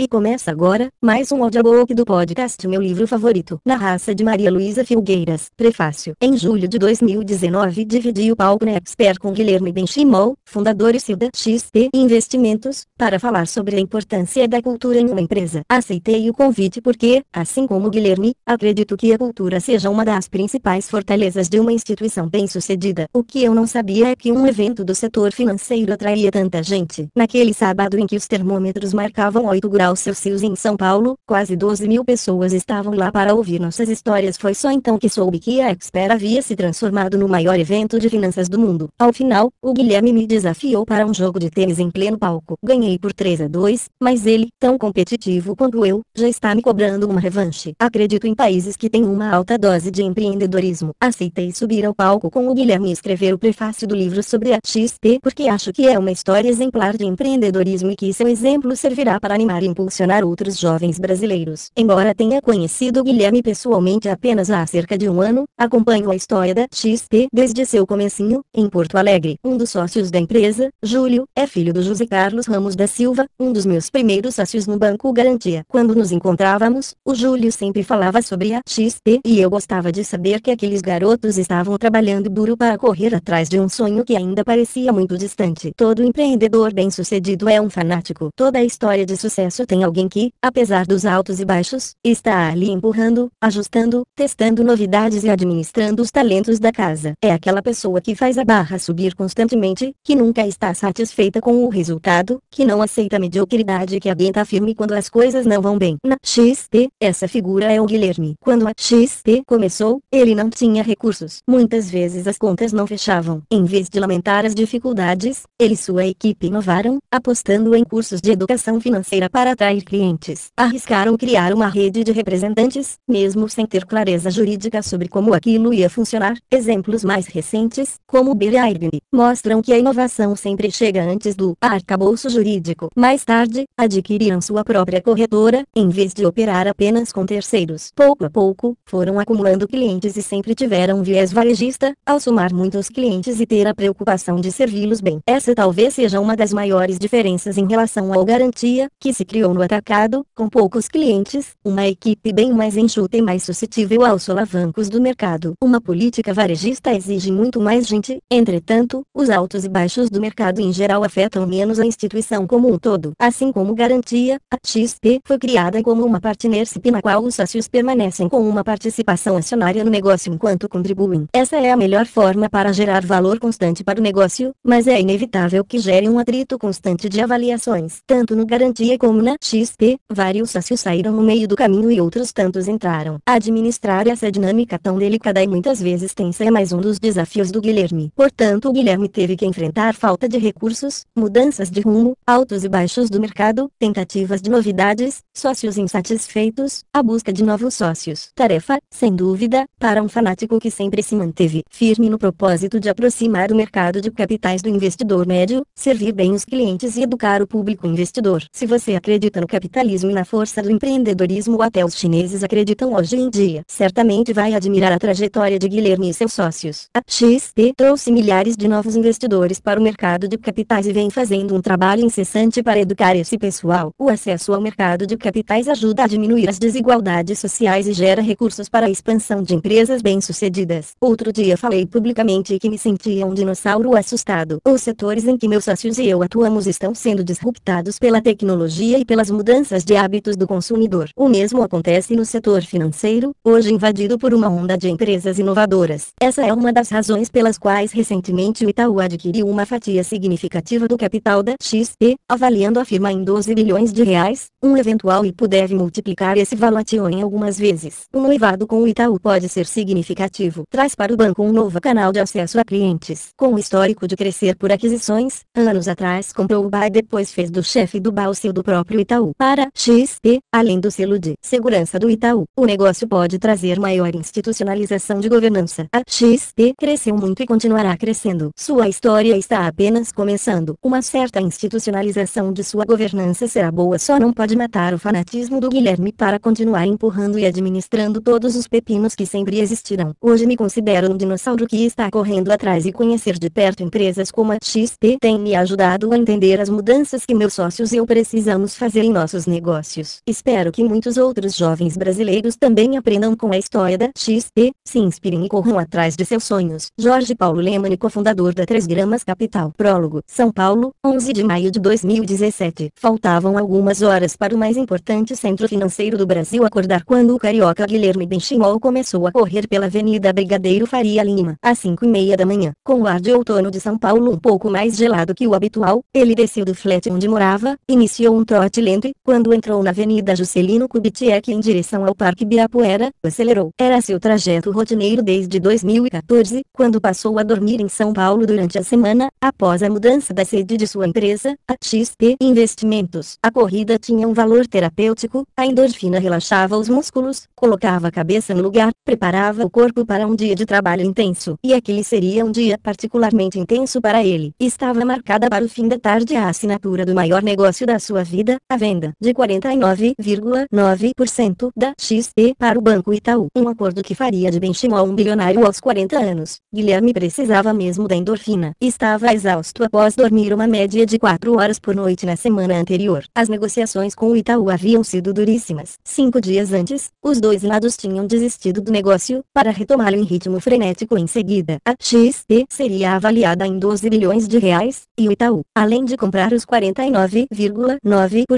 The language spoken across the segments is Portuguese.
E começa agora, mais um audiobook do podcast Meu Livro Favorito, na raça de Maria Luísa Filgueiras. Prefácio. Em julho de 2019 dividi o palco na Expert com Guilherme Benchimol, fundador e CEO da XP Investimentos, para falar sobre a importância da cultura em uma empresa. Aceitei o convite porque, assim como Guilherme, acredito que a cultura seja uma das principais fortalezas de uma instituição bem-sucedida. O que eu não sabia é que um evento do setor financeiro atraía tanta gente. Naquele sábado em que os termômetros marcavam 8 graus, Celsius em São Paulo, quase 12 mil pessoas estavam lá para ouvir nossas histórias. Foi só então que soube que a Expert havia se transformado no maior evento de finanças do mundo. Ao final, o Guilherme me desafiou para um jogo de tênis em pleno palco. Ganhei por 3 a 2, mas ele, tão competitivo quanto eu, já está me cobrando uma revanche. Acredito em países que têm uma alta dose de empreendedorismo. Aceitei subir ao palco com o Guilherme e escrever o prefácio do livro sobre a XP porque acho que é uma história exemplar de empreendedorismo e que seu exemplo servirá para animar empreendedores impulsionar outros jovens brasileiros. Embora tenha conhecido Guilherme pessoalmente apenas há cerca de um ano, acompanho a história da XP desde seu comecinho, em Porto Alegre. Um dos sócios da empresa, Júlio, é filho do José Carlos Ramos da Silva, um dos meus primeiros sócios no Banco Garantia. Quando nos encontrávamos, o Júlio sempre falava sobre a XP e eu gostava de saber que aqueles garotos estavam trabalhando duro para correr atrás de um sonho que ainda parecia muito distante. Todo empreendedor bem-sucedido é um fanático. Toda a história de sucesso tem alguém que, apesar dos altos e baixos, está ali empurrando, ajustando, testando novidades e administrando os talentos da casa. É aquela pessoa que faz a barra subir constantemente, que nunca está satisfeita com o resultado, que não aceita a mediocridade e que aguenta firme quando as coisas não vão bem. Na XP, essa figura é o Guilherme. Quando a XP começou, ele não tinha recursos. Muitas vezes as contas não fechavam. Em vez de lamentar as dificuldades, ele e sua equipe inovaram, apostando em cursos de educação financeira para atrair clientes, arriscaram criar uma rede de representantes, mesmo sem ter clareza jurídica sobre como aquilo ia funcionar. Exemplos mais recentes, como Bill Airbnb, mostram que a inovação sempre chega antes do arcabouço jurídico. Mais tarde, adquiriram sua própria corretora, em vez de operar apenas com terceiros. Pouco a pouco, foram acumulando clientes e sempre tiveram viés varejista, ao somar muitos clientes e ter a preocupação de servi-los bem. Essa talvez seja uma das maiores diferenças em relação ao garantia, que se criou confiou no atacado, com poucos clientes, uma equipe bem mais enxuta e mais suscetível aos solavancos do mercado. Uma política varejista exige muito mais gente, entretanto, os altos e baixos do mercado em geral afetam menos a instituição como um todo. Assim como garantia, a XP foi criada como uma partnership na qual os sócios permanecem com uma participação acionária no negócio enquanto contribuem. Essa é a melhor forma para gerar valor constante para o negócio, mas é inevitável que gere um atrito constante de avaliações, tanto no garantia como na XP, vários sócios saíram no meio do caminho e outros tantos entraram. Administrar essa dinâmica tão delicada e muitas vezes tensa é mais um dos desafios do Guilherme. Portanto, o Guilherme teve que enfrentar falta de recursos, mudanças de rumo, altos e baixos do mercado, tentativas de novidades, sócios insatisfeitos, a busca de novos sócios. Tarefa, sem dúvida, para um fanático que sempre se manteve firme no propósito de aproximar o mercado de capitais do investidor médio, servir bem os clientes e educar o público investidor. Se você acredita acredita no capitalismo e na força do empreendedorismo até os chineses acreditam hoje em dia. Certamente vai admirar a trajetória de Guilherme e seus sócios. A XP trouxe milhares de novos investidores para o mercado de capitais e vem fazendo um trabalho incessante para educar esse pessoal. O acesso ao mercado de capitais ajuda a diminuir as desigualdades sociais e gera recursos para a expansão de empresas bem-sucedidas. Outro dia falei publicamente que me sentia um dinossauro assustado. Os setores em que meus sócios e eu atuamos estão sendo disruptados pela tecnologia e pelas mudanças de hábitos do consumidor. O mesmo acontece no setor financeiro, hoje invadido por uma onda de empresas inovadoras. Essa é uma das razões pelas quais recentemente o Itaú adquiriu uma fatia significativa do capital da XP, avaliando a firma em 12 bilhões de reais, um eventual IPO deve multiplicar esse valuation em algumas vezes. O noivado com o Itaú pode ser significativo. Traz para o banco um novo canal de acesso a clientes. Com o histórico de crescer por aquisições, anos atrás comprou o BAE e depois fez do chefe do BAE o seu do próprio do Itaú para XP, além do selo de segurança do Itaú. O negócio pode trazer maior institucionalização de governança. A XP cresceu muito e continuará crescendo. Sua história está apenas começando. Uma certa institucionalização de sua governança será boa, só não pode matar o fanatismo do Guilherme para continuar empurrando e administrando todos os pepinos que sempre existirão. Hoje me considero um dinossauro que está correndo atrás e conhecer de perto empresas como a XP tem me ajudado a entender as mudanças que meus sócios e eu precisamos fazer fazer em nossos negócios. Espero que muitos outros jovens brasileiros também aprendam com a história da e se inspirem e corram atrás de seus sonhos. Jorge Paulo Lemani, cofundador da 3 Gramas Capital. Prólogo, São Paulo, 11 de maio de 2017. Faltavam algumas horas para o mais importante centro financeiro do Brasil acordar quando o carioca Guilherme Benchimol começou a correr pela Avenida Brigadeiro Faria Lima. Às 5 e meia da manhã, com o ar de outono de São Paulo um pouco mais gelado que o habitual, ele desceu do flat onde morava, iniciou um trote lento quando entrou na Avenida Juscelino Kubitschek em direção ao Parque Birapuera, acelerou. Era seu trajeto rotineiro desde 2014, quando passou a dormir em São Paulo durante a semana, após a mudança da sede de sua empresa, a XP Investimentos. A corrida tinha um valor terapêutico, a endorfina relaxava os músculos, colocava a cabeça no lugar, preparava o corpo para um dia de trabalho intenso, e aquele seria um dia particularmente intenso para ele. Estava marcada para o fim da tarde a assinatura do maior negócio da sua vida, a venda de 49,9% da XE para o Banco Itaú. Um acordo que faria de Benchimol um bilionário aos 40 anos. Guilherme precisava mesmo da endorfina. Estava exausto após dormir uma média de 4 horas por noite na semana anterior. As negociações com o Itaú haviam sido duríssimas. Cinco dias antes, os dois lados tinham desistido do negócio, para retomá-lo em ritmo frenético em seguida. A XE seria avaliada em 12 bilhões de reais, e o Itaú, além de comprar os 49,9%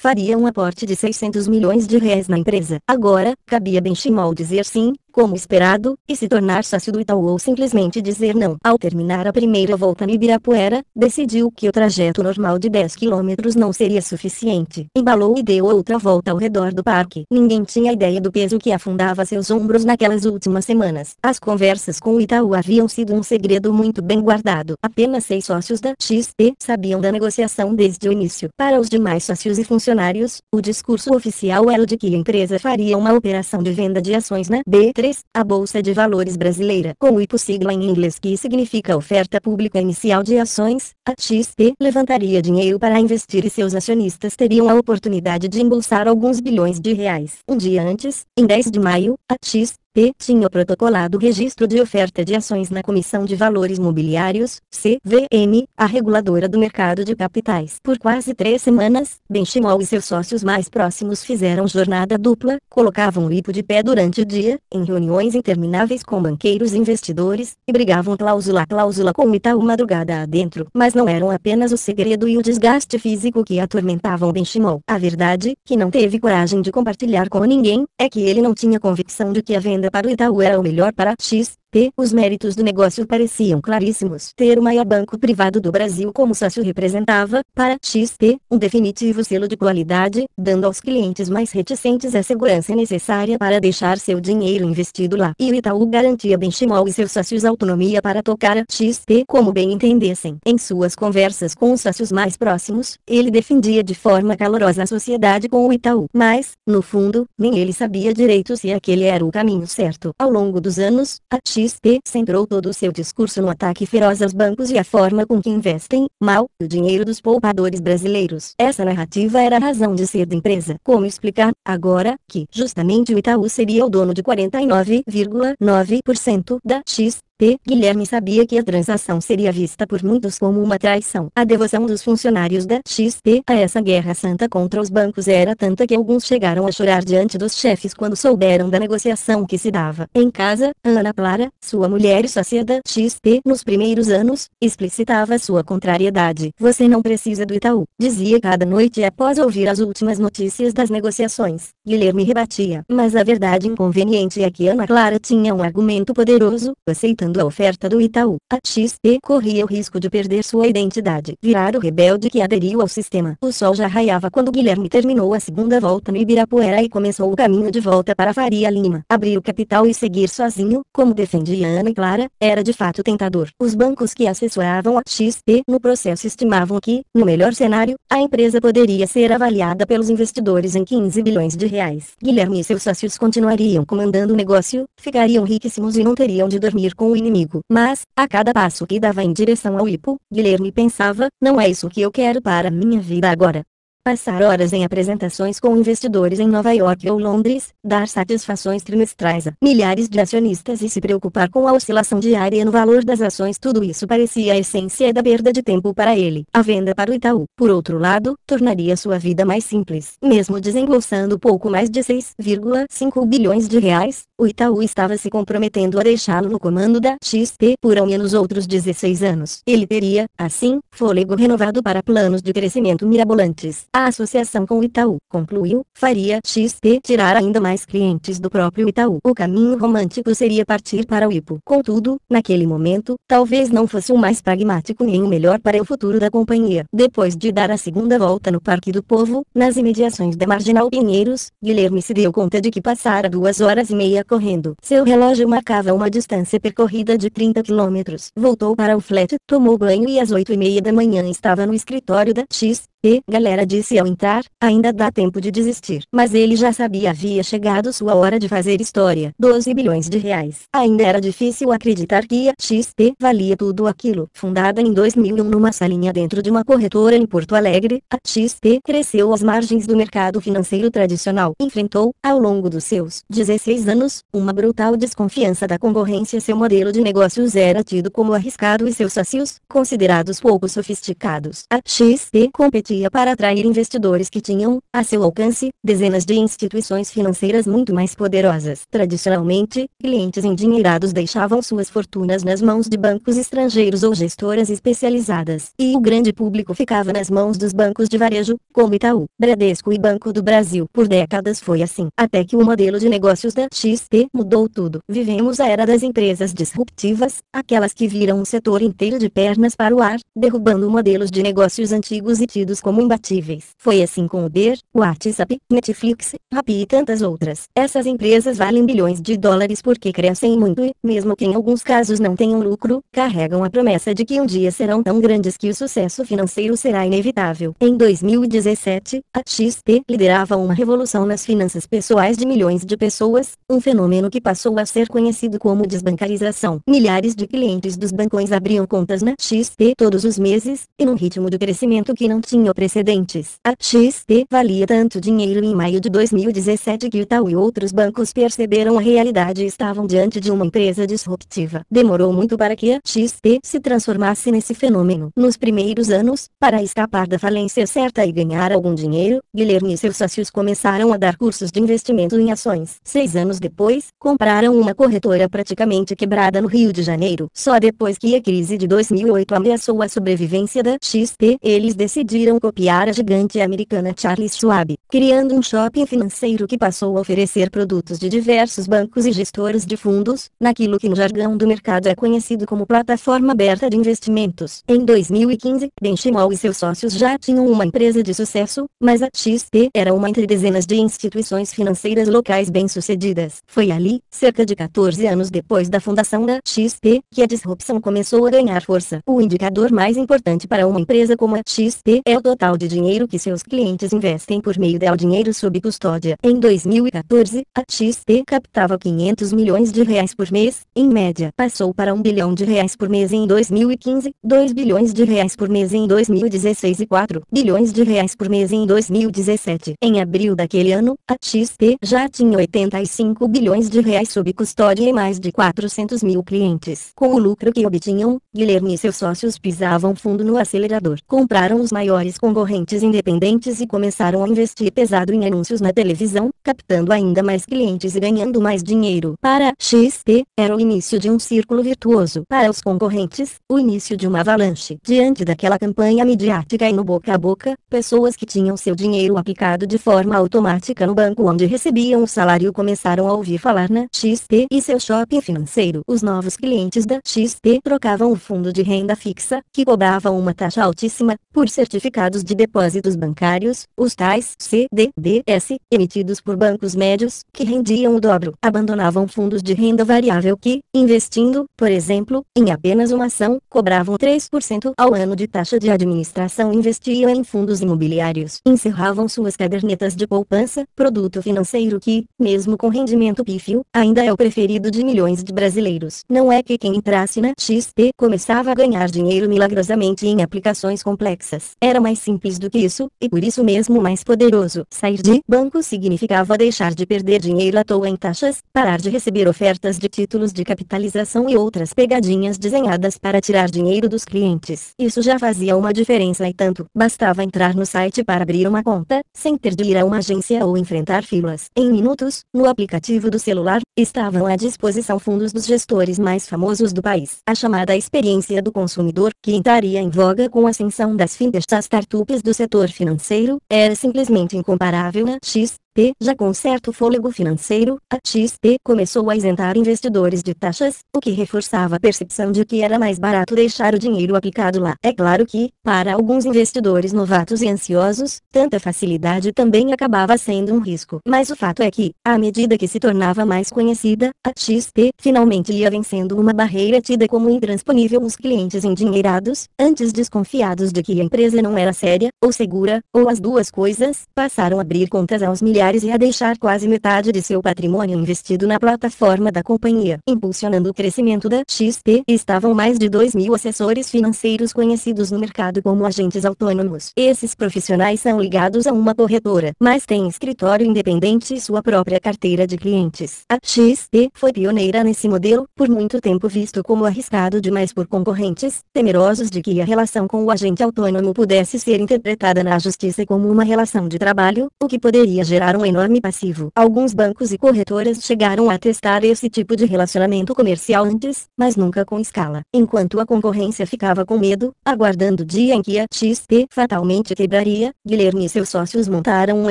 faria um aporte de 600 milhões de reais na empresa. Agora, cabia Benchimol dizer sim, como esperado, e se tornar sócio do Itaú ou simplesmente dizer não. Ao terminar a primeira volta no Ibirapuera, decidiu que o trajeto normal de 10 quilômetros não seria suficiente. Embalou e deu outra volta ao redor do parque. Ninguém tinha ideia do peso que afundava seus ombros naquelas últimas semanas. As conversas com o Itaú haviam sido um segredo muito bem guardado. Apenas seis sócios da XP sabiam da negociação desde o início. Para os demais sócios e funcionários, o discurso oficial era de que a empresa faria uma operação de venda de ações na B3 a Bolsa de Valores Brasileira, com o IPO sigla em inglês que significa Oferta Pública Inicial de Ações, a XP, levantaria dinheiro para investir e seus acionistas teriam a oportunidade de embolsar alguns bilhões de reais. Um dia antes, em 10 de maio, a XP tinha protocolado registro de oferta de ações na Comissão de Valores Mobiliários, CVM, a reguladora do mercado de capitais. Por quase três semanas, Benchimol e seus sócios mais próximos fizeram jornada dupla, colocavam o IPO de pé durante o dia, em reuniões intermináveis com banqueiros e investidores, e brigavam cláusula a cláusula com Itaú madrugada adentro. Mas não eram apenas o segredo e o desgaste físico que atormentavam Benchimol. A verdade, que não teve coragem de compartilhar com ninguém, é que ele não tinha convicção de que a venda para o Itaú era o melhor para X, P. Os méritos do negócio pareciam claríssimos. Ter o maior banco privado do Brasil como sócio representava, para XP, um definitivo selo de qualidade, dando aos clientes mais reticentes a segurança necessária para deixar seu dinheiro investido lá. E o Itaú garantia Benchimol e seus sócios autonomia para tocar a XP como bem entendessem. Em suas conversas com os sócios mais próximos, ele defendia de forma calorosa a sociedade com o Itaú. Mas, no fundo, nem ele sabia direito se aquele era o caminho certo. Ao longo dos anos, a XP XP centrou todo o seu discurso no ataque feroz aos bancos e a forma com que investem, mal, o dinheiro dos poupadores brasileiros. Essa narrativa era a razão de ser da empresa. Como explicar, agora, que justamente o Itaú seria o dono de 49,9% da XP? P. Guilherme sabia que a transação seria vista por muitos como uma traição. A devoção dos funcionários da XP a essa guerra santa contra os bancos era tanta que alguns chegaram a chorar diante dos chefes quando souberam da negociação que se dava. Em casa, Ana Clara, sua mulher e sócia da XP nos primeiros anos, explicitava sua contrariedade. Você não precisa do Itaú, dizia cada noite após ouvir as últimas notícias das negociações. Guilherme rebatia. Mas a verdade inconveniente é que Ana Clara tinha um argumento poderoso, aceitando rejeitando a oferta do Itaú, a XP corria o risco de perder sua identidade, virar o rebelde que aderiu ao sistema. O sol já raiava quando Guilherme terminou a segunda volta no Ibirapuera e começou o caminho de volta para Faria Lima. Abrir o capital e seguir sozinho, como defendia Ana e Clara, era de fato tentador. Os bancos que assessoravam a XP no processo estimavam que, no melhor cenário, a empresa poderia ser avaliada pelos investidores em 15 bilhões de reais. Guilherme e seus sócios continuariam comandando o negócio, ficariam riquíssimos e não teriam de dormir com o inimigo. Mas, a cada passo que dava em direção ao hipo, Guilherme pensava, não é isso que eu quero para minha vida agora passar horas em apresentações com investidores em Nova York ou Londres, dar satisfações trimestrais a milhares de acionistas e se preocupar com a oscilação diária no valor das ações, tudo isso parecia a essência da perda de tempo para ele. A venda para o Itaú, por outro lado, tornaria sua vida mais simples. Mesmo desembolsando pouco mais de 6,5 bilhões de reais, o Itaú estava se comprometendo a deixá-lo no comando da XP por ao menos outros 16 anos. Ele teria, assim, fôlego renovado para planos de crescimento mirabolantes. A associação com o Itaú, concluiu, faria XP tirar ainda mais clientes do próprio Itaú. O caminho romântico seria partir para o IPO. Contudo, naquele momento, talvez não fosse o mais pragmático nem o melhor para o futuro da companhia. Depois de dar a segunda volta no Parque do Povo, nas imediações da Marginal Pinheiros, Guilherme se deu conta de que passara duas horas e meia correndo. Seu relógio marcava uma distância percorrida de 30 quilômetros. Voltou para o flat, tomou banho e às oito e meia da manhã estava no escritório da XP. E, galera disse ao entrar, ainda dá tempo de desistir. Mas ele já sabia havia chegado sua hora de fazer história. 12 bilhões de reais. Ainda era difícil acreditar que a XP valia tudo aquilo. Fundada em 2001 numa salinha dentro de uma corretora em Porto Alegre, a XP cresceu às margens do mercado financeiro tradicional. Enfrentou, ao longo dos seus 16 anos, uma brutal desconfiança da concorrência. Seu modelo de negócios era tido como arriscado e seus sacios, considerados pouco sofisticados. A XP competiu garantia para atrair investidores que tinham, a seu alcance, dezenas de instituições financeiras muito mais poderosas. Tradicionalmente, clientes endinheirados deixavam suas fortunas nas mãos de bancos estrangeiros ou gestoras especializadas, e o grande público ficava nas mãos dos bancos de varejo, como Itaú, Bradesco e Banco do Brasil. Por décadas foi assim, até que o modelo de negócios da XP mudou tudo. Vivemos a era das empresas disruptivas, aquelas que viram um setor inteiro de pernas para o ar, derrubando modelos de negócios antigos e tidos como imbatíveis. Foi assim com Uber, WhatsApp, Netflix, Rappi e tantas outras. Essas empresas valem bilhões de dólares porque crescem muito e, mesmo que em alguns casos não tenham lucro, carregam a promessa de que um dia serão tão grandes que o sucesso financeiro será inevitável. Em 2017, a XP liderava uma revolução nas finanças pessoais de milhões de pessoas, um fenômeno que passou a ser conhecido como desbancarização. Milhares de clientes dos bancões abriam contas na XP todos os meses, em um ritmo de crescimento que não tinha tinha precedentes. A XP valia tanto dinheiro em maio de 2017 que Itaú e outros bancos perceberam a realidade e estavam diante de uma empresa disruptiva. Demorou muito para que a XP se transformasse nesse fenômeno. Nos primeiros anos, para escapar da falência certa e ganhar algum dinheiro, Guilherme e seus sócios começaram a dar cursos de investimento em ações. Seis anos depois, compraram uma corretora praticamente quebrada no Rio de Janeiro. Só depois que a crise de 2008 ameaçou a sobrevivência da XP, eles decidiram copiar a gigante americana Charles Schwab, criando um shopping financeiro que passou a oferecer produtos de diversos bancos e gestores de fundos, naquilo que no jargão do mercado é conhecido como plataforma aberta de investimentos. Em 2015, Benchimol e seus sócios já tinham uma empresa de sucesso, mas a XP era uma entre dezenas de instituições financeiras locais bem-sucedidas. Foi ali, cerca de 14 anos depois da fundação da XP, que a disrupção começou a ganhar força. O indicador mais importante para uma empresa como a XP é o total de dinheiro que seus clientes investem por meio dela Dinheiro sob custódia. Em 2014, a XP captava 500 milhões de reais por mês, em média. Passou para 1 bilhão de reais por mês em 2015, 2 bilhões de reais por mês em 2016 e 4 bilhões de reais por mês em 2017. Em abril daquele ano, a XP já tinha 85 bilhões de reais sob custódia e mais de 400 mil clientes. Com o lucro que obtinham, Guilherme e seus sócios pisavam fundo no acelerador. Compraram os maiores concorrentes independentes e começaram a investir pesado em anúncios na televisão, captando ainda mais clientes e ganhando mais dinheiro. Para XP, era o início de um círculo virtuoso. Para os concorrentes, o início de uma avalanche. Diante daquela campanha midiática e no boca a boca, pessoas que tinham seu dinheiro aplicado de forma automática no banco onde recebiam o salário começaram a ouvir falar na XP e seu shopping financeiro. Os novos clientes da XP trocavam o fundo de renda fixa, que cobrava uma taxa altíssima, por certificado de depósitos bancários, os tais CDBs, emitidos por bancos médios, que rendiam o dobro, abandonavam fundos de renda variável que, investindo, por exemplo, em apenas uma ação, cobravam 3% ao ano de taxa de administração investiam em fundos imobiliários, encerravam suas cadernetas de poupança, produto financeiro que, mesmo com rendimento pífio, ainda é o preferido de milhões de brasileiros. Não é que quem entrasse na XP começava a ganhar dinheiro milagrosamente em aplicações complexas. Era mais mais simples do que isso, e por isso mesmo mais poderoso. Sair de banco significava deixar de perder dinheiro à toa em taxas, parar de receber ofertas de títulos de capitalização e outras pegadinhas desenhadas para tirar dinheiro dos clientes. Isso já fazia uma diferença e tanto. Bastava entrar no site para abrir uma conta, sem ter de ir a uma agência ou enfrentar filas. Em minutos, no aplicativo do celular, estavam à disposição fundos dos gestores mais famosos do país. A chamada experiência do consumidor, que entraria em voga com a ascensão das fintechs startups do setor financeiro, era é simplesmente incomparável a né? X, XP já com certo fôlego financeiro, a XP começou a isentar investidores de taxas, o que reforçava a percepção de que era mais barato deixar o dinheiro aplicado lá. É claro que, para alguns investidores novatos e ansiosos, tanta facilidade também acabava sendo um risco. Mas o fato é que, à medida que se tornava mais conhecida, a XP finalmente ia vencendo uma barreira tida como intransponível os clientes endinheirados, antes desconfiados de que a empresa não era séria, ou segura, ou as duas coisas, passaram a abrir contas aos milhares e a deixar quase metade de seu patrimônio investido na plataforma da companhia, impulsionando o crescimento da XP. Estavam mais de 2 mil assessores financeiros conhecidos no mercado como agentes autônomos. Esses profissionais são ligados a uma corretora, mas têm escritório independente e sua própria carteira de clientes. A XP foi pioneira nesse modelo, por muito tempo visto como arriscado demais por concorrentes, temerosos de que a relação com o agente autônomo pudesse ser interpretada na justiça como uma relação de trabalho, o que poderia gerar um enorme passivo. Alguns bancos e corretoras chegaram a testar esse tipo de relacionamento comercial antes, mas nunca com escala. Enquanto a concorrência ficava com medo, aguardando o dia em que a XP fatalmente quebraria, Guilherme e seus sócios montaram um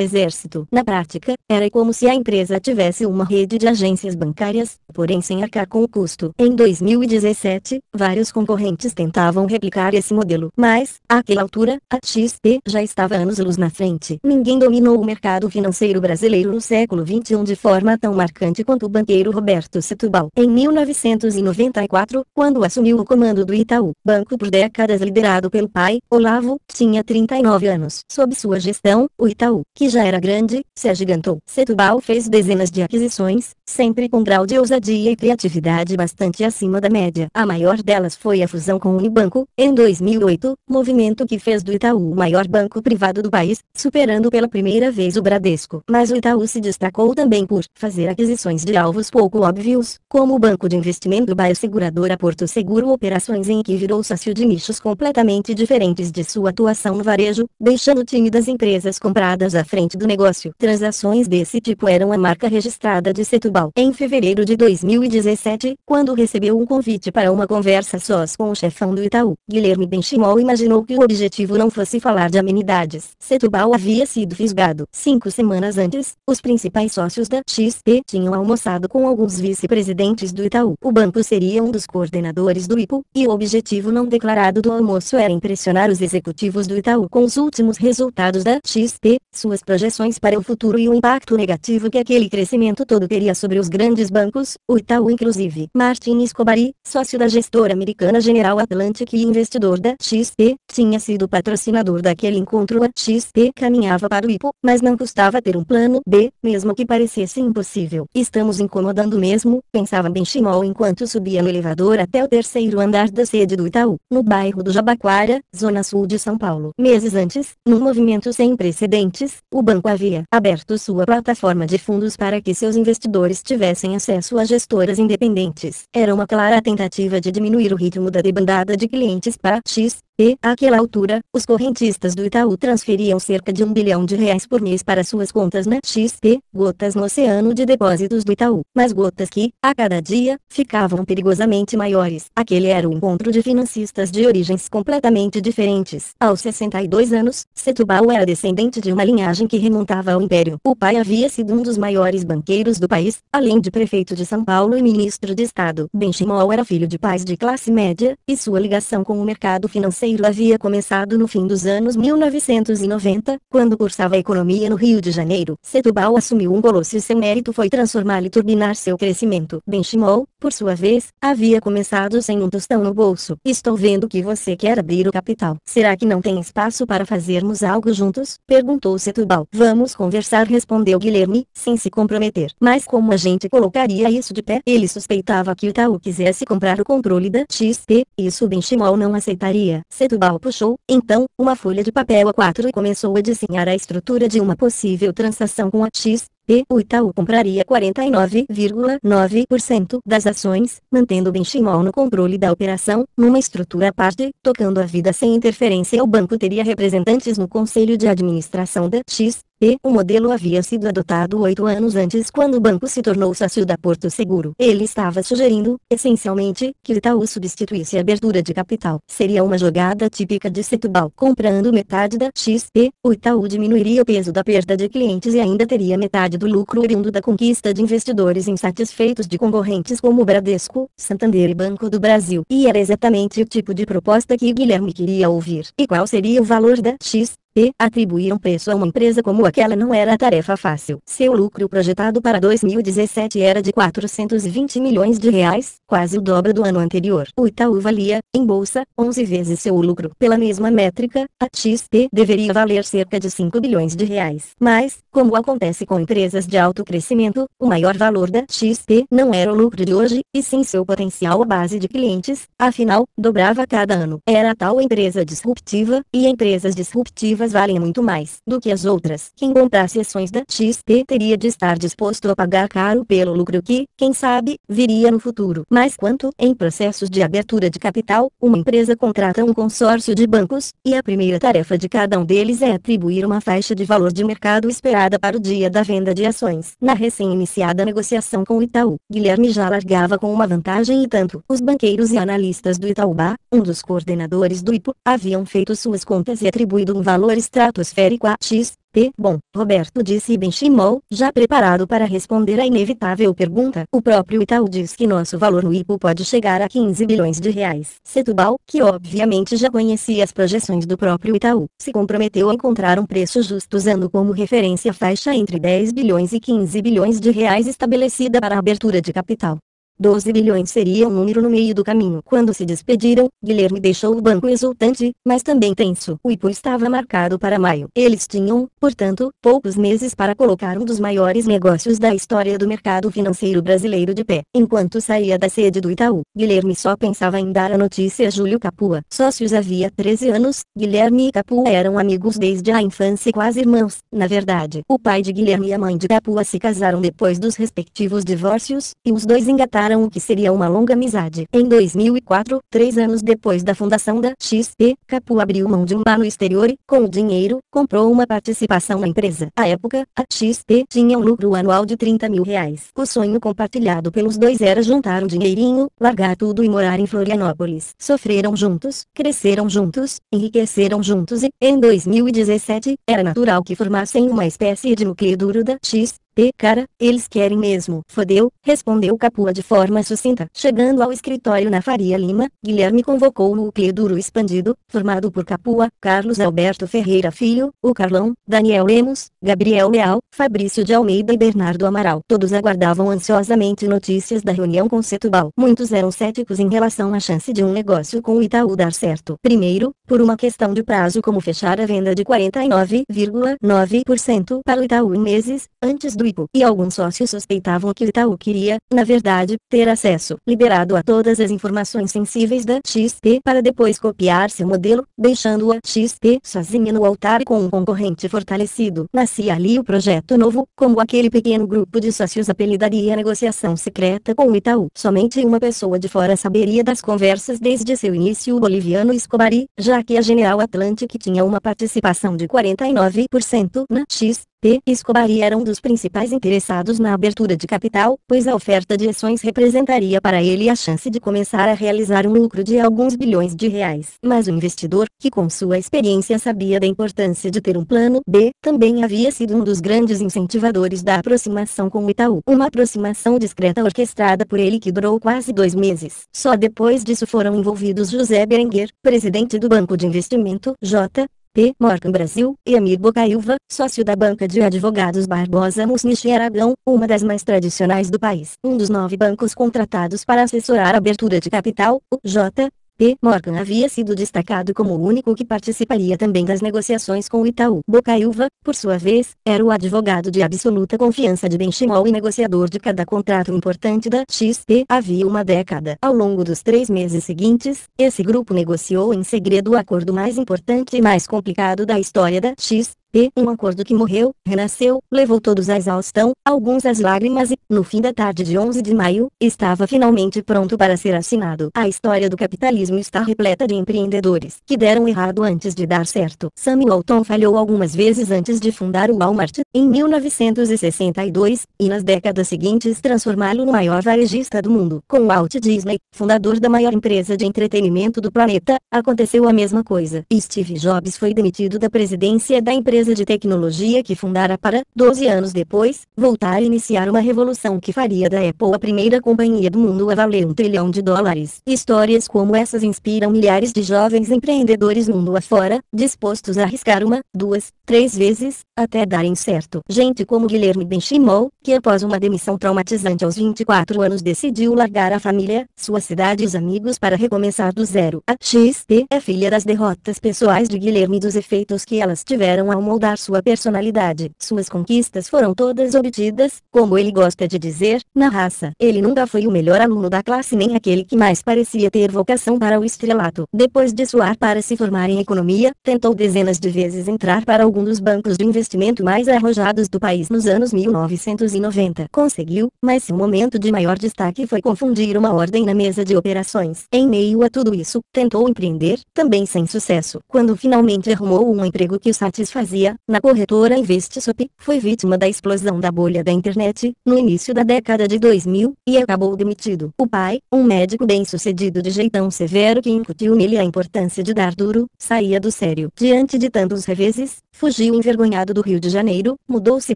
exército. Na prática, era como se a empresa tivesse uma rede de agências bancárias, porém sem arcar com o custo. Em 2017, vários concorrentes tentavam replicar esse modelo, mas, àquela altura, a XP já estava anos-luz na frente. Ninguém dominou o mercado financeiro banqueiro brasileiro no século XXI de forma tão marcante quanto o banqueiro Roberto Setubal Em 1994, quando assumiu o comando do Itaú, banco por décadas liderado pelo pai, Olavo, tinha 39 anos. Sob sua gestão, o Itaú, que já era grande, se agigantou. Setubal fez dezenas de aquisições, sempre com grau de ousadia e criatividade bastante acima da média. A maior delas foi a fusão com o Unibanco, em 2008, movimento que fez do Itaú o maior banco privado do país, superando pela primeira vez o Bradesco mas o Itaú se destacou também por fazer aquisições de alvos pouco óbvios, como o banco de investimento Baio Seguradora Porto Seguro operações em que virou sócio de nichos completamente diferentes de sua atuação no varejo, deixando tímidas empresas compradas à frente do negócio. Transações desse tipo eram a marca registrada de Setúbal. Em fevereiro de 2017, quando recebeu um convite para uma conversa sós com o chefão do Itaú, Guilherme Benchimol imaginou que o objetivo não fosse falar de amenidades. Setúbal havia sido fisgado. Cinco semanas semanas antes, os principais sócios da XP tinham almoçado com alguns vice-presidentes do Itaú. O banco seria um dos coordenadores do IPO, e o objetivo não declarado do almoço era impressionar os executivos do Itaú com os últimos resultados da XP, suas projeções para o futuro e o impacto negativo que aquele crescimento todo teria sobre os grandes bancos, o Itaú inclusive. Martin Escobari, sócio da gestora americana General Atlantic e investidor da XP, tinha sido patrocinador daquele encontro. A XP caminhava para o IPO, mas não custava ter um plano B, mesmo que parecesse impossível. Estamos incomodando mesmo, pensava Benchimol enquanto subia no elevador até o terceiro andar da sede do Itaú, no bairro do Jabaquara, zona sul de São Paulo. Meses antes, num movimento sem precedentes, o banco havia aberto sua plataforma de fundos para que seus investidores tivessem acesso a gestoras independentes. Era uma clara tentativa de diminuir o ritmo da debandada de clientes para X, e, àquela altura, os correntistas do Itaú transferiam cerca de um bilhão de reais por mês para suas contas na XP, gotas no oceano de depósitos do Itaú, mas gotas que, a cada dia, ficavam perigosamente maiores. Aquele era o encontro de financistas de origens completamente diferentes. Aos 62 anos, Setubal era descendente de uma linhagem que remontava ao Império. O pai havia sido um dos maiores banqueiros do país, além de prefeito de São Paulo e ministro de Estado. Benchimol era filho de pais de classe média, e sua ligação com o mercado financeiro financeiro havia começado no fim dos anos 1990, quando cursava economia no Rio de Janeiro. Setubal assumiu um colosso e seu mérito foi transformar e turbinar seu crescimento. Benchimol, por sua vez, havia começado sem um tostão no bolso. Estou vendo que você quer abrir o capital. Será que não tem espaço para fazermos algo juntos? Perguntou Setubal. Vamos conversar respondeu Guilherme, sem se comprometer. Mas como a gente colocaria isso de pé? Ele suspeitava que o Itaú quisesse comprar o controle da XP, isso Benchimol não aceitaria. Setubal puxou, então, uma folha de papel A4 e começou a desenhar a estrutura de uma possível transação com a XP. O Itaú compraria 49,9% das ações, mantendo Benchimol no controle da operação, numa estrutura à parte, tocando a vida sem interferência. O banco teria representantes no conselho de administração da XP e o modelo havia sido adotado oito anos antes quando o banco se tornou sócio da Porto Seguro. Ele estava sugerindo, essencialmente, que Itaú substituísse a abertura de capital. Seria uma jogada típica de Setubal Comprando metade da XP, o Itaú diminuiria o peso da perda de clientes e ainda teria metade do lucro oriundo da conquista de investidores insatisfeitos de concorrentes como Bradesco, Santander e Banco do Brasil. E era exatamente o tipo de proposta que Guilherme queria ouvir. E qual seria o valor da X? E atribuir um preço a uma empresa como aquela não era tarefa fácil. Seu lucro projetado para 2017 era de 420 milhões de reais, quase o dobro do ano anterior. O Itaú valia, em bolsa, 11 vezes seu lucro. Pela mesma métrica, a XP deveria valer cerca de 5 bilhões de reais. Mas, como acontece com empresas de alto crescimento, o maior valor da XP não era o lucro de hoje, e sim seu potencial à base de clientes, afinal, dobrava cada ano. Era a tal empresa disruptiva, e empresas disruptivas valem muito mais do que as outras. Quem comprar ações da XP teria de estar disposto a pagar caro pelo lucro que, quem sabe, viria no futuro. Mas quanto em processos de abertura de capital, uma empresa contrata um consórcio de bancos, e a primeira tarefa de cada um deles é atribuir uma faixa de valor de mercado esperada para o dia da venda de ações. Na recém-iniciada negociação com o Itaú, Guilherme já largava com uma vantagem e tanto os banqueiros e analistas do Itaúba, um dos coordenadores do IPO, haviam feito suas contas e atribuído um valor valor estratosférico X P. Bom, Roberto disse Benchimol, já preparado para responder à inevitável pergunta. O próprio Itaú diz que nosso valor no IPO pode chegar a 15 bilhões de reais. Setubal, que obviamente já conhecia as projeções do próprio Itaú, se comprometeu a encontrar um preço justo usando como referência a faixa entre 10 bilhões e 15 bilhões de reais estabelecida para a abertura de capital. 12 bilhões seria um número no meio do caminho. Quando se despediram, Guilherme deixou o banco exultante, mas também tenso. O IPO estava marcado para maio. Eles tinham, portanto, poucos meses para colocar um dos maiores negócios da história do mercado financeiro brasileiro de pé. Enquanto saía da sede do Itaú, Guilherme só pensava em dar a notícia a Júlio Capua. Sócios havia 13 anos, Guilherme e Capua eram amigos desde a infância e quase irmãos. Na verdade, o pai de Guilherme e a mãe de Capua se casaram depois dos respectivos divórcios, e os dois engataram o que seria uma longa amizade. Em 2004, três anos depois da fundação da XP, Capu abriu mão de um bar no exterior e, com o dinheiro, comprou uma participação na empresa. À época, a XP tinha um lucro anual de 30 mil reais. O sonho compartilhado pelos dois era juntar um dinheirinho, largar tudo e morar em Florianópolis. Sofreram juntos, cresceram juntos, enriqueceram juntos e, em 2017, era natural que formassem uma espécie de núcleo duro da XP cara, eles querem mesmo. Fodeu, respondeu Capua de forma sucinta. Chegando ao escritório na Faria Lima, Guilherme convocou o núcleo duro expandido, formado por Capua, Carlos Alberto Ferreira Filho, o Carlão, Daniel Lemos, Gabriel Leal, Fabrício de Almeida e Bernardo Amaral. Todos aguardavam ansiosamente notícias da reunião com Setubal. Muitos eram céticos em relação à chance de um negócio com o Itaú dar certo. Primeiro, por uma questão de prazo como fechar a venda de 49,9% para o Itaú em meses, antes do e alguns sócios suspeitavam que o Itaú queria, na verdade, ter acesso liberado a todas as informações sensíveis da XP para depois copiar seu modelo, deixando a XP sozinha no altar com um concorrente fortalecido. Nascia ali o projeto novo, como aquele pequeno grupo de sócios apelidaria a negociação secreta com o Itaú. Somente uma pessoa de fora saberia das conversas desde seu início o boliviano Escobari, já que a General Atlantic tinha uma participação de 49% na XP P. Escobar era um dos principais interessados na abertura de capital, pois a oferta de ações representaria para ele a chance de começar a realizar um lucro de alguns bilhões de reais. Mas o investidor, que com sua experiência sabia da importância de ter um plano B, também havia sido um dos grandes incentivadores da aproximação com o Itaú. Uma aproximação discreta orquestrada por ele que durou quase dois meses. Só depois disso foram envolvidos José Berenguer, presidente do Banco de Investimento, J. P. Morgan Brasil, e Amir Bocaiúva, sócio da banca de advogados Barbosa Musnich Aragão, uma das mais tradicionais do país. Um dos nove bancos contratados para assessorar a abertura de capital, o J. P. Morgan havia sido destacado como o único que participaria também das negociações com o Itaú. Bocaiúva, por sua vez, era o advogado de absoluta confiança de Benchimol e negociador de cada contrato importante da XP. Havia uma década. Ao longo dos três meses seguintes, esse grupo negociou em segredo o acordo mais importante e mais complicado da história da XP. E um acordo que morreu, renasceu, levou todos à exaustão, alguns às lágrimas e, no fim da tarde de 11 de maio, estava finalmente pronto para ser assinado. A história do capitalismo está repleta de empreendedores que deram errado antes de dar certo. Samuel Walton falhou algumas vezes antes de fundar o Walmart, em 1962, e nas décadas seguintes transformá-lo no maior varejista do mundo. Com Walt Disney, fundador da maior empresa de entretenimento do planeta, aconteceu a mesma coisa. Steve Jobs foi demitido da presidência da empresa empresa de tecnologia que fundara para, 12 anos depois, voltar a iniciar uma revolução que faria da Apple a primeira companhia do mundo a valer um trilhão de dólares. Histórias como essas inspiram milhares de jovens empreendedores mundo afora, dispostos a arriscar uma, duas, três vezes, até darem certo. Gente como Guilherme Benchimol, que após uma demissão traumatizante aos 24 anos decidiu largar a família, sua cidade e os amigos para recomeçar do zero. A XP é filha das derrotas pessoais de Guilherme e dos efeitos que elas tiveram ao moldar sua personalidade. Suas conquistas foram todas obtidas, como ele gosta de dizer, na raça. Ele nunca foi o melhor aluno da classe nem aquele que mais parecia ter vocação para o estrelato. Depois de suar para se formar em economia, tentou dezenas de vezes entrar para algum dos bancos de investimento mais arrojados do país nos anos 1990. Conseguiu, mas seu momento de maior destaque foi confundir uma ordem na mesa de operações. Em meio a tudo isso, tentou empreender, também sem sucesso. Quando finalmente arrumou um emprego que o satisfazia, na corretora InvestSup, foi vítima da explosão da bolha da internet, no início da década de 2000, e acabou demitido. O pai, um médico bem-sucedido de jeitão severo que incutiu nele a importância de dar duro, saía do sério. Diante de tantos reveses, fugiu envergonhado do Rio de Janeiro, mudou-se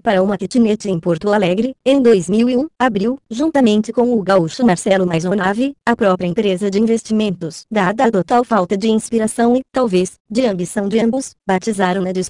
para uma kitnet em Porto Alegre, em 2001, abriu, juntamente com o gaúcho Marcelo Maisonave, a própria empresa de investimentos. Dada a total falta de inspiração e, talvez, de ambição de ambos, batizaram-na de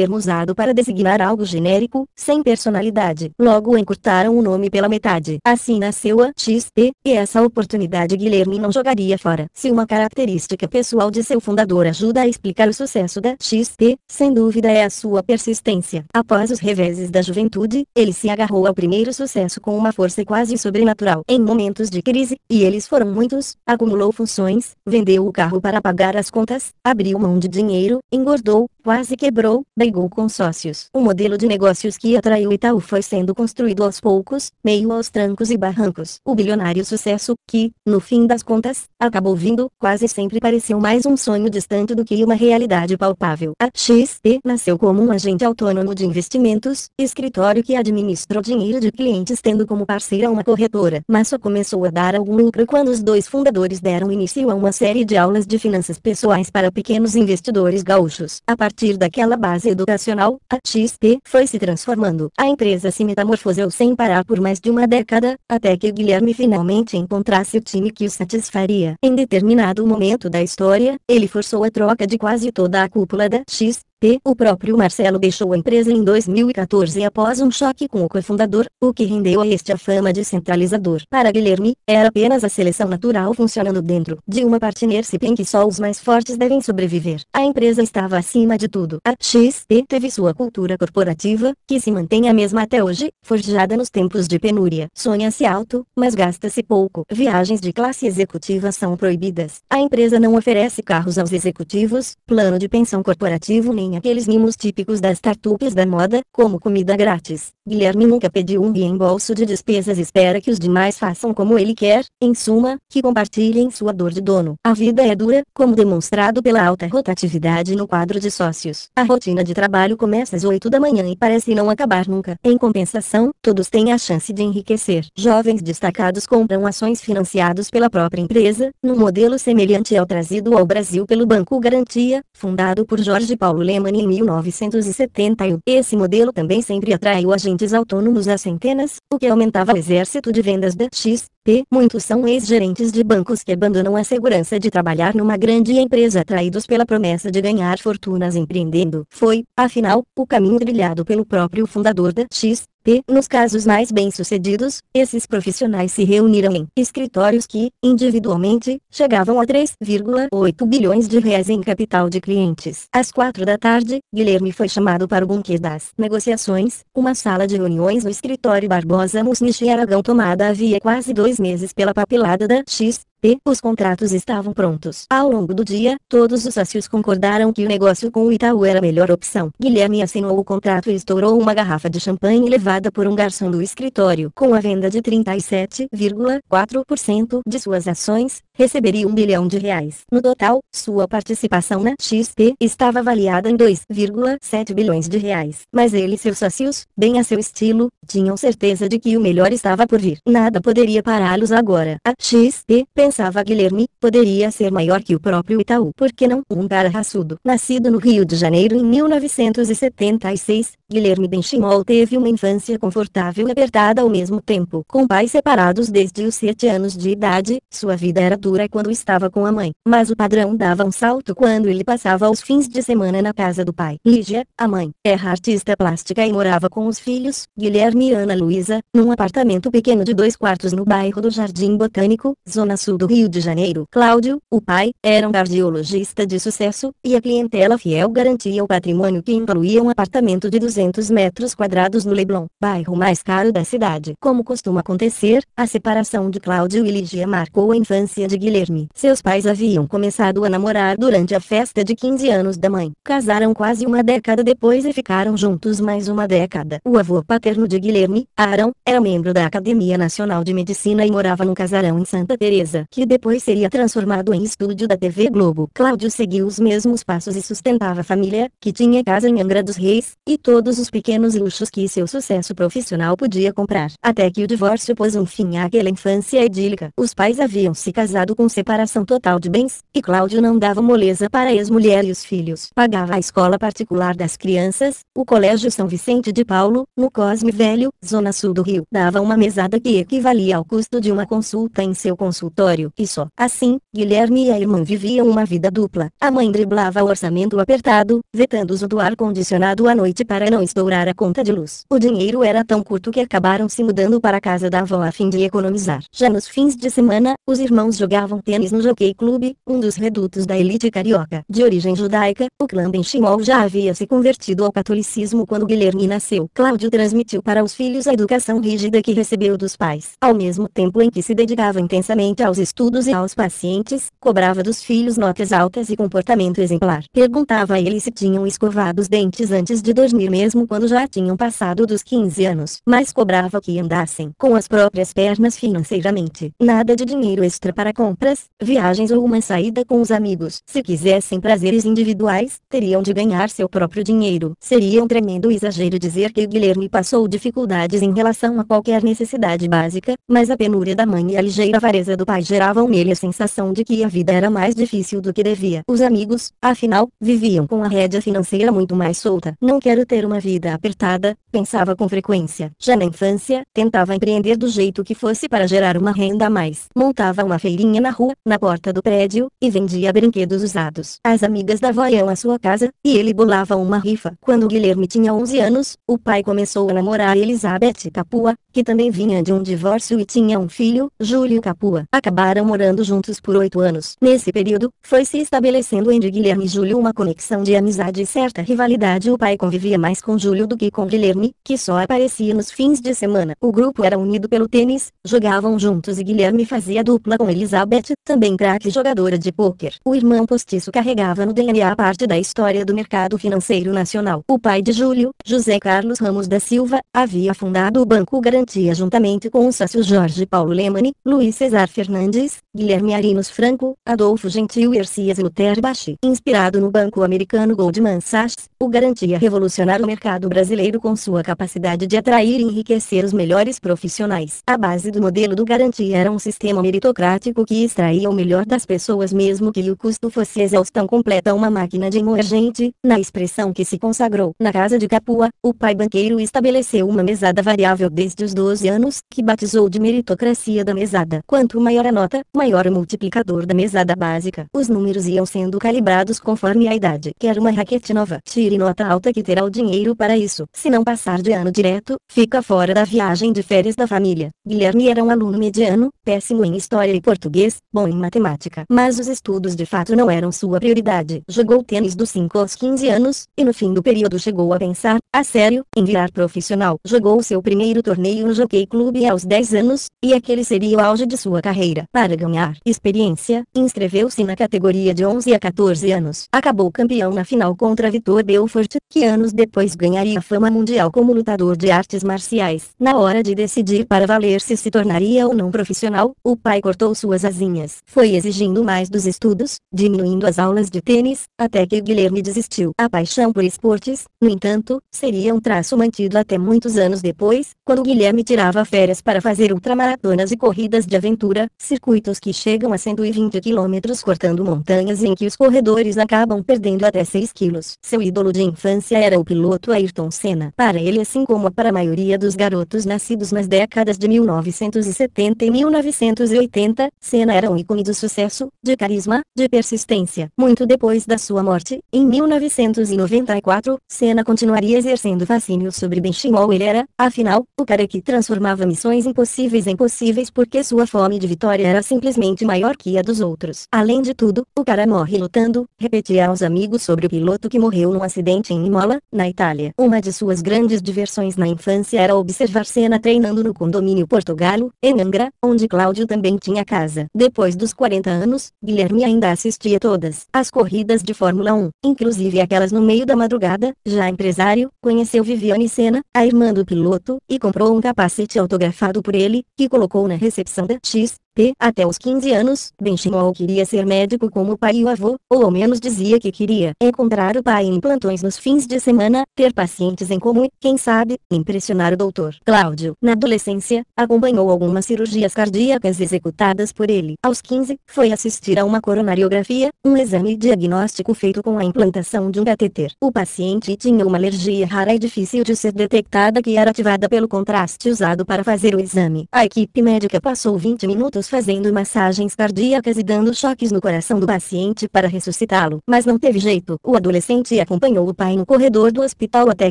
termo usado para designar algo genérico, sem personalidade. Logo encurtaram o nome pela metade. Assim nasceu a XP, e essa oportunidade Guilherme não jogaria fora. Se uma característica pessoal de seu fundador ajuda a explicar o sucesso da XP, sem dúvida é a sua persistência. Após os reveses da juventude, ele se agarrou ao primeiro sucesso com uma força quase sobrenatural. Em momentos de crise, e eles foram muitos, acumulou funções, vendeu o carro para pagar as contas, abriu mão de dinheiro, engordou, quase quebrou, brigou com sócios. O modelo de negócios que atraiu Itaú foi sendo construído aos poucos, meio aos trancos e barrancos. O bilionário sucesso, que, no fim das contas, acabou vindo, quase sempre pareceu mais um sonho distante do que uma realidade palpável. A XP nasceu como um agente autônomo de investimentos, escritório que administra o dinheiro de clientes tendo como parceira uma corretora. Mas só começou a dar algum lucro quando os dois fundadores deram início a uma série de aulas de finanças pessoais para pequenos investidores gaúchos. A partir daquela base educacional, a XP foi se transformando. A empresa se metamorfoseou sem parar por mais de uma década, até que Guilherme finalmente encontrasse o time que o satisfaria. Em determinado momento da história, ele forçou a troca de quase toda a cúpula da XP P. O próprio Marcelo deixou a empresa em 2014 após um choque com o cofundador, o que rendeu a este a fama de centralizador. Para Guilherme, era apenas a seleção natural funcionando dentro de uma partnership em que só os mais fortes devem sobreviver. A empresa estava acima de tudo. A XP teve sua cultura corporativa, que se mantém a mesma até hoje, forjada nos tempos de penúria. Sonha-se alto, mas gasta-se pouco. Viagens de classe executiva são proibidas. A empresa não oferece carros aos executivos, plano de pensão corporativo nem aqueles mimos típicos das tartupias da moda, como comida grátis. Guilherme nunca pediu um reembolso de despesas e espera que os demais façam como ele quer, em suma, que compartilhem sua dor de dono. A vida é dura, como demonstrado pela alta rotatividade no quadro de sócios. A rotina de trabalho começa às 8 da manhã e parece não acabar nunca. Em compensação, todos têm a chance de enriquecer. Jovens destacados compram ações financiadas pela própria empresa, num modelo semelhante ao trazido ao Brasil pelo Banco Garantia, fundado por Jorge Paulo Lema Alemanha em 1971. Esse modelo também sempre atraiu agentes autônomos a centenas, o que aumentava o exército de vendas da X, P. Muitos são ex-gerentes de bancos que abandonam a segurança de trabalhar numa grande empresa atraídos pela promessa de ganhar fortunas empreendendo. Foi, afinal, o caminho trilhado pelo próprio fundador da X. P. Nos casos mais bem-sucedidos, esses profissionais se reuniram em escritórios que, individualmente, chegavam a 3,8 bilhões de reais em capital de clientes. Às quatro da tarde, Guilherme foi chamado para o bunker das negociações, uma sala de reuniões no escritório Barbosa e Aragão tomada havia quase dois dois meses pela papelada da XP. Os contratos estavam prontos. Ao longo do dia, todos os sócios concordaram que o negócio com o Itaú era a melhor opção. Guilherme assinou o contrato e estourou uma garrafa de champanhe levada por um garçom do escritório. Com a venda de 37,4% de suas ações, receberia um bilhão de reais. No total, sua participação na XP estava avaliada em 2,7 bilhões de reais. Mas ele e seus sócios, bem a seu estilo, tinham certeza de que o melhor estava por vir. Nada poderia pará-los agora. A XP, pensava Guilherme, poderia ser maior que o próprio Itaú. Por que não um cara raçudo? Nascido no Rio de Janeiro em 1976, Guilherme Benchimol teve uma infância confortável e apertada ao mesmo tempo. Com pais separados desde os 7 anos de idade, sua vida era dura altura quando estava com a mãe, mas o padrão dava um salto quando ele passava os fins de semana na casa do pai. Lígia, a mãe, era é artista plástica e morava com os filhos, Guilherme e Ana Luísa, num apartamento pequeno de dois quartos no bairro do Jardim Botânico, zona sul do Rio de Janeiro. Cláudio, o pai, era um cardiologista de sucesso, e a clientela fiel garantia o patrimônio que incluía um apartamento de 200 metros quadrados no Leblon, bairro mais caro da cidade. Como costuma acontecer, a separação de Cláudio e Lígia marcou a infância de Guilherme. Seus pais haviam começado a namorar durante a festa de 15 anos da mãe. Casaram quase uma década depois e ficaram juntos mais uma década. O avô paterno de Guilherme, Arão, era membro da Academia Nacional de Medicina e morava num casarão em Santa Teresa, que depois seria transformado em estúdio da TV Globo. Cláudio seguiu os mesmos passos e sustentava a família, que tinha casa em Angra dos Reis, e todos os pequenos luxos que seu sucesso profissional podia comprar. Até que o divórcio pôs um fim àquela infância idílica. Os pais haviam se casado casado com separação total de bens, e Cláudio não dava moleza para a ex-mulher e os filhos. Pagava a escola particular das crianças, o Colégio São Vicente de Paulo, no Cosme Velho, zona sul do Rio. Dava uma mesada que equivalia ao custo de uma consulta em seu consultório. E só assim, Guilherme e a irmã viviam uma vida dupla. A mãe driblava o orçamento apertado, vetando uso do ar-condicionado à noite para não estourar a conta de luz. O dinheiro era tão curto que acabaram se mudando para a casa da avó a fim de economizar. Já nos fins de semana, os irmãos jogavam jogavam tênis no Jockey Club, um dos redutos da elite carioca. De origem judaica, o clã Benchimol já havia se convertido ao catolicismo quando Guilherme nasceu. Cláudio transmitiu para os filhos a educação rígida que recebeu dos pais. Ao mesmo tempo em que se dedicava intensamente aos estudos e aos pacientes, cobrava dos filhos notas altas e comportamento exemplar. Perguntava a eles se tinham escovado os dentes antes de dormir mesmo quando já tinham passado dos 15 anos, mas cobrava que andassem com as próprias pernas financeiramente. Nada de dinheiro extra para compras, viagens ou uma saída com os amigos. Se quisessem prazeres individuais, teriam de ganhar seu próprio dinheiro. Seria um tremendo exagero dizer que Guilherme passou dificuldades em relação a qualquer necessidade básica, mas a penúria da mãe e a ligeira avareza do pai geravam nele a sensação de que a vida era mais difícil do que devia. Os amigos, afinal, viviam com a rédea financeira muito mais solta. Não quero ter uma vida apertada, pensava com frequência. Já na infância, tentava empreender do jeito que fosse para gerar uma renda a mais. Montava uma feirinha na rua, na porta do prédio, e vendia brinquedos usados. As amigas da vó iam à sua casa, e ele bolava uma rifa. Quando Guilherme tinha 11 anos, o pai começou a namorar Elizabeth Capua, que também vinha de um divórcio e tinha um filho, Júlio Capua. Acabaram morando juntos por oito anos. Nesse período, foi se estabelecendo entre Guilherme e Júlio uma conexão de amizade e certa rivalidade. O pai convivia mais com Júlio do que com Guilherme, que só aparecia nos fins de semana. O grupo era unido pelo tênis, jogavam juntos e Guilherme fazia dupla com Elizabeth para também craque jogadora de pôquer. O irmão postiço carregava no DNA parte da história do mercado financeiro nacional. O pai de Júlio, José Carlos Ramos da Silva, havia fundado o Banco Garantia juntamente com os sócios Jorge Paulo Lemani, Luiz Cesar Fernandes, Guilherme Arinos Franco, Adolfo Gentil e Ercias Luther Bachi. Inspirado no banco americano Goldman Sachs, o Garantia revolucionar o mercado brasileiro com sua capacidade de atrair e enriquecer os melhores profissionais. A base do modelo do Garantia era um sistema meritocrático que extraía o melhor das pessoas mesmo que o custo fosse exaustão então, completa uma máquina de moer gente, na expressão que se consagrou na casa de Capua, o pai banqueiro estabeleceu uma mesada variável desde os 12 anos, que batizou de meritocracia da mesada. Quanto maior a nota, maior o multiplicador da mesada básica. Os números iam sendo calibrados conforme a idade. Quer uma raquete nova, tire nota alta que terá o dinheiro para isso. Se não passar de ano direto, fica fora da viagem de férias da família. Guilherme era um aluno mediano, péssimo em história e português português, bom em matemática. Mas os estudos de fato não eram sua prioridade. Jogou tênis dos 5 aos 15 anos, e no fim do período chegou a pensar, a sério, em virar profissional. Jogou seu primeiro torneio no Jockey Club aos 10 anos, e aquele seria o auge de sua carreira. Para ganhar experiência, inscreveu-se na categoria de 11 a 14 anos. Acabou campeão na final contra Vitor Belfort, que anos depois ganharia fama mundial como lutador de artes marciais. Na hora de decidir para valer se se tornaria ou não profissional, o pai cortou suas sozinhas. Foi exigindo mais dos estudos, diminuindo as aulas de tênis, até que Guilherme desistiu. A paixão por esportes, no entanto, seria um traço mantido até muitos anos depois, quando Guilherme tirava férias para fazer ultramaratonas e corridas de aventura, circuitos que chegam a 120 km cortando montanhas em que os corredores acabam perdendo até 6 quilos. Seu ídolo de infância era o piloto Ayrton Senna. Para ele assim como para a maioria dos garotos nascidos nas décadas de 1970 e 1980, Helena era um ícone do sucesso, de carisma, de persistência. Muito depois da sua morte, em 1994, Senna continuaria exercendo fascínio sobre Benchimol ele era, afinal, o cara que transformava missões impossíveis em possíveis porque sua fome de vitória era simplesmente maior que a dos outros. Além de tudo, o cara morre lutando, repetia aos amigos sobre o piloto que morreu num acidente em Imola, na Itália. Uma de suas grandes diversões na infância era observar Senna treinando no condomínio Portogalo, em Angra, onde Cláudio também tinha casa. Depois dos 40 anos, Guilherme ainda assistia todas as corridas de Fórmula 1, inclusive aquelas no meio da madrugada. Já empresário, conheceu Viviane Senna, a irmã do piloto, e comprou um capacete autografado por ele, que colocou na recepção da X até os 15 anos, Benchimol queria ser médico como o pai e o avô, ou ao menos dizia que queria encontrar o pai em plantões nos fins de semana, ter pacientes em comum e, quem sabe, impressionar o doutor. Cláudio, na adolescência, acompanhou algumas cirurgias cardíacas executadas por ele. Aos 15, foi assistir a uma coronariografia, um exame diagnóstico feito com a implantação de um cateter. O paciente tinha uma alergia rara e difícil de ser detectada que era ativada pelo contraste usado para fazer o exame. A equipe médica passou 20 minutos fazendo massagens cardíacas e dando choques no coração do paciente para ressuscitá-lo, mas não teve jeito. O adolescente acompanhou o pai no corredor do hospital até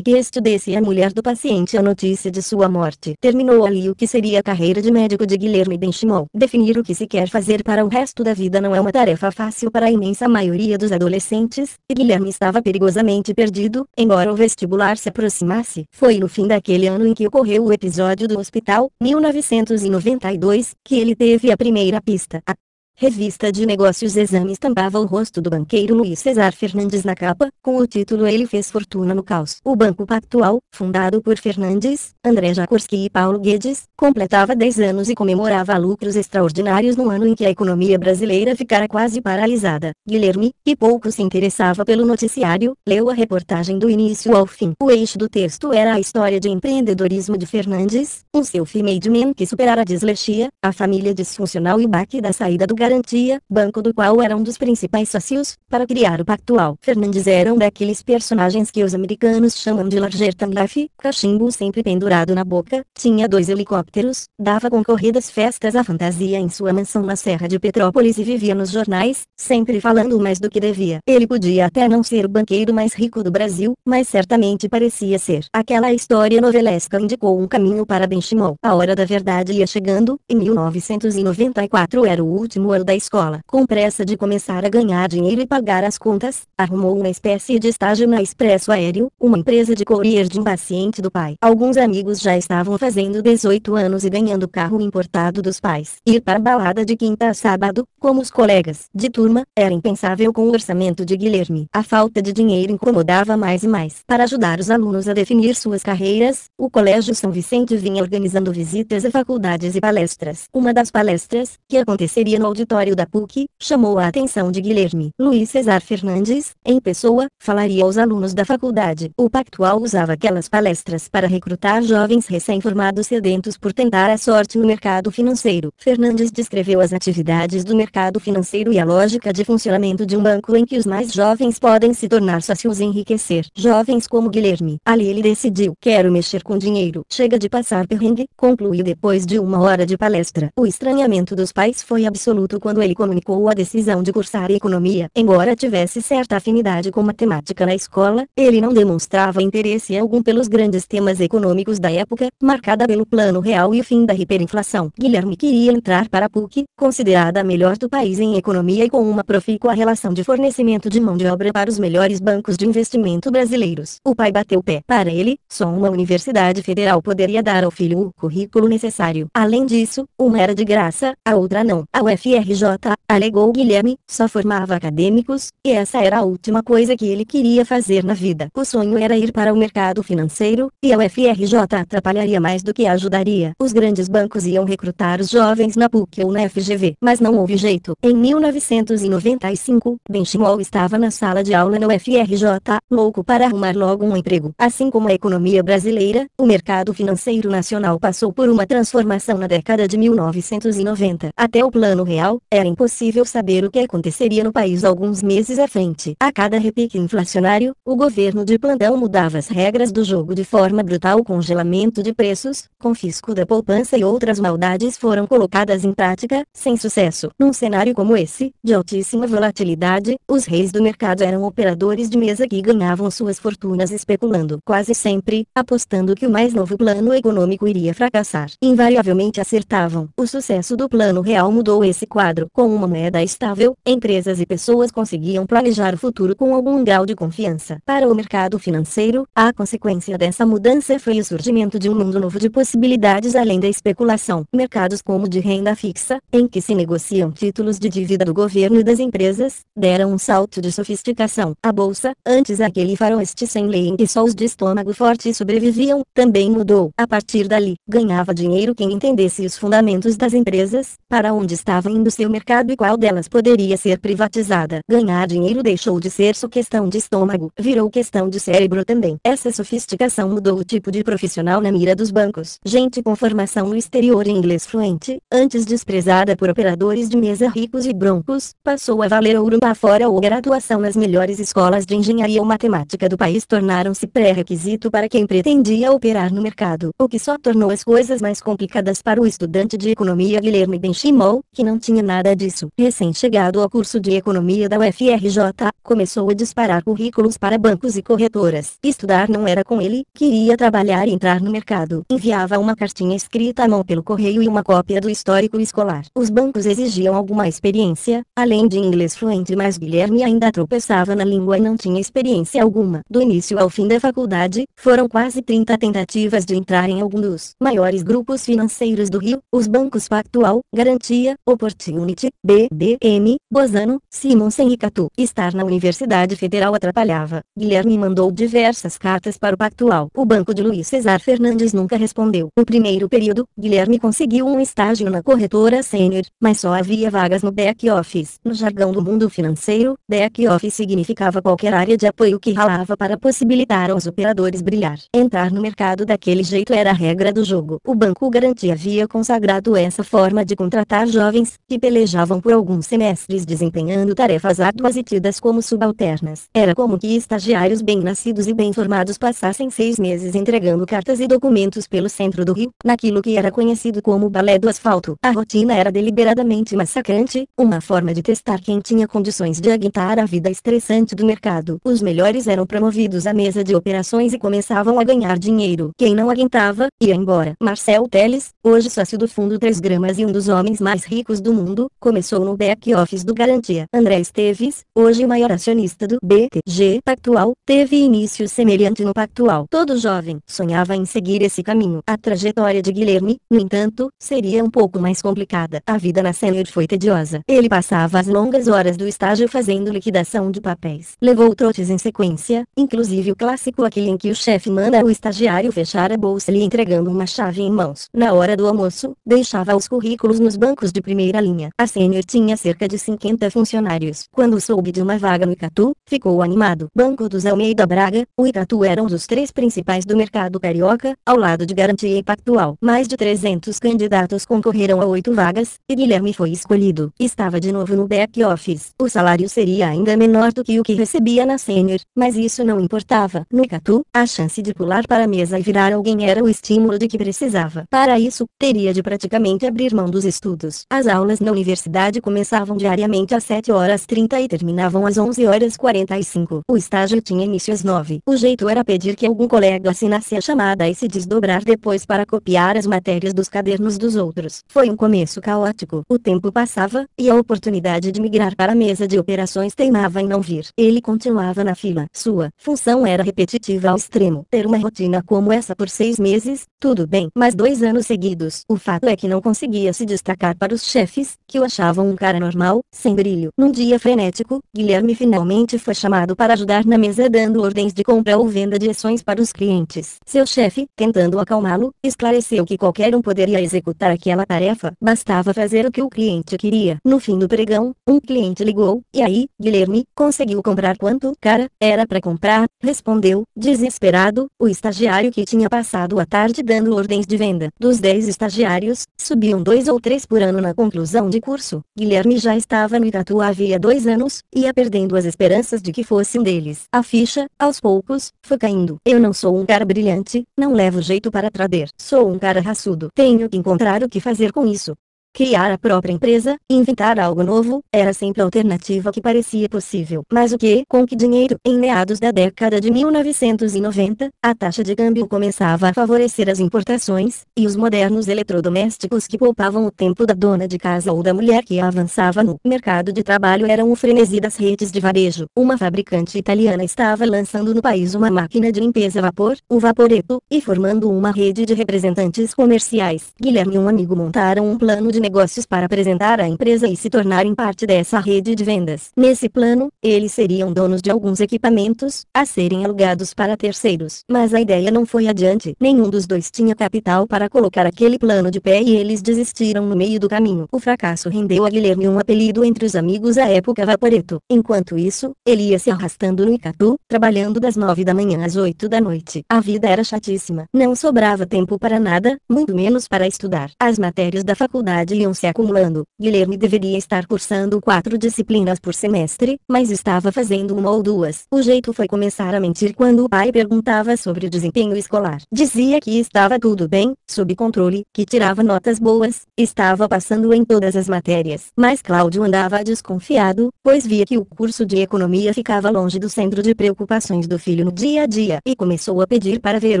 que este desse à mulher do paciente a notícia de sua morte. Terminou ali o que seria a carreira de médico de Guilherme Benchimol. Definir o que se quer fazer para o resto da vida não é uma tarefa fácil para a imensa maioria dos adolescentes, e Guilherme estava perigosamente perdido, embora o vestibular se aproximasse. Foi no fim daquele ano em que ocorreu o episódio do hospital, 1992, que ele teve a primeira pista, a Revista de Negócios Exame estampava o rosto do banqueiro Luiz Cesar Fernandes na capa, com o título Ele fez fortuna no caos. O Banco Pactual, fundado por Fernandes, André Jacorski e Paulo Guedes, completava 10 anos e comemorava lucros extraordinários no ano em que a economia brasileira ficara quase paralisada. Guilherme, que pouco se interessava pelo noticiário, leu a reportagem do início ao fim. O eixo do texto era a história de empreendedorismo de Fernandes, um selfie-made man que superara a dislexia, a família disfuncional e o baque da saída do garoto Garantia, banco do qual era um dos principais sócios, para criar o Pactual. Fernandes era um daqueles personagens que os americanos chamam de larger than life, cachimbo sempre pendurado na boca, tinha dois helicópteros, dava concorridas festas à fantasia em sua mansão na Serra de Petrópolis e vivia nos jornais, sempre falando mais do que devia. Ele podia até não ser o banqueiro mais rico do Brasil, mas certamente parecia ser. Aquela história novelesca indicou um caminho para Benchimol. A hora da verdade ia chegando, em 1994 era o último ano da escola com pressa de começar a ganhar dinheiro e pagar as contas, arrumou uma espécie de estágio na Expresso Aéreo, uma empresa de courier de um paciente do pai. Alguns amigos já estavam fazendo 18 anos e ganhando carro importado dos pais. Ir para balada de quinta a sábado, como os colegas de turma, era impensável com o orçamento de Guilherme. A falta de dinheiro incomodava mais e mais. Para ajudar os alunos a definir suas carreiras, o Colégio São Vicente vinha organizando visitas a faculdades e palestras. Uma das palestras, que aconteceria no auditório laboratório da PUC, chamou a atenção de Guilherme Luiz Cesar Fernandes, em pessoa, falaria aos alunos da faculdade. O Pactual usava aquelas palestras para recrutar jovens recém-formados sedentos por tentar a sorte no mercado financeiro. Fernandes descreveu as atividades do mercado financeiro e a lógica de funcionamento de um banco em que os mais jovens podem se tornar sócios e enriquecer. Jovens como Guilherme. Ali ele decidiu, quero mexer com dinheiro. Chega de passar perrengue, concluiu depois de uma hora de palestra. O estranhamento dos pais foi absoluto quando ele comunicou a decisão de cursar economia. Embora tivesse certa afinidade com matemática na escola, ele não demonstrava interesse algum pelos grandes temas econômicos da época, marcada pelo Plano Real e o fim da hiperinflação. Guilherme queria entrar para a PUC, considerada a melhor do país em economia e com uma profícua relação de fornecimento de mão de obra para os melhores bancos de investimento brasileiros. O pai bateu o pé. Para ele, só uma universidade federal poderia dar ao filho o currículo necessário. Além disso, uma era de graça, a outra não. A UFR UFRJ, alegou Guilherme, só formava acadêmicos, e essa era a última coisa que ele queria fazer na vida. O sonho era ir para o mercado financeiro, e a UFRJ atrapalharia mais do que ajudaria. Os grandes bancos iam recrutar os jovens na PUC ou na FGV, mas não houve jeito. Em 1995, Benchimol estava na sala de aula na UFRJ, louco para arrumar logo um emprego. Assim como a economia brasileira, o mercado financeiro nacional passou por uma transformação na década de 1990. Até o Plano Real real, era é impossível saber o que aconteceria no país alguns meses à frente. A cada repique inflacionário, o governo de plantão mudava as regras do jogo de forma brutal. O congelamento de preços, confisco da poupança e outras maldades foram colocadas em prática, sem sucesso. Num cenário como esse, de altíssima volatilidade, os reis do mercado eram operadores de mesa que ganhavam suas fortunas especulando, quase sempre, apostando que o mais novo plano econômico iria fracassar. Invariavelmente acertavam. O sucesso do plano real mudou esse quadro quadro. Com uma moeda estável, empresas e pessoas conseguiam planejar o futuro com algum grau de confiança. Para o mercado financeiro, a consequência dessa mudança foi o surgimento de um mundo novo de possibilidades além da especulação. Mercados como o de renda fixa, em que se negociam títulos de dívida do governo e das empresas, deram um salto de sofisticação. A bolsa, antes aquele faroeste sem lei em que só os de estômago forte sobreviviam, também mudou. A partir dali, ganhava dinheiro quem entendesse os fundamentos das empresas, para onde estavam indo do seu mercado e qual delas poderia ser privatizada. Ganhar dinheiro deixou de ser só questão de estômago, virou questão de cérebro também. Essa sofisticação mudou o tipo de profissional na mira dos bancos. Gente com formação no exterior em inglês fluente, antes desprezada por operadores de mesa ricos e broncos, passou a valer ouro para fora ou graduação nas melhores escolas de engenharia ou matemática do país tornaram-se pré-requisito para quem pretendia operar no mercado, o que só tornou as coisas mais complicadas para o estudante de economia Guilherme Benchimol, que não tinha tinha nada disso. Recém-chegado ao curso de economia da UFRJ, começou a disparar currículos para bancos e corretoras. Estudar não era com ele, queria trabalhar e entrar no mercado. Enviava uma cartinha escrita à mão pelo correio e uma cópia do histórico escolar. Os bancos exigiam alguma experiência, além de inglês fluente mas Guilherme ainda tropeçava na língua e não tinha experiência alguma. Do início ao fim da faculdade, foram quase 30 tentativas de entrar em algum dos maiores grupos financeiros do Rio, os bancos Pactual, Garantia, Oporti Unity, BDM, Bozano, Simonsen e Catu. Estar na Universidade Federal atrapalhava. Guilherme mandou diversas cartas para o Pactual. O banco de Luiz Cesar Fernandes nunca respondeu. No primeiro período, Guilherme conseguiu um estágio na corretora sênior, mas só havia vagas no back-office. No jargão do mundo financeiro, back-office significava qualquer área de apoio que ralava para possibilitar aos operadores brilhar. Entrar no mercado daquele jeito era a regra do jogo. O banco garantia havia consagrado essa forma de contratar jovens, que pelejavam por alguns semestres desempenhando tarefas árduas e tidas como subalternas. Era como que estagiários bem-nascidos e bem-formados passassem seis meses entregando cartas e documentos pelo centro do Rio, naquilo que era conhecido como Balé do Asfalto. A rotina era deliberadamente massacrante, uma forma de testar quem tinha condições de aguentar a vida estressante do mercado. Os melhores eram promovidos à mesa de operações e começavam a ganhar dinheiro. Quem não aguentava, ia embora. Marcel Teles, hoje sócio do Fundo 3 Gramas e um dos homens mais ricos do mundo, mundo, começou no back-office do Garantia. André Esteves, hoje maior acionista do BTG Pactual, teve início semelhante no Pactual. Todo jovem sonhava em seguir esse caminho. A trajetória de Guilherme, no entanto, seria um pouco mais complicada. A vida na Senior foi tediosa. Ele passava as longas horas do estágio fazendo liquidação de papéis. Levou trotes em sequência, inclusive o clássico aquele em que o chefe manda o estagiário fechar a bolsa lhe entregando uma chave em mãos. Na hora do almoço, deixava os currículos nos bancos de primeira linha linha. A Sênior tinha cerca de 50 funcionários. Quando soube de uma vaga no Icatu, ficou animado. Banco dos Almeida Braga, o Icatu era um dos três principais do mercado carioca, ao lado de Garantia e Pactual. Mais de 300 candidatos concorreram a oito vagas, e Guilherme foi escolhido. Estava de novo no back-office. O salário seria ainda menor do que o que recebia na Sênior, mas isso não importava. No Icatu, a chance de pular para a mesa e virar alguém era o estímulo de que precisava. Para isso, teria de praticamente abrir mão dos estudos. As aulas na universidade começavam diariamente às 7 horas 30 e terminavam às 11 horas 45. O estágio tinha início às 9. O jeito era pedir que algum colega assinasse a chamada e se desdobrar depois para copiar as matérias dos cadernos dos outros. Foi um começo caótico. O tempo passava, e a oportunidade de migrar para a mesa de operações teimava em não vir. Ele continuava na fila. Sua função era repetitiva ao extremo. Ter uma rotina como essa por seis meses, tudo bem, mas dois anos seguidos. O fato é que não conseguia se destacar para os chefes, que o achavam um cara normal, sem brilho. Num dia frenético, Guilherme finalmente foi chamado para ajudar na mesa dando ordens de compra ou venda de ações para os clientes. Seu chefe, tentando acalmá-lo, esclareceu que qualquer um poderia executar aquela tarefa, bastava fazer o que o cliente queria. No fim do pregão, um cliente ligou, e aí, Guilherme, conseguiu comprar quanto, cara, era para comprar, respondeu, desesperado, o estagiário que tinha passado a tarde dando ordens de venda. Dos 10 estagiários, subiam dois ou três por ano na conclusão conclusão de curso, Guilherme já estava no Iguatu havia dois anos, ia perdendo as esperanças de que fosse um deles. A ficha, aos poucos, foi caindo. Eu não sou um cara brilhante, não levo jeito para trader. Sou um cara raçudo. Tenho que encontrar o que fazer com isso. Criar a própria empresa, inventar algo novo, era sempre a alternativa que parecia possível. Mas o que? Com que dinheiro? Em meados da década de 1990, a taxa de câmbio começava a favorecer as importações, e os modernos eletrodomésticos que poupavam o tempo da dona de casa ou da mulher que avançava no mercado de trabalho eram o frenesi das redes de varejo. Uma fabricante italiana estava lançando no país uma máquina de limpeza a vapor, o Vaporeto, e formando uma rede de representantes comerciais. Guilherme e um amigo montaram um plano de negócios para apresentar a empresa e se tornarem parte dessa rede de vendas. Nesse plano, eles seriam donos de alguns equipamentos, a serem alugados para terceiros. Mas a ideia não foi adiante. Nenhum dos dois tinha capital para colocar aquele plano de pé e eles desistiram no meio do caminho. O fracasso rendeu a Guilherme um apelido entre os amigos à época Vaporeto. Enquanto isso, ele ia se arrastando no Icatu, trabalhando das nove da manhã às oito da noite. A vida era chatíssima. Não sobrava tempo para nada, muito menos para estudar. As matérias da faculdade iam se acumulando. Guilherme deveria estar cursando quatro disciplinas por semestre, mas estava fazendo uma ou duas. O jeito foi começar a mentir quando o pai perguntava sobre o desempenho escolar. Dizia que estava tudo bem, sob controle, que tirava notas boas, estava passando em todas as matérias. Mas Cláudio andava desconfiado, pois via que o curso de economia ficava longe do centro de preocupações do filho no dia a dia e começou a pedir para ver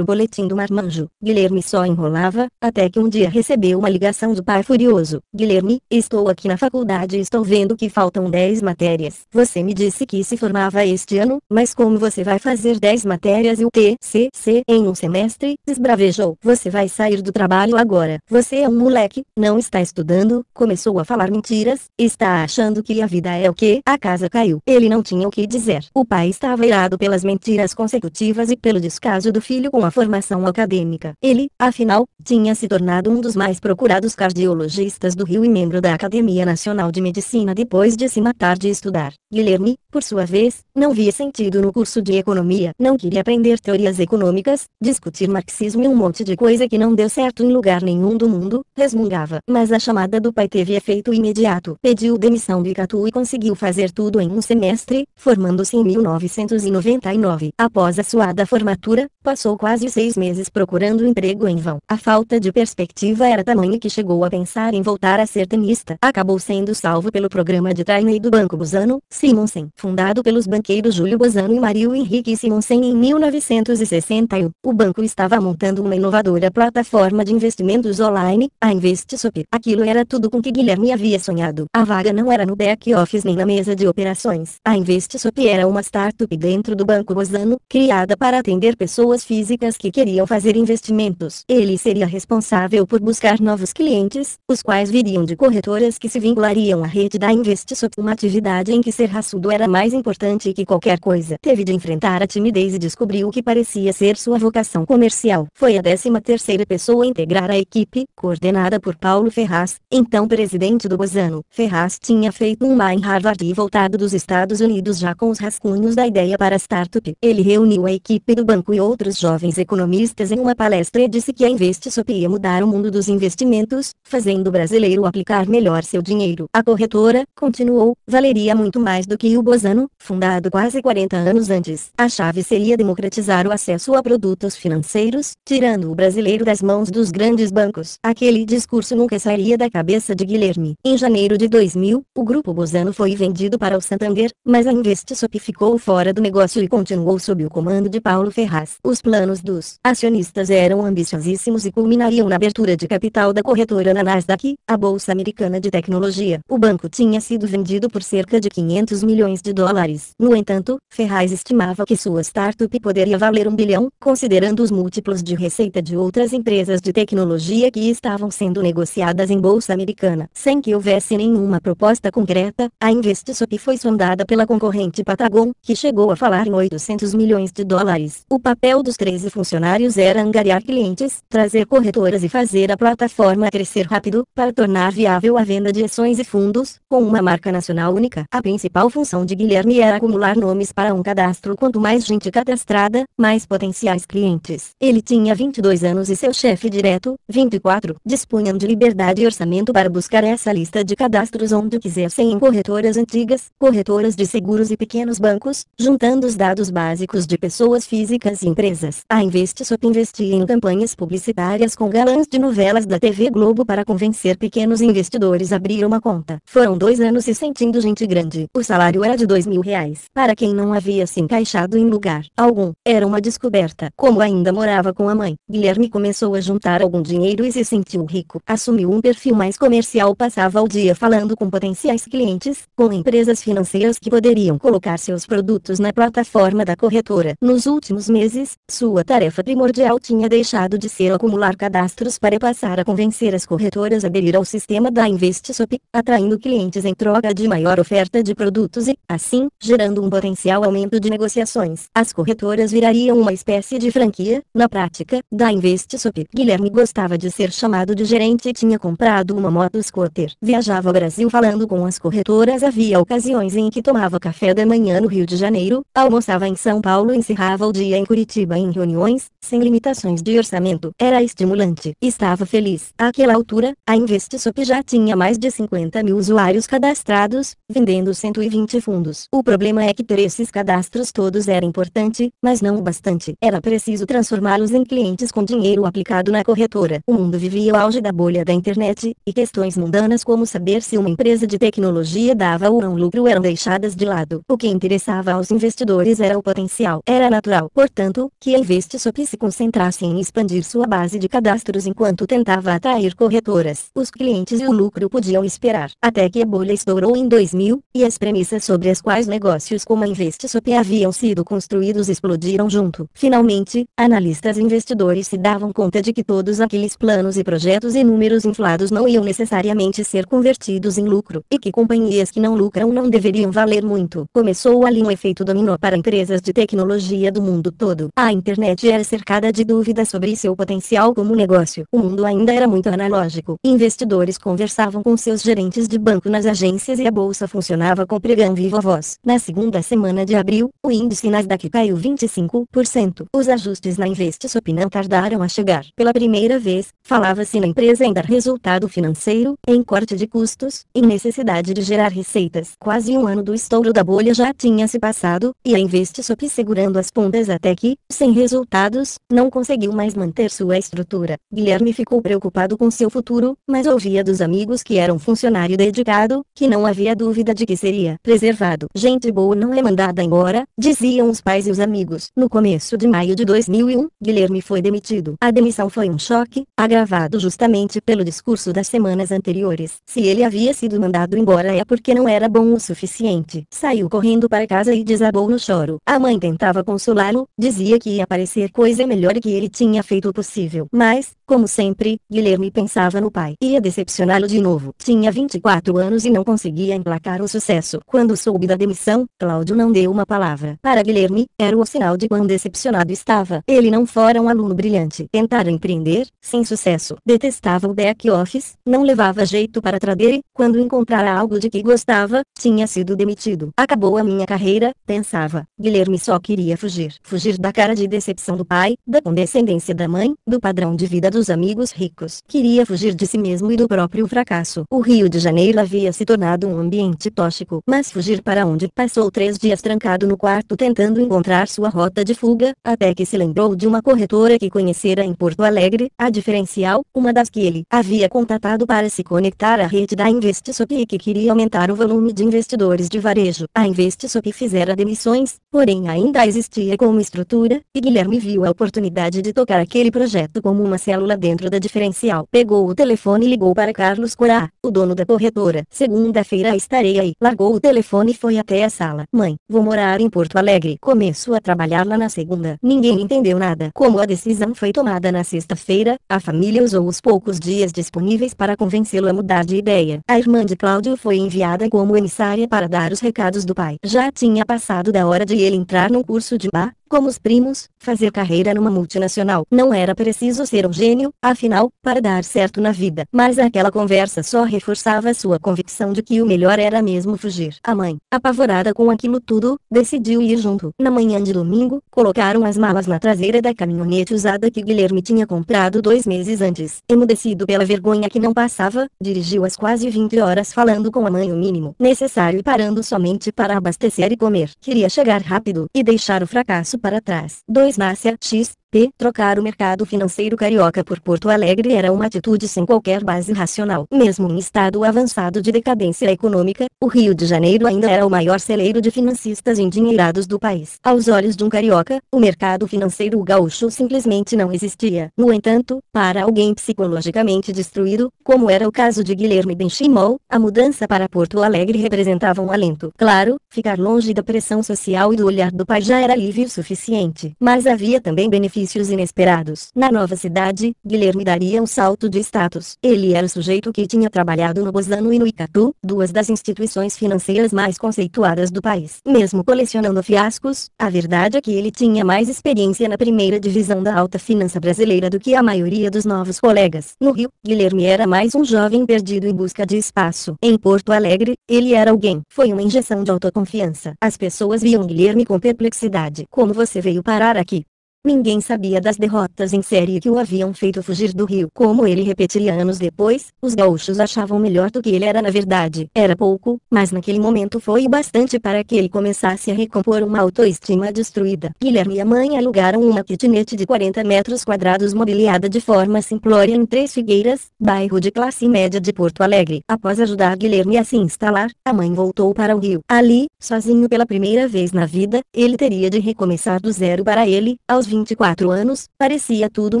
o boletim do marmanjo. Guilherme só enrolava, até que um dia recebeu uma ligação do pai furioso nervoso. Guilherme, estou aqui na faculdade e estou vendo que faltam 10 matérias. Você me disse que se formava este ano, mas como você vai fazer 10 matérias e o TCC em um semestre? Esbravejou. Você vai sair do trabalho agora. Você é um moleque, não está estudando, começou a falar mentiras, está achando que a vida é o que? A casa caiu. Ele não tinha o que dizer. O pai estava irado pelas mentiras consecutivas e pelo descaso do filho com a formação acadêmica. Ele, afinal, tinha se tornado um dos mais procurados cardiologistas do Rio e membro da Academia Nacional de Medicina depois de se matar de estudar. Guilherme, por sua vez, não via sentido no curso de economia, não queria aprender teorias econômicas, discutir marxismo e um monte de coisa que não deu certo em lugar nenhum do mundo, resmungava. Mas a chamada do pai teve efeito imediato. Pediu demissão do Icatu e conseguiu fazer tudo em um semestre, formando-se em 1999. Após a suada formatura, passou quase seis meses procurando emprego em vão. A falta de perspectiva era tamanha que chegou a pensar em em voltar a ser tenista, acabou sendo salvo pelo programa de trainee do Banco Busano, Simonsen, fundado pelos banqueiros Júlio Busano e Mario Henrique Simonsen em 1961. O banco estava montando uma inovadora plataforma de investimentos online, a InvestSup. Aquilo era tudo com que Guilherme havia sonhado. A vaga não era no back-office nem na mesa de operações. A InvestSup era uma startup dentro do Banco Busano, criada para atender pessoas físicas que queriam fazer investimentos. Ele seria responsável por buscar novos clientes, os quais viriam de corretoras que se vinculariam à rede da InvestSup, uma atividade em que ser raçudo era mais importante que qualquer coisa. Teve de enfrentar a timidez e descobriu o que parecia ser sua vocação comercial. Foi a 13 terceira pessoa a integrar a equipe, coordenada por Paulo Ferraz, então presidente do Bozano. Ferraz tinha feito um MA em Harvard e voltado dos Estados Unidos já com os rascunhos da ideia para a startup. Ele reuniu a equipe do banco e outros jovens economistas em uma palestra e disse que a InvestSup ia mudar o mundo dos investimentos, fazendo o brasileiro aplicar melhor seu dinheiro. A corretora, continuou, valeria muito mais do que o Bozano, fundado quase 40 anos antes. A chave seria democratizar o acesso a produtos financeiros, tirando o brasileiro das mãos dos grandes bancos. Aquele discurso nunca sairia da cabeça de Guilherme. Em janeiro de 2000, o grupo Bozano foi vendido para o Santander, mas a InvestSop ficou fora do negócio e continuou sob o comando de Paulo Ferraz. Os planos dos acionistas eram ambiciosíssimos e culminariam na abertura de capital da corretora na Nasdaq Nasdaq, a bolsa americana de tecnologia. O banco tinha sido vendido por cerca de 500 milhões de dólares. No entanto, Ferraz estimava que sua startup poderia valer um bilhão, considerando os múltiplos de receita de outras empresas de tecnologia que estavam sendo negociadas em bolsa americana. Sem que houvesse nenhuma proposta concreta, a InvestSop foi sondada pela concorrente Patagon, que chegou a falar em 800 milhões de dólares. O papel dos 13 funcionários era angariar clientes, trazer corretoras e fazer a plataforma crescer rápido, para tornar viável a venda de ações e fundos, com uma marca nacional única. A principal função de Guilherme era é acumular nomes para um cadastro. Quanto mais gente cadastrada, mais potenciais clientes. Ele tinha 22 anos e seu chefe direto, 24, dispunham de liberdade e orçamento para buscar essa lista de cadastros onde quisessem em corretoras antigas, corretoras de seguros e pequenos bancos, juntando os dados básicos de pessoas físicas e empresas. A InvestSop investia em campanhas publicitárias com galãs de novelas da TV Globo para convencer ser pequenos investidores abrir uma conta. Foram dois anos se sentindo gente grande. O salário era de dois mil reais. Para quem não havia se encaixado em lugar algum, era uma descoberta. Como ainda morava com a mãe, Guilherme começou a juntar algum dinheiro e se sentiu rico. Assumiu um perfil mais comercial, passava o dia falando com potenciais clientes, com empresas financeiras que poderiam colocar seus produtos na plataforma da corretora. Nos últimos meses, sua tarefa primordial tinha deixado de ser acumular cadastros para passar a convencer as corretoras a aderir ao sistema da InvestSup, atraindo clientes em troca de maior oferta de produtos e, assim, gerando um potencial aumento de negociações. As corretoras virariam uma espécie de franquia, na prática, da InvestSup. Guilherme gostava de ser chamado de gerente e tinha comprado uma moto scooter. Viajava ao Brasil falando com as corretoras. Havia ocasiões em que tomava café da manhã no Rio de Janeiro, almoçava em São Paulo e encerrava o dia em Curitiba em reuniões, sem limitações de orçamento. Era estimulante. Estava feliz. Àquela altura, a InvestSup já tinha mais de 50 mil usuários cadastrados, vendendo 120 fundos. O problema é que ter esses cadastros todos era importante, mas não o bastante. Era preciso transformá-los em clientes com dinheiro aplicado na corretora. O mundo vivia o auge da bolha da internet, e questões mundanas como saber se uma empresa de tecnologia dava ou não lucro eram deixadas de lado. O que interessava aos investidores era o potencial. Era natural, portanto, que a InvestSup se concentrasse em expandir sua base de cadastros enquanto tentava atrair corretoras os clientes e o lucro podiam esperar, até que a bolha estourou em 2000, e as premissas sobre as quais negócios como a InvestShop haviam sido construídos explodiram junto. Finalmente, analistas e investidores se davam conta de que todos aqueles planos e projetos e números inflados não iam necessariamente ser convertidos em lucro, e que companhias que não lucram não deveriam valer muito. Começou ali um efeito dominó para empresas de tecnologia do mundo todo. A internet era cercada de dúvidas sobre seu potencial como negócio. O mundo ainda era muito analógico. Em investidores conversavam com seus gerentes de banco nas agências e a bolsa funcionava com pregão vivo a voz. Na segunda semana de abril, o índice Nasdaq caiu 25%. Os ajustes na Investisop não tardaram a chegar. Pela primeira vez, falava-se na empresa em dar resultado financeiro, em corte de custos, em necessidade de gerar receitas. Quase um ano do estouro da bolha já tinha se passado, e a Investisop segurando as pontas até que, sem resultados, não conseguiu mais manter sua estrutura. Guilherme ficou preocupado com seu futuro, mas ouvia dos amigos que era um funcionário dedicado, que não havia dúvida de que seria preservado. Gente boa não é mandada embora, diziam os pais e os amigos. No começo de maio de 2001, Guilherme foi demitido. A demissão foi um choque, agravado justamente pelo discurso das semanas anteriores. Se ele havia sido mandado embora é porque não era bom o suficiente. Saiu correndo para casa e desabou no choro. A mãe tentava consolá-lo, dizia que ia aparecer coisa melhor e que ele tinha feito o possível. Mas, como sempre, Guilherme pensava no pai. Ia decepcioná-lo de novo. Tinha 24 anos e não conseguia emplacar o sucesso. Quando soube da demissão, Cláudio não deu uma palavra. Para Guilherme, era o sinal de quão decepcionado estava. Ele não fora um aluno brilhante. Tentara empreender, sem sucesso. Detestava o back-office, não levava jeito para trader e, quando encontrara algo de que gostava, tinha sido demitido. Acabou a minha carreira, pensava. Guilherme só queria fugir. Fugir da cara de decepção do pai, da condescendência da mãe, do padrão de vida do dos amigos ricos. Queria fugir de si mesmo e do próprio fracasso. O Rio de Janeiro havia se tornado um ambiente tóxico, mas fugir para onde passou três dias trancado no quarto tentando encontrar sua rota de fuga, até que se lembrou de uma corretora que conhecera em Porto Alegre, a diferencial, uma das que ele havia contatado para se conectar à rede da InvestSop e que queria aumentar o volume de investidores de varejo. A InvestSop fizera demissões, porém ainda existia como estrutura, e Guilherme viu a oportunidade de tocar aquele projeto como uma célula dentro da diferencial. Pegou o telefone e ligou para Carlos Corá, o dono da corretora. Segunda-feira estarei aí. Largou o telefone e foi até a sala. Mãe, vou morar em Porto Alegre. Começo a trabalhar lá na segunda. Ninguém entendeu nada. Como a decisão foi tomada na sexta-feira, a família usou os poucos dias disponíveis para convencê-lo a mudar de ideia. A irmã de Cláudio foi enviada como emissária para dar os recados do pai. Já tinha passado da hora de ele entrar no curso de bar, como os primos, fazer carreira numa multinacional. Não era preciso ser um gênio, afinal, para dar certo na vida. Mas aquela conversa só reforçava sua convicção de que o melhor era mesmo fugir. A mãe, apavorada com aquilo tudo, decidiu ir junto. Na manhã de domingo, colocaram as malas na traseira da caminhonete usada que Guilherme tinha comprado dois meses antes. Emudecido pela vergonha que não passava, dirigiu as quase 20 horas falando com a mãe o mínimo necessário e parando somente para abastecer e comer. Queria chegar rápido e deixar o fracasso para trás. 2 Márcia X P. Trocar o mercado financeiro carioca por Porto Alegre era uma atitude sem qualquer base racional. Mesmo em estado avançado de decadência econômica, o Rio de Janeiro ainda era o maior celeiro de financistas endinheirados do país. Aos olhos de um carioca, o mercado financeiro gaúcho simplesmente não existia. No entanto, para alguém psicologicamente destruído, como era o caso de Guilherme Benchimol, a mudança para Porto Alegre representava um alento. Claro, ficar longe da pressão social e do olhar do pai já era alívio suficiente. Mas havia também benefícios benefícios inesperados. Na nova cidade, Guilherme daria um salto de status. Ele era o sujeito que tinha trabalhado no Bozano e no Icatu, duas das instituições financeiras mais conceituadas do país. Mesmo colecionando fiascos, a verdade é que ele tinha mais experiência na primeira divisão da alta finança brasileira do que a maioria dos novos colegas. No Rio, Guilherme era mais um jovem perdido em busca de espaço. Em Porto Alegre, ele era alguém. Foi uma injeção de autoconfiança. As pessoas viam Guilherme com perplexidade. Como você veio parar aqui? Ninguém sabia das derrotas em série que o haviam feito fugir do Rio. Como ele repetiria anos depois, os gaúchos achavam melhor do que ele era na verdade. Era pouco, mas naquele momento foi bastante para que ele começasse a recompor uma autoestima destruída. Guilherme e a mãe alugaram uma kitnet de 40 metros quadrados mobiliada de forma simplória em Três Figueiras, bairro de classe média de Porto Alegre. Após ajudar Guilherme a se instalar, a mãe voltou para o Rio. Ali, sozinho pela primeira vez na vida, ele teria de recomeçar do zero para ele, aos 24 anos, parecia tudo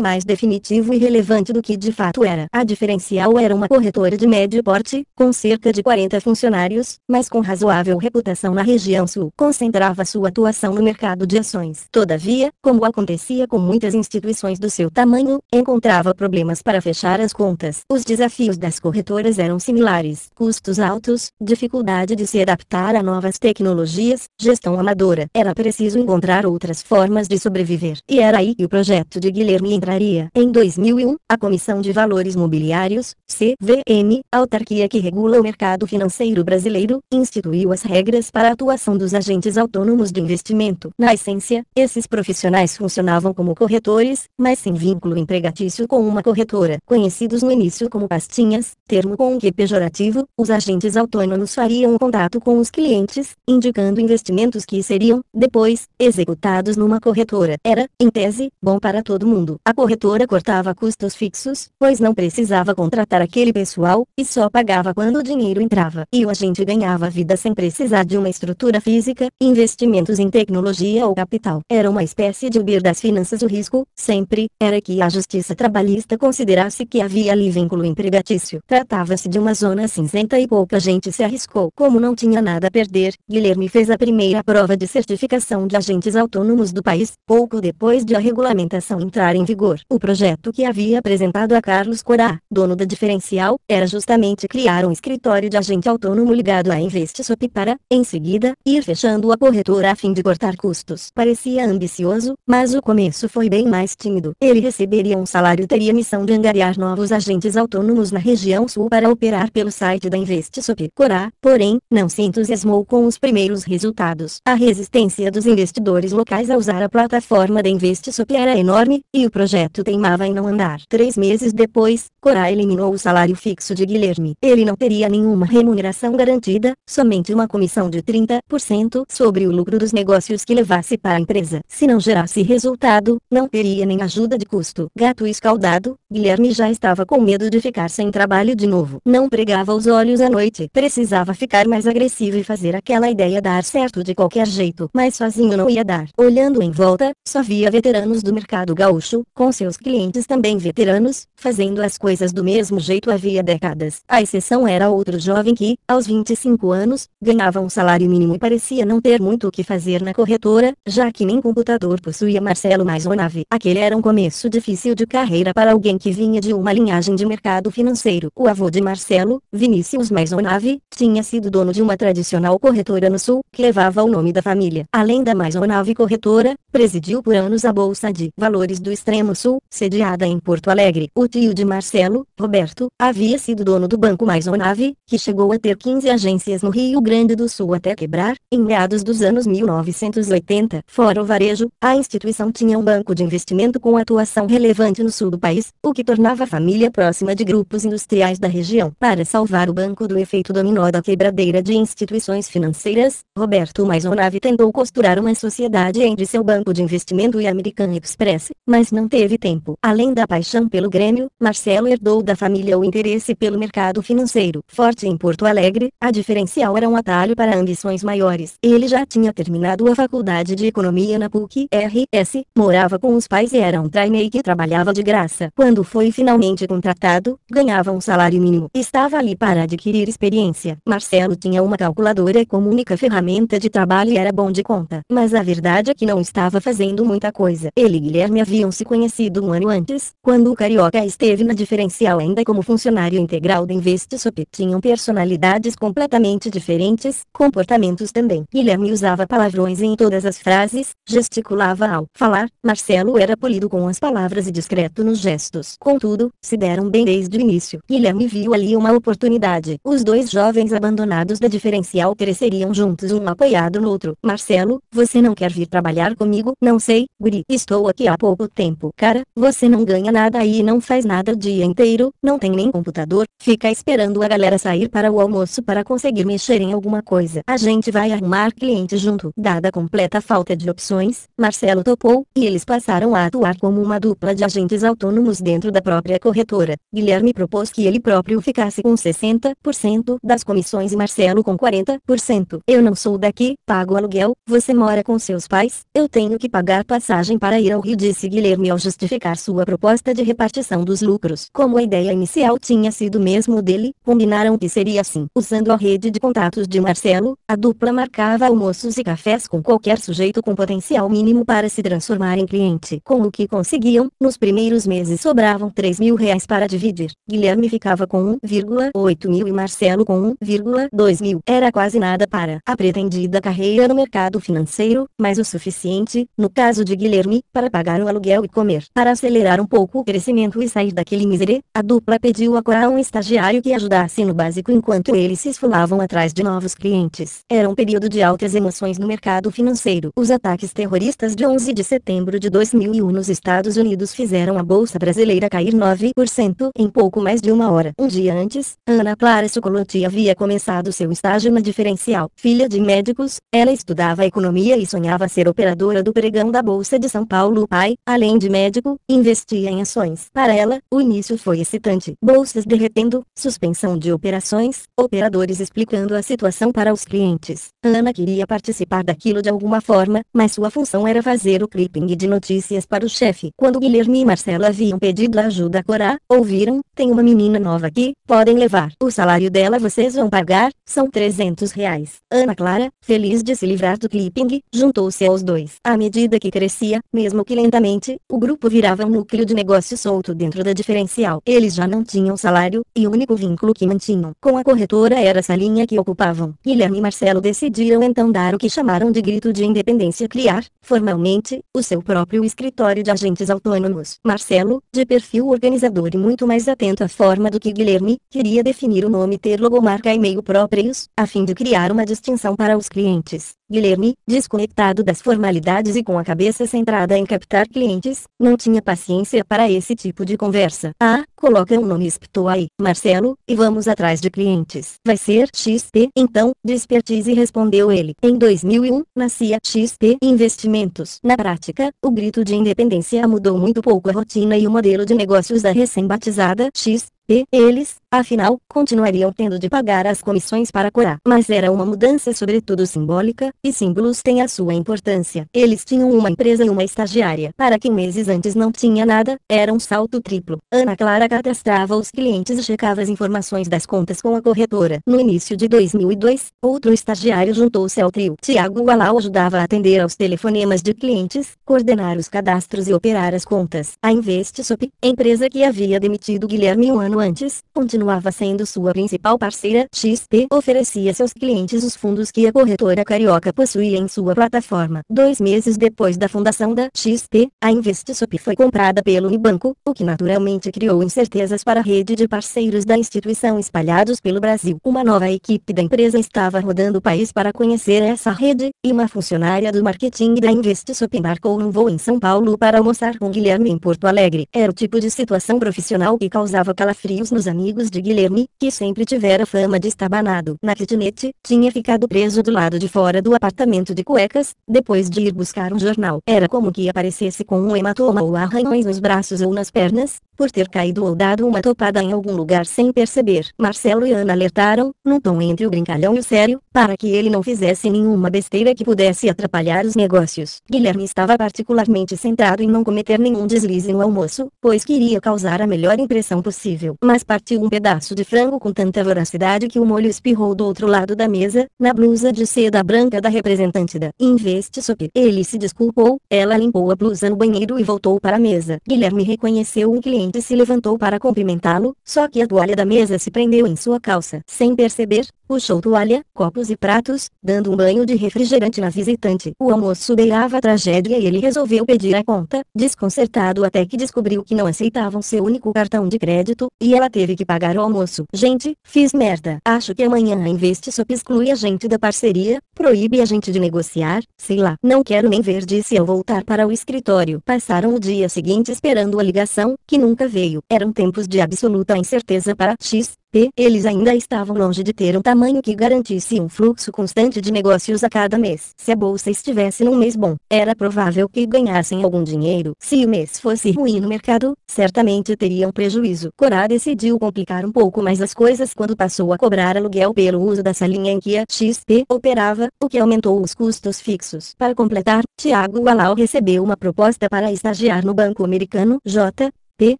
mais definitivo e relevante do que de fato era. A diferencial era uma corretora de médio porte, com cerca de 40 funcionários, mas com razoável reputação na região sul. Concentrava sua atuação no mercado de ações. Todavia, como acontecia com muitas instituições do seu tamanho, encontrava problemas para fechar as contas. Os desafios das corretoras eram similares. Custos altos, dificuldade de se adaptar a novas tecnologias, gestão amadora. Era preciso encontrar outras formas de sobreviver. E era aí que o projeto de Guilherme entraria. Em 2001, a Comissão de Valores Mobiliários, CVM, autarquia que regula o mercado financeiro brasileiro, instituiu as regras para a atuação dos agentes autônomos de investimento. Na essência, esses profissionais funcionavam como corretores, mas sem vínculo empregatício com uma corretora. Conhecidos no início como pastinhas, termo com que pejorativo, os agentes autônomos fariam o contato com os clientes, indicando investimentos que seriam, depois, executados numa corretora. Era, em tese, bom para todo mundo. A corretora cortava custos fixos, pois não precisava contratar aquele pessoal, e só pagava quando o dinheiro entrava. E o agente ganhava vida sem precisar de uma estrutura física, investimentos em tecnologia ou capital. Era uma espécie de Uber das finanças. O risco, sempre, era que a justiça trabalhista considerasse que havia ali vínculo empregatício. Tratava-se de uma zona cinzenta e pouca gente se arriscou. Como não tinha nada a perder, Guilherme fez a primeira prova de certificação de agentes autônomos do país, pouco depois depois de a regulamentação entrar em vigor. O projeto que havia apresentado a Carlos Corá, dono da Diferencial, era justamente criar um escritório de agente autônomo ligado à InvestSop para, em seguida, ir fechando a corretora a fim de cortar custos. Parecia ambicioso, mas o começo foi bem mais tímido. Ele receberia um salário e teria missão de angariar novos agentes autônomos na região sul para operar pelo site da InvestSop. Corá, porém, não se entusiasmou com os primeiros resultados. A resistência dos investidores locais a usar a plataforma da investe Shop era enorme, e o projeto teimava em não andar. Três meses depois, Cora eliminou o salário fixo de Guilherme. Ele não teria nenhuma remuneração garantida, somente uma comissão de 30% sobre o lucro dos negócios que levasse para a empresa. Se não gerasse resultado, não teria nem ajuda de custo. Gato escaldado, Guilherme já estava com medo de ficar sem trabalho de novo. Não pregava os olhos à noite. Precisava ficar mais agressivo e fazer aquela ideia dar certo de qualquer jeito. Mas sozinho não ia dar. Olhando em volta, só via recebia veteranos do mercado gaúcho, com seus clientes também veteranos, fazendo as coisas do mesmo jeito havia décadas. A exceção era outro jovem que, aos 25 anos, ganhava um salário mínimo e parecia não ter muito o que fazer na corretora, já que nem computador possuía Marcelo mais Aquele era um começo difícil de carreira para alguém que vinha de uma linhagem de mercado financeiro. O avô de Marcelo, Vinícius Maisonave, tinha sido dono de uma tradicional corretora no sul, que levava o nome da família. Além da Maisonave corretora, presidiu por anos anos a Bolsa de Valores do Extremo Sul, sediada em Porto Alegre. O tio de Marcelo, Roberto, havia sido dono do banco mais Onave, que chegou a ter 15 agências no Rio Grande do Sul até quebrar, em meados dos anos 1980. Fora o varejo, a instituição tinha um banco de investimento com atuação relevante no sul do país, o que tornava a família próxima de grupos industriais da região. Para salvar o banco do efeito dominó da quebradeira de instituições financeiras, Roberto Maisonave tentou costurar uma sociedade entre seu banco de investimento Flamengo e American Express, mas não teve tempo. Além da paixão pelo Grêmio, Marcelo herdou da família o interesse pelo mercado financeiro. Forte em Porto Alegre, a diferencial era um atalho para ambições maiores. Ele já tinha terminado a faculdade de economia na PUC-RS, morava com os pais e era um trainee que trabalhava de graça. Quando foi finalmente contratado, ganhava um salário mínimo. Estava ali para adquirir experiência. Marcelo tinha uma calculadora como única ferramenta de trabalho e era bom de conta. Mas a verdade é que não estava fazendo muito muita coisa. Ele e Guilherme haviam se conhecido um ano antes, quando o Carioca esteve na diferencial ainda como funcionário integral da InvestSop. Tinham personalidades completamente diferentes, comportamentos também. Guilherme usava palavrões em todas as frases, gesticulava ao falar, Marcelo era polido com as palavras e discreto nos gestos. Contudo, se deram bem desde o início. Guilherme viu ali uma oportunidade. Os dois jovens abandonados da diferencial cresceriam juntos um apoiado no outro. Marcelo, você não quer vir trabalhar comigo? Não sei, Guri, estou aqui há pouco tempo. Cara, você não ganha nada aí e não faz nada o dia inteiro, não tem nem computador, fica esperando a galera sair para o almoço para conseguir mexer em alguma coisa. A gente vai arrumar cliente junto. Dada a completa falta de opções, Marcelo topou, e eles passaram a atuar como uma dupla de agentes autônomos dentro da própria corretora. Guilherme propôs que ele próprio ficasse com 60% das comissões e Marcelo com 40%. Eu não sou daqui, pago aluguel, você mora com seus pais, eu tenho que pagar passagem passagem para ir ao Rio disse Guilherme ao justificar sua proposta de repartição dos lucros. Como a ideia inicial tinha sido mesmo dele, combinaram que seria assim. Usando a rede de contatos de Marcelo, a dupla marcava almoços e cafés com qualquer sujeito com potencial mínimo para se transformar em cliente. Com o que conseguiam, nos primeiros meses sobravam 3 mil reais para dividir. Guilherme ficava com 1,8 mil e Marcelo com 1,2 mil. Era quase nada para a pretendida carreira no mercado financeiro, mas o suficiente, no caso de Guilherme, para pagar o aluguel e comer. Para acelerar um pouco o crescimento e sair daquele miserê, a dupla pediu a Cora um estagiário que ajudasse no básico enquanto eles se esfolavam atrás de novos clientes. Era um período de altas emoções no mercado financeiro. Os ataques terroristas de 11 de setembro de 2001 nos Estados Unidos fizeram a bolsa brasileira cair 9% em pouco mais de uma hora. Um dia antes, Ana Clara Socolotti havia começado seu estágio na diferencial. Filha de médicos, ela estudava economia e sonhava ser operadora do pregão da bolsa Bolsa de São Paulo o pai, além de médico, investia em ações. Para ela, o início foi excitante. Bolsas derretendo, suspensão de operações, operadores explicando a situação para os clientes. Ana queria participar daquilo de alguma forma, mas sua função era fazer o clipping de notícias para o chefe. Quando Guilherme e Marcela haviam pedido ajuda a Corá, ouviram, tem uma menina nova aqui, podem levar. O salário dela vocês vão pagar, são 300 reais. Ana Clara, feliz de se livrar do clipping, juntou-se aos dois. À medida que crescia mesmo que lentamente, o grupo virava um núcleo de negócio solto dentro da diferencial. Eles já não tinham salário, e o único vínculo que mantinham com a corretora era essa linha que ocupavam. Guilherme e Marcelo decidiram então dar o que chamaram de grito de independência criar, formalmente, o seu próprio escritório de agentes autônomos. Marcelo, de perfil organizador e muito mais atento à forma do que Guilherme, queria definir o nome ter logomarca e meio próprios, a fim de criar uma distinção para os clientes. Guilherme, desconectado das formalidades e com a cabeça centrada em captar clientes, não tinha paciência para esse tipo de conversa. Ah, coloca um nome espto aí, Marcelo, e vamos atrás de clientes. Vai ser XP, então, despertize respondeu ele. Em 2001, nascia XP Investimentos. Na prática, o grito de independência mudou muito pouco a rotina e o modelo de negócios da recém-batizada XP. Eles, Afinal, continuariam tendo de pagar as comissões para curar. Mas era uma mudança sobretudo simbólica, e símbolos têm a sua importância. Eles tinham uma empresa e uma estagiária. Para quem meses antes não tinha nada, era um salto triplo. Ana Clara cadastrava os clientes e checava as informações das contas com a corretora. No início de 2002, outro estagiário juntou-se ao trio. Tiago Gualau ajudava a atender aos telefonemas de clientes, coordenar os cadastros e operar as contas. A InvestSup, empresa que havia demitido Guilherme um ano antes, continuava continuava sendo sua principal parceira. XP oferecia seus clientes os fundos que a corretora carioca possuía em sua plataforma. Dois meses depois da fundação da XP, a InvestSup foi comprada pelo Unibanco, o que naturalmente criou incertezas para a rede de parceiros da instituição espalhados pelo Brasil. Uma nova equipe da empresa estava rodando o país para conhecer essa rede, e uma funcionária do marketing da InvestSup embarcou num voo em São Paulo para almoçar com Guilherme em Porto Alegre. Era o tipo de situação profissional que causava calafrios nos amigos de Guilherme, que sempre tivera fama de estabanado na kitnet, tinha ficado preso do lado de fora do apartamento de cuecas, depois de ir buscar um jornal. Era como que aparecesse com um hematoma ou arranhões nos braços ou nas pernas, por ter caído ou dado uma topada em algum lugar sem perceber. Marcelo e Ana alertaram, num tom entre o brincalhão e o sério, para que ele não fizesse nenhuma besteira que pudesse atrapalhar os negócios. Guilherme estava particularmente centrado em não cometer nenhum deslize no almoço, pois queria causar a melhor impressão possível. Mas partiu um pedaço de frango com tanta voracidade que o molho espirrou do outro lado da mesa, na blusa de seda branca da representante da Investissop. Ele se desculpou, ela limpou a blusa no banheiro e voltou para a mesa. Guilherme reconheceu um cliente se levantou para cumprimentá-lo, só que a toalha da mesa se prendeu em sua calça. Sem perceber, puxou toalha, copos e pratos, dando um banho de refrigerante na visitante. O almoço beirava a tragédia e ele resolveu pedir a conta, desconcertado até que descobriu que não aceitavam seu único cartão de crédito, e ela teve que pagar o almoço. Gente, fiz merda. Acho que amanhã a InvestSop exclui a gente da parceria, proíbe a gente de negociar, sei lá. Não quero nem ver disse ao voltar para o escritório. Passaram o dia seguinte esperando a ligação, que nunca nunca veio. Eram tempos de absoluta incerteza para X, P. Eles ainda estavam longe de ter um tamanho que garantisse um fluxo constante de negócios a cada mês. Se a bolsa estivesse num mês bom, era provável que ganhassem algum dinheiro. Se o mês fosse ruim no mercado, certamente teriam prejuízo. Cora decidiu complicar um pouco mais as coisas quando passou a cobrar aluguel pelo uso da salinha em que a XP operava, o que aumentou os custos fixos. Para completar, Tiago Alau recebeu uma proposta para estagiar no Banco Americano J. P.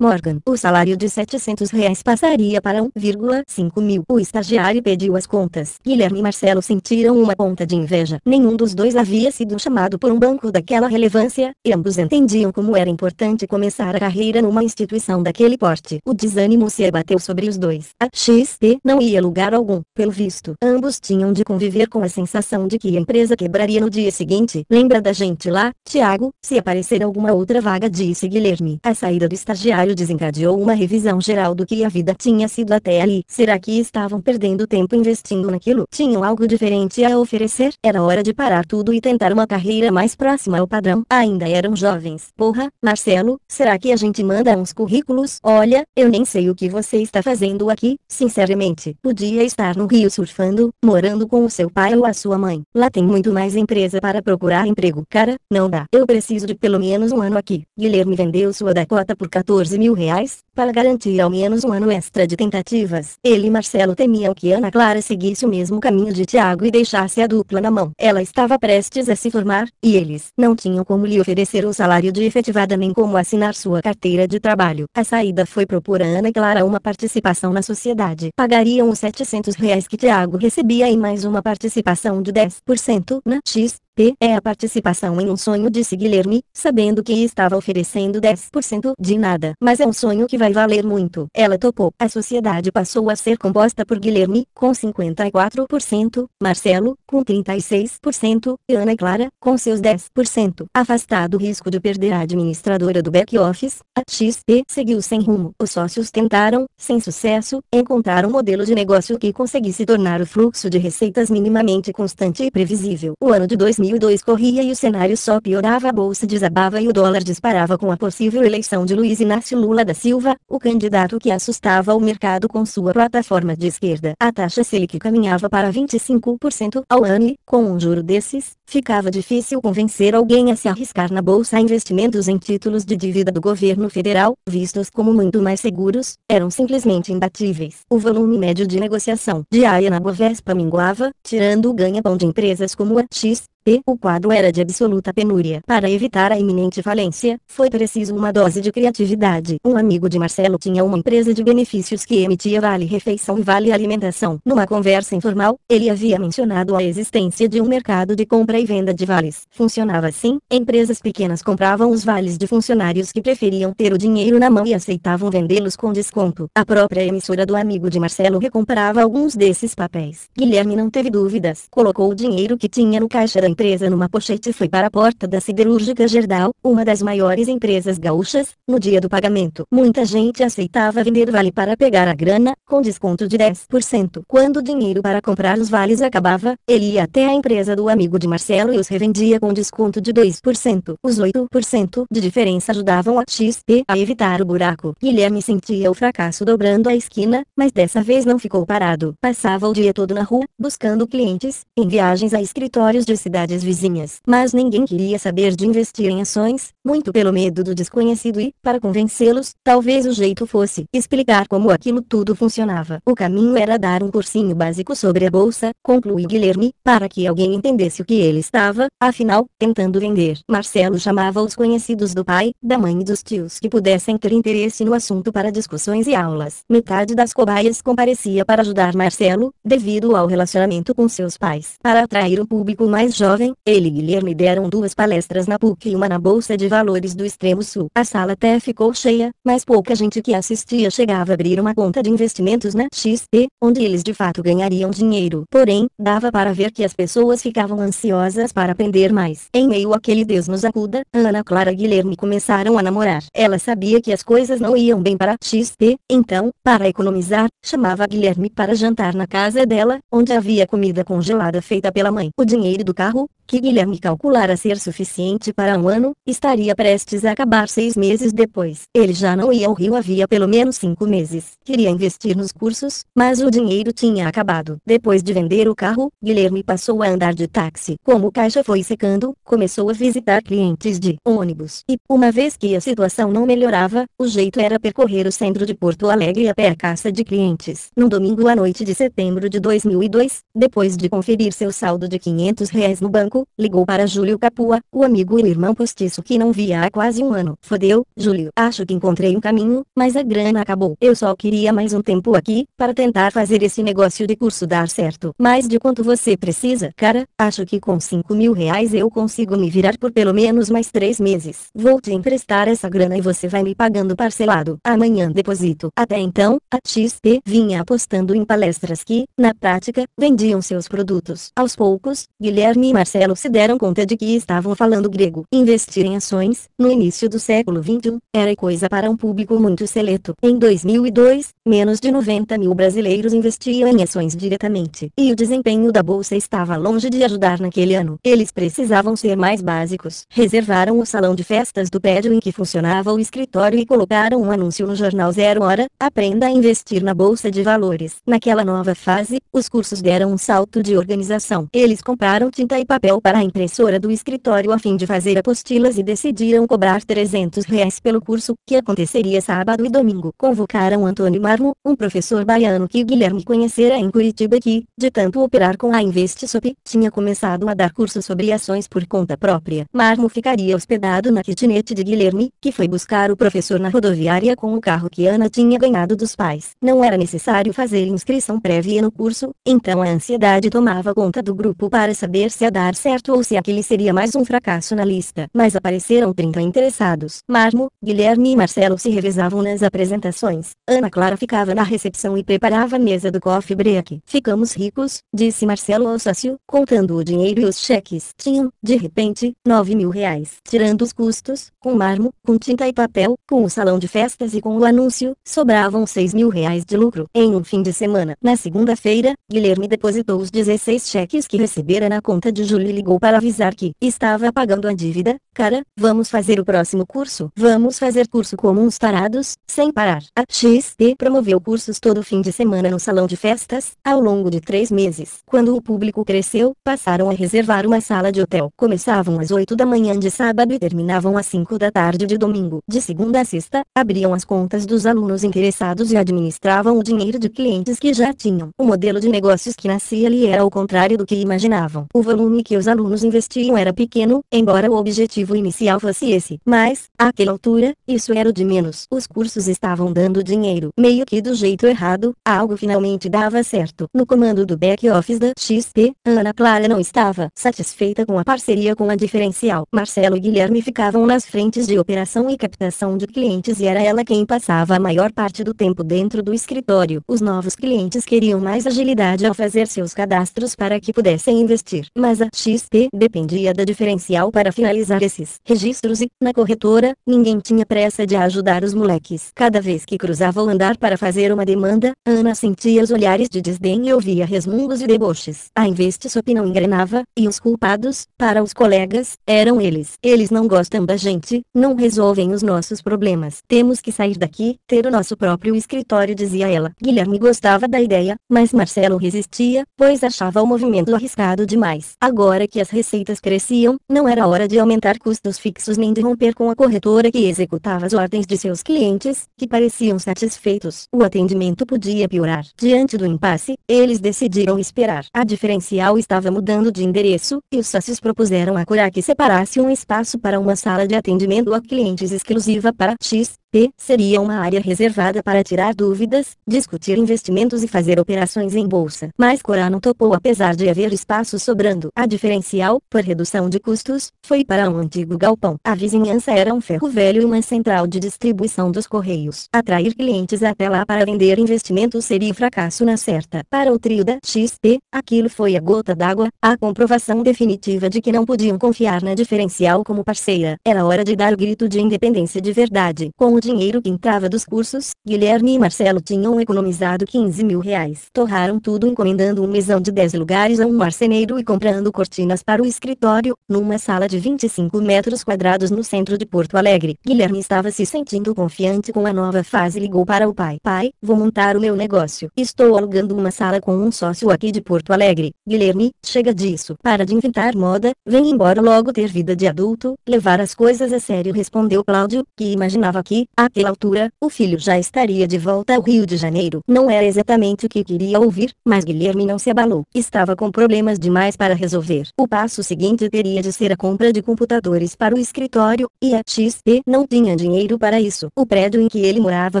Morgan. O salário de 700 reais passaria para 1,5 mil. O estagiário pediu as contas. Guilherme e Marcelo sentiram uma ponta de inveja. Nenhum dos dois havia sido chamado por um banco daquela relevância, e ambos entendiam como era importante começar a carreira numa instituição daquele porte. O desânimo se abateu sobre os dois. A XP não ia lugar algum. Pelo visto, ambos tinham de conviver com a sensação de que a empresa quebraria no dia seguinte. Lembra da gente lá, Tiago? Se aparecer alguma outra vaga disse Guilherme. A saída do estagiário estagiário desencadeou uma revisão geral do que a vida tinha sido até ali. Será que estavam perdendo tempo investindo naquilo? Tinham algo diferente a oferecer? Era hora de parar tudo e tentar uma carreira mais próxima ao padrão. Ainda eram jovens. Porra, Marcelo, será que a gente manda uns currículos? Olha, eu nem sei o que você está fazendo aqui, sinceramente. Podia estar no Rio surfando, morando com o seu pai ou a sua mãe. Lá tem muito mais empresa para procurar emprego. Cara, não dá. Eu preciso de pelo menos um ano aqui. Guilherme vendeu sua Dakota por 14 14 mil reais, para garantir ao menos um ano extra de tentativas. Ele e Marcelo temiam que Ana Clara seguisse o mesmo caminho de Tiago e deixasse a dupla na mão. Ela estava prestes a se formar, e eles não tinham como lhe oferecer o salário de efetivada nem como assinar sua carteira de trabalho. A saída foi propor a Ana Clara uma participação na sociedade. Pagariam os 700 reais que Tiago recebia e mais uma participação de 10% na X é a participação em um sonho de Guilherme, sabendo que estava oferecendo 10% de nada. Mas é um sonho que vai vai valer muito. Ela topou. A sociedade passou a ser composta por Guilherme, com 54%, Marcelo, com 36%, e Ana Clara, com seus 10%. Afastado o risco de perder a administradora do back-office, a XP seguiu sem rumo. Os sócios tentaram, sem sucesso, encontrar um modelo de negócio que conseguisse tornar o fluxo de receitas minimamente constante e previsível. O ano de 2002 corria e o cenário só piorava a bolsa desabava e o dólar disparava com a possível eleição de Luiz Inácio Lula da Silva, o candidato que assustava o mercado com sua plataforma de esquerda. A taxa Selic caminhava para 25% ao ano, com um juro desses, ficava difícil convencer alguém a se arriscar na bolsa a investimentos em títulos de dívida do governo federal, vistos como muito mais seguros, eram simplesmente imbatíveis. O volume médio de negociação diária na Bovespa minguava, tirando o ganha-pão de empresas como a X, o quadro era de absoluta penúria. Para evitar a iminente falência, foi preciso uma dose de criatividade. Um amigo de Marcelo tinha uma empresa de benefícios que emitia vale-refeição e vale-alimentação. Numa conversa informal, ele havia mencionado a existência de um mercado de compra compra e venda de vales. Funcionava assim, empresas pequenas compravam os vales de funcionários que preferiam ter o dinheiro na mão e aceitavam vendê-los com desconto. A própria emissora do amigo de Marcelo recomprava alguns desses papéis. Guilherme não teve dúvidas. Colocou o dinheiro que tinha no caixa da empresa numa pochete e foi para a porta da siderúrgica Gerdau, uma das maiores empresas gaúchas, no dia do pagamento. Muita gente aceitava vender vale para pegar a grana, com desconto de 10%. Quando o dinheiro para comprar os vales acabava, ele ia até a empresa do amigo de Marcelo Marcelo e os revendia com desconto de 2%. Os 8% de diferença ajudavam a XP a evitar o buraco. Guilherme sentia o fracasso dobrando a esquina, mas dessa vez não ficou parado. Passava o dia todo na rua, buscando clientes, em viagens a escritórios de cidades vizinhas. Mas ninguém queria saber de investir em ações, muito pelo medo do desconhecido e, para convencê-los, talvez o jeito fosse explicar como aquilo tudo funcionava. O caminho era dar um cursinho básico sobre a bolsa, concluiu Guilherme, para que alguém entendesse o que ele ele estava, afinal, tentando vender. Marcelo chamava os conhecidos do pai, da mãe e dos tios que pudessem ter interesse no assunto para discussões e aulas. Metade das cobaias comparecia para ajudar Marcelo, devido ao relacionamento com seus pais. Para atrair o público mais jovem, ele e Guilherme deram duas palestras na PUC e uma na Bolsa de Valores do Extremo Sul. A sala até ficou cheia, mas pouca gente que assistia chegava a abrir uma conta de investimentos na XP, onde eles de fato ganhariam dinheiro. Porém, dava para ver que as pessoas ficavam ansiosas ansiosas para aprender mais. Em meio àquele Deus nos acuda, Ana Clara e Guilherme começaram a namorar. Ela sabia que as coisas não iam bem para XP, então, para economizar, chamava Guilherme para jantar na casa dela, onde havia comida congelada feita pela mãe. O dinheiro do carro, que Guilherme calculara ser suficiente para um ano, estaria prestes a acabar seis meses depois. Ele já não ia ao Rio havia pelo menos cinco meses. Queria investir nos cursos, mas o dinheiro tinha acabado. Depois de vender o carro, Guilherme passou a andar de táxi. Com como o caixa foi secando, começou a visitar clientes de ônibus. E, uma vez que a situação não melhorava, o jeito era percorrer o centro de Porto Alegre a pé a caça de clientes. No domingo à noite de setembro de 2002, depois de conferir seu saldo de 500 reais no banco, ligou para Júlio Capua, o amigo e irmão postiço que não via há quase um ano. Fodeu, Júlio. Acho que encontrei um caminho, mas a grana acabou. Eu só queria mais um tempo aqui, para tentar fazer esse negócio de curso dar certo. Mais de quanto você precisa, cara? Acho que com com 5 mil reais eu consigo me virar por pelo menos mais 3 meses. Vou te emprestar essa grana e você vai me pagando parcelado. Amanhã deposito. Até então, a XP vinha apostando em palestras que, na prática, vendiam seus produtos. Aos poucos, Guilherme e Marcelo se deram conta de que estavam falando grego. Investir em ações, no início do século XX era coisa para um público muito seleto. Em 2002, menos de 90 mil brasileiros investiam em ações diretamente. E o desempenho da bolsa estava longe de ajudar naquele Naquele ano, eles precisavam ser mais básicos. Reservaram o salão de festas do prédio em que funcionava o escritório e colocaram um anúncio no jornal Zero Hora, aprenda a investir na bolsa de valores. Naquela nova fase, os cursos deram um salto de organização. Eles compraram tinta e papel para a impressora do escritório a fim de fazer apostilas e decidiram cobrar 300 reais pelo curso, que aconteceria sábado e domingo. Convocaram Antônio Marmo, um professor baiano que Guilherme conhecera em Curitiba que, de tanto operar com a InvestSop, tinha começado a dar curso sobre ações por conta própria. Marmo ficaria hospedado na kitnet de Guilherme, que foi buscar o professor na rodoviária com o carro que Ana tinha ganhado dos pais. Não era necessário fazer inscrição prévia no curso, então a ansiedade tomava conta do grupo para saber se ia dar certo ou se aquele seria mais um fracasso na lista. Mas apareceram 30 interessados. Marmo, Guilherme e Marcelo se revezavam nas apresentações. Ana Clara ficava na recepção e preparava a mesa do coffee break. Ficamos ricos, disse Marcelo ao sócio, contando o dinheiro e os cheques. Tinham, de repente, nove mil reais. Tirando os custos, com marmo, com tinta e papel, com o salão de festas e com o anúncio, sobravam seis mil reais de lucro. Em um fim de semana, na segunda-feira, Guilherme depositou os 16 cheques que recebera na conta de Júlio e ligou para avisar que estava pagando a dívida. Cara, vamos fazer o próximo curso? Vamos fazer curso como uns tarados, sem parar. A XP promoveu cursos todo fim de semana no salão de festas, ao longo de três meses. Quando o público cresceu, passaram a reservar reservar uma sala de hotel. Começavam às 8 da manhã de sábado e terminavam às 5 da tarde de domingo. De segunda a sexta, abriam as contas dos alunos interessados e administravam o dinheiro de clientes que já tinham. O modelo de negócios que nascia ali era o contrário do que imaginavam. O volume que os alunos investiam era pequeno, embora o objetivo inicial fosse esse. Mas, àquela altura, isso era o de menos. Os cursos estavam dando dinheiro, meio que do jeito errado, algo finalmente dava certo. No comando do back-office da XP, Ana Clara não estava satisfeita com a parceria com a Diferencial. Marcelo e Guilherme ficavam nas frentes de operação e captação de clientes e era ela quem passava a maior parte do tempo dentro do escritório. Os novos clientes queriam mais agilidade ao fazer seus cadastros para que pudessem investir. Mas a XP dependia da Diferencial para finalizar esses registros e, na corretora, ninguém tinha pressa de ajudar os moleques. Cada vez que cruzava o andar para fazer uma demanda, Ana sentia os olhares de desdém e ouvia resmungos e deboches. A Investiçop não engrenava, e os culpados, para os colegas, eram eles. Eles não gostam da gente, não resolvem os nossos problemas. Temos que sair daqui, ter o nosso próprio escritório, dizia ela. Guilherme gostava da ideia, mas Marcelo resistia, pois achava o movimento arriscado demais. Agora que as receitas cresciam, não era hora de aumentar custos fixos nem de romper com a corretora que executava as ordens de seus clientes, que pareciam satisfeitos. O atendimento podia piorar. Diante do impasse, eles decidiram esperar. A diferencial estava mudando de endereço endereço, e os sócios propuseram a Kurak que separasse um espaço para uma sala de atendimento a clientes exclusiva para X, P seria uma área reservada para tirar dúvidas, discutir investimentos e fazer operações em bolsa. Mas Corano topou apesar de haver espaço sobrando. A diferencial, por redução de custos, foi para um antigo galpão. A vizinhança era um ferro velho e uma central de distribuição dos correios. Atrair clientes até lá para vender investimentos seria fracasso na certa. Para o trio da XP, aquilo foi a gota d'água, a comprovação definitiva de que não podiam confiar na diferencial como parceira. Era hora de dar o grito de independência de verdade. Com dinheiro que entrava dos cursos, Guilherme e Marcelo tinham economizado 15 mil reais. Torraram tudo encomendando um mesão de 10 lugares a um marceneiro e comprando cortinas para o escritório, numa sala de 25 metros quadrados no centro de Porto Alegre. Guilherme estava se sentindo confiante com a nova fase e ligou para o pai. Pai, vou montar o meu negócio. Estou alugando uma sala com um sócio aqui de Porto Alegre. Guilherme, chega disso. Para de inventar moda, vem embora logo ter vida de adulto, levar as coisas a sério respondeu Cláudio, que imaginava que, àquela altura, o filho já estaria de volta ao Rio de Janeiro. Não era exatamente o que queria ouvir, mas Guilherme não se abalou. Estava com problemas demais para resolver. O passo seguinte teria de ser a compra de computadores para o escritório, e a XP não tinha dinheiro para isso. O prédio em que ele morava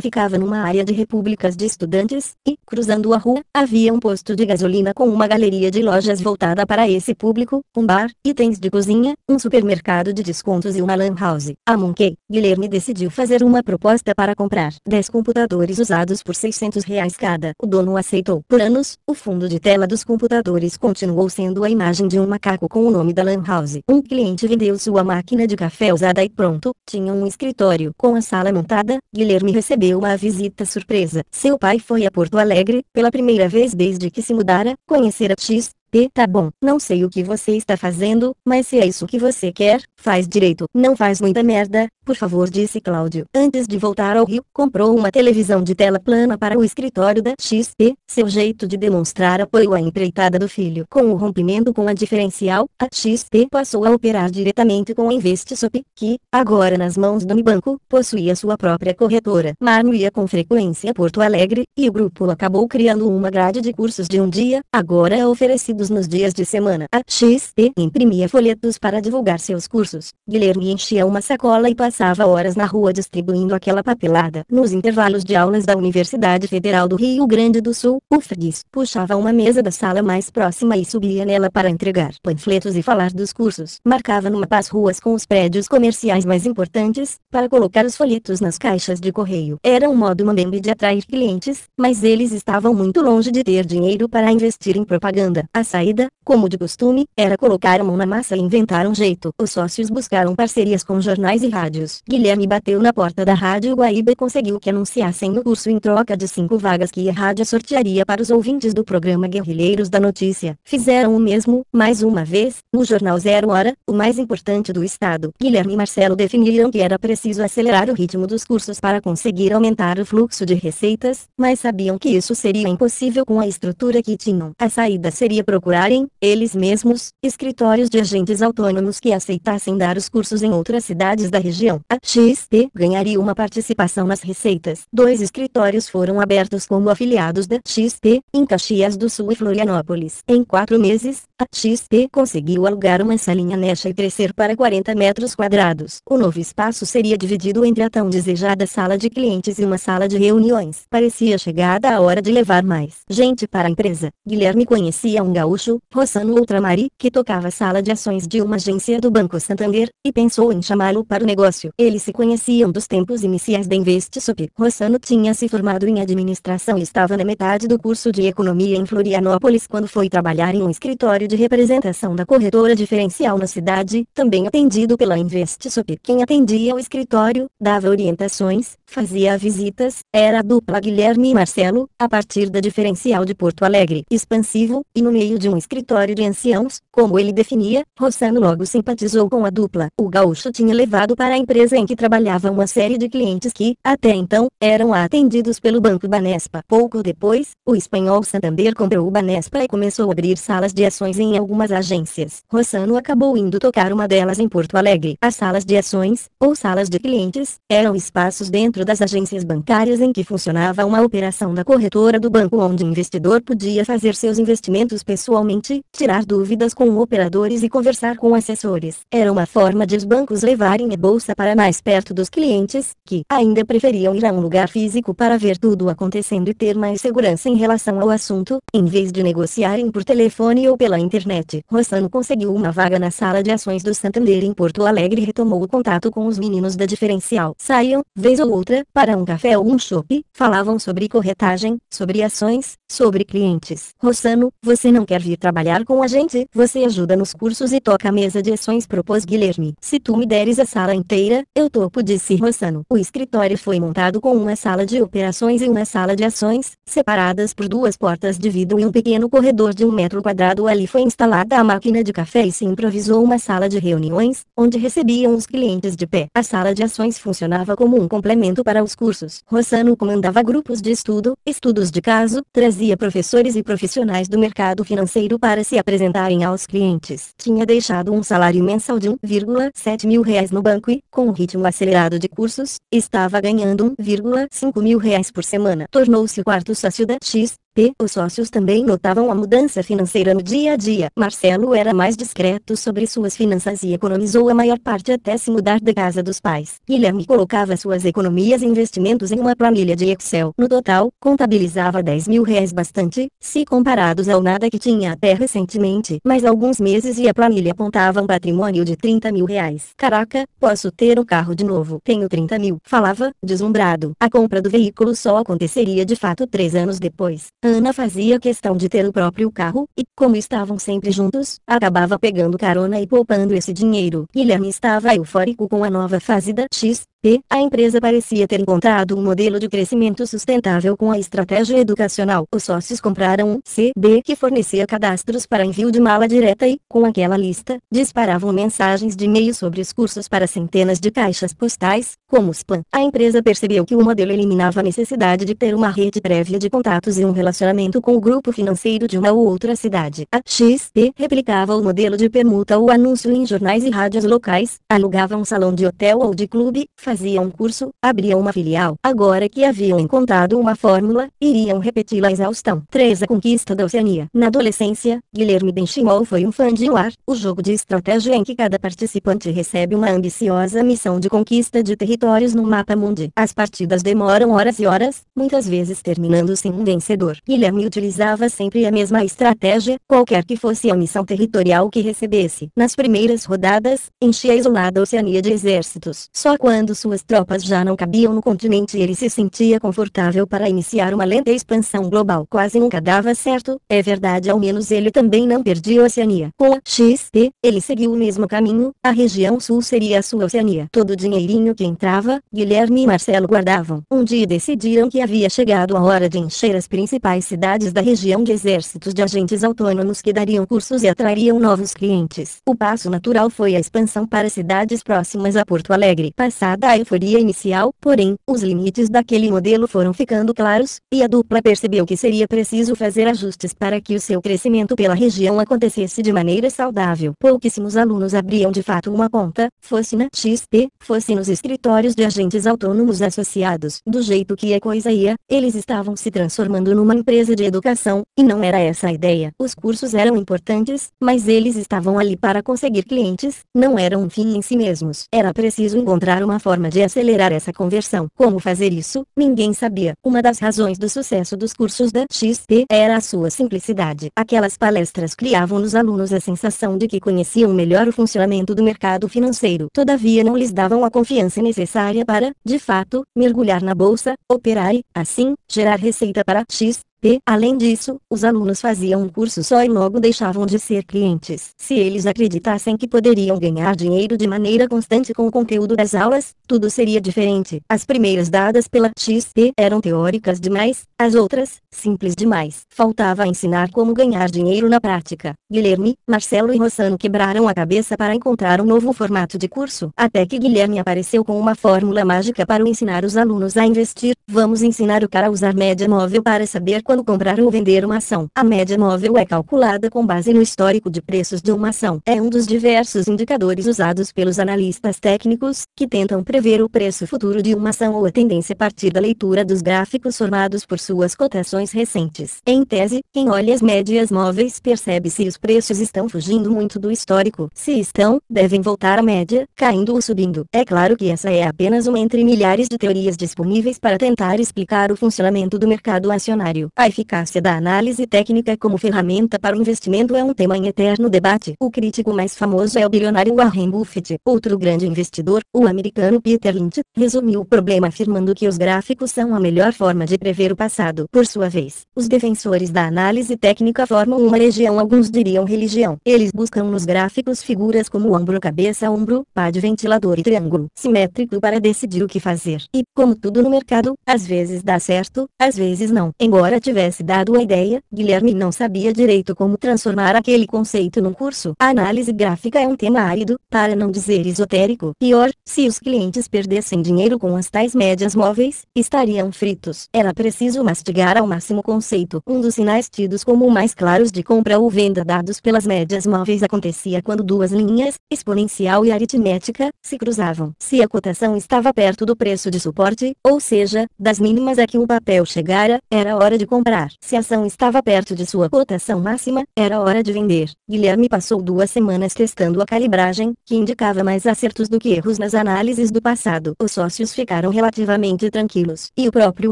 ficava numa área de repúblicas de estudantes, e, cruzando a rua, havia um posto de gasolina com uma galeria de lojas voltada para esse público, um bar, itens de cozinha, um supermercado de descontos e uma lan house. A Monkey, Guilherme decidiu fazer uma uma proposta para comprar 10 computadores usados por 600 reais cada. O dono aceitou. Por anos, o fundo de tela dos computadores continuou sendo a imagem de um macaco com o nome da Lan House. Um cliente vendeu sua máquina de café usada e pronto, tinha um escritório com a sala montada. Guilherme recebeu uma visita surpresa. Seu pai foi a Porto Alegre, pela primeira vez desde que se mudara, conhecer a X, tá bom, não sei o que você está fazendo, mas se é isso que você quer, faz direito. Não faz muita merda, por favor, disse Cláudio. Antes de voltar ao Rio, comprou uma televisão de tela plana para o escritório da XP, seu jeito de demonstrar apoio à empreitada do filho. Com o rompimento com a diferencial, a XP passou a operar diretamente com a InvestSop, que, agora nas mãos do Mibanco, possuía sua própria corretora. Marno ia com frequência a Porto Alegre, e o grupo acabou criando uma grade de cursos de um dia, agora é oferecido todos nos dias de semana. A XP imprimia folhetos para divulgar seus cursos. Guilherme enchia uma sacola e passava horas na rua distribuindo aquela papelada. Nos intervalos de aulas da Universidade Federal do Rio Grande do Sul, o Fredis puxava uma mesa da sala mais próxima e subia nela para entregar panfletos e falar dos cursos. Marcava numa mapa ruas com os prédios comerciais mais importantes, para colocar os folhetos nas caixas de correio. Era um modo mambembe de atrair clientes, mas eles estavam muito longe de ter dinheiro para investir em propaganda saída, como de costume, era colocar a mão na massa e inventar um jeito. Os sócios buscaram parcerias com jornais e rádios. Guilherme bateu na porta da Rádio Guaíba e conseguiu que anunciassem o curso em troca de cinco vagas que a rádio sortearia para os ouvintes do programa Guerrilheiros da Notícia. Fizeram o mesmo, mais uma vez, no jornal Zero Hora, o mais importante do estado. Guilherme e Marcelo definiram que era preciso acelerar o ritmo dos cursos para conseguir aumentar o fluxo de receitas, mas sabiam que isso seria impossível com a estrutura que tinham. A saída seria provável procurarem, eles mesmos, escritórios de agentes autônomos que aceitassem dar os cursos em outras cidades da região. A XP ganharia uma participação nas receitas. Dois escritórios foram abertos como afiliados da XP, em Caxias do Sul e Florianópolis. Em quatro meses, a XP conseguiu alugar uma salinha necha e crescer para 40 metros quadrados. O novo espaço seria dividido entre a tão desejada sala de clientes e uma sala de reuniões. Parecia chegada a hora de levar mais gente para a empresa. Guilherme conhecia um gaúcho gaúcho, Rossano Ultramari, que tocava sala de ações de uma agência do Banco Santander, e pensou em chamá-lo para o negócio. Eles se conheciam dos tempos iniciais da InvestSup. Rossano tinha se formado em administração e estava na metade do curso de economia em Florianópolis quando foi trabalhar em um escritório de representação da corretora diferencial na cidade, também atendido pela InvestSup. Quem atendia o escritório, dava orientações, fazia visitas, era a dupla Guilherme e Marcelo, a partir da diferencial de Porto Alegre, expansivo, e no meio de um escritório de anciãos, como ele definia, Rossano logo simpatizou com a dupla. O gaúcho tinha levado para a empresa em que trabalhava uma série de clientes que, até então, eram atendidos pelo Banco Banespa. Pouco depois, o espanhol Santander comprou o Banespa e começou a abrir salas de ações em algumas agências. Rossano acabou indo tocar uma delas em Porto Alegre. As salas de ações, ou salas de clientes, eram espaços dentro dentro das agências bancárias em que funcionava uma operação da corretora do banco onde o investidor podia fazer seus investimentos pessoalmente, tirar dúvidas com operadores e conversar com assessores. Era uma forma de os bancos levarem a bolsa para mais perto dos clientes, que ainda preferiam ir a um lugar físico para ver tudo acontecendo e ter mais segurança em relação ao assunto, em vez de negociarem por telefone ou pela internet. Rossano conseguiu uma vaga na sala de ações do Santander em Porto Alegre e retomou o contato com os meninos da diferencial. Saiam, vez ou outra outra, para um café ou um shopping falavam sobre corretagem, sobre ações, Sobre clientes. Rossano, você não quer vir trabalhar com a gente? Você ajuda nos cursos e toca a mesa de ações propôs Guilherme. Se tu me deres a sala inteira, eu topo disse Rossano. O escritório foi montado com uma sala de operações e uma sala de ações, separadas por duas portas de vidro e um pequeno corredor de um metro quadrado. Ali foi instalada a máquina de café e se improvisou uma sala de reuniões, onde recebiam os clientes de pé. A sala de ações funcionava como um complemento para os cursos. Rossano comandava grupos de estudo, estudos de caso, 300 trazia professores e profissionais do mercado financeiro para se apresentarem aos clientes. Tinha deixado um salário mensal de 1,7 mil reais no banco e, com um ritmo acelerado de cursos, estava ganhando 1,5 mil reais por semana. Tornou-se o quarto sócio da X, P. Os sócios também notavam a mudança financeira no dia a dia. Marcelo era mais discreto sobre suas finanças e economizou a maior parte até se mudar da casa dos pais. Guilherme colocava suas economias e investimentos em uma planilha de Excel. No total, contabilizava 10 mil reais bastante, se comparados ao nada que tinha até recentemente. Mas alguns meses e a planilha apontava um patrimônio de 30 mil reais. Caraca, posso ter um carro de novo. Tenho 30 mil. Falava, deslumbrado. A compra do veículo só aconteceria de fato três anos depois. Ana fazia questão de ter o próprio carro, e, como estavam sempre juntos, acabava pegando carona e poupando esse dinheiro. Guilherme estava eufórico com a nova fase da X, P. A empresa parecia ter encontrado um modelo de crescimento sustentável com a estratégia educacional. Os sócios compraram um CB que fornecia cadastros para envio de mala direta e, com aquela lista, disparavam mensagens de e-mail sobre os cursos para centenas de caixas postais, como os PAN. A empresa percebeu que o modelo eliminava a necessidade de ter uma rede prévia de contatos e um relacionamento com o grupo financeiro de uma ou outra cidade. A XP replicava o modelo de permuta ou anúncio em jornais e rádios locais, alugava um salão de hotel ou de clube, faziam um curso, abriam uma filial. Agora que haviam encontrado uma fórmula, iriam repeti-la à exaustão. 3. A conquista da Oceania. Na adolescência, Guilherme Benchimol foi um fã de War, o jogo de estratégia em que cada participante recebe uma ambiciosa missão de conquista de territórios no mapa mundi. As partidas demoram horas e horas, muitas vezes terminando sem um vencedor. Guilherme utilizava sempre a mesma estratégia, qualquer que fosse a missão territorial que recebesse. Nas primeiras rodadas, enchia a isolada Oceania de exércitos. Só quando suas tropas já não cabiam no continente e ele se sentia confortável para iniciar uma lenta expansão global. Quase nunca dava certo, é verdade ao menos ele também não perdia a Oceania. Com a XP, ele seguiu o mesmo caminho, a região sul seria a sua Oceania. Todo o dinheirinho que entrava, Guilherme e Marcelo guardavam. Um dia decidiram que havia chegado a hora de encher as principais cidades da região de exércitos de agentes autônomos que dariam cursos e atrairiam novos clientes. O passo natural foi a expansão para cidades próximas a Porto Alegre. Passada da euforia inicial, porém, os limites daquele modelo foram ficando claros, e a dupla percebeu que seria preciso fazer ajustes para que o seu crescimento pela região acontecesse de maneira saudável. Pouquíssimos alunos abriam de fato uma conta, fosse na XP, fosse nos escritórios de agentes autônomos associados. Do jeito que a coisa ia, eles estavam se transformando numa empresa de educação, e não era essa a ideia. Os cursos eram importantes, mas eles estavam ali para conseguir clientes, não eram um fim em si mesmos. Era preciso encontrar uma forma forma de acelerar essa conversão. Como fazer isso, ninguém sabia. Uma das razões do sucesso dos cursos da XP era a sua simplicidade. Aquelas palestras criavam nos alunos a sensação de que conheciam melhor o funcionamento do mercado financeiro. Todavia não lhes davam a confiança necessária para, de fato, mergulhar na bolsa, operar e, assim, gerar receita para XP. E, além disso, os alunos faziam um curso só e logo deixavam de ser clientes. Se eles acreditassem que poderiam ganhar dinheiro de maneira constante com o conteúdo das aulas, tudo seria diferente. As primeiras dadas pela XP eram teóricas demais, as outras, simples demais. Faltava ensinar como ganhar dinheiro na prática. Guilherme, Marcelo e Rossano quebraram a cabeça para encontrar um novo formato de curso, até que Guilherme apareceu com uma fórmula mágica para ensinar os alunos a investir. Vamos ensinar o cara a usar média móvel para saber quando comprar ou vender uma ação. A média móvel é calculada com base no histórico de preços de uma ação. É um dos diversos indicadores usados pelos analistas técnicos, que tentam prever o preço futuro de uma ação ou a tendência a partir da leitura dos gráficos formados por suas cotações recentes. Em tese, quem olha as médias móveis percebe se os preços estão fugindo muito do histórico. Se estão, devem voltar à média, caindo ou subindo. É claro que essa é apenas uma entre milhares de teorias disponíveis para tentar explicar o funcionamento do mercado acionário. A eficácia da análise técnica como ferramenta para o investimento é um tema em eterno debate. O crítico mais famoso é o bilionário Warren Buffett. Outro grande investidor, o americano Peter Lynch, resumiu o problema afirmando que os gráficos são a melhor forma de prever o passado. Por sua vez, os defensores da análise técnica formam uma legião, alguns diriam religião. Eles buscam nos gráficos figuras como ombro, cabeça, ombro, pá de ventilador e triângulo simétrico para decidir o que fazer. E, como tudo no mercado, às vezes dá certo, às vezes não. Embora tivesse dado a ideia, Guilherme não sabia direito como transformar aquele conceito num curso. A análise gráfica é um tema árido, para não dizer esotérico. Pior, se os clientes perdessem dinheiro com as tais médias móveis, estariam fritos. Era preciso mastigar ao máximo o conceito. Um dos sinais tidos como mais claros de compra ou venda dados pelas médias móveis acontecia quando duas linhas, exponencial e aritmética, se cruzavam. Se a cotação estava perto do preço de suporte, ou seja, das mínimas a que o papel chegara, era hora de comprar comprar. Se a ação estava perto de sua cotação máxima, era hora de vender. Guilherme passou duas semanas testando a calibragem, que indicava mais acertos do que erros nas análises do passado. Os sócios ficaram relativamente tranquilos. E o próprio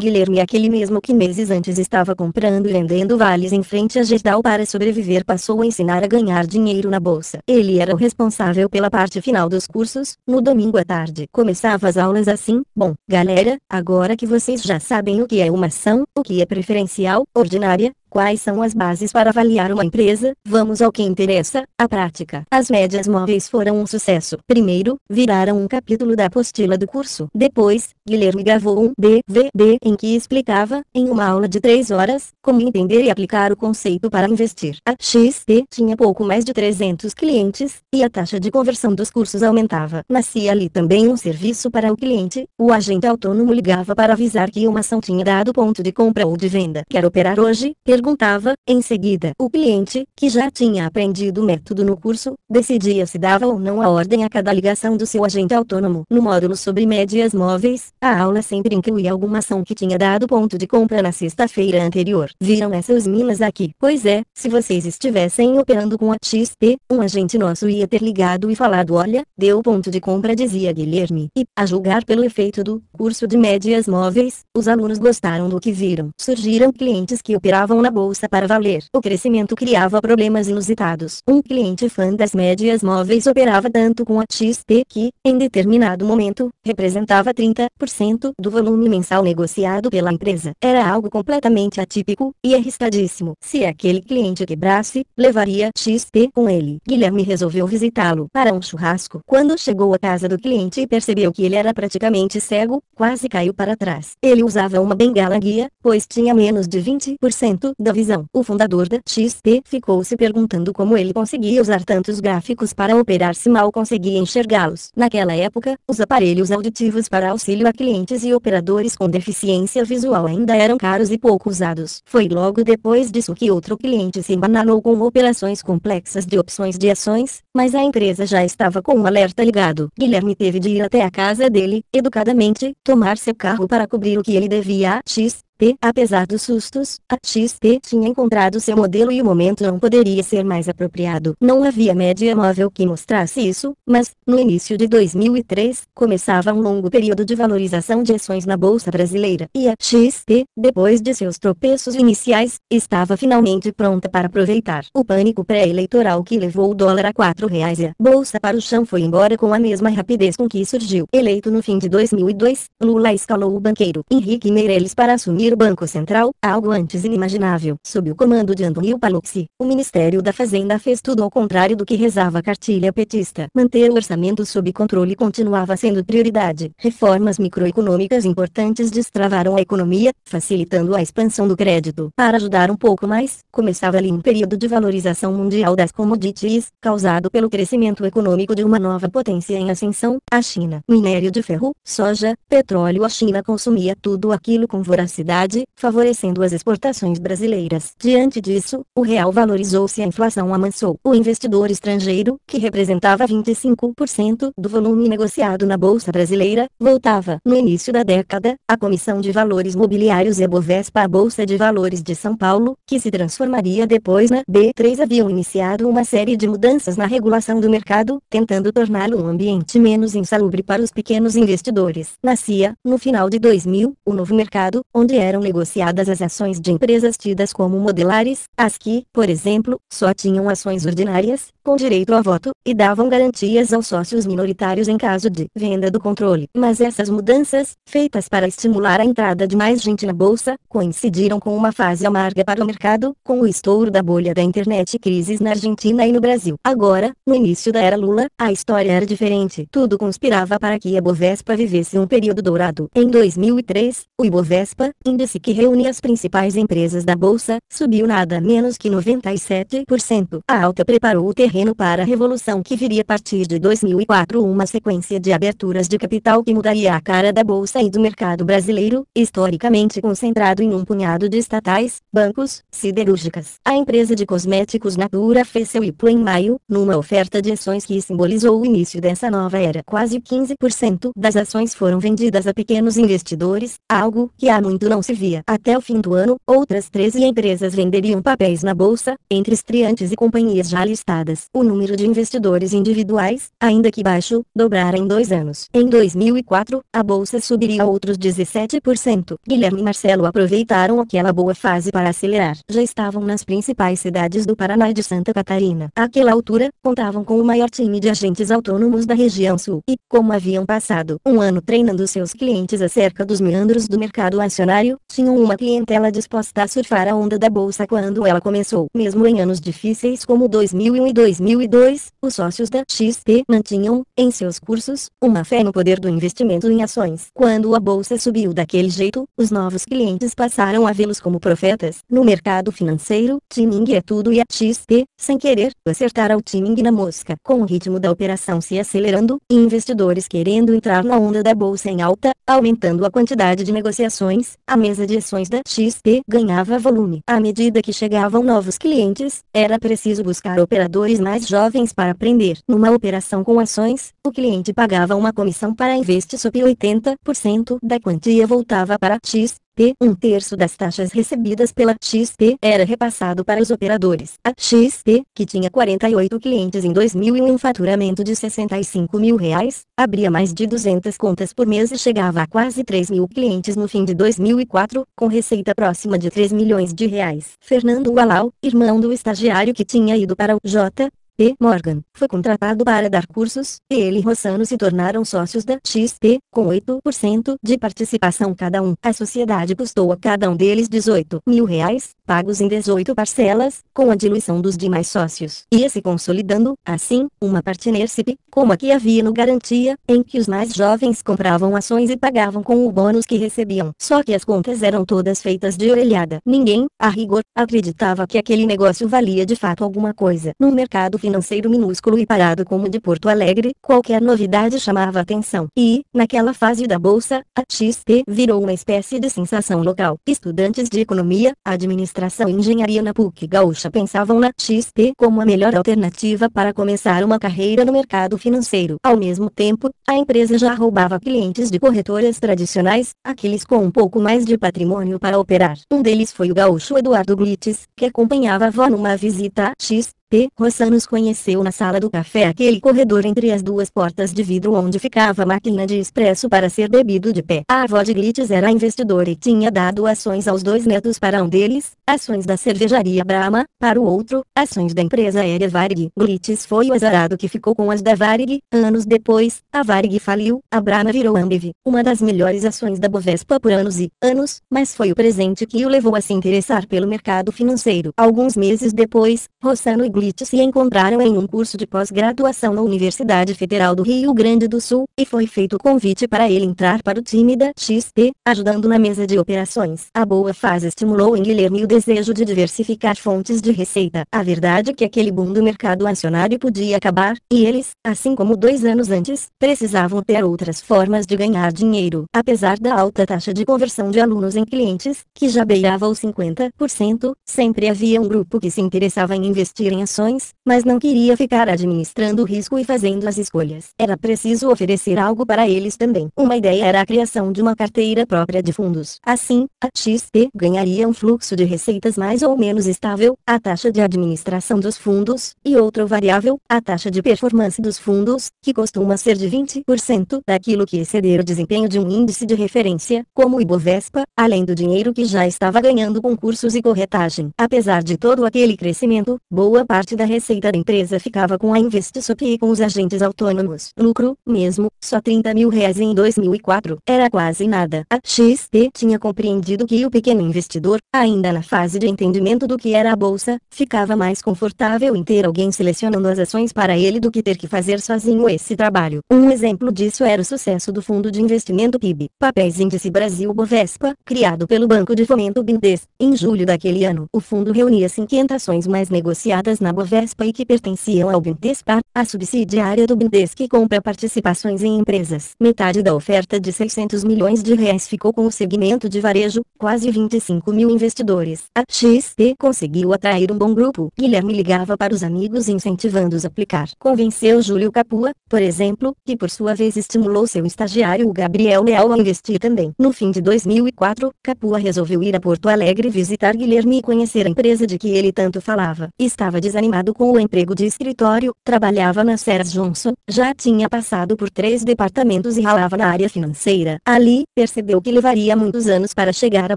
Guilherme, aquele mesmo que meses antes estava comprando e vendendo vales em frente a Gerdau para sobreviver, passou a ensinar a ganhar dinheiro na bolsa. Ele era o responsável pela parte final dos cursos, no domingo à tarde. Começava as aulas assim: Bom, galera, agora que vocês já sabem o que é uma ação, o que é preferência especial, ordinária, Quais são as bases para avaliar uma empresa? Vamos ao que interessa, a prática. As médias móveis foram um sucesso. Primeiro, viraram um capítulo da apostila do curso. Depois, Guilherme gravou um DVD em que explicava, em uma aula de 3 horas, como entender e aplicar o conceito para investir. A XP tinha pouco mais de 300 clientes, e a taxa de conversão dos cursos aumentava. Nascia ali também um serviço para o cliente, o agente autônomo ligava para avisar que uma ação tinha dado ponto de compra ou de venda. Quer operar hoje? Pergunta perguntava, em seguida o cliente, que já tinha aprendido o método no curso, decidia se dava ou não a ordem a cada ligação do seu agente autônomo. No módulo sobre médias móveis, a aula sempre incluía alguma ação que tinha dado ponto de compra na sexta-feira anterior. Viram essas minas aqui? Pois é, se vocês estivessem operando com a XP, um agente nosso ia ter ligado e falado olha, deu ponto de compra dizia Guilherme. E, a julgar pelo efeito do curso de médias móveis, os alunos gostaram do que viram. Surgiram clientes que operavam na bolsa para valer. O crescimento criava problemas inusitados. Um cliente fã das médias móveis operava tanto com a XP que, em determinado momento, representava 30% do volume mensal negociado pela empresa. Era algo completamente atípico e arriscadíssimo. Se aquele cliente quebrasse, levaria XP com ele. Guilherme resolveu visitá-lo para um churrasco. Quando chegou à casa do cliente e percebeu que ele era praticamente cego, quase caiu para trás. Ele usava uma bengala guia, pois tinha menos de 20% da visão. O fundador da XP ficou se perguntando como ele conseguia usar tantos gráficos para operar se mal conseguia enxergá-los. Naquela época, os aparelhos auditivos para auxílio a clientes e operadores com deficiência visual ainda eram caros e pouco usados. Foi logo depois disso que outro cliente se embanalou com operações complexas de opções de ações, mas a empresa já estava com o um alerta ligado. Guilherme teve de ir até a casa dele, educadamente, tomar seu carro para cobrir o que ele devia a XP. XP. Apesar dos sustos, a XP tinha encontrado seu modelo e o momento não poderia ser mais apropriado. Não havia média móvel que mostrasse isso, mas, no início de 2003, começava um longo período de valorização de ações na Bolsa Brasileira. E a XP, depois de seus tropeços iniciais, estava finalmente pronta para aproveitar. O pânico pré-eleitoral que levou o dólar a R$ reais. e a Bolsa para o chão foi embora com a mesma rapidez com que surgiu. Eleito no fim de 2002, Lula escalou o banqueiro Henrique Meirelles para assumir o Banco Central, algo antes inimaginável. Sob o comando de Antonio Palocci, o Ministério da Fazenda fez tudo ao contrário do que rezava a cartilha petista. Manter o orçamento sob controle continuava sendo prioridade. Reformas microeconômicas importantes destravaram a economia, facilitando a expansão do crédito. Para ajudar um pouco mais, começava ali um período de valorização mundial das commodities, causado pelo crescimento econômico de uma nova potência em ascensão, a China. Minério de ferro, soja, petróleo A China consumia tudo aquilo com voracidade favorecendo as exportações brasileiras. Diante disso, o real valorizou-se e a inflação amansou. O investidor estrangeiro, que representava 25% do volume negociado na Bolsa Brasileira, voltava. No início da década, a Comissão de Valores Mobiliários e a Bovespa a Bolsa de Valores de São Paulo, que se transformaria depois na B3 haviam iniciado uma série de mudanças na regulação do mercado, tentando torná-lo um ambiente menos insalubre para os pequenos investidores. Nascia, no final de 2000, o novo mercado, onde é eram negociadas as ações de empresas tidas como modelares, as que, por exemplo, só tinham ações ordinárias, com direito a voto, e davam garantias aos sócios minoritários em caso de venda do controle. Mas essas mudanças, feitas para estimular a entrada de mais gente na bolsa, coincidiram com uma fase amarga para o mercado, com o estouro da bolha da internet e crises na Argentina e no Brasil. Agora, no início da era Lula, a história era diferente. Tudo conspirava para que a Bovespa vivesse um período dourado. Em 2003, o Ibovespa, em índice que reúne as principais empresas da bolsa, subiu nada menos que 97%. A alta preparou o terreno para a revolução que viria a partir de 2004, uma sequência de aberturas de capital que mudaria a cara da bolsa e do mercado brasileiro, historicamente concentrado em um punhado de estatais, bancos, siderúrgicas. A empresa de cosméticos Natura fez seu IPO em maio, numa oferta de ações que simbolizou o início dessa nova era. Quase 15% das ações foram vendidas a pequenos investidores, algo que há muito não servia. Até o fim do ano, outras 13 empresas venderiam papéis na bolsa, entre estriantes e companhias já listadas. O número de investidores individuais, ainda que baixo, dobrara em dois anos. Em 2004, a bolsa subiria outros 17%. Guilherme e Marcelo aproveitaram aquela boa fase para acelerar. Já estavam nas principais cidades do Paraná e de Santa Catarina. Àquela altura, contavam com o maior time de agentes autônomos da região sul. E, como haviam passado um ano treinando seus clientes acerca dos meandros do mercado acionário, tinham uma clientela disposta a surfar a onda da bolsa quando ela começou. Mesmo em anos difíceis como 2001 e 2002, os sócios da XP mantinham, em seus cursos, uma fé no poder do investimento em ações. Quando a bolsa subiu daquele jeito, os novos clientes passaram a vê-los como profetas. No mercado financeiro, timing é tudo e a XP, sem querer, acertar o timing na mosca. Com o ritmo da operação se acelerando, e investidores querendo entrar na onda da bolsa em alta, aumentando a quantidade de negociações, a as ações da XP ganhava volume. À medida que chegavam novos clientes, era preciso buscar operadores mais jovens para aprender. Numa operação com ações, o cliente pagava uma comissão para investir sobre e 80% da quantia voltava para a XP. XP. Um terço das taxas recebidas pela XP era repassado para os operadores. A XP, que tinha 48 clientes em 2001 e um faturamento de 65 mil reais, abria mais de 200 contas por mês e chegava a quase 3 mil clientes no fim de 2004, com receita próxima de 3 milhões de reais. Fernando Walau, irmão do estagiário que tinha ido para o J. E. Morgan, foi contratado para dar cursos, e ele e Rossano se tornaram sócios da XP, com 8% de participação cada um. A sociedade custou a cada um deles 18 mil reais, pagos em 18 parcelas, com a diluição dos demais sócios. Ia se consolidando, assim, uma partnership, como a que havia no Garantia, em que os mais jovens compravam ações e pagavam com o bônus que recebiam. Só que as contas eram todas feitas de orelhada. Ninguém, a rigor, acreditava que aquele negócio valia de fato alguma coisa. Num mercado financeiro minúsculo e parado como o de Porto Alegre, qualquer novidade chamava atenção. E, naquela fase da bolsa, a XP virou uma espécie de sensação local. Estudantes de economia, administração Administração e Engenharia na PUC Gaúcha pensavam na XP como a melhor alternativa para começar uma carreira no mercado financeiro. Ao mesmo tempo, a empresa já roubava clientes de corretoras tradicionais, aqueles com um pouco mais de patrimônio para operar. Um deles foi o gaúcho Eduardo Glitz, que acompanhava a avó numa visita à XP P. Rossanos conheceu na sala do café aquele corredor entre as duas portas de vidro onde ficava a máquina de expresso para ser bebido de pé. A avó de Glitz era investidora e tinha dado ações aos dois netos para um deles, ações da cervejaria Brahma, para o outro, ações da empresa aérea Varig. Glitz foi o azarado que ficou com as da Varig. Anos depois, a Varig faliu, a Brahma virou Ambev, uma das melhores ações da Bovespa por anos e anos, mas foi o presente que o levou a se interessar pelo mercado financeiro. Alguns meses depois, Rossano e Glitch se encontraram em um curso de pós-graduação na Universidade Federal do Rio Grande do Sul, e foi feito o convite para ele entrar para o time da XP, ajudando na mesa de operações. A boa fase estimulou em Guilherme o desejo de diversificar fontes de receita. A verdade é que aquele boom do mercado acionário podia acabar, e eles, assim como dois anos antes, precisavam ter outras formas de ganhar dinheiro. Apesar da alta taxa de conversão de alunos em clientes, que já beirava os 50%, sempre havia um grupo que se interessava em investir em intenções, mas não queria ficar administrando o risco e fazendo as escolhas. Era preciso oferecer algo para eles também. Uma ideia era a criação de uma carteira própria de fundos. Assim, a XP ganharia um fluxo de receitas mais ou menos estável, a taxa de administração dos fundos, e outra variável, a taxa de performance dos fundos, que costuma ser de 20% daquilo que exceder o desempenho de um índice de referência, como o Ibovespa, além do dinheiro que já estava ganhando com cursos e corretagem. Apesar de todo aquele crescimento, boa parte parte da receita da empresa ficava com a InvestSup e com os agentes autônomos. Lucro, mesmo, só 30 mil reais em 2004, era quase nada. A XP tinha compreendido que o pequeno investidor, ainda na fase de entendimento do que era a bolsa, ficava mais confortável em ter alguém selecionando as ações para ele do que ter que fazer sozinho esse trabalho. Um exemplo disso era o sucesso do fundo de investimento PIB, Papéis Índice Brasil Bovespa, criado pelo Banco de Fomento Bindes. Em julho daquele ano, o fundo reunia 50 ações mais negociadas na na Bovespa e que pertenciam ao Bintespar, a subsidiária do Bindes que compra participações em empresas. Metade da oferta de 600 milhões de reais ficou com o segmento de varejo, quase 25 mil investidores. A XP conseguiu atrair um bom grupo. Guilherme ligava para os amigos incentivando-os a aplicar. Convenceu Júlio Capua, por exemplo, que por sua vez estimulou seu estagiário Gabriel Leal a investir também. No fim de 2004, Capua resolveu ir a Porto Alegre visitar Guilherme e conhecer a empresa de que ele tanto falava. Estava dizendo desanimado com o emprego de escritório, trabalhava na Sears Johnson, já tinha passado por três departamentos e ralava na área financeira. Ali, percebeu que levaria muitos anos para chegar a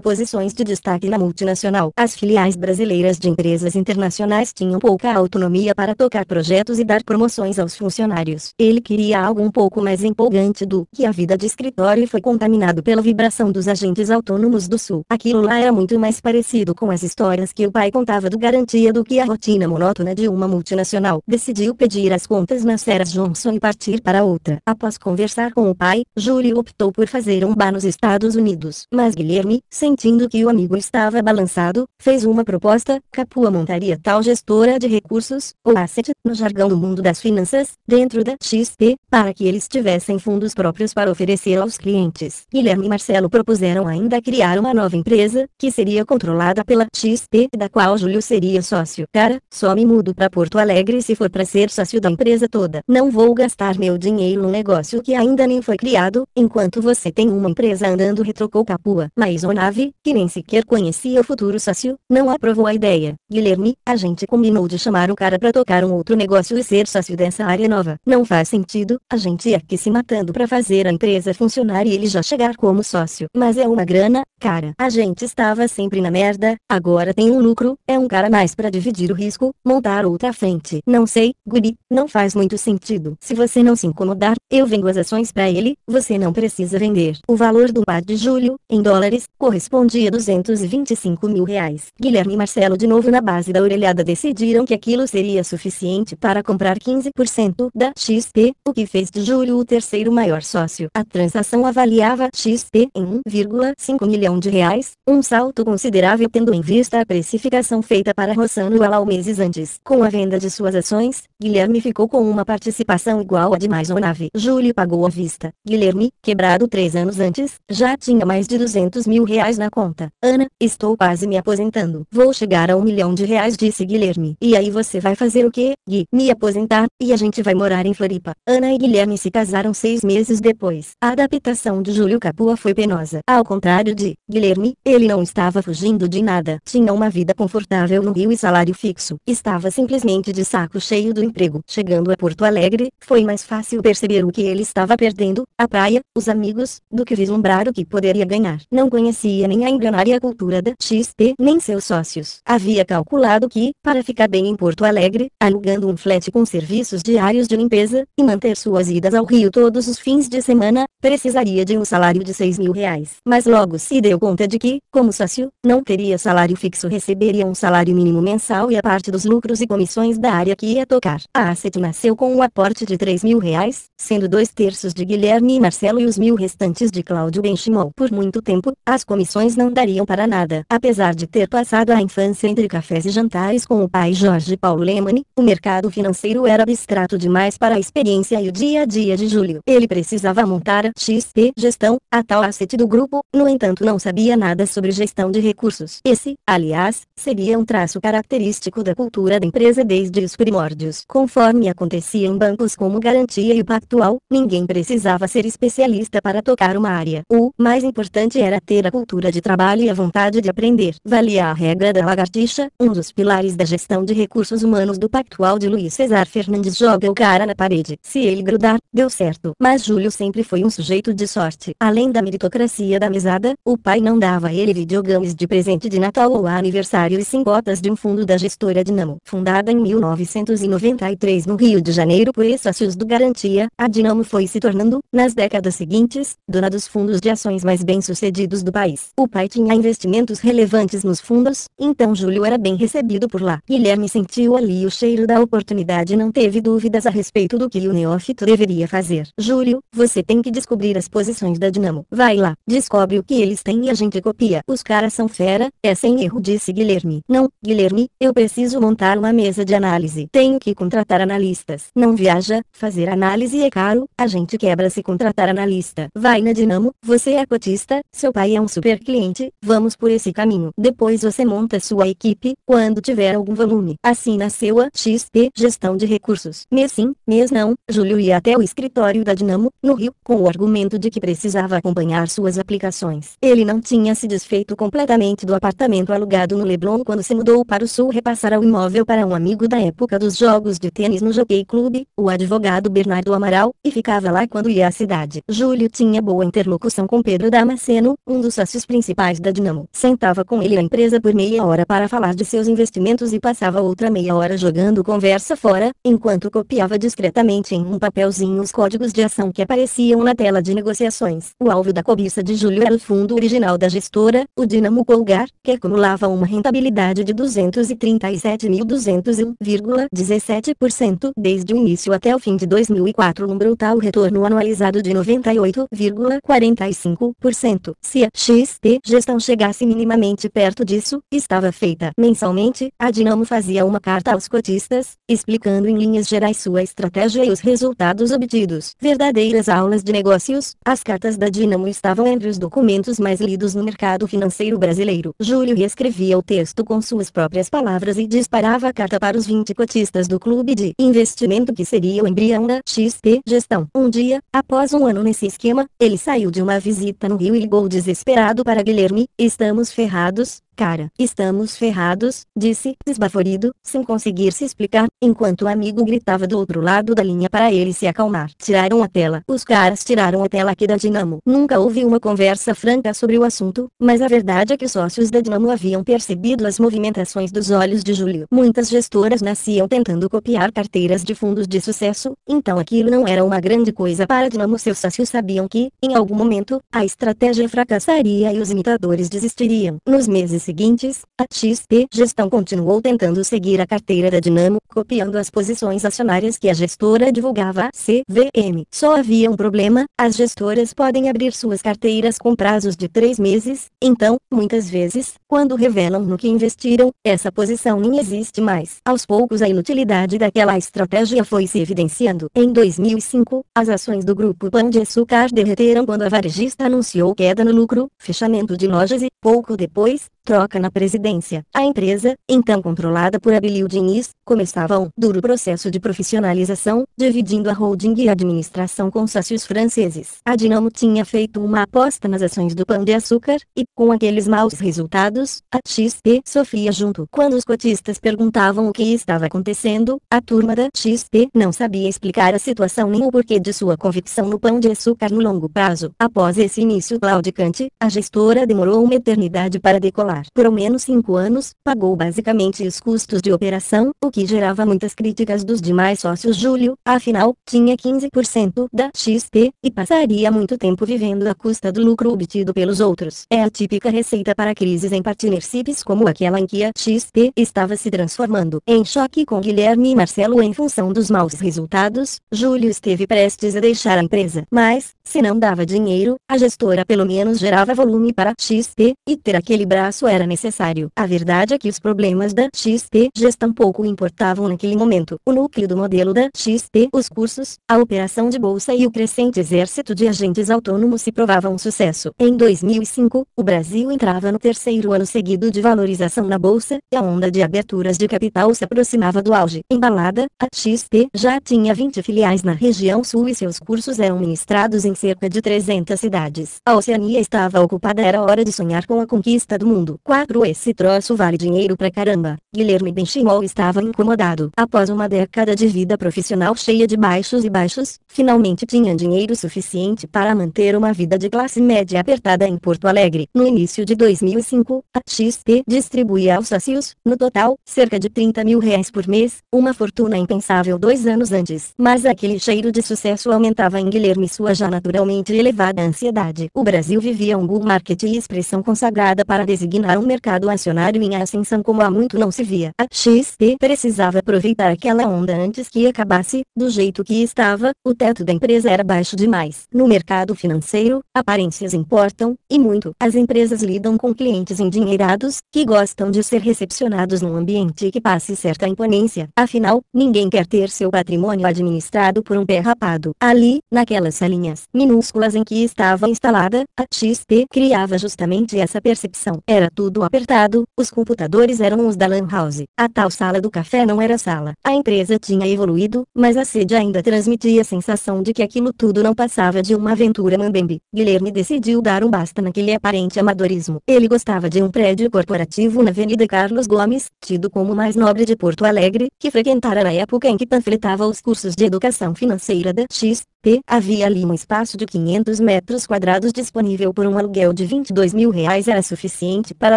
posições de destaque na multinacional. As filiais brasileiras de empresas internacionais tinham pouca autonomia para tocar projetos e dar promoções aos funcionários. Ele queria algo um pouco mais empolgante do que a vida de escritório e foi contaminado pela vibração dos agentes autônomos do Sul. Aquilo lá era muito mais parecido com as histórias que o pai contava do garantia do que a rotina monótona autóctona né, de uma multinacional, decidiu pedir as contas na feras Johnson e partir para outra. Após conversar com o pai, Júlio optou por fazer um bar nos Estados Unidos. Mas Guilherme, sentindo que o amigo estava balançado, fez uma proposta, Capua montaria tal gestora de recursos, ou asset, no jargão do mundo das finanças, dentro da XP, para que eles tivessem fundos próprios para oferecer aos clientes. Guilherme e Marcelo propuseram ainda criar uma nova empresa, que seria controlada pela XP da qual Júlio seria sócio. Cara, some me mudo para Porto Alegre se for para ser sócio da empresa toda. Não vou gastar meu dinheiro num negócio que ainda nem foi criado, enquanto você tem uma empresa andando retrocou Capua. Mas o Nave, que nem sequer conhecia o futuro sócio, não aprovou a ideia. Guilherme, a gente combinou de chamar o cara para tocar um outro negócio e ser sócio dessa área nova. Não faz sentido, a gente aqui é se matando para fazer a empresa funcionar e ele já chegar como sócio. Mas é uma grana, cara. A gente estava sempre na merda, agora tem um lucro, é um cara mais para dividir o risco, montar outra frente. Não sei, guri, não faz muito sentido. Se você não se incomodar, eu vendo as ações para ele, você não precisa vender. O valor do par de julho, em dólares, correspondia a 225 mil reais. Guilherme e Marcelo de novo na base da orelhada decidiram que aquilo seria suficiente para comprar 15% da XP, o que fez de julho o terceiro maior sócio. A transação avaliava XP em 1,5 milhão de reais, um salto considerável tendo em vista a precificação feita para Rossano Alal meses antes com a venda de suas ações, Guilherme ficou com uma participação igual a de mais uma nave. Júlio pagou à vista. Guilherme, quebrado três anos antes, já tinha mais de 200 mil reais na conta. Ana, estou quase me aposentando. Vou chegar a um milhão de reais, disse Guilherme. E aí você vai fazer o quê, Gui? Me aposentar, e a gente vai morar em Floripa. Ana e Guilherme se casaram seis meses depois. A adaptação de Júlio Capua foi penosa. Ao contrário de Guilherme, ele não estava fugindo de nada. Tinha uma vida confortável no Rio e salário fixo. E estava simplesmente de saco cheio do emprego. Chegando a Porto Alegre, foi mais fácil perceber o que ele estava perdendo, a praia, os amigos, do que vislumbrar o que poderia ganhar. Não conhecia nem a enganária cultura da XP, nem seus sócios. Havia calculado que, para ficar bem em Porto Alegre, alugando um flat com serviços diários de limpeza, e manter suas idas ao Rio todos os fins de semana, precisaria de um salário de 6 mil reais. Mas logo se deu conta de que, como sócio, não teria salário fixo receberia um salário mínimo mensal e a parte dos lucros e comissões da área que ia tocar. A Asset nasceu com um aporte de 3 mil reais, sendo dois terços de Guilherme e Marcelo e os mil restantes de Cláudio Benchimol. Por muito tempo, as comissões não dariam para nada. Apesar de ter passado a infância entre cafés e jantares com o pai Jorge Paulo Lemani, o mercado financeiro era abstrato demais para a experiência e o dia a dia de Júlio. Ele precisava montar a XP Gestão, a tal asset do grupo, no entanto não sabia nada sobre gestão de recursos. Esse, aliás, seria um traço característico da cultura estrutura da empresa desde os primórdios. Conforme acontecia em bancos como Garantia e o Pactual, ninguém precisava ser especialista para tocar uma área. O mais importante era ter a cultura de trabalho e a vontade de aprender. Valia a regra da lagartixa, um dos pilares da gestão de recursos humanos do Pactual de Luiz Cesar Fernandes joga o cara na parede. Se ele grudar, deu certo. Mas Júlio sempre foi um sujeito de sorte. Além da meritocracia da mesada, o pai não dava a ele videogames de presente de Natal ou aniversário e sim botas de um fundo da gestora Dinamo Dinamo, fundada em 1993 no Rio de Janeiro por ex-sócios do Garantia, a Dinamo foi se tornando, nas décadas seguintes, dona dos fundos de ações mais bem-sucedidos do país. O pai tinha investimentos relevantes nos fundos, então Júlio era bem recebido por lá. Guilherme sentiu ali o cheiro da oportunidade e não teve dúvidas a respeito do que o neófito deveria fazer. Júlio, você tem que descobrir as posições da Dinamo. Vai lá, descobre o que eles têm e a gente copia. Os caras são fera, é sem erro disse Guilherme. Não, Guilherme, eu preciso montar sentar na mesa de análise. Tenho que contratar analistas. Não viaja, fazer análise é caro, a gente quebra se contratar analista. Vai na Dinamo, você é cotista, seu pai é um super cliente, vamos por esse caminho. Depois você monta sua equipe, quando tiver algum volume. Assim nasceu a XP Gestão de Recursos. Mês sim, mês não, Júlio ia até o escritório da Dinamo, no Rio, com o argumento de que precisava acompanhar suas aplicações. Ele não tinha se desfeito completamente do apartamento alugado no Leblon quando se mudou para o Sul repassar ao imóvel imóvel para um amigo da época dos jogos de tênis no Jockey Club, o advogado Bernardo Amaral, e ficava lá quando ia à cidade. Júlio tinha boa interlocução com Pedro Damasceno, um dos sócios principais da Dinamo. Sentava com ele a empresa por meia hora para falar de seus investimentos e passava outra meia hora jogando conversa fora, enquanto copiava discretamente em um papelzinho os códigos de ação que apareciam na tela de negociações. O alvo da cobiça de Júlio era o fundo original da gestora, o Dinamo Colgar, que acumulava uma rentabilidade de 237 mil caiu 201,17% desde o início até o fim de 2004 um brutal retorno anualizado de 98,45%. Se a XP gestão chegasse minimamente perto disso, estava feita. Mensalmente, a Dinamo fazia uma carta aos cotistas, explicando em linhas gerais sua estratégia e os resultados obtidos. Verdadeiras aulas de negócios, as cartas da Dinamo estavam entre os documentos mais lidos no mercado financeiro brasileiro. Júlio reescrevia o texto com suas próprias palavras e disparava preparava a carta para os 20 cotistas do clube de investimento que seria o embrião da XP Gestão. Um dia, após um ano nesse esquema, ele saiu de uma visita no Rio e ligou desesperado para Guilherme, estamos ferrados, Cara, estamos ferrados, disse, esbaforido, sem conseguir se explicar, enquanto o amigo gritava do outro lado da linha para ele se acalmar. Tiraram a tela. Os caras tiraram a tela aqui da Dinamo. Nunca houve uma conversa franca sobre o assunto, mas a verdade é que os sócios da Dinamo haviam percebido as movimentações dos olhos de Júlio. Muitas gestoras nasciam tentando copiar carteiras de fundos de sucesso, então aquilo não era uma grande coisa para a Dinamo. Seus sócios sabiam que, em algum momento, a estratégia fracassaria e os imitadores desistiriam. Nos meses seguintes, a XP Gestão continuou tentando seguir a carteira da Dinamo, copiando as posições acionárias que a gestora divulgava a CVM. Só havia um problema, as gestoras podem abrir suas carteiras com prazos de três meses, então, muitas vezes, quando revelam no que investiram, essa posição nem existe mais. Aos poucos a inutilidade daquela estratégia foi se evidenciando. Em 2005, as ações do grupo Pão de Açúcar derreteram quando a varejista anunciou queda no lucro, fechamento de lojas e, pouco depois, troca na presidência. A empresa, então controlada por Abilio Diniz, começava um duro processo de profissionalização, dividindo a holding e a administração com sócios franceses. A Dinamo tinha feito uma aposta nas ações do Pão de Açúcar, e, com aqueles maus resultados, a XP sofria junto. Quando os cotistas perguntavam o que estava acontecendo, a turma da XP não sabia explicar a situação nem o porquê de sua convicção no Pão de Açúcar no longo prazo. Após esse início claudicante, a gestora demorou uma eternidade para decolar falar. Por ao menos cinco anos, pagou basicamente os custos de operação, o que gerava muitas críticas dos demais sócios Júlio, afinal, tinha 15% da XP, e passaria muito tempo vivendo à custa do lucro obtido pelos outros. É a típica receita para crises em partnerships como aquela em que a XP estava se transformando. Em choque com Guilherme e Marcelo em função dos maus resultados, Júlio esteve prestes a deixar a empresa. Mas, se não dava dinheiro, a gestora pelo menos gerava volume para XP, e ter aquele braço era necessário. A verdade é que os problemas da XP gestão pouco importavam naquele momento. O núcleo do modelo da XP, os cursos, a operação de bolsa e o crescente exército de agentes autônomos se provavam um sucesso. Em 2005, o Brasil entrava no terceiro ano seguido de valorização na bolsa, e a onda de aberturas de capital se aproximava do auge. Embalada, a XP já tinha 20 filiais na região sul e seus cursos eram ministrados em cerca de 300 cidades. A Oceania estava ocupada era hora de sonhar com a conquista do mundo. 4. Esse troço vale dinheiro pra caramba. Guilherme Benchimol estava incomodado. Após uma década de vida profissional cheia de baixos e baixos, finalmente tinha dinheiro suficiente para manter uma vida de classe média apertada em Porto Alegre. No início de 2005, a XP distribuía aos sócios, no total, cerca de 30 mil reais por mês, uma fortuna impensável dois anos antes. Mas aquele cheiro de sucesso aumentava em Guilherme sua já naturalmente elevada ansiedade. O Brasil vivia um bull market e expressão consagrada para designar um mercado acionário em ascensão como há muito não se via. A XP precisava aproveitar aquela onda antes que acabasse, do jeito que estava, o teto da empresa era baixo demais. No mercado financeiro, aparências importam, e muito. As empresas lidam com clientes endinheirados, que gostam de ser recepcionados num ambiente que passe certa imponência. Afinal, ninguém quer ter seu patrimônio administrado por um pé rapado. Ali, naquelas salinhas, minúsculas em que estava instalada, a XP criava justamente essa percepção. Era tudo apertado, os computadores eram os da Lan House, a tal sala do café não era sala. A empresa tinha evoluído, mas a sede ainda transmitia a sensação de que aquilo tudo não passava de uma aventura mambembe. Guilherme decidiu dar um basta naquele aparente amadorismo. Ele gostava de um prédio corporativo na Avenida Carlos Gomes, tido como o mais nobre de Porto Alegre, que frequentara na época em que panfletava os cursos de educação financeira da X P. Havia ali um espaço de 500 metros quadrados disponível por um aluguel de 22 mil reais era suficiente para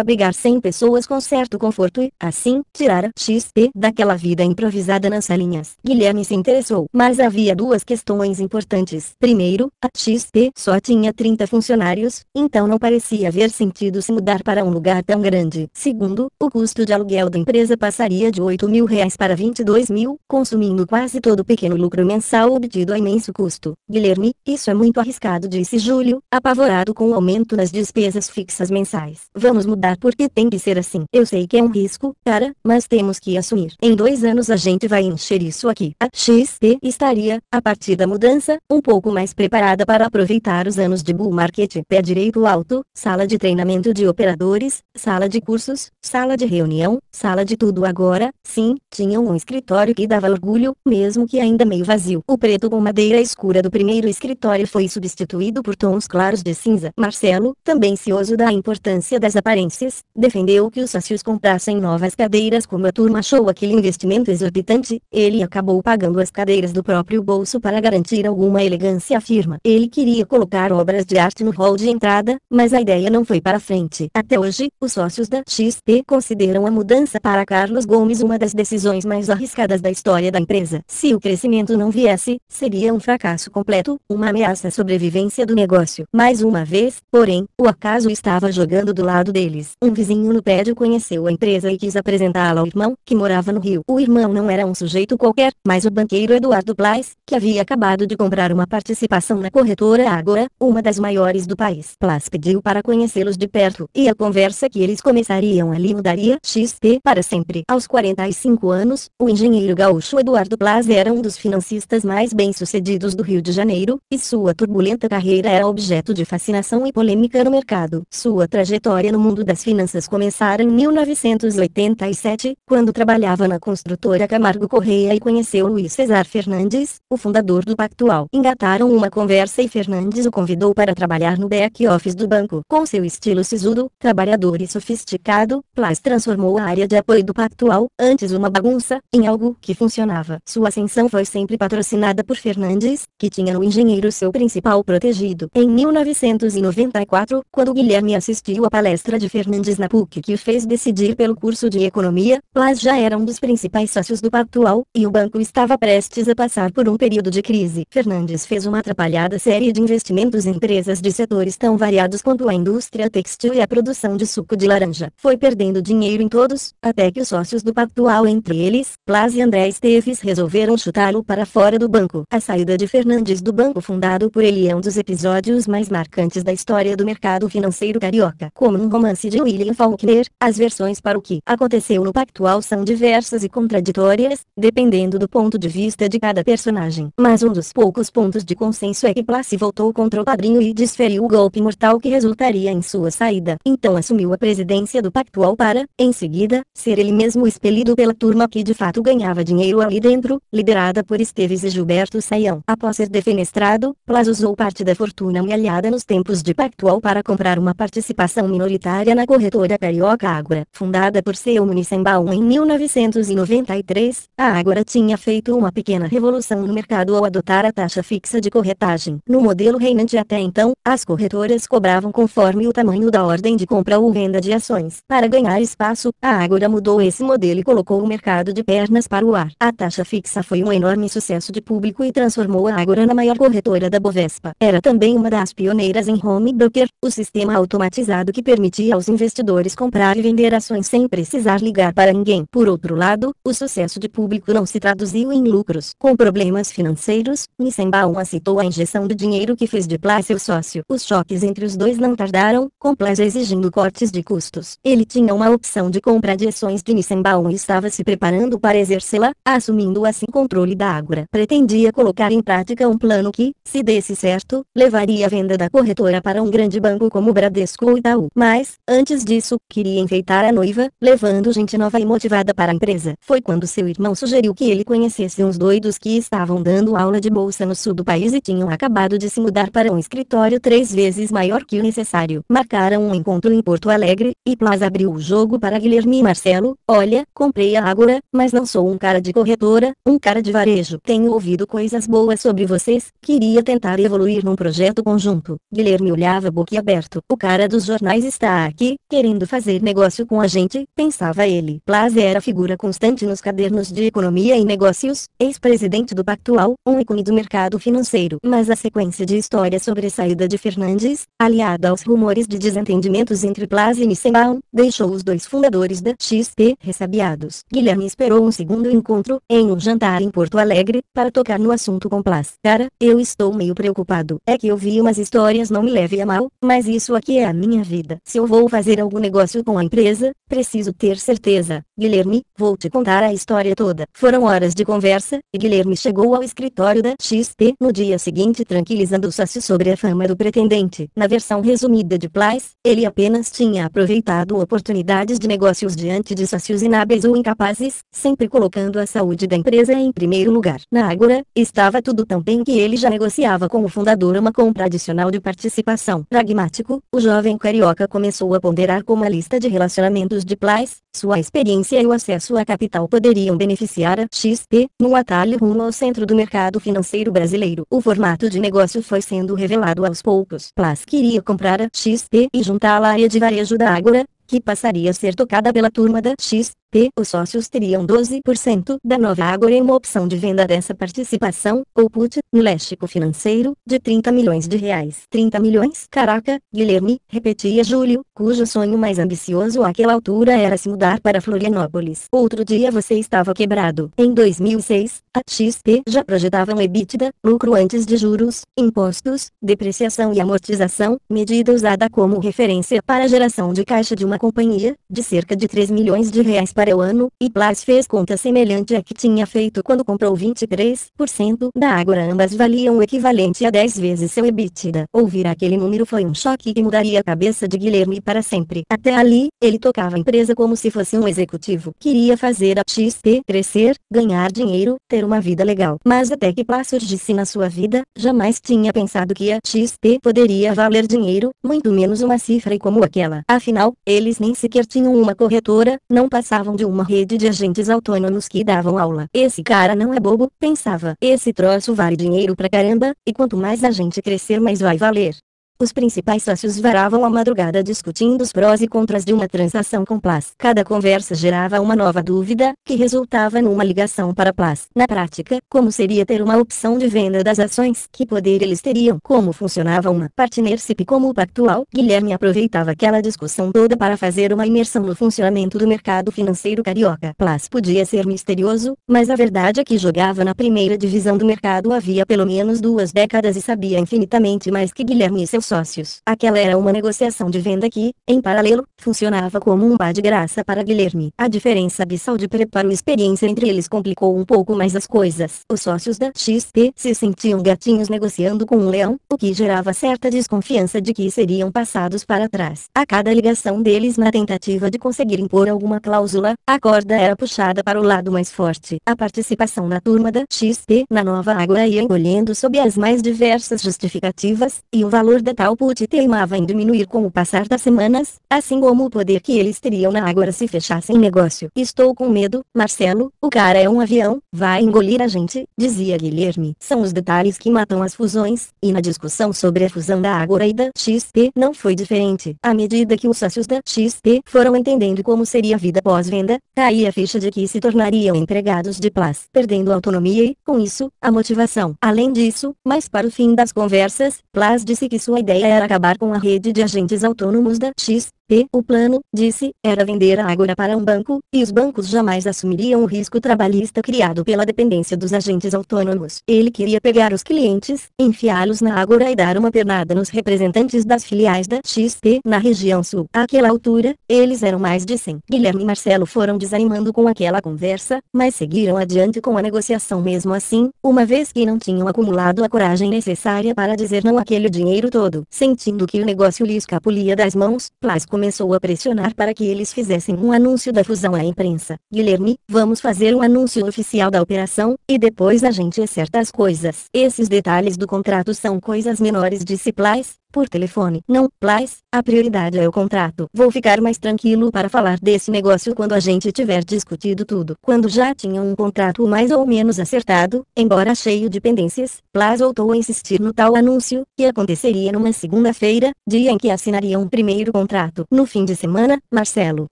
abrigar 100 pessoas com certo conforto e, assim, tirar a XP daquela vida improvisada nas salinhas. Guilherme se interessou, mas havia duas questões importantes. Primeiro, a XP só tinha 30 funcionários, então não parecia haver sentido se mudar para um lugar tão grande. Segundo, o custo de aluguel da empresa passaria de 8 mil reais para 22 mil, consumindo quase todo o pequeno lucro mensal obtido a imenso custo custo, Guilherme, isso é muito arriscado disse Júlio, apavorado com o aumento nas despesas fixas mensais. Vamos mudar porque tem que ser assim. Eu sei que é um risco, cara, mas temos que assumir. Em dois anos a gente vai encher isso aqui. A XP estaria, a partir da mudança, um pouco mais preparada para aproveitar os anos de bull market. Pé direito alto, sala de treinamento de operadores, sala de cursos, sala de reunião, sala de tudo agora, sim, tinham um escritório que dava orgulho, mesmo que ainda meio vazio. O preto com madeira escura escura do primeiro escritório foi substituído por tons claros de cinza. Marcelo, também cioso da importância das aparências, defendeu que os sócios comprassem novas cadeiras como a turma achou aquele investimento exorbitante, ele acabou pagando as cadeiras do próprio bolso para garantir alguma elegância firma. Ele queria colocar obras de arte no hall de entrada, mas a ideia não foi para frente. Até hoje, os sócios da XP consideram a mudança para Carlos Gomes uma das decisões mais arriscadas da história da empresa. Se o crescimento não viesse, seria um fracasso fracasso completo, uma ameaça à sobrevivência do negócio. Mais uma vez, porém, o acaso estava jogando do lado deles. Um vizinho no prédio conheceu a empresa e quis apresentá-la ao irmão, que morava no Rio. O irmão não era um sujeito qualquer, mas o banqueiro Eduardo Plais, que havia acabado de comprar uma participação na corretora Ágora, uma das maiores do país. Plais pediu para conhecê-los de perto, e a conversa que eles começariam ali mudaria XP para sempre. Aos 45 anos, o engenheiro gaúcho Eduardo Plas era um dos financistas mais bem-sucedidos do Rio de Janeiro, e sua turbulenta carreira era objeto de fascinação e polêmica no mercado. Sua trajetória no mundo das finanças começara em 1987, quando trabalhava na construtora Camargo Correia e conheceu Luiz Cesar Fernandes, o fundador do Pactual. Engataram uma conversa e Fernandes o convidou para trabalhar no back-office do banco. Com seu estilo sisudo, trabalhador e sofisticado, Plas transformou a área de apoio do Pactual, antes uma bagunça, em algo que funcionava. Sua ascensão foi sempre patrocinada por Fernandes, que tinha no engenheiro seu principal protegido. Em 1994, quando Guilherme assistiu à palestra de Fernandes na PUC que o fez decidir pelo curso de economia, Plas já era um dos principais sócios do Pactual, e o banco estava prestes a passar por um período de crise. Fernandes fez uma atrapalhada série de investimentos em empresas de setores tão variados quanto a indústria textil e a produção de suco de laranja. Foi perdendo dinheiro em todos, até que os sócios do Pactual entre eles, Plas e André Esteves resolveram chutá-lo para fora do banco. A saída de Fernandes Fernandes do Banco fundado por ele é um dos episódios mais marcantes da história do mercado financeiro carioca. Como um romance de William Faulkner, as versões para o que aconteceu no Pactual são diversas e contraditórias, dependendo do ponto de vista de cada personagem. Mas um dos poucos pontos de consenso é que Place voltou contra o padrinho e desferiu o golpe mortal que resultaria em sua saída. Então assumiu a presidência do Pactual para, em seguida, ser ele mesmo expelido pela turma que de fato ganhava dinheiro ali dentro, liderada por Esteves e Gilberto Saião. Após ser defenestrado, Plas usou parte da fortuna amealhada nos tempos de Pactual para comprar uma participação minoritária na corretora Perioca Ágora. Fundada por seu Municimbal em 1993, a Ágora tinha feito uma pequena revolução no mercado ao adotar a taxa fixa de corretagem. No modelo reinante até então, as corretoras cobravam conforme o tamanho da ordem de compra ou venda de ações. Para ganhar espaço, a Ágora mudou esse modelo e colocou o mercado de pernas para o ar. A taxa fixa foi um enorme sucesso de público e transformou a Agora na maior corretora da Bovespa. Era também uma das pioneiras em home broker, o sistema automatizado que permitia aos investidores comprar e vender ações sem precisar ligar para ninguém. Por outro lado, o sucesso de público não se traduziu em lucros. Com problemas financeiros, Nissenbaum aceitou a injeção do dinheiro que fez de Pla seu sócio. Os choques entre os dois não tardaram, com Pla exigindo cortes de custos. Ele tinha uma opção de compra de ações de Nissenbaum e estava se preparando para exercê-la, assumindo assim controle da Ágora. Pretendia colocar em prática um plano que, se desse certo, levaria a venda da corretora para um grande banco como Bradesco ou Itaú. Mas, antes disso, queria enfeitar a noiva, levando gente nova e motivada para a empresa. Foi quando seu irmão sugeriu que ele conhecesse uns doidos que estavam dando aula de bolsa no sul do país e tinham acabado de se mudar para um escritório três vezes maior que o necessário. Marcaram um encontro em Porto Alegre, e Plaza abriu o jogo para Guilherme e Marcelo. Olha, comprei a Ágora, mas não sou um cara de corretora, um cara de varejo. Tenho ouvido coisas boas sobre vocês, queria tentar evoluir num projeto conjunto. Guilherme olhava boquiaberto. O cara dos jornais está aqui, querendo fazer negócio com a gente, pensava ele. Plaza era figura constante nos cadernos de economia e negócios, ex-presidente do Pactual, um ícone do mercado financeiro. Mas a sequência de histórias sobre a saída de Fernandes, aliada aos rumores de desentendimentos entre Plaza e Nissenbaum, deixou os dois fundadores da XP ressabiados. Guilherme esperou um segundo encontro, em um jantar em Porto Alegre, para tocar no assunto com Plaza. Cara, eu estou meio preocupado. É que eu vi umas histórias não me leve a mal, mas isso aqui é a minha vida. Se eu vou fazer algum negócio com a empresa, preciso ter certeza. Guilherme, vou te contar a história toda. Foram horas de conversa, e Guilherme chegou ao escritório da XP no dia seguinte tranquilizando Sassi sobre a fama do pretendente. Na versão resumida de Plais, ele apenas tinha aproveitado oportunidades de negócios diante de sócios inábeis ou incapazes, sempre colocando a saúde da empresa em primeiro lugar. Na Ágora, estava tudo tão bem que ele já negociava com o fundador uma compra adicional de participação. Pragmático, o jovem carioca começou a ponderar como a lista de relacionamentos de Plais, sua experiência concorrência e o acesso à capital poderiam beneficiar a XP no atalho rumo ao centro do mercado financeiro brasileiro. O formato de negócio foi sendo revelado aos poucos. Plas queria comprar a XP e juntá-la à área de varejo da Ágora, que passaria a ser tocada pela turma da XP. P. Os sócios teriam 12% da Nova Agora em uma opção de venda dessa participação, ou put, no léxico financeiro, de 30 milhões de reais. 30 milhões? Caraca, Guilherme, repetia Júlio, cujo sonho mais ambicioso àquela altura era se mudar para Florianópolis. Outro dia você estava quebrado. Em 2006, a XP já projetava um EBITDA, lucro antes de juros, impostos, depreciação e amortização, medida usada como referência para a geração de caixa de uma companhia, de cerca de 3 milhões de reais para para o ano, e Blas fez conta semelhante à que tinha feito quando comprou 23% da Ágora. Ambas valiam o equivalente a 10 vezes seu EBITDA. Ouvir aquele número foi um choque que mudaria a cabeça de Guilherme para sempre. Até ali, ele tocava a empresa como se fosse um executivo. Queria fazer a XP crescer, ganhar dinheiro, ter uma vida legal. Mas até que Blas surgisse na sua vida, jamais tinha pensado que a XP poderia valer dinheiro, muito menos uma cifra como aquela. Afinal, eles nem sequer tinham uma corretora, não passavam precisavam de uma rede de agentes autônomos que davam aula. Esse cara não é bobo, pensava. Esse troço vale dinheiro pra caramba, e quanto mais a gente crescer mais vai valer. Os principais sócios varavam a madrugada discutindo os prós e contras de uma transação com Plas. Cada conversa gerava uma nova dúvida, que resultava numa ligação para Plas. Na prática, como seria ter uma opção de venda das ações? Que poder eles teriam? Como funcionava uma partnership como o pactual? Guilherme aproveitava aquela discussão toda para fazer uma imersão no funcionamento do mercado financeiro carioca. Plas podia ser misterioso, mas a verdade é que jogava na primeira divisão do mercado havia pelo menos duas décadas e sabia infinitamente mais que Guilherme e seus sócios. Aquela era uma negociação de venda que, em paralelo, funcionava como um bar de graça para Guilherme. A diferença abissal de preparo e experiência entre eles complicou um pouco mais as coisas. Os sócios da XP se sentiam gatinhos negociando com um leão, o que gerava certa desconfiança de que seriam passados para trás. A cada ligação deles na tentativa de conseguir impor alguma cláusula, a corda era puxada para o lado mais forte. A participação na turma da XP na Nova Água ia engolindo sob as mais diversas justificativas, e o valor da tal Put teimava em diminuir com o passar das semanas, assim como o poder que eles teriam na agora se fechassem negócio. Estou com medo, Marcelo, o cara é um avião, vai engolir a gente, dizia Guilherme. São os detalhes que matam as fusões, e na discussão sobre a fusão da Agora e da XP não foi diferente. À medida que os sócios da XP foram entendendo como seria a vida pós-venda, caía a ficha de que se tornariam empregados de Plas, perdendo autonomia e, com isso, a motivação. Além disso, mas para o fim das conversas, Plas disse que sua ideia era acabar com a rede de agentes autônomos da X, P. O plano, disse, era vender a Ágora para um banco, e os bancos jamais assumiriam o risco trabalhista criado pela dependência dos agentes autônomos. Ele queria pegar os clientes, enfiá-los na Ágora e dar uma pernada nos representantes das filiais da XP na região sul. Àquela altura, eles eram mais de 100. Guilherme e Marcelo foram desanimando com aquela conversa, mas seguiram adiante com a negociação mesmo assim, uma vez que não tinham acumulado a coragem necessária para dizer não àquele dinheiro todo. Sentindo que o negócio lhe escapulia das mãos, Plasco começou a pressionar para que eles fizessem um anúncio da fusão à imprensa. Guilherme, vamos fazer um anúncio oficial da operação, e depois a gente acerta as coisas. Esses detalhes do contrato são coisas menores disciplinais, por telefone. Não, Plais, a prioridade é o contrato. Vou ficar mais tranquilo para falar desse negócio quando a gente tiver discutido tudo. Quando já tinha um contrato mais ou menos acertado, embora cheio de pendências, Plais voltou a insistir no tal anúncio, que aconteceria numa segunda-feira, dia em que assinariam um o primeiro contrato. No fim de semana, Marcelo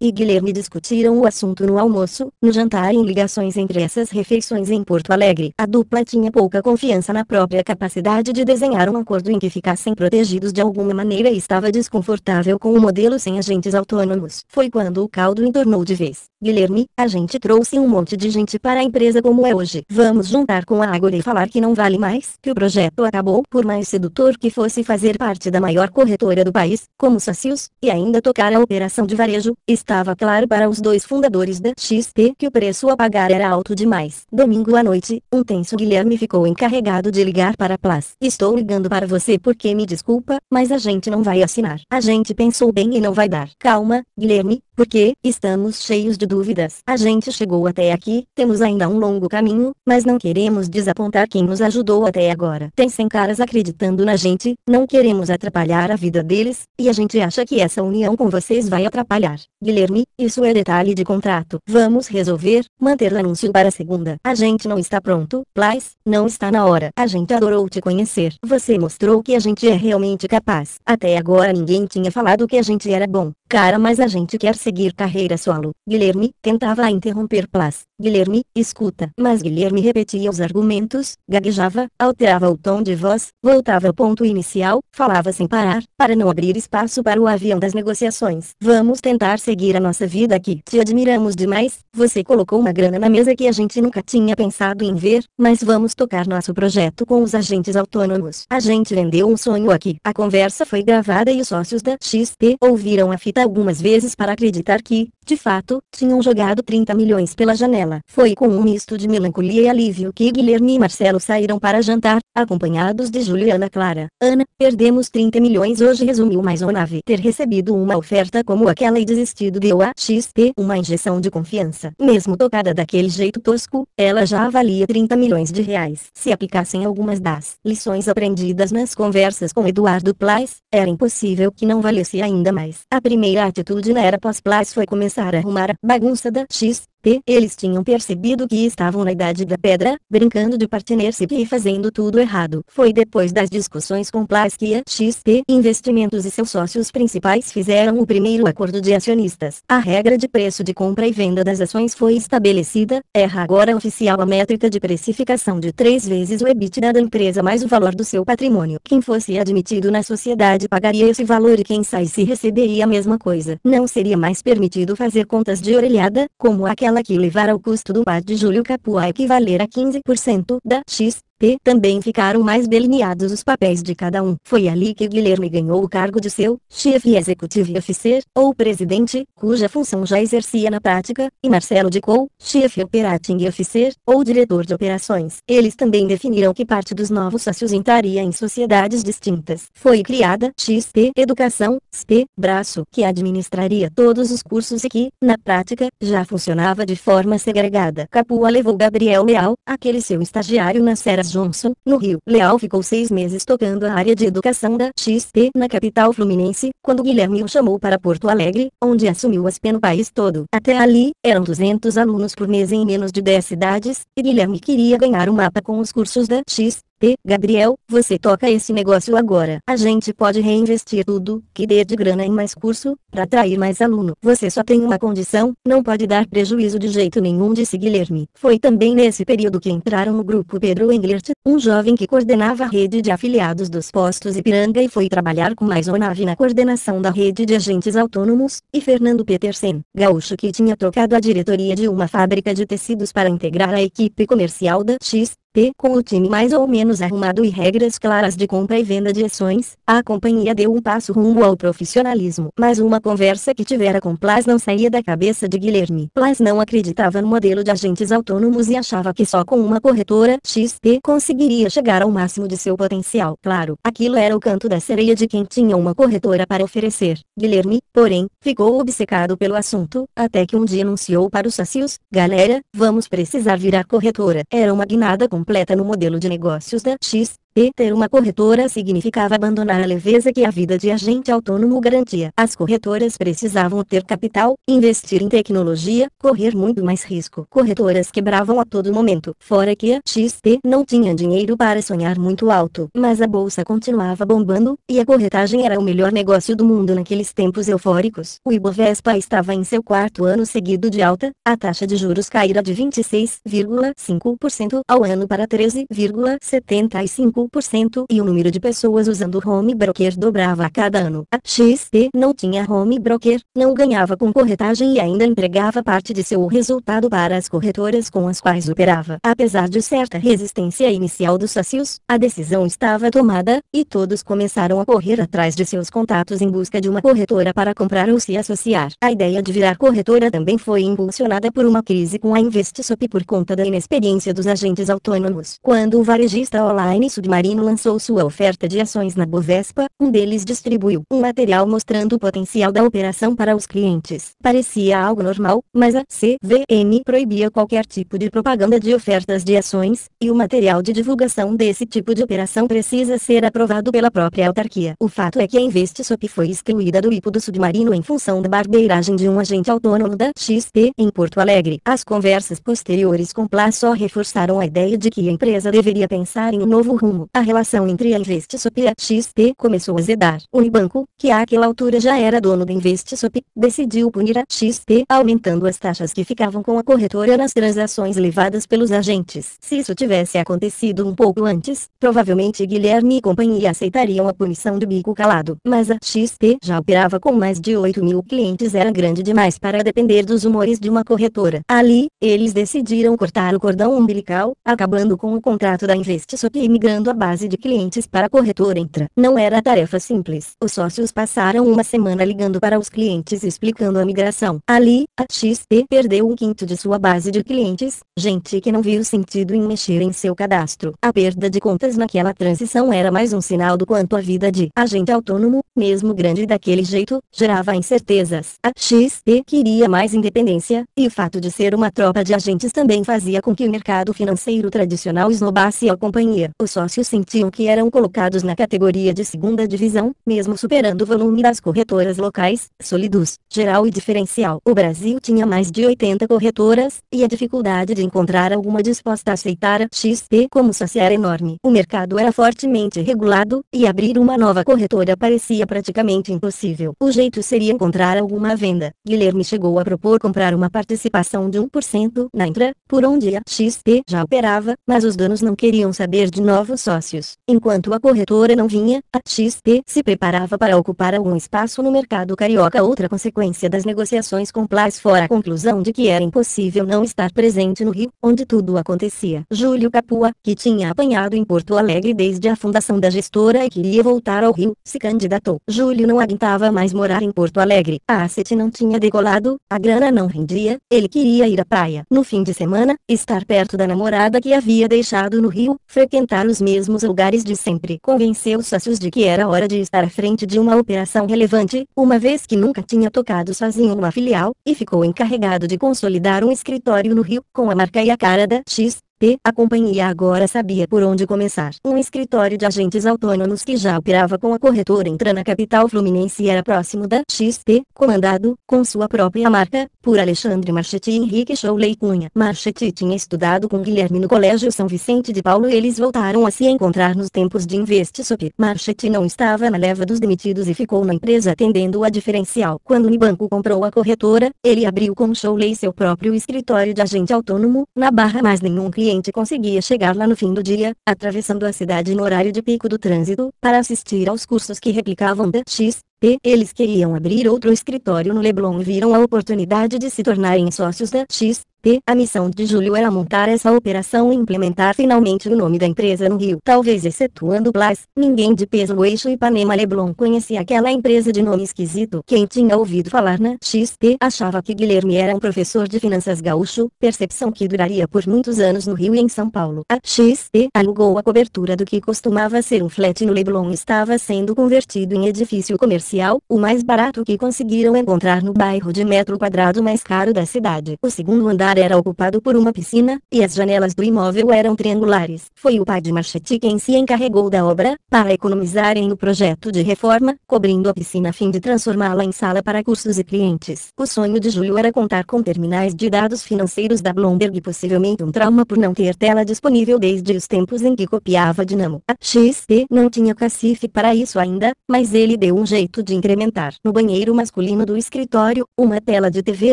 e Guilherme discutiram o assunto no almoço, no jantar e em ligações entre essas refeições em Porto Alegre. A dupla tinha pouca confiança na própria capacidade de desenhar um acordo em que ficassem protegidos de alguma maneira estava desconfortável com o modelo sem agentes autônomos. Foi quando o caldo entornou de vez. Guilherme, a gente trouxe um monte de gente para a empresa como é hoje. Vamos juntar com a Ágora e falar que não vale mais, que o projeto acabou por mais sedutor que fosse fazer parte da maior corretora do país, como Sacios, e ainda tocar a operação de varejo, estava claro para os dois fundadores da XP que o preço a pagar era alto demais. Domingo à noite, um tenso Guilherme ficou encarregado de ligar para a Plas. Estou ligando para você porque me desculpa, mas a gente não vai assinar. A gente pensou bem e não vai dar. Calma, Guilherme, porque estamos cheios de dúvidas. A gente chegou até aqui, temos ainda um longo caminho, mas não queremos desapontar quem nos ajudou até agora. Tem 100 caras acreditando na gente, não queremos atrapalhar a vida deles, e a gente acha que essa união com vocês vai atrapalhar. Guilherme, isso é detalhe de contrato. Vamos resolver, manter o anúncio para segunda. A gente não está pronto, Plais, não está na hora. A gente adorou te conhecer. Você mostrou que a gente é realmente capaz. Até agora ninguém tinha falado que a gente era bom. Cara mas a gente quer seguir carreira solo. Guilherme, tentava interromper Plas. Guilherme, escuta. Mas Guilherme repetia os argumentos, gaguejava, alterava o tom de voz, voltava ao ponto inicial, falava sem parar, para não abrir espaço para o avião das negociações. Vamos tentar seguir a nossa vida aqui. Te admiramos demais, você colocou uma grana na mesa que a gente nunca tinha pensado em ver, mas vamos tocar nosso projeto com os agentes autônomos. A gente vendeu um sonho aqui. A conversa foi gravada e os sócios da XP ouviram a fita algumas vezes para acreditar que, de fato, tinham jogado 30 milhões pela janela. Foi com um misto de melancolia e alívio que Guilherme e Marcelo saíram para jantar, acompanhados de Juliana Clara. Ana, perdemos 30 milhões hoje resumiu mais uma nave. Ter recebido uma oferta como aquela e desistido deu a XP uma injeção de confiança. Mesmo tocada daquele jeito tosco, ela já avalia 30 milhões de reais. Se aplicassem algumas das lições aprendidas nas conversas com Eduardo Plais, era impossível que não valesse ainda mais. A primeira primeira atitude na era pós-Plas foi começar a arrumar a bagunça da X P. Eles tinham percebido que estavam na idade da pedra, brincando de partnership e fazendo tudo errado. Foi depois das discussões com Plas que a XP Investimentos e seus sócios principais fizeram o primeiro acordo de acionistas. A regra de preço de compra e venda das ações foi estabelecida, erra agora oficial a métrica de precificação de três vezes o EBITDA da empresa mais o valor do seu patrimônio. Quem fosse admitido na sociedade pagaria esse valor e quem saísse receberia a mesma coisa. Não seria mais permitido fazer contas de orelhada, como aquela tabela que levar ao custo do par de Júlio Capuá equivaler a 15% da X, P também ficaram mais delineados os papéis de cada um. Foi ali que Guilherme ganhou o cargo de seu chefe executivo e oficer, ou presidente, cuja função já exercia na prática, e Marcelo de Cole, chefe operating officer, oficer, ou diretor de operações. Eles também definiram que parte dos novos sócios entraria em sociedades distintas. Foi criada XP Educação, SP Braço, que administraria todos os cursos e que, na prática, já funcionava de forma segregada. Capua levou Gabriel Leal, aquele seu estagiário nas eras Johnson, no Rio. Leal ficou seis meses tocando a área de educação da XP na capital fluminense, quando Guilherme o chamou para Porto Alegre, onde assumiu as PE no país todo. Até ali, eram 200 alunos por mês em menos de 10 cidades, e Guilherme queria ganhar o um mapa com os cursos da XP Gabriel, você toca esse negócio agora. A gente pode reinvestir tudo que dê de grana em mais curso, para atrair mais aluno. Você só tem uma condição, não pode dar prejuízo de jeito nenhum, disse Guilherme. Foi também nesse período que entraram no grupo Pedro Englert, um jovem que coordenava a rede de afiliados dos postos Ipiranga e foi trabalhar com mais nave na coordenação da rede de agentes autônomos, e Fernando Petersen, gaúcho que tinha trocado a diretoria de uma fábrica de tecidos para integrar a equipe comercial da X P. Com o time mais ou menos arrumado e regras claras de compra e venda de ações, a companhia deu um passo rumo ao profissionalismo. Mas uma conversa que tivera com Plas não saía da cabeça de Guilherme. Plas não acreditava no modelo de agentes autônomos e achava que só com uma corretora XP conseguiria chegar ao máximo de seu potencial. Claro, aquilo era o canto da sereia de quem tinha uma corretora para oferecer. Guilherme, porém, ficou obcecado pelo assunto, até que um dia anunciou para os sacios, galera, vamos precisar virar corretora. Era uma guinada com completa no modelo de negócios da X e ter uma corretora significava abandonar a leveza que a vida de agente autônomo garantia. As corretoras precisavam ter capital, investir em tecnologia, correr muito mais risco. Corretoras quebravam a todo momento. Fora que a XP não tinha dinheiro para sonhar muito alto. Mas a bolsa continuava bombando, e a corretagem era o melhor negócio do mundo naqueles tempos eufóricos. O Ibovespa estava em seu quarto ano seguido de alta, a taxa de juros caíra de 26,5% ao ano para 13,75%. 5% e o número de pessoas usando home broker dobrava a cada ano. A XP não tinha home broker, não ganhava com corretagem e ainda entregava parte de seu resultado para as corretoras com as quais operava. Apesar de certa resistência inicial dos sócios, a decisão estava tomada, e todos começaram a correr atrás de seus contatos em busca de uma corretora para comprar ou se associar. A ideia de virar corretora também foi impulsionada por uma crise com a InvestSop por conta da inexperiência dos agentes autônomos. Quando o varejista online submeteu Marino lançou sua oferta de ações na Bovespa, um deles distribuiu um material mostrando o potencial da operação para os clientes. Parecia algo normal, mas a CVM proibia qualquer tipo de propaganda de ofertas de ações, e o material de divulgação desse tipo de operação precisa ser aprovado pela própria autarquia. O fato é que a InvestSop foi excluída do IPO do Submarino em função da barbeiragem de um agente autônomo da XP em Porto Alegre. As conversas posteriores com Plá só reforçaram a ideia de que a empresa deveria pensar em um novo rumo a relação entre a InvestSup e a XP começou a zedar. O banco, que àquela altura já era dono da InvestSup, decidiu punir a XP aumentando as taxas que ficavam com a corretora nas transações levadas pelos agentes. Se isso tivesse acontecido um pouco antes, provavelmente Guilherme e companhia aceitariam a punição do bico calado. Mas a XP já operava com mais de 8 mil clientes era grande demais para depender dos humores de uma corretora. Ali, eles decidiram cortar o cordão umbilical, acabando com o contrato da InvestSup e migrando a base de clientes para a corretora Entra. Não era tarefa simples. Os sócios passaram uma semana ligando para os clientes explicando a migração. Ali, a XP perdeu um quinto de sua base de clientes, gente que não viu sentido em mexer em seu cadastro. A perda de contas naquela transição era mais um sinal do quanto a vida de agente autônomo, mesmo grande daquele jeito, gerava incertezas. A XP queria mais independência, e o fato de ser uma tropa de agentes também fazia com que o mercado financeiro tradicional esnobasse a companhia. Os sócios sentiam que eram colocados na categoria de segunda divisão, mesmo superando o volume das corretoras locais, Solidus, Geral e Diferencial. O Brasil tinha mais de 80 corretoras, e a dificuldade de encontrar alguma disposta a aceitar a XP como sócia era enorme. O mercado era fortemente regulado, e abrir uma nova corretora parecia praticamente impossível. O jeito seria encontrar alguma venda. Guilherme chegou a propor comprar uma participação de 1% na Intra, por onde a XP já operava, mas os donos não queriam saber de novos sócios sócios. Enquanto a corretora não vinha, a XP se preparava para ocupar algum espaço no mercado carioca. Outra consequência das negociações com Plas fora a conclusão de que era impossível não estar presente no Rio, onde tudo acontecia. Júlio Capua, que tinha apanhado em Porto Alegre desde a fundação da gestora e queria voltar ao Rio, se candidatou. Júlio não aguentava mais morar em Porto Alegre. A Asset não tinha decolado, a grana não rendia, ele queria ir à praia. No fim de semana, estar perto da namorada que havia deixado no Rio, frequentar os mesmos mesmos lugares de sempre. Convenceu os sócios de que era hora de estar à frente de uma operação relevante, uma vez que nunca tinha tocado sozinho uma filial, e ficou encarregado de consolidar um escritório no Rio, com a marca e a cara da X, P. A companhia agora sabia por onde começar. Um escritório de agentes autônomos que já operava com a corretora entra na capital fluminense e era próximo da XP, comandado, com sua própria marca, por Alexandre Marchetti e Henrique Scholley Cunha. Marchetti tinha estudado com Guilherme no Colégio São Vicente de Paulo e eles voltaram a se encontrar nos tempos de InvestSup. Marchetti não estava na leva dos demitidos e ficou na empresa atendendo a diferencial. Quando o banco comprou a corretora, ele abriu com Scholley seu próprio escritório de agente autônomo, na barra mais nenhum cliente conseguia chegar lá no fim do dia, atravessando a cidade no horário de pico do trânsito, para assistir aos cursos que replicavam X. E Eles queriam abrir outro escritório no Leblon e viram a oportunidade de se tornarem sócios da X, P. A missão de Júlio era montar essa operação e implementar finalmente o nome da empresa no Rio. Talvez excetuando Blas, ninguém de peso eixo Ipanema Leblon conhecia aquela empresa de nome esquisito. Quem tinha ouvido falar na XP achava que Guilherme era um professor de finanças gaúcho, percepção que duraria por muitos anos no Rio e em São Paulo. A XP alugou a cobertura do que costumava ser um flat no Leblon e estava sendo convertido em edifício comercial, o mais barato que conseguiram encontrar no bairro de metro quadrado mais caro da cidade. O segundo andar era ocupado por uma piscina, e as janelas do imóvel eram triangulares. Foi o pai de Marchetti quem se encarregou da obra, para economizarem no projeto de reforma, cobrindo a piscina a fim de transformá-la em sala para cursos e clientes. O sonho de Júlio era contar com terminais de dados financeiros da Bloomberg possivelmente um trauma por não ter tela disponível desde os tempos em que copiava Dinamo. A XP não tinha cacife para isso ainda, mas ele deu um jeito de incrementar. No banheiro masculino do escritório, uma tela de TV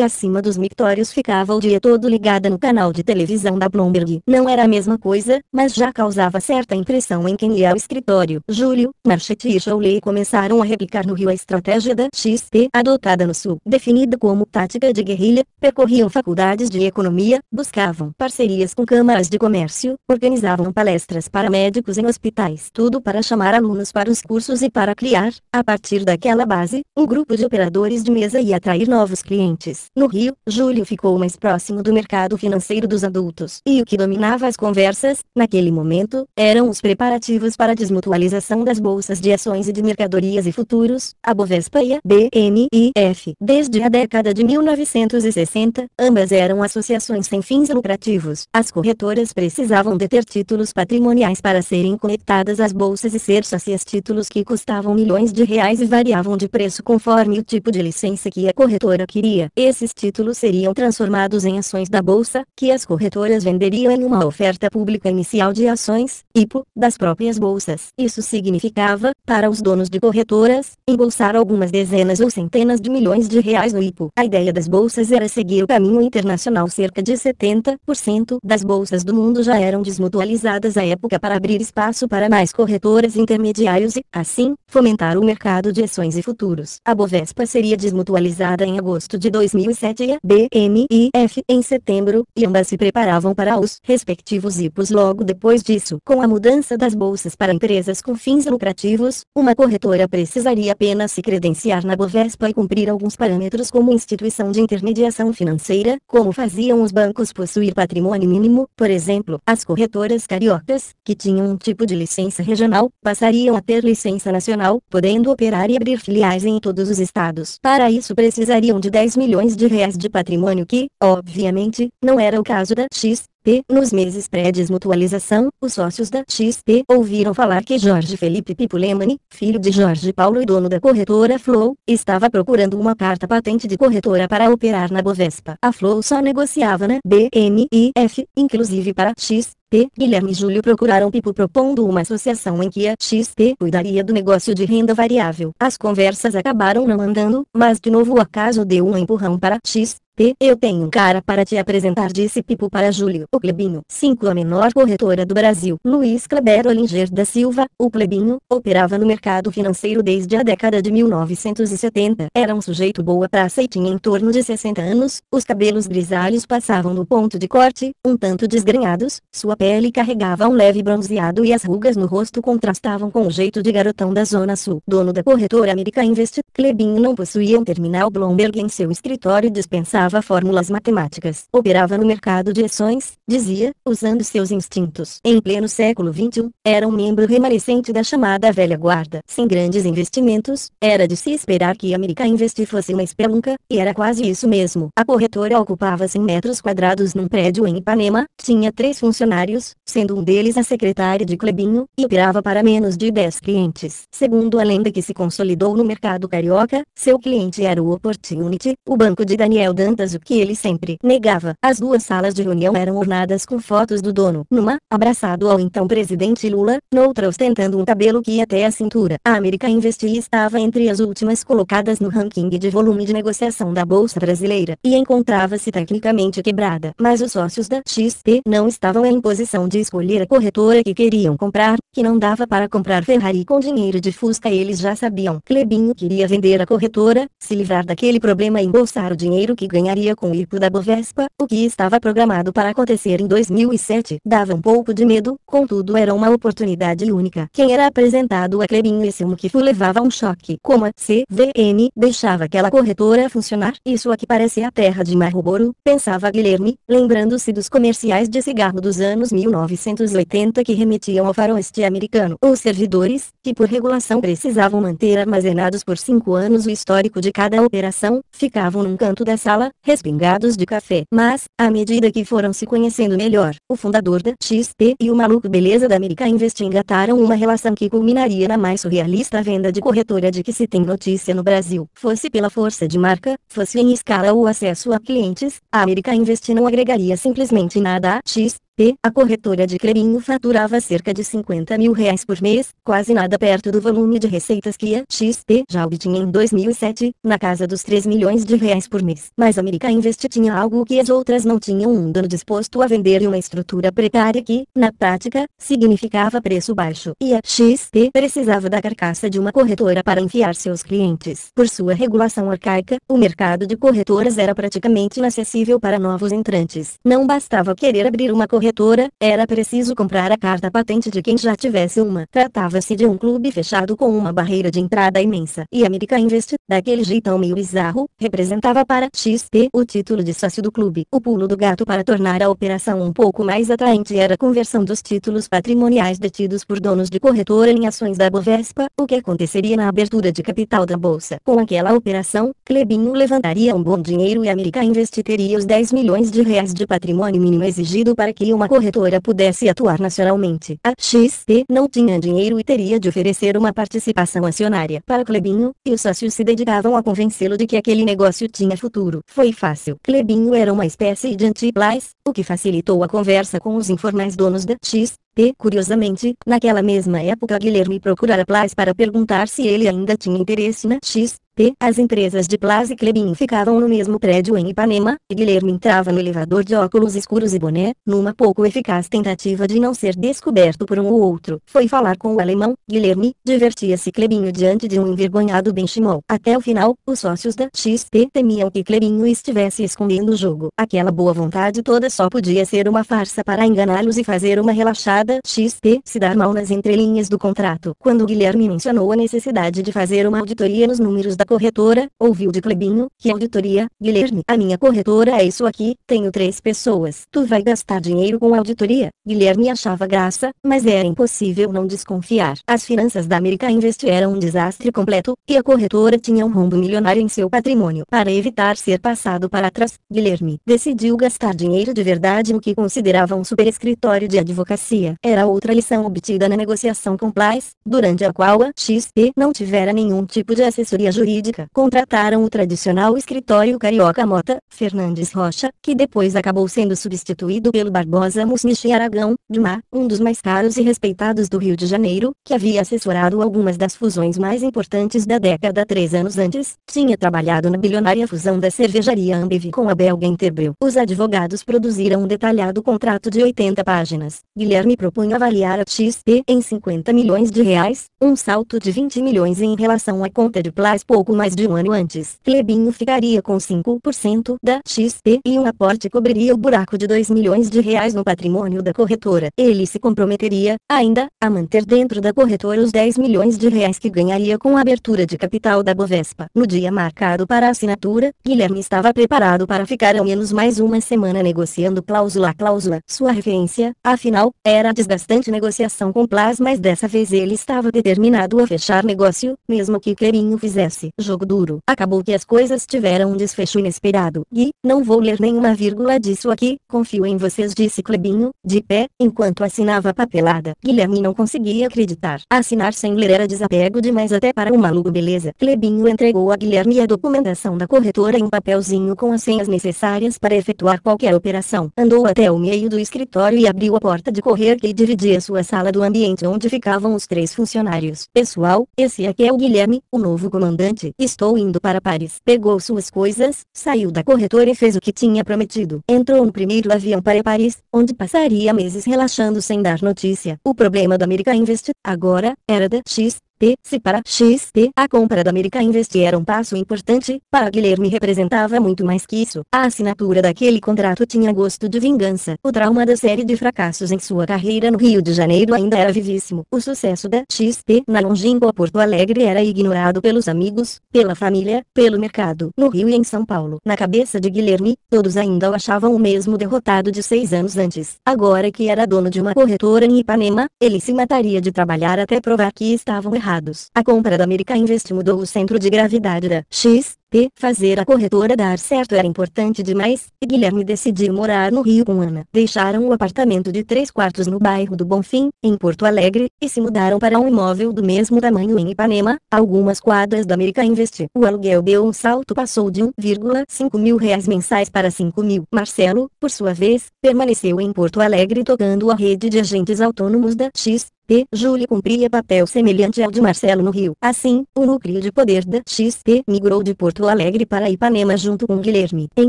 acima dos mictórios ficava o diretor todo ligada no canal de televisão da Bloomberg. Não era a mesma coisa, mas já causava certa impressão em quem ia ao escritório. Júlio, Marchetti e Jolie começaram a replicar no Rio a estratégia da XP adotada no Sul, definida como tática de guerrilha, percorriam faculdades de economia, buscavam parcerias com câmaras de comércio, organizavam palestras para médicos em hospitais, tudo para chamar alunos para os cursos e para criar, a partir daquela base, um grupo de operadores de mesa e atrair novos clientes. No Rio, Júlio ficou mais próximo dono do mercado financeiro dos adultos. E o que dominava as conversas, naquele momento, eram os preparativos para a desmutualização das bolsas de ações e de mercadorias e futuros, a Bovespa e a BNIF. Desde a década de 1960, ambas eram associações sem fins lucrativos. As corretoras precisavam deter títulos patrimoniais para serem conectadas às bolsas e ser sócias títulos que custavam milhões de reais e variavam de preço conforme o tipo de licença que a corretora queria. Esses títulos seriam transformados em ações ações da bolsa, que as corretoras venderiam em uma oferta pública inicial de ações, IPO, das próprias bolsas. Isso significava, para os donos de corretoras, embolsar algumas dezenas ou centenas de milhões de reais no IPO. A ideia das bolsas era seguir o caminho internacional. Cerca de 70% das bolsas do mundo já eram desmutualizadas à época para abrir espaço para mais corretoras intermediários e, assim, fomentar o mercado de ações e futuros. A Bovespa seria desmutualizada em agosto de 2007 e a BMIF em setembro, e ambas se preparavam para os respectivos IPOs logo depois disso. Com a mudança das bolsas para empresas com fins lucrativos, uma corretora precisaria apenas se credenciar na Bovespa e cumprir alguns parâmetros como instituição de intermediação financeira, como faziam os bancos possuir patrimônio mínimo, por exemplo, as corretoras cariocas, que tinham um tipo de licença regional, passariam a ter licença nacional, podendo operar e abrir filiais em todos os estados. Para isso precisariam de 10 milhões de reais de patrimônio que, óbvio, Obviamente, não era o caso da XP. Nos meses pré-desmutualização, os sócios da XP ouviram falar que Jorge Felipe Pipulemani, filho de Jorge Paulo e dono da corretora Flow, estava procurando uma carta patente de corretora para operar na Bovespa. A Flow só negociava na BMIF, inclusive para XP. P. Guilherme e Júlio procuraram Pipo propondo uma associação em que a XP cuidaria do negócio de renda variável. As conversas acabaram não andando, mas de novo o acaso deu um empurrão para XP. Eu tenho um cara para te apresentar disse Pipo para Júlio. O Clebinho. 5. A menor corretora do Brasil. Luiz Kleber Olinger da Silva, o Clebinho, operava no mercado financeiro desde a década de 1970. Era um sujeito boa praça e tinha em torno de 60 anos, os cabelos grisalhos passavam do ponto de corte, um tanto desgrenhados, sua pele carregava um leve bronzeado e as rugas no rosto contrastavam com o jeito de garotão da Zona Sul. Dono da corretora América Invest, Clebinho não possuía um terminal Bloomberg em seu escritório e dispensava inventava fórmulas matemáticas, operava no mercado de ações, dizia, usando seus instintos. Em pleno século XXI, era um membro remanescente da chamada velha guarda. Sem grandes investimentos, era de se esperar que a América Invest fosse uma espelunca, e era quase isso mesmo. A corretora ocupava 100 metros quadrados num prédio em Ipanema, tinha três funcionários, sendo um deles a secretária de Clebinho, e operava para menos de 10 clientes. Segundo a lenda que se consolidou no mercado carioca, seu cliente era o Opportunity, o banco de Daniel Dan o que ele sempre negava. As duas salas de reunião eram ornadas com fotos do dono, numa, abraçado ao então presidente Lula, noutra ostentando um cabelo que ia até a cintura. A América Investi estava entre as últimas colocadas no ranking de volume de negociação da Bolsa Brasileira, e encontrava-se tecnicamente quebrada. Mas os sócios da XT não estavam em posição de escolher a corretora que queriam comprar, que não dava para comprar Ferrari com dinheiro de Fusca eles já sabiam. Clebinho queria vender a corretora, se livrar daquele problema e embolsar o dinheiro que ganhava ganharia com o hipo da Bovespa, o que estava programado para acontecer em 2007. Dava um pouco de medo, contudo era uma oportunidade única. Quem era apresentado a Clebinho e seu que levava um choque. Como a CVM deixava aquela corretora funcionar? Isso aqui parece a terra de Marroboro, pensava Guilherme, lembrando-se dos comerciais de cigarro dos anos 1980 que remetiam ao faroeste americano. Os servidores, que por regulação precisavam manter armazenados por cinco anos o histórico de cada operação, ficavam num canto da sala, respingados de café. Mas, à medida que foram se conhecendo melhor, o fundador da XP e o maluco beleza da América Invest engataram uma relação que culminaria na mais surrealista venda de corretora de que se tem notícia no Brasil. Fosse pela força de marca, fosse em escala ou acesso a clientes, a América Invest não agregaria simplesmente nada a XP a corretora de Clerinho faturava cerca de 50 mil reais por mês, quase nada perto do volume de receitas que a XP já obtinha em 2007, na casa dos 3 milhões de reais por mês. Mas a América Invest tinha algo que as outras não tinham um dono disposto a vender e uma estrutura precária que, na prática, significava preço baixo. E a XP precisava da carcaça de uma corretora para enfiar seus clientes. Por sua regulação arcaica, o mercado de corretoras era praticamente inacessível para novos entrantes. Não bastava querer abrir uma corretora corretora, era preciso comprar a carta patente de quem já tivesse uma. Tratava-se de um clube fechado com uma barreira de entrada imensa. E América Invest, daquele jeitão meio bizarro, representava para XP o título de sócio do clube. O pulo do gato para tornar a operação um pouco mais atraente era a conversão dos títulos patrimoniais detidos por donos de corretora em ações da Bovespa, o que aconteceria na abertura de capital da bolsa. Com aquela operação, Clebinho levantaria um bom dinheiro e América Invest teria os 10 milhões de reais de patrimônio mínimo exigido para que o uma corretora pudesse atuar nacionalmente. A XP não tinha dinheiro e teria de oferecer uma participação acionária para Clebinho, e os sócios se dedicavam a convencê-lo de que aquele negócio tinha futuro. Foi fácil. Clebinho era uma espécie de anti-Plais, o que facilitou a conversa com os informais donos da XP. E, Curiosamente, naquela mesma época Guilherme procurara Plaz para perguntar se ele ainda tinha interesse na X as empresas de Blas e Klebin ficavam no mesmo prédio em Ipanema, e Guilherme entrava no elevador de óculos escuros e boné, numa pouco eficaz tentativa de não ser descoberto por um ou outro. Foi falar com o alemão, Guilherme, divertia-se Klebinho diante de um envergonhado Benchimol. Até o final, os sócios da XP temiam que Klebinho estivesse escondendo o jogo. Aquela boa vontade toda só podia ser uma farsa para enganá-los e fazer uma relaxada XP se dar mal nas entrelinhas do contrato. Quando Guilherme mencionou a necessidade de fazer uma auditoria nos números da corretora, ouviu de Clebinho, que auditoria, Guilherme. A minha corretora é isso aqui, tenho três pessoas. Tu vai gastar dinheiro com auditoria. Guilherme achava graça, mas era impossível não desconfiar. As finanças da América Invest eram um desastre completo, e a corretora tinha um rombo milionário em seu patrimônio. Para evitar ser passado para trás, Guilherme decidiu gastar dinheiro de verdade no que considerava um super escritório de advocacia. Era outra lição obtida na negociação com Plais, durante a qual a XP não tivera nenhum tipo de assessoria jurídica jurídica, contrataram o tradicional escritório carioca Mota, Fernandes Rocha, que depois acabou sendo substituído pelo Barbosa Musnichi Aragão, Mar, um dos mais caros e respeitados do Rio de Janeiro, que havia assessorado algumas das fusões mais importantes da década três anos antes, tinha trabalhado na bilionária fusão da cervejaria Ambev com a belga Interbrew. Os advogados produziram um detalhado contrato de 80 páginas. Guilherme propunha avaliar a XP em 50 milhões de reais, um salto de 20 milhões em relação à conta de Plaspo pouco mais de um ano antes, Clebinho ficaria com 5% da XP e um aporte cobriria o buraco de 2 milhões de reais no patrimônio da corretora. Ele se comprometeria, ainda, a manter dentro da corretora os 10 milhões de reais que ganharia com a abertura de capital da Bovespa. No dia marcado para a assinatura, Guilherme estava preparado para ficar ao menos mais uma semana negociando cláusula a cláusula. Sua referência, afinal, era a desgastante negociação com Plas, mas dessa vez ele estava determinado a fechar negócio, mesmo que Clebinho fizesse jogo duro. Acabou que as coisas tiveram um desfecho inesperado. E, não vou ler nenhuma vírgula disso aqui, confio em vocês disse Clebinho, de pé, enquanto assinava a papelada. Guilherme não conseguia acreditar. Assinar sem ler era desapego demais até para um maluco beleza. Clebinho entregou a Guilherme a documentação da corretora em um papelzinho com as senhas necessárias para efetuar qualquer operação. Andou até o meio do escritório e abriu a porta de correr que dividia sua sala do ambiente onde ficavam os três funcionários. Pessoal, esse aqui é o Guilherme, o novo comandante Estou indo para Paris. Pegou suas coisas, saiu da corretora e fez o que tinha prometido. Entrou no primeiro avião para Paris, onde passaria meses relaxando sem dar notícia. O problema do América Invest, agora, era da X, se para XP a compra da América Invest era um passo importante, para Guilherme representava muito mais que isso. A assinatura daquele contrato tinha gosto de vingança. O trauma da série de fracassos em sua carreira no Rio de Janeiro ainda era vivíssimo. O sucesso da XP na longínqua Porto Alegre era ignorado pelos amigos, pela família, pelo mercado. No Rio e em São Paulo. Na cabeça de Guilherme, todos ainda o achavam o mesmo derrotado de seis anos antes. Agora que era dono de uma corretora em Ipanema, ele se mataria de trabalhar até provar que estavam errados errados. A compra da América Invest mudou o centro de gravidade da X, Fazer a corretora dar certo era importante demais, e Guilherme decidiu morar no Rio com Ana. Deixaram o apartamento de três quartos no bairro do Bonfim, em Porto Alegre, e se mudaram para um imóvel do mesmo tamanho em Ipanema, algumas quadras da América Invest. O aluguel deu um salto passou de 1,5 mil reais mensais para 5 mil. Marcelo, por sua vez, permaneceu em Porto Alegre tocando a rede de agentes autônomos da X, XP, Júlio cumpria papel semelhante ao de Marcelo no Rio. Assim, o núcleo de poder da XP migrou de Porto Alegre para Ipanema junto com Guilherme. Em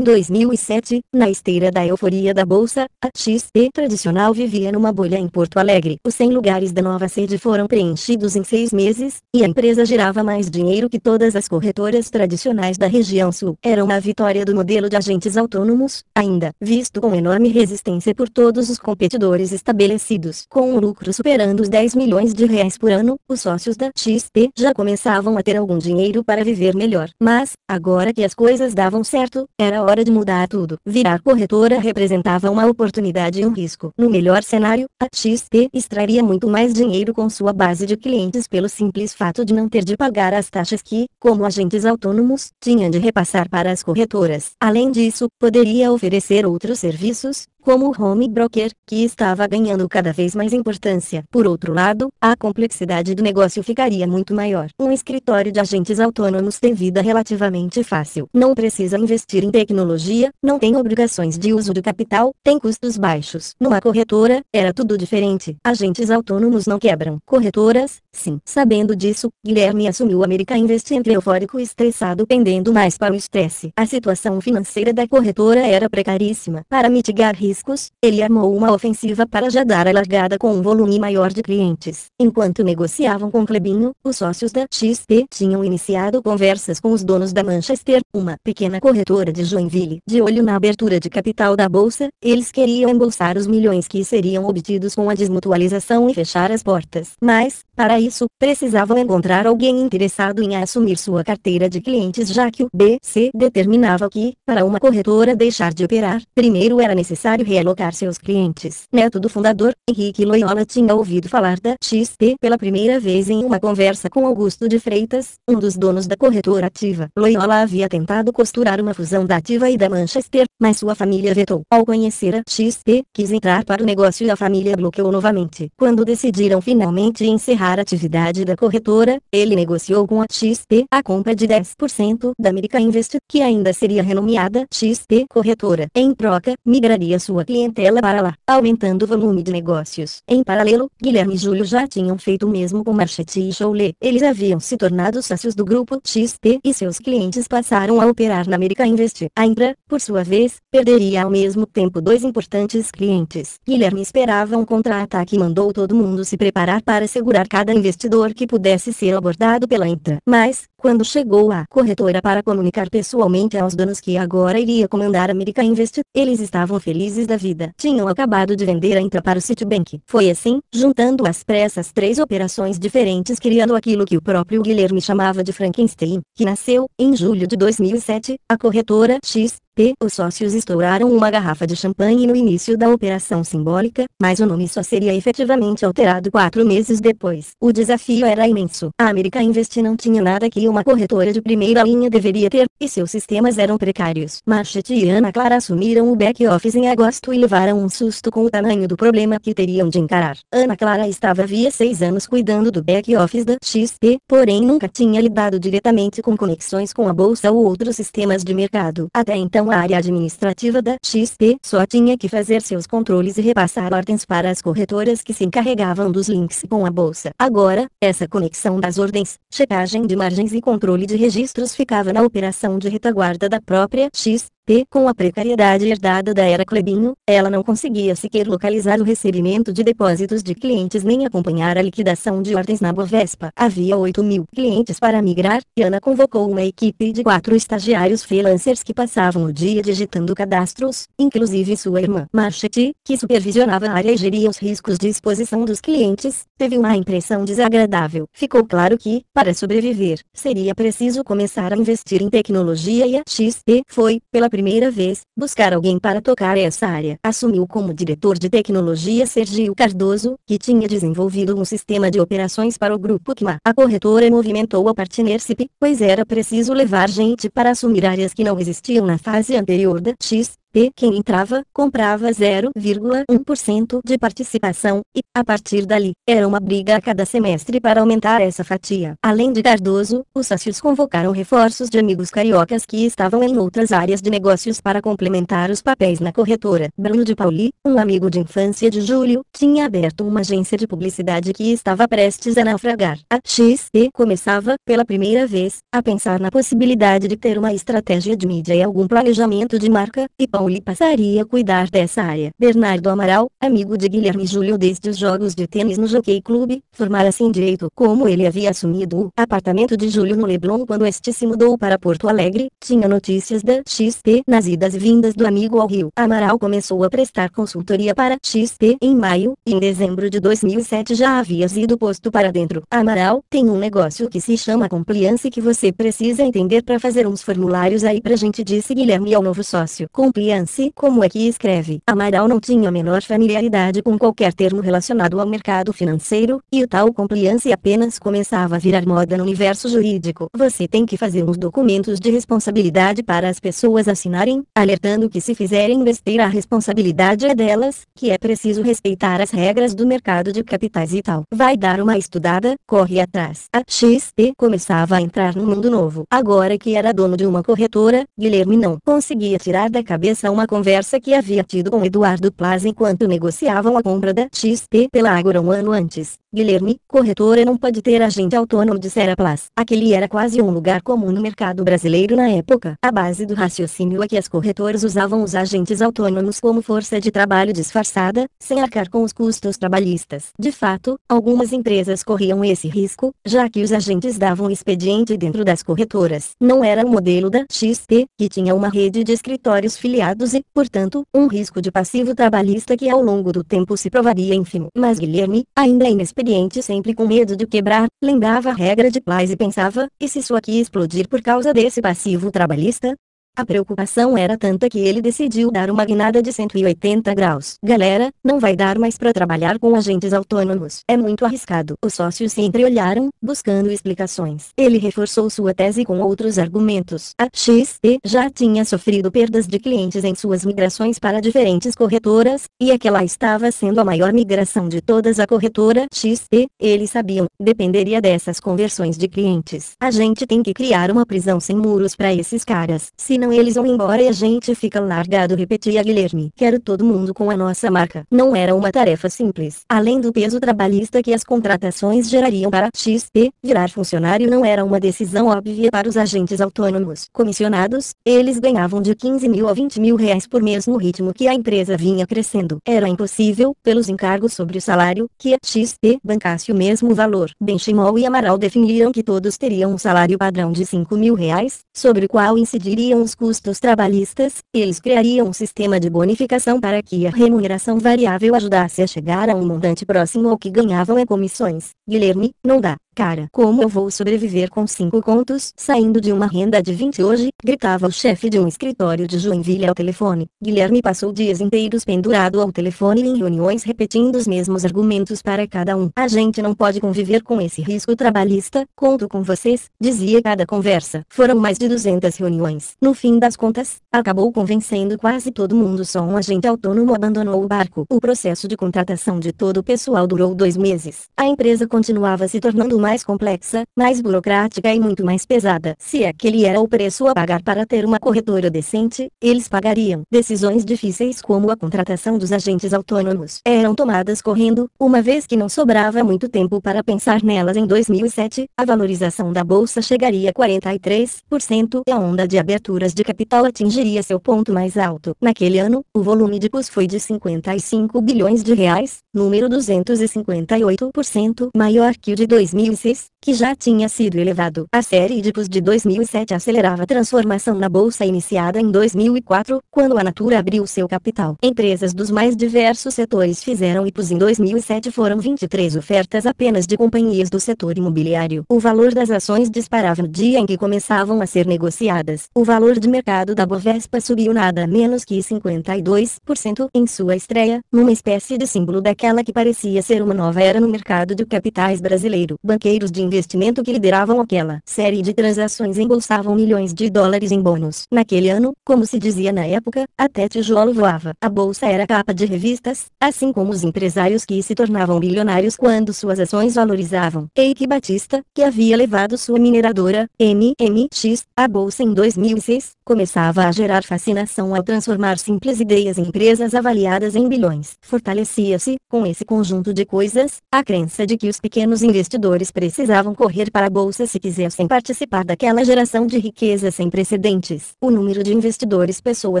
2007, na esteira da euforia da Bolsa, a XP tradicional vivia numa bolha em Porto Alegre. Os 100 lugares da nova sede foram preenchidos em seis meses, e a empresa girava mais dinheiro que todas as corretoras tradicionais da região sul. Era uma vitória do modelo de agentes autônomos, ainda visto com enorme resistência por todos os competidores estabelecidos. Com um lucro superando os 10 milhões de reais por ano, os sócios da XP já começavam a ter algum dinheiro para viver melhor. Mas, agora que as coisas davam certo, era hora de mudar tudo. Virar corretora representava uma oportunidade e um risco. No melhor cenário, a XP extrairia muito mais dinheiro com sua base de clientes pelo simples fato de não ter de pagar as taxas que, como agentes autônomos, tinham de repassar para as corretoras. Além disso, poderia oferecer outros serviços, como o home broker, que estava ganhando cada vez mais importância. Por outro lado, a complexidade do negócio ficaria muito maior. Um escritório de agentes autônomos tem vida relativamente fácil. Não precisa investir em tecnologia, não tem obrigações de uso do capital, tem custos baixos. Numa corretora, era tudo diferente. Agentes autônomos não quebram. Corretoras, sim. Sabendo disso, Guilherme assumiu a América Invest entre eufórico e estressado pendendo mais para o estresse. A situação financeira da corretora era precaríssima. Para mitigar risco riscos, ele armou uma ofensiva para já dar a largada com um volume maior de clientes. Enquanto negociavam com Clebinho, os sócios da XP tinham iniciado conversas com os donos da Manchester, uma pequena corretora de Joinville. De olho na abertura de capital da bolsa, eles queriam embolsar os milhões que seriam obtidos com a desmutualização e fechar as portas. Mas, para isso, precisavam encontrar alguém interessado em assumir sua carteira de clientes já que o BC determinava que, para uma corretora deixar de operar, primeiro era necessário necessário realocar seus clientes. Neto do fundador, Henrique Loyola tinha ouvido falar da XP pela primeira vez em uma conversa com Augusto de Freitas, um dos donos da corretora Ativa. Loyola havia tentado costurar uma fusão da Ativa e da Manchester, mas sua família vetou. Ao conhecer a XP, quis entrar para o negócio e a família bloqueou novamente. Quando decidiram finalmente encerrar a atividade da corretora, ele negociou com a XP a compra de 10% da América Invest, que ainda seria renomeada XP Corretora. Em troca, migraria sua sua clientela para lá, aumentando o volume de negócios. Em paralelo, Guilherme e Júlio já tinham feito o mesmo com Marchetti e Choulet. Eles haviam se tornado sócios do grupo XP e seus clientes passaram a operar na América Invest. A Impra, por sua vez, perderia ao mesmo tempo dois importantes clientes. Guilherme esperava um contra-ataque e mandou todo mundo se preparar para segurar cada investidor que pudesse ser abordado pela Impra. Mas, quando chegou a corretora para comunicar pessoalmente aos donos que agora iria comandar América Invest, eles estavam felizes da vida. Tinham acabado de vender a Intra para o Citibank. Foi assim, juntando às pressas três operações diferentes criando aquilo que o próprio Guilherme chamava de Frankenstein, que nasceu, em julho de 2007, a corretora X, P. Os sócios estouraram uma garrafa de champanhe no início da operação simbólica, mas o nome só seria efetivamente alterado quatro meses depois. O desafio era imenso. A América Invest não tinha nada que uma corretora de primeira linha deveria ter, e seus sistemas eram precários. Marchetti e Ana Clara assumiram o back-office em agosto e levaram um susto com o tamanho do problema que teriam de encarar. Ana Clara estava havia seis anos cuidando do back-office da XP, porém nunca tinha lidado diretamente com conexões com a bolsa ou outros sistemas de mercado. Até então então a área administrativa da XP só tinha que fazer seus controles e repassar ordens para as corretoras que se encarregavam dos links com a bolsa. Agora, essa conexão das ordens, checagem de margens e controle de registros ficava na operação de retaguarda da própria X P. Com a precariedade herdada da era Clebinho, ela não conseguia sequer localizar o recebimento de depósitos de clientes nem acompanhar a liquidação de ordens na Bovespa. Havia 8 mil clientes para migrar, e Ana convocou uma equipe de quatro estagiários freelancers que passavam o dia digitando cadastros, inclusive sua irmã Marchetti, que supervisionava a área e geria os riscos de exposição dos clientes, teve uma impressão desagradável. Ficou claro que, para sobreviver, seria preciso começar a investir em tecnologia e a XP foi, pela primeira vez, buscar alguém para tocar essa área. Assumiu como diretor de tecnologia Sergio Cardoso, que tinha desenvolvido um sistema de operações para o grupo QMA. A corretora movimentou a Partnership, pois era preciso levar gente para assumir áreas que não existiam na fase anterior da X, P. Quem entrava, comprava 0,1% de participação, e, a partir dali, era uma briga a cada semestre para aumentar essa fatia. Além de Cardoso, os sócios convocaram reforços de amigos cariocas que estavam em outras áreas de negócios para complementar os papéis na corretora. Bruno de Pauli, um amigo de infância de Júlio, tinha aberto uma agência de publicidade que estava prestes a naufragar. A XP começava, pela primeira vez, a pensar na possibilidade de ter uma estratégia de mídia e algum planejamento de marca, e Paulo Sampaoli passaria a cuidar dessa área. Bernardo Amaral, amigo de Guilherme Júlio desde os jogos de tênis no Jockey Club, formara assim direito como ele havia assumido o apartamento de Júlio no Leblon quando este se mudou para Porto Alegre, tinha notícias da XP nas idas e vindas do amigo ao Rio. Amaral começou a prestar consultoria para XP em maio, e em dezembro de 2007 já havia sido posto para dentro. Amaral, tem um negócio que se chama compliance que você precisa entender para fazer uns formulários aí pra gente disse Guilherme ao novo sócio. Compliance Alliance, como é que escreve. Amaral não tinha a menor familiaridade com qualquer termo relacionado ao mercado financeiro, e o tal compliance apenas começava a virar moda no universo jurídico. Você tem que fazer uns documentos de responsabilidade para as pessoas assinarem, alertando que se fizerem besteira a responsabilidade é delas, que é preciso respeitar as regras do mercado de capitais e tal. Vai dar uma estudada, corre atrás. A XP começava a entrar no mundo novo. Agora que era dono de uma corretora, Guilherme não conseguia tirar da cabeça uma conversa que havia tido com Eduardo Plaza enquanto negociavam a compra da XP pela Agora um ano antes. Guilherme, corretora não pode ter agente autônomo de Seraplas. Aquele era quase um lugar comum no mercado brasileiro na época. A base do raciocínio é que as corretoras usavam os agentes autônomos como força de trabalho disfarçada, sem arcar com os custos trabalhistas. De fato, algumas empresas corriam esse risco, já que os agentes davam expediente dentro das corretoras. Não era o modelo da XP, que tinha uma rede de escritórios filiados e, portanto, um risco de passivo trabalhista que ao longo do tempo se provaria ínfimo. Mas Guilherme, ainda inesperado inexperiente sempre com medo de quebrar, lembrava a regra de paz e pensava, e se isso aqui explodir por causa desse passivo trabalhista? A preocupação era tanta que ele decidiu dar uma guinada de 180 graus. Galera, não vai dar mais para trabalhar com agentes autônomos. É muito arriscado. Os sócios se entreolharam, buscando explicações. Ele reforçou sua tese com outros argumentos. A XP já tinha sofrido perdas de clientes em suas migrações para diferentes corretoras, e aquela estava sendo a maior migração de todas a corretora XP. Eles sabiam, dependeria dessas conversões de clientes. A gente tem que criar uma prisão sem muros para esses caras. Se eles vão embora e a gente fica largado repetia Guilherme. Quero todo mundo com a nossa marca. Não era uma tarefa simples. Além do peso trabalhista que as contratações gerariam para XP, virar funcionário não era uma decisão óbvia para os agentes autônomos. Comissionados, eles ganhavam de 15 mil a 20 mil reais por mês no ritmo que a empresa vinha crescendo. Era impossível, pelos encargos sobre o salário, que a XP bancasse o mesmo valor. Benchimol e Amaral definiram que todos teriam um salário padrão de 5 mil reais, sobre o qual incidiriam os os custos trabalhistas, eles criariam um sistema de bonificação para que a remuneração variável ajudasse a chegar a um montante próximo ao que ganhavam em comissões. Guilherme, não dá. Cara, como eu vou sobreviver com cinco contos saindo de uma renda de 20 hoje? Gritava o chefe de um escritório de Joinville ao telefone. Guilherme passou dias inteiros pendurado ao telefone em reuniões repetindo os mesmos argumentos para cada um. A gente não pode conviver com esse risco trabalhista, conto com vocês, dizia cada conversa. Foram mais de 200 reuniões. No fim das contas, acabou convencendo quase todo mundo só um agente autônomo abandonou o barco. O processo de contratação de todo o pessoal durou dois meses. A empresa continuava se tornando mais complexa, mais burocrática e muito mais pesada. Se aquele é era o preço a pagar para ter uma corretora decente, eles pagariam. Decisões difíceis como a contratação dos agentes autônomos eram tomadas correndo, uma vez que não sobrava muito tempo para pensar nelas em 2007, a valorização da bolsa chegaria a 43% e a onda de aberturas de capital atingiria seu ponto mais alto. Naquele ano, o volume de PUS foi de 55 bilhões de reais, número 258% maior que o de 2000 ISIS, que já tinha sido elevado a série DIPOS de 2007 acelerava a transformação na bolsa iniciada em 2004, quando a Natura abriu seu capital. Empresas dos mais diversos setores fizeram IPOS em 2007 foram 23 ofertas apenas de companhias do setor imobiliário. O valor das ações disparava no dia em que começavam a ser negociadas. O valor de mercado da Bovespa subiu nada menos que 52% em sua estreia, numa espécie de símbolo daquela que parecia ser uma nova era no mercado de capitais brasileiro. Banqueiros de investimento que lideravam aquela série de transações embolsavam milhões de dólares em bônus. Naquele ano, como se dizia na época, até tijolo voava. A bolsa era capa de revistas, assim como os empresários que se tornavam bilionários quando suas ações valorizavam. Eike Batista, que havia levado sua mineradora, MMX, à bolsa em 2006, começava a gerar fascinação ao transformar simples ideias em empresas avaliadas em bilhões. Fortalecia-se, com esse conjunto de coisas, a crença de que os pequenos investidores precisavam correr para a bolsa se quisessem participar daquela geração de riqueza sem precedentes. O número de investidores pessoa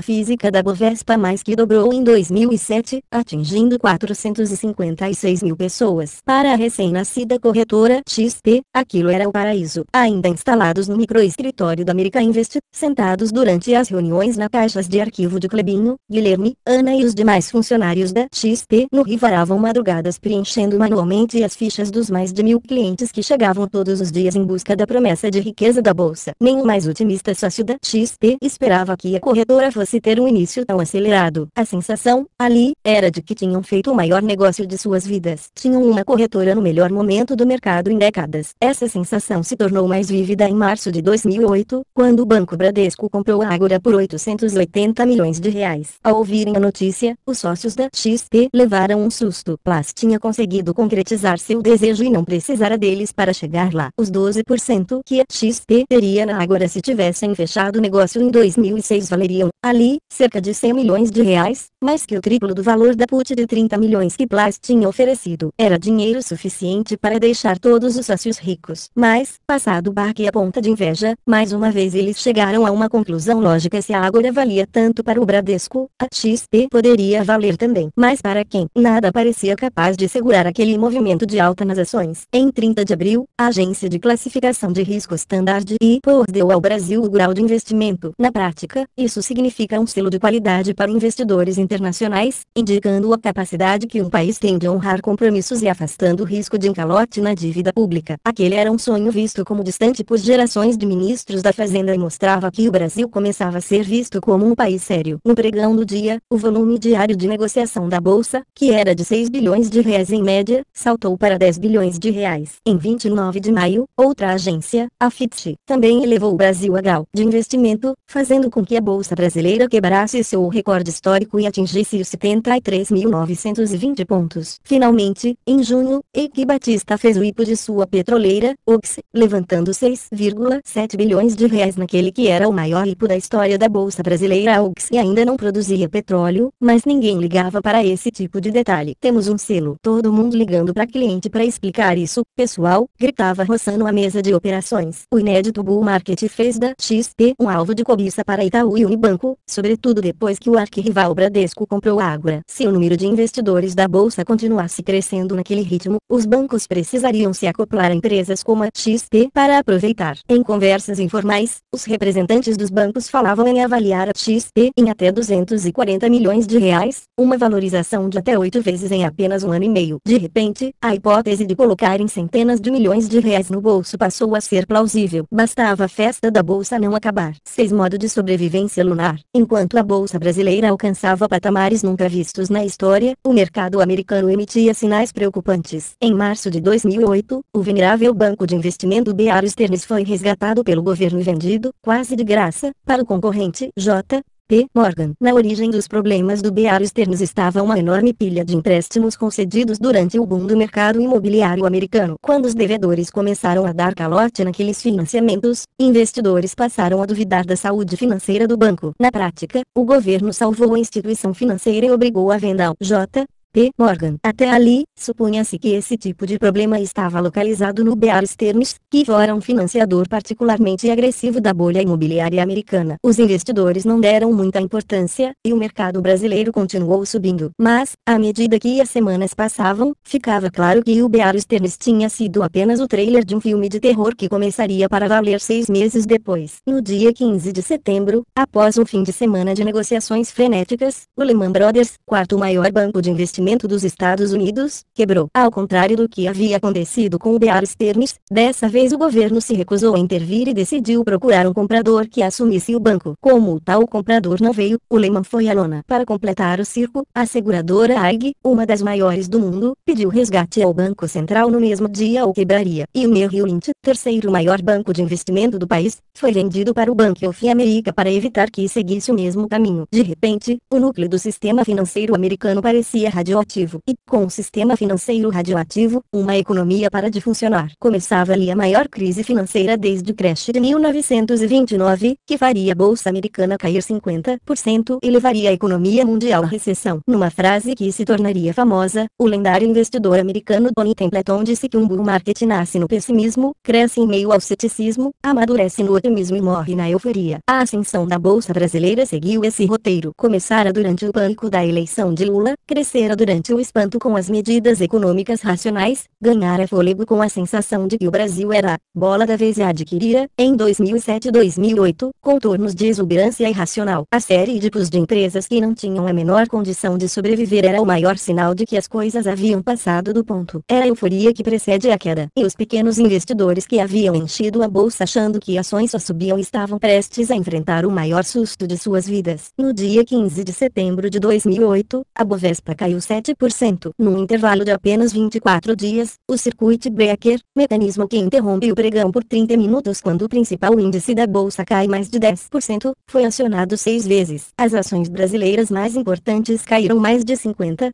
física da Bovespa mais que dobrou em 2007, atingindo 456 mil pessoas. Para a recém-nascida corretora XP, aquilo era o paraíso. Ainda instalados no microescritório da América Invest, sentados durante as reuniões na caixas de arquivo de Clebinho, Guilherme, Ana e os demais funcionários da XP no rivaravam madrugadas preenchendo manualmente as fichas dos mais de mil clientes que chegavam todos os dias em busca da promessa de riqueza da Bolsa. Nenhum mais otimista sócio da XP esperava que a corretora fosse ter um início tão acelerado. A sensação, ali, era de que tinham feito o maior negócio de suas vidas. Tinham uma corretora no melhor momento do mercado em décadas. Essa sensação se tornou mais vívida em março de 2008, quando o Banco Bradesco comprou a Ágora por 880 milhões de reais. Ao ouvirem a notícia, os sócios da XP levaram um susto. Plus tinha conseguido concretizar seu desejo e não precisara deles para chegar lá. Os 12% que a XP teria na Ágora se tivessem fechado o negócio em 2006 valeriam, ali, cerca de 100 milhões de reais, mais que o triplo do valor da put de 30 milhões que Plus tinha oferecido. Era dinheiro suficiente para deixar todos os sócios ricos. Mas, passado o barco e a ponta de inveja, mais uma vez eles chegaram a uma conclusão conclusão lógica se a Ágora valia tanto para o Bradesco, a XP poderia valer também. Mas para quem nada parecia capaz de segurar aquele movimento de alta nas ações. Em 30 de abril, a agência de classificação de risco Standard Poor's deu ao Brasil o grau de investimento. Na prática, isso significa um selo de qualidade para investidores internacionais, indicando a capacidade que um país tem de honrar compromissos e afastando o risco de um calote na dívida pública. Aquele era um sonho visto como distante por gerações de ministros da Fazenda e mostrava que o Brasil Brasil começava a ser visto como um país sério. No pregão do dia, o volume diário de negociação da Bolsa, que era de 6 bilhões de reais em média, saltou para 10 bilhões de reais. Em 29 de maio, outra agência, a Fitch, também elevou o Brasil a grau de investimento, fazendo com que a Bolsa brasileira quebrasse seu recorde histórico e atingisse os 73.920 pontos. Finalmente, em junho, Eike Batista fez o IPO de sua petroleira, Oxy, levantando 6,7 bilhões de reais naquele que era o maior da história da Bolsa Brasileira a UGS e ainda não produzia petróleo, mas ninguém ligava para esse tipo de detalhe. Temos um selo. Todo mundo ligando para cliente para explicar isso, pessoal, gritava roçando a mesa de operações. O inédito bull market fez da XP um alvo de cobiça para Itaú e Unibanco, sobretudo depois que o arquirrival Bradesco comprou a Ágora. Se o número de investidores da Bolsa continuasse crescendo naquele ritmo, os bancos precisariam se acoplar a empresas como a XP para aproveitar. Em conversas informais, os representantes dos bancos bancos falavam em avaliar a XP em até 240 milhões de reais, uma valorização de até oito vezes em apenas um ano e meio. De repente, a hipótese de colocar em centenas de milhões de reais no bolso passou a ser plausível. Bastava a festa da bolsa não acabar. Seis modos de sobrevivência lunar. Enquanto a bolsa brasileira alcançava patamares nunca vistos na história, o mercado americano emitia sinais preocupantes. Em março de 2008, o venerável banco de investimento Bear Stearns foi resgatado pelo governo e vendido, quase de graça, para o concorrente J. P. Morgan. Na origem dos problemas do Bear Stearns estava uma enorme pilha de empréstimos concedidos durante o boom do mercado imobiliário americano. Quando os devedores começaram a dar calote naqueles financiamentos, investidores passaram a duvidar da saúde financeira do banco. Na prática, o governo salvou a instituição financeira e obrigou a venda ao J. P. Morgan. Até ali, supunha-se que esse tipo de problema estava localizado no Bear Stearns, que fora um financiador particularmente agressivo da bolha imobiliária americana. Os investidores não deram muita importância, e o mercado brasileiro continuou subindo. Mas, à medida que as semanas passavam, ficava claro que o Bear Stearns tinha sido apenas o trailer de um filme de terror que começaria para valer seis meses depois. No dia 15 de setembro, após um fim de semana de negociações frenéticas, o Lehman Brothers, quarto maior banco de investimento reconhecimento dos Estados Unidos, quebrou. Ao contrário do que havia acontecido com o Bear Stearns, dessa vez o governo se recusou a intervir e decidiu procurar um comprador que assumisse o banco. Como o tal comprador não veio, o Lehman foi à lona. Para completar o circo, a seguradora AIG, uma das maiores do mundo, pediu resgate ao Banco Central no mesmo dia ou quebraria. E o Merrill Lynch, terceiro maior banco de investimento do país, foi vendido para o Bank of America para evitar que seguisse o mesmo caminho. De repente, o núcleo do sistema financeiro americano parecia radical radioativo, e, com o sistema financeiro radioativo, uma economia para de funcionar. Começava ali a maior crise financeira desde o crash de 1929, que faria a bolsa americana cair 50% e levaria a economia mundial à recessão. Numa frase que se tornaria famosa, o lendário investidor americano Tony Templeton disse que um bull market nasce no pessimismo, cresce em meio ao ceticismo, amadurece no otimismo e morre na euforia. A ascensão da bolsa brasileira seguiu esse roteiro. Começara durante o pânico da eleição de Lula, crescera durante o espanto com as medidas econômicas racionais, ganhara fôlego com a sensação de que o Brasil era bola da vez e adquirira, em 2007-2008, contornos de exuberância irracional. A série de plus de empresas que não tinham a menor condição de sobreviver era o maior sinal de que as coisas haviam passado do ponto. Era a euforia que precede a queda, e os pequenos investidores que haviam enchido a bolsa achando que ações só subiam estavam prestes a enfrentar o maior susto de suas vidas. No dia 15 de setembro de 2008, a Bovespa caiu 7%, num intervalo de apenas 24 dias, o circuit breaker, mecanismo que interrompe o pregão por 30 minutos quando o principal índice da bolsa cai mais de 10%, foi acionado seis vezes. As ações brasileiras mais importantes caíram mais de 50%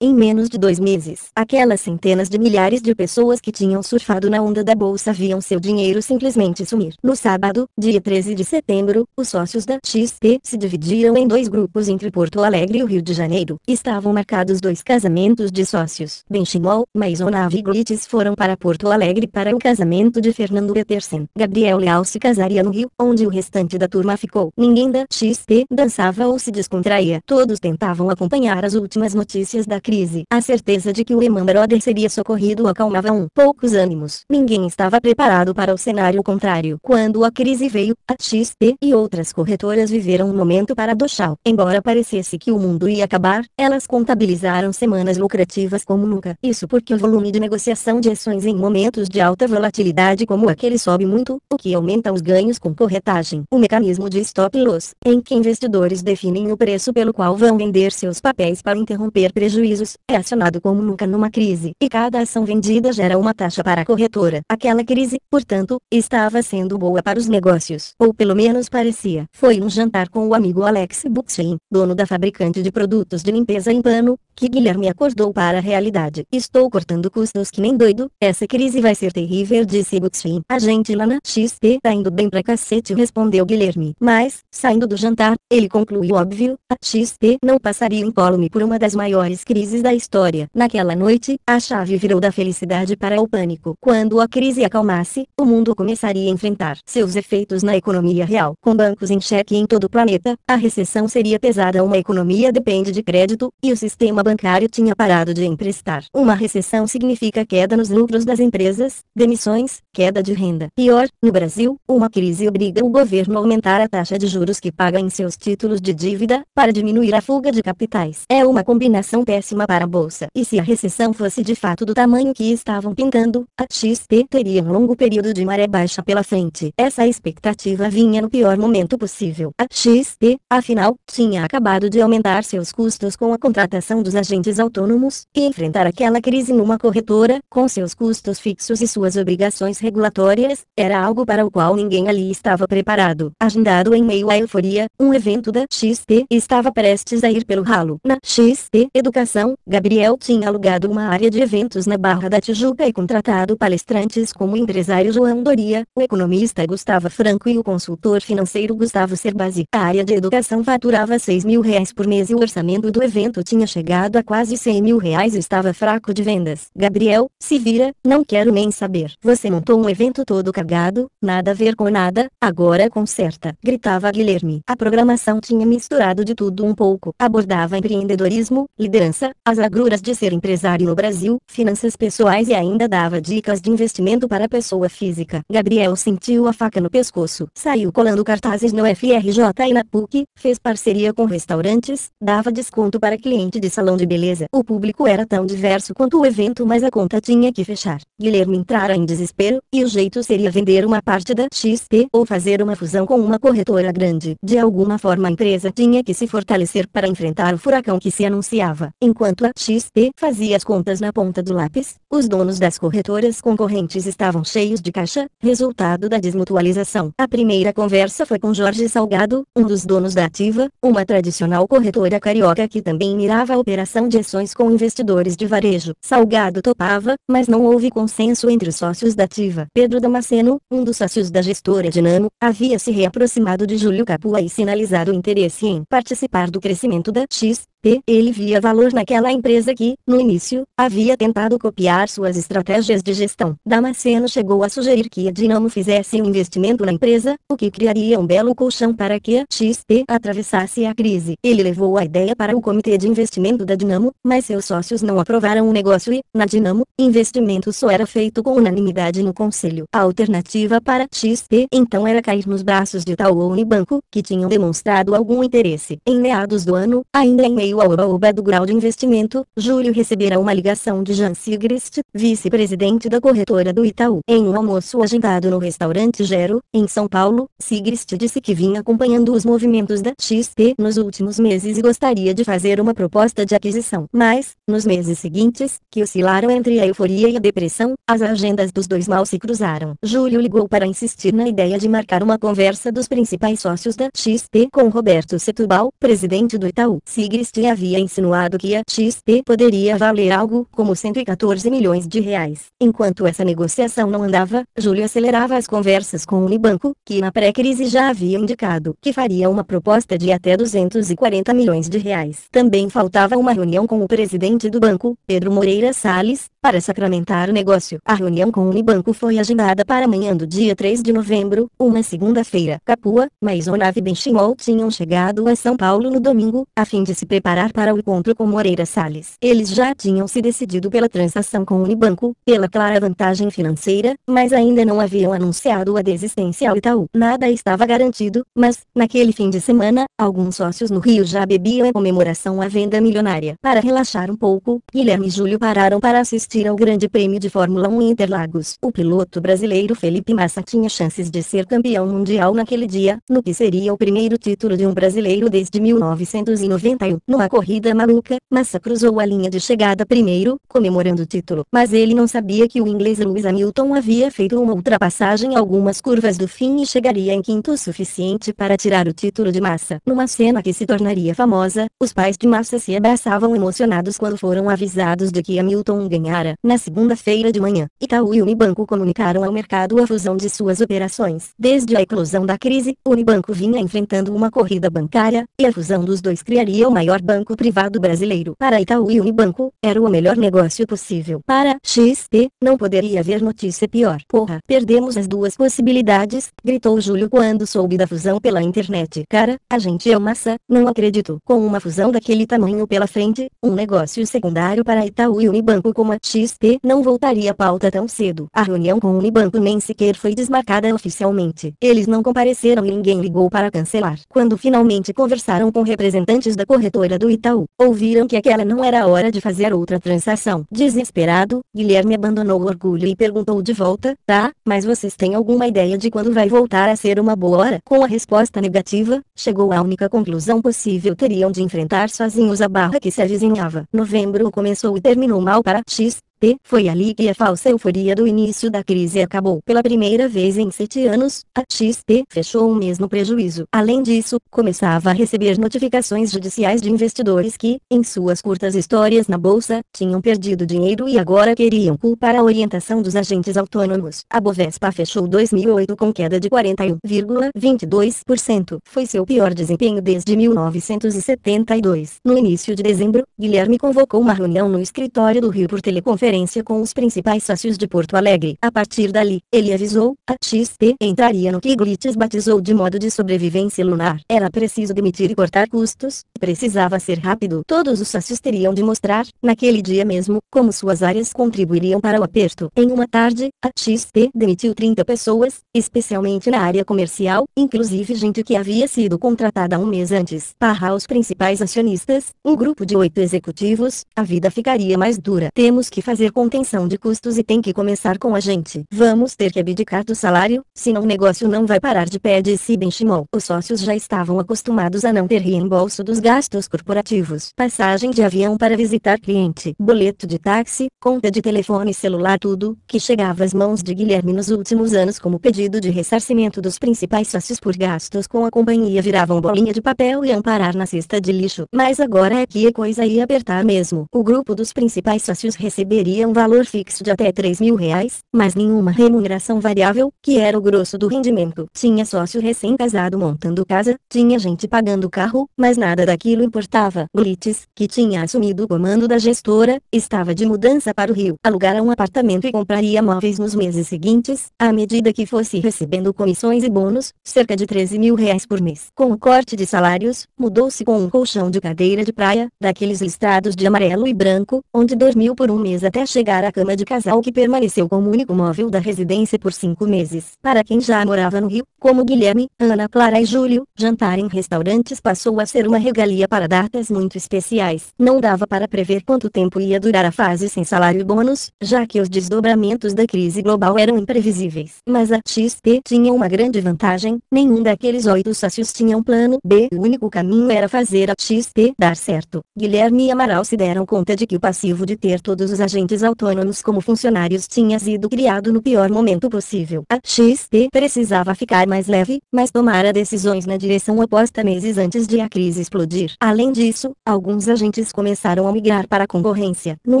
em menos de dois meses. Aquelas centenas de milhares de pessoas que tinham surfado na onda da bolsa viam seu dinheiro simplesmente sumir. No sábado, dia 13 de setembro, os sócios da XP se dividiram em dois grupos entre Porto Alegre e o Rio de Janeiro. Estavam marcados outros dois casamentos de sócios. Benchimol, Maisonav e Glitz foram para Porto Alegre para o casamento de Fernando Petersen. Gabriel Leal se casaria no Rio, onde o restante da turma ficou. Ninguém da XP dançava ou se descontraía. Todos tentavam acompanhar as últimas notícias da crise. A certeza de que o Lehman Brothers seria socorrido acalmava um poucos ânimos. Ninguém estava preparado para o cenário contrário. Quando a crise veio, a XP e outras corretoras viveram um momento paradoxal. Embora parecesse que o mundo ia acabar, elas contabilizaram realizaram semanas lucrativas como nunca. Isso porque o volume de negociação de ações em momentos de alta volatilidade como aquele sobe muito, o que aumenta os ganhos com corretagem. O mecanismo de stop loss, em que investidores definem o preço pelo qual vão vender seus papéis para interromper prejuízos, é acionado como nunca numa crise, e cada ação vendida gera uma taxa para a corretora. Aquela crise, portanto, estava sendo boa para os negócios, ou pelo menos parecia. Foi um jantar com o amigo Alex Buxin, dono da fabricante de produtos de limpeza em pano, que Guilherme acordou para a realidade. Estou cortando custos que nem doido, essa crise vai ser terrível disse Gucci. A gente lá na XP tá indo bem pra cacete respondeu Guilherme. Mas, saindo do jantar, ele concluiu óbvio, a XP não passaria impolume por uma das maiores crises da história. Naquela noite, a chave virou da felicidade para o pânico. Quando a crise acalmasse, o mundo começaria a enfrentar seus efeitos na economia real. Com bancos em cheque em todo o planeta, a recessão seria pesada. Uma economia depende de crédito, e o sistema bancário tinha parado de emprestar. Uma recessão significa queda nos lucros das empresas, demissões, queda de renda. Pior, no Brasil, uma crise obriga o governo a aumentar a taxa de juros que paga em seus títulos de dívida, para diminuir a fuga de capitais. É uma combinação péssima para a bolsa. E se a recessão fosse de fato do tamanho que estavam pintando, a XP teria um longo período de maré baixa pela frente. Essa expectativa vinha no pior momento possível. A XP, afinal, tinha acabado de aumentar seus custos com a contratação dos agentes autônomos, e enfrentar aquela crise numa corretora, com seus custos fixos e suas obrigações regulatórias, era algo para o qual ninguém ali estava preparado. Agendado em meio à euforia, um evento da XP estava prestes a ir pelo ralo. Na XP Educação, Gabriel tinha alugado uma área de eventos na Barra da Tijuca e contratado palestrantes como o empresário João Doria, o economista Gustavo Franco e o consultor financeiro Gustavo Cerbasi. A área de educação faturava 6 mil reais por mês e o orçamento do evento tinha chegado avaliado a quase 100 mil reais estava fraco de vendas. Gabriel, se vira, não quero nem saber. Você montou um evento todo cagado, nada a ver com nada, agora conserta. Gritava Guilherme. A programação tinha misturado de tudo um pouco. Abordava empreendedorismo, liderança, as agruras de ser empresário no Brasil, finanças pessoais e ainda dava dicas de investimento para pessoa física. Gabriel sentiu a faca no pescoço. Saiu colando cartazes no FRJ e na PUC, fez parceria com restaurantes, dava desconto para cliente de salão salão de beleza. O público era tão diverso quanto o evento mas a conta tinha que fechar. Guilherme entrara em desespero, e o jeito seria vender uma parte da XP ou fazer uma fusão com uma corretora grande. De alguma forma a empresa tinha que se fortalecer para enfrentar o furacão que se anunciava. Enquanto a XP fazia as contas na ponta do lápis, os donos das corretoras concorrentes estavam cheios de caixa, resultado da desmutualização. A primeira conversa foi com Jorge Salgado, um dos donos da Ativa, uma tradicional corretora carioca que também mirava a operação realização de ações com investidores de varejo. Salgado topava, mas não houve consenso entre os sócios da ativa. Pedro Damasceno, um dos sócios da gestora Dinamo, havia se reaproximado de Júlio Capua e sinalizado interesse em participar do crescimento da X, ele via valor naquela empresa que, no início, havia tentado copiar suas estratégias de gestão. Damasceno chegou a sugerir que a Dinamo fizesse um investimento na empresa, o que criaria um belo colchão para que a XP atravessasse a crise. Ele levou a ideia para o comitê de investimento da Dinamo, mas seus sócios não aprovaram o negócio e, na Dinamo, investimento só era feito com unanimidade no conselho. A alternativa para XP então era cair nos braços de Itaú ou Unibanco, que tinham demonstrado algum interesse. Em meados do ano, ainda em meio a oba-oba do grau de investimento, Júlio receberá uma ligação de Jan Sigrist, vice-presidente da corretora do Itaú. Em um almoço agendado no restaurante Gero, em São Paulo, Sigrist disse que vinha acompanhando os movimentos da XP nos últimos meses e gostaria de fazer uma proposta de aquisição. Mas, nos meses seguintes, que oscilaram entre a euforia e a depressão, as agendas dos dois mal se cruzaram. Júlio ligou para insistir na ideia de marcar uma conversa dos principais sócios da XP com Roberto Setubal, presidente do Itaú. Sigrist lhe havia insinuado que a XP poderia valer algo como 114 milhões de reais. Enquanto essa negociação não andava, Júlio acelerava as conversas com o Unibanco, que na pré-crise já havia indicado que faria uma proposta de até 240 milhões de reais. Também faltava uma reunião com o presidente do banco, Pedro Moreira Salles, para sacramentar o negócio, a reunião com o Unibanco foi agendada para amanhã do dia 3 de novembro, uma segunda-feira. Capua, Maisonave e Benchimol tinham chegado a São Paulo no domingo, a fim de se preparar para o encontro com Moreira Salles. Eles já tinham se decidido pela transação com o Unibanco, pela clara vantagem financeira, mas ainda não haviam anunciado a desistência ao Itaú. Nada estava garantido, mas, naquele fim de semana, alguns sócios no Rio já bebiam em comemoração à venda milionária. Para relaxar um pouco, Guilherme e Júlio pararam para assistir assistir ao Grande Prêmio de Fórmula 1 Interlagos. O piloto brasileiro Felipe Massa tinha chances de ser campeão mundial naquele dia, no que seria o primeiro título de um brasileiro desde 1991. Numa corrida maluca, Massa cruzou a linha de chegada primeiro, comemorando o título, mas ele não sabia que o inglês Lewis Hamilton havia feito uma ultrapassagem em algumas curvas do fim e chegaria em quinto o suficiente para tirar o título de Massa. Numa cena que se tornaria famosa, os pais de Massa se abraçavam emocionados quando foram avisados de que Hamilton ganhara na segunda-feira de manhã, Itaú e Unibanco comunicaram ao mercado a fusão de suas operações. Desde a eclosão da crise, Unibanco vinha enfrentando uma corrida bancária, e a fusão dos dois criaria o maior banco privado brasileiro. Para Itaú e Unibanco, era o melhor negócio possível. Para XP, não poderia haver notícia pior. Porra, perdemos as duas possibilidades, gritou Júlio quando soube da fusão pela internet. Cara, a gente é massa, não acredito. Com uma fusão daquele tamanho pela frente, um negócio secundário para Itaú e Unibanco como a XP não voltaria à pauta tão cedo. A reunião com o Libanco nem sequer foi desmarcada oficialmente. Eles não compareceram e ninguém ligou para cancelar. Quando finalmente conversaram com representantes da corretora do Itaú, ouviram que aquela não era a hora de fazer outra transação. Desesperado, Guilherme abandonou o orgulho e perguntou de volta, tá, mas vocês têm alguma ideia de quando vai voltar a ser uma boa hora? Com a resposta negativa, chegou à única conclusão possível teriam de enfrentar sozinhos a barra que se avizinhava. Novembro começou e terminou mal para XP. P. Foi ali que a falsa euforia do início da crise acabou pela primeira vez em sete anos, a XP fechou o mesmo prejuízo. Além disso, começava a receber notificações judiciais de investidores que, em suas curtas histórias na bolsa, tinham perdido dinheiro e agora queriam culpar a orientação dos agentes autônomos. A Bovespa fechou 2008 com queda de 41,22%. Foi seu pior desempenho desde 1972. No início de dezembro, Guilherme convocou uma reunião no escritório do Rio por teleconferência conferência com os principais sócios de Porto Alegre. A partir dali, ele avisou, a XP entraria no que Glitches batizou de modo de sobrevivência lunar. Era preciso demitir e cortar custos, precisava ser rápido. Todos os sócios teriam de mostrar, naquele dia mesmo, como suas áreas contribuiriam para o aperto. Em uma tarde, a XP demitiu 30 pessoas, especialmente na área comercial, inclusive gente que havia sido contratada um mês antes. Para os principais acionistas, um grupo de oito executivos, a vida ficaria mais dura. Temos que fazer fazer contenção de custos e tem que começar com a gente. Vamos ter que abdicar do salário, senão o negócio não vai parar de pé disse Benchimol. Os sócios já estavam acostumados a não ter reembolso dos gastos corporativos. Passagem de avião para visitar cliente, boleto de táxi, conta de telefone celular tudo, que chegava às mãos de Guilherme nos últimos anos como pedido de ressarcimento dos principais sócios por gastos com a companhia viravam bolinha de papel e amparar na cesta de lixo. Mas agora é que a coisa ia apertar mesmo. O grupo dos principais sócios receberia teria um valor fixo de até 3 mil reais, mas nenhuma remuneração variável, que era o grosso do rendimento. Tinha sócio recém-casado montando casa, tinha gente pagando carro, mas nada daquilo importava. Glitz, que tinha assumido o comando da gestora, estava de mudança para o Rio. Alugara um apartamento e compraria móveis nos meses seguintes, à medida que fosse recebendo comissões e bônus, cerca de 13 mil reais por mês. Com o corte de salários, mudou-se com um colchão de cadeira de praia, daqueles listrados de amarelo e branco, onde dormiu por um mês até até chegar à cama de casal que permaneceu como único móvel da residência por cinco meses. Para quem já morava no Rio, como Guilherme, Ana Clara e Júlio, jantar em restaurantes passou a ser uma regalia para datas muito especiais. Não dava para prever quanto tempo ia durar a fase sem salário e bônus, já que os desdobramentos da crise global eram imprevisíveis. Mas a XP tinha uma grande vantagem, nenhum daqueles oito sócios tinha um plano B. O único caminho era fazer a XP dar certo. Guilherme e Amaral se deram conta de que o passivo de ter todos os agentes agentes autônomos como funcionários tinha sido criado no pior momento possível. A XP precisava ficar mais leve, mas tomara decisões na direção oposta meses antes de a crise explodir. Além disso, alguns agentes começaram a migrar para a concorrência. No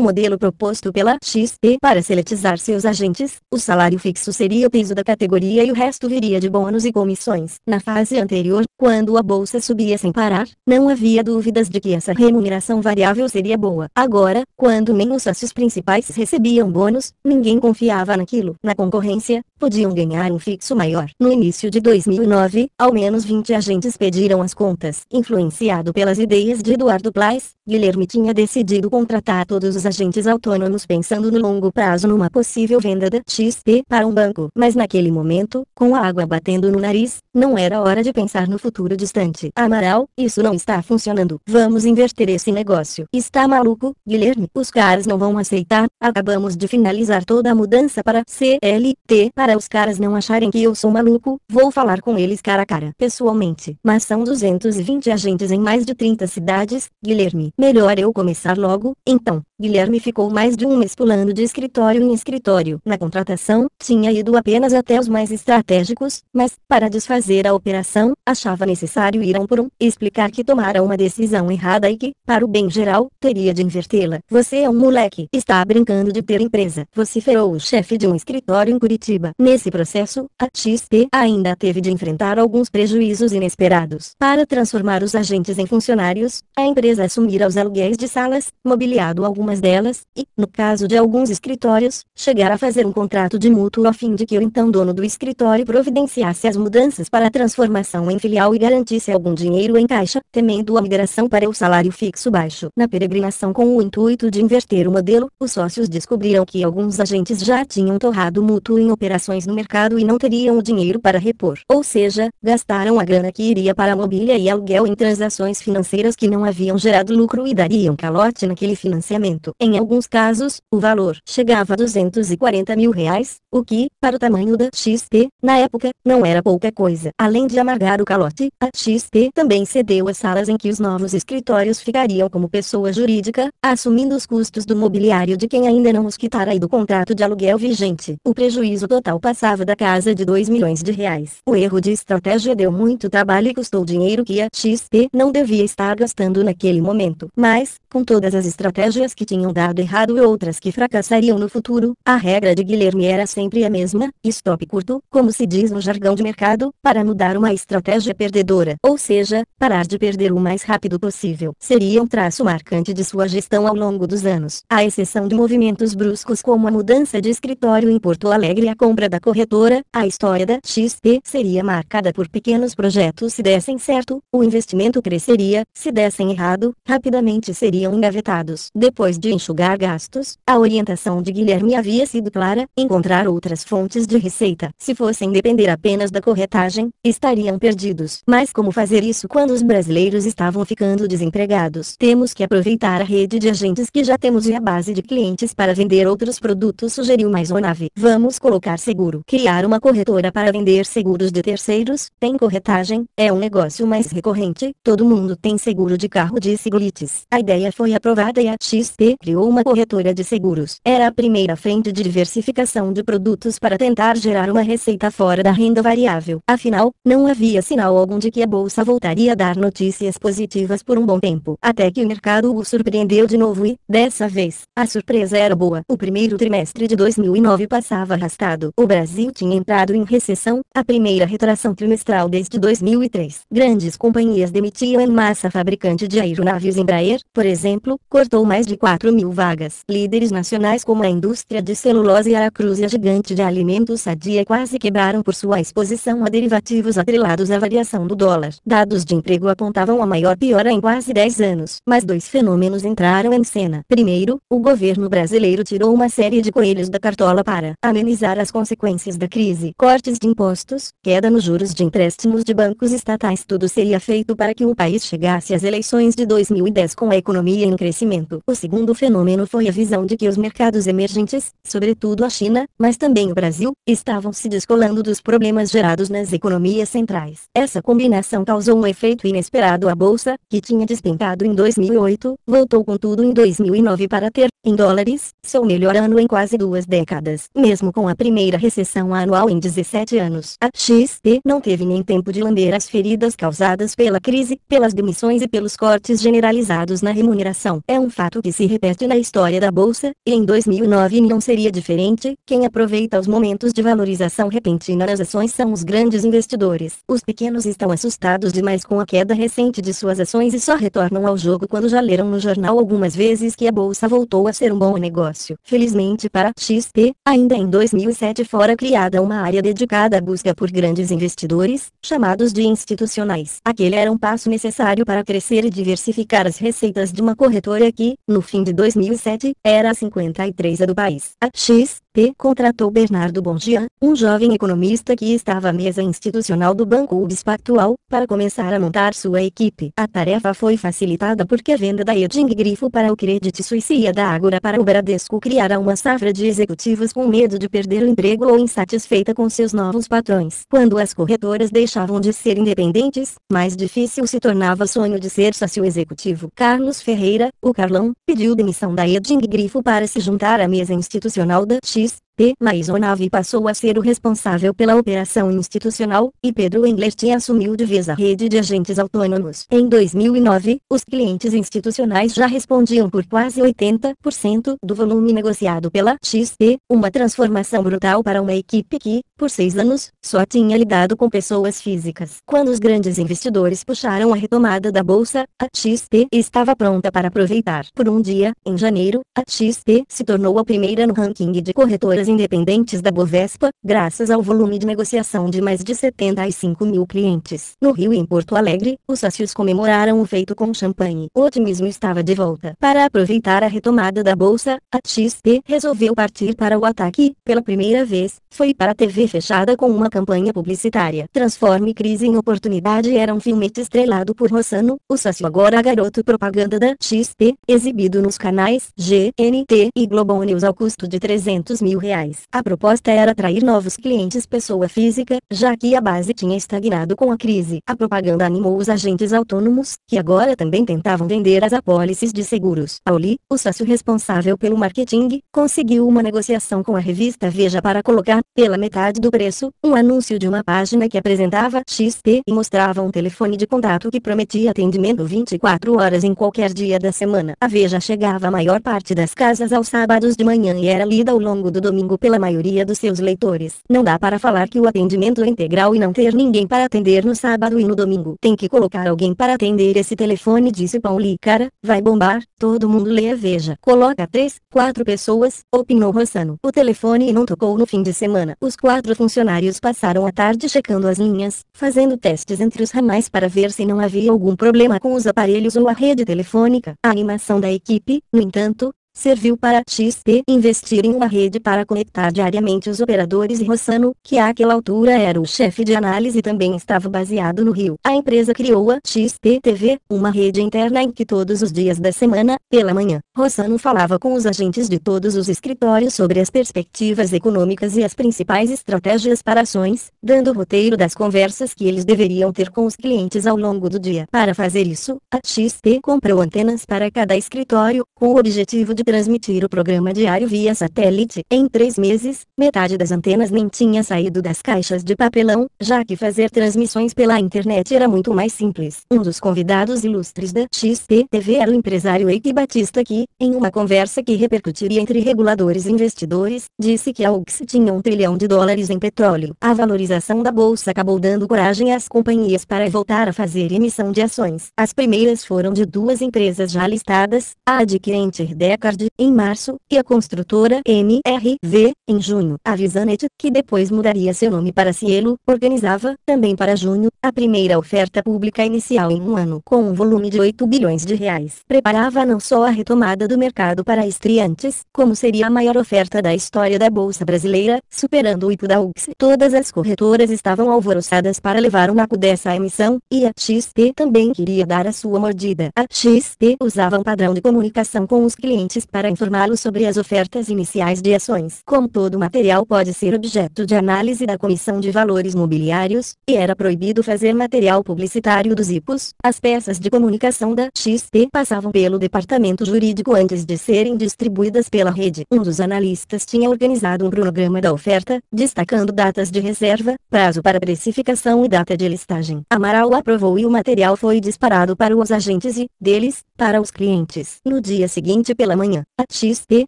modelo proposto pela XP para seletizar seus agentes, o salário fixo seria o peso da categoria e o resto viria de bônus e comissões. Na fase anterior, quando a bolsa subia sem parar, não havia dúvidas de que essa remuneração variável seria boa. Agora, quando nem os sócios principais principais recebiam bônus, ninguém confiava naquilo. Na concorrência, podiam ganhar um fixo maior. No início de 2009, ao menos 20 agentes pediram as contas. Influenciado pelas ideias de Eduardo Plais, Guilherme tinha decidido contratar todos os agentes autônomos pensando no longo prazo numa possível venda da XP para um banco. Mas naquele momento, com a água batendo no nariz, não era hora de pensar no futuro distante. Amaral, isso não está funcionando. Vamos inverter esse negócio. Está maluco, Guilherme? Os caras não vão aceitar Tá, acabamos de finalizar toda a mudança para CLT para os caras não acharem que eu sou maluco, vou falar com eles cara a cara pessoalmente. Mas são 220 agentes em mais de 30 cidades, Guilherme. Melhor eu começar logo, então. Guilherme ficou mais de um mês pulando de escritório em escritório. Na contratação, tinha ido apenas até os mais estratégicos, mas, para desfazer a operação, achava necessário ir um por um, explicar que tomara uma decisão errada e que, para o bem geral, teria de invertê-la. Você é um moleque, está brincando de ter empresa. Vociferou o chefe de um escritório em Curitiba. Nesse processo, a XP ainda teve de enfrentar alguns prejuízos inesperados. Para transformar os agentes em funcionários, a empresa assumirá os aluguéis de salas, mobiliado algumas algumas delas, e, no caso de alguns escritórios, chegar a fazer um contrato de mútuo a fim de que o então dono do escritório providenciasse as mudanças para a transformação em filial e garantisse algum dinheiro em caixa, temendo a migração para o salário fixo baixo. Na peregrinação com o intuito de inverter o modelo, os sócios descobriram que alguns agentes já tinham torrado mútuo em operações no mercado e não teriam o dinheiro para repor. Ou seja, gastaram a grana que iria para a mobília e aluguel em transações financeiras que não haviam gerado lucro e dariam calote naquele financiamento investimento. Em alguns casos, o valor chegava a 240 mil reais, o que, para o tamanho da XP, na época, não era pouca coisa. Além de amargar o calote, a XP também cedeu as salas em que os novos escritórios ficariam como pessoa jurídica, assumindo os custos do mobiliário de quem ainda não os quitara e do contrato de aluguel vigente. O prejuízo total passava da casa de 2 milhões de reais. O erro de estratégia deu muito trabalho e custou dinheiro que a XP não devia estar gastando naquele momento. Mas, com todas as estratégias que tinham dado errado e outras que fracassariam no futuro, a regra de Guilherme era sempre a mesma, stop curto, como se diz no jargão de mercado, para mudar uma estratégia perdedora, ou seja, parar de perder o mais rápido possível. Seria um traço marcante de sua gestão ao longo dos anos, à exceção de movimentos bruscos como a mudança de escritório em Porto Alegre e a compra da corretora, a história da XP seria marcada por pequenos projetos se dessem certo, o investimento cresceria, se dessem errado, rapidamente seriam engavetados. Depois formas de enxugar gastos, a orientação de Guilherme havia sido clara, encontrar outras fontes de receita. Se fossem depender apenas da corretagem, estariam perdidos. Mas como fazer isso quando os brasileiros estavam ficando desempregados? Temos que aproveitar a rede de agentes que já temos e a base de clientes para vender outros produtos sugeriu mais nave. Vamos colocar seguro. Criar uma corretora para vender seguros de terceiros, tem corretagem, é um negócio mais recorrente, todo mundo tem seguro de carro disse Glitz. A ideia foi aprovada e a XP criou uma corretora de seguros. Era a primeira frente de diversificação de produtos para tentar gerar uma receita fora da renda variável. Afinal, não havia sinal algum de que a bolsa voltaria a dar notícias positivas por um bom tempo. Até que o mercado o surpreendeu de novo e, dessa vez, a surpresa era boa. O primeiro trimestre de 2009 passava arrastado. O Brasil tinha entrado em recessão, a primeira retração trimestral desde 2003. Grandes companhias demitiam em massa fabricante de aeronaves Embraer, por exemplo, cortou mais de 4 4 mil vagas. Líderes nacionais como a indústria de celulose e a cruz e a gigante de alimentos sadia quase quebraram por sua exposição a derivativos atrelados à variação do dólar. Dados de emprego apontavam a maior piora em quase 10 anos. Mas dois fenômenos entraram em cena. Primeiro, o governo brasileiro tirou uma série de coelhos da cartola para amenizar as consequências da crise. Cortes de impostos, queda nos juros de empréstimos de bancos estatais tudo seria feito para que o país chegasse às eleições de 2010 com a economia em crescimento. O segundo segundo fenômeno foi a visão de que os mercados emergentes, sobretudo a China, mas também o Brasil, estavam se descolando dos problemas gerados nas economias centrais. Essa combinação causou um efeito inesperado à bolsa, que tinha despencado em 2008, voltou contudo em 2009 para ter, em dólares, seu melhor ano em quase duas décadas, mesmo com a primeira recessão anual em 17 anos. A XP não teve nem tempo de lamber as feridas causadas pela crise, pelas demissões e pelos cortes generalizados na remuneração. É um fato que se repete na história da bolsa, e em 2009 não seria diferente, quem aproveita os momentos de valorização repentina nas ações são os grandes investidores. Os pequenos estão assustados demais com a queda recente de suas ações e só retornam ao jogo quando já leram no jornal algumas vezes que a bolsa voltou a ser um bom negócio. Felizmente para XP, ainda em 2007 fora criada uma área dedicada à busca por grandes investidores, chamados de institucionais. Aquele era um passo necessário para crescer e diversificar as receitas de uma corretora que, no fim, fim de 2007, era a 53 do país. A XP contratou Bernardo Bongian, um jovem economista que estava à mesa institucional do Banco UBS Pactual, para começar a montar sua equipe. A tarefa foi facilitada porque a venda da Eding Grifo para o Credit Suisse e da Ágora para o Bradesco criara uma safra de executivos com medo de perder o emprego ou insatisfeita com seus novos patrões. Quando as corretoras deixavam de ser independentes, mais difícil se tornava o sonho de ser sócio executivo. Carlos Ferreira, o Carlão, pediu pediu demissão da Edging Grifo para se juntar à mesa institucional da X, P. Maisonave passou a ser o responsável pela operação institucional, e Pedro Englert assumiu de vez a rede de agentes autônomos. Em 2009, os clientes institucionais já respondiam por quase 80% do volume negociado pela XP, uma transformação brutal para uma equipe que, por seis anos, só tinha lidado com pessoas físicas. Quando os grandes investidores puxaram a retomada da bolsa, a XP estava pronta para aproveitar. Por um dia, em janeiro, a XP se tornou a primeira no ranking de corretoras empresas independentes da Bovespa, graças ao volume de negociação de mais de 75 mil clientes. No Rio e em Porto Alegre, os sócios comemoraram o feito com champanhe. O otimismo estava de volta. Para aproveitar a retomada da bolsa, a XP resolveu partir para o ataque. Pela primeira vez, foi para a TV fechada com uma campanha publicitária. Transforme crise em oportunidade era um filmete estrelado por Rossano, o sócio agora garoto propaganda da XP, exibido nos canais GNT e Globo News ao custo de 300 mil reais reais. A proposta era atrair novos clientes pessoa física, já que a base tinha estagnado com a crise. A propaganda animou os agentes autônomos, que agora também tentavam vender as apólices de seguros. Auli, o sócio responsável pelo marketing, conseguiu uma negociação com a revista Veja para colocar, pela metade do preço, um anúncio de uma página que apresentava XP e mostrava um telefone de contato que prometia atendimento 24 horas em qualquer dia da semana. A Veja chegava à maior parte das casas aos sábados de manhã e era lida ao longo do domingo domingo pela maioria dos seus leitores. Não dá para falar que o atendimento é integral e não ter ninguém para atender no sábado e no domingo. Tem que colocar alguém para atender esse telefone disse Pauli cara, vai bombar, todo mundo lê a Veja. Coloca três, quatro pessoas, opinou Rossano. O telefone não tocou no fim de semana. Os quatro funcionários passaram a tarde checando as linhas, fazendo testes entre os ramais para ver se não havia algum problema com os aparelhos ou a rede telefônica. A animação da equipe, no entanto, serviu para XP investir em uma rede para conectar diariamente os operadores e Rossano, que àquela altura era o chefe de análise e também estava baseado no Rio. A empresa criou a XP TV, uma rede interna em que todos os dias da semana, pela manhã, Rossano falava com os agentes de todos os escritórios sobre as perspectivas econômicas e as principais estratégias para ações, dando o roteiro das conversas que eles deveriam ter com os clientes ao longo do dia. Para fazer isso, a XP comprou antenas para cada escritório, com o objetivo de transmitir o programa diário via satélite. Em três meses, metade das antenas nem tinha saído das caixas de papelão, já que fazer transmissões pela internet era muito mais simples. Um dos convidados ilustres da XPTV era o empresário Eike Batista que, em uma conversa que repercutiria entre reguladores e investidores, disse que a UX tinha um trilhão de dólares em petróleo. A valorização da bolsa acabou dando coragem às companhias para voltar a fazer emissão de ações. As primeiras foram de duas empresas já listadas, a adquirente Decar em março, e a construtora MRV, em junho. A Visanet, que depois mudaria seu nome para Cielo, organizava, também para junho, a primeira oferta pública inicial em um ano com um volume de 8 bilhões de reais. Preparava não só a retomada do mercado para estreantes, como seria a maior oferta da história da Bolsa Brasileira, superando o IPO da UX. Todas as corretoras estavam alvoroçadas para levar o naco dessa emissão, e a XP também queria dar a sua mordida. A XP usava um padrão de comunicação com os clientes para informá-lo sobre as ofertas iniciais de ações. Como todo material pode ser objeto de análise da Comissão de Valores Mobiliários, e era proibido fazer material publicitário dos IPOs, as peças de comunicação da XP passavam pelo departamento jurídico antes de serem distribuídas pela rede. Um dos analistas tinha organizado um programa da oferta, destacando datas de reserva, prazo para precificação e data de listagem. Amaral aprovou e o material foi disparado para os agentes e, deles, para os clientes. No dia seguinte pela manhã, a XP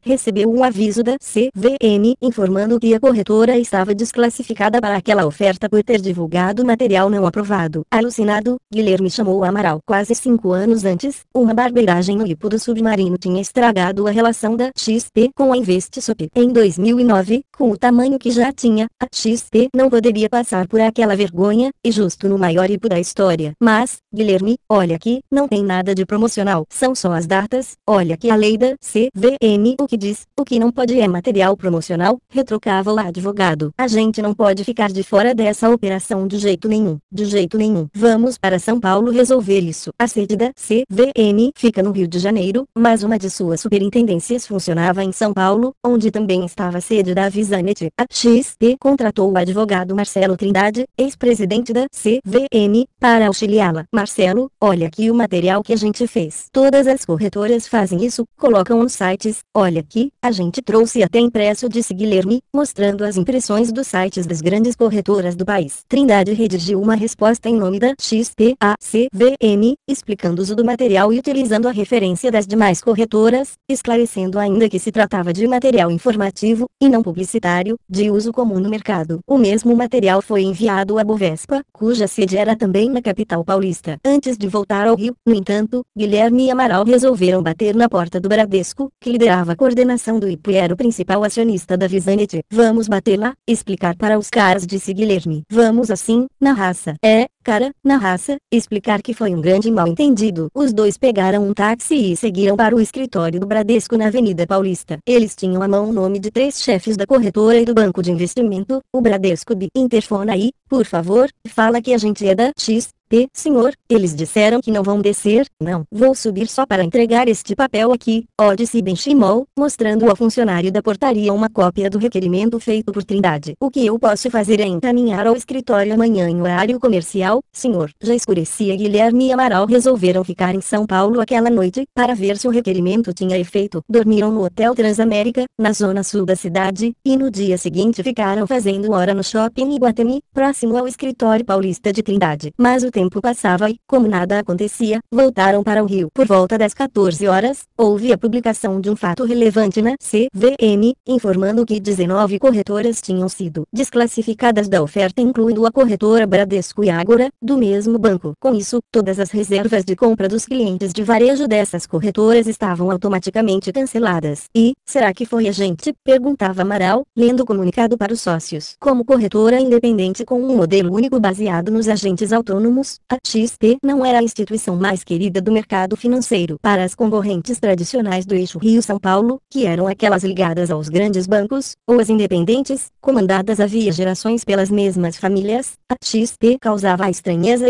recebeu um aviso da CVM informando que a corretora estava desclassificada para aquela oferta por ter divulgado material não aprovado. Alucinado, Guilherme chamou Amaral quase cinco anos antes. Uma barbeiragem no hipo do submarino tinha estragado a relação da XP com a Investisop. Em 2009, com o tamanho que já tinha, a XP não poderia passar por aquela vergonha, e justo no maior hipo da história. Mas, Guilherme, olha aqui, não tem nada de promocional. São só as datas, olha que a lei da C CVM o que diz, o que não pode é material promocional, retrocava o advogado. A gente não pode ficar de fora dessa operação de jeito nenhum, de jeito nenhum. Vamos para São Paulo resolver isso. A sede da CVM fica no Rio de Janeiro, mas uma de suas superintendências funcionava em São Paulo, onde também estava a sede da Visanet. A XP contratou o advogado Marcelo Trindade, ex-presidente da CVM, para auxiliá-la. Marcelo, olha aqui o material que a gente fez. Todas as corretoras fazem isso, colocam os sites, olha aqui, a gente trouxe até impresso de Guilherme, mostrando as impressões dos sites das grandes corretoras do país. Trindade redigiu uma resposta em nome da XPACVM, explicando o uso do material e utilizando a referência das demais corretoras, esclarecendo ainda que se tratava de material informativo, e não publicitário, de uso comum no mercado. O mesmo material foi enviado à Bovespa, cuja sede era também na capital paulista. Antes de voltar ao Rio, no entanto, Guilherme e Amaral resolveram bater na porta do Bradesco. Francisco, que liderava a coordenação do IPO e era o principal acionista da Visanet. Vamos bater lá, explicar para os caras disse Guilherme. Vamos assim, na raça. É, cara, na raça, explicar que foi um grande mal entendido. Os dois pegaram um táxi e seguiram para o escritório do Bradesco na Avenida Paulista. Eles tinham à mão o nome de três chefes da corretora e do banco de investimento, o Bradesco de Interfona aí, por favor, fala que a gente é da X, P, senhor, eles disseram que não vão descer, não, vou subir só para entregar este papel aqui, ó disse Benchimol, mostrando ao funcionário da portaria uma cópia do requerimento feito por Trindade. O que eu posso fazer é encaminhar ao escritório amanhã em horário comercial Amaral, senhor, já escurecia Guilherme e Amaral resolveram ficar em São Paulo aquela noite, para ver se o requerimento tinha efeito. Dormiram no Hotel Transamérica, na zona sul da cidade, e no dia seguinte ficaram fazendo hora no shopping Iguatemi, próximo ao escritório paulista de Trindade. Mas o tempo passava e, como nada acontecia, voltaram para o Rio. Por volta das 14 horas, houve a publicação de um fato relevante na CVM, informando que 19 corretoras tinham sido desclassificadas da oferta incluindo a corretora Bradesco e Agora corretora, do mesmo banco. Com isso, todas as reservas de compra dos clientes de varejo dessas corretoras estavam automaticamente canceladas. E, será que foi a gente? Perguntava Amaral, lendo o comunicado para os sócios. Como corretora independente com um modelo único baseado nos agentes autônomos, a XP não era a instituição mais querida do mercado financeiro. Para as concorrentes tradicionais do eixo Rio-São Paulo, que eram aquelas ligadas aos grandes bancos, ou as independentes, comandadas havia gerações pelas mesmas famílias, a XP causava a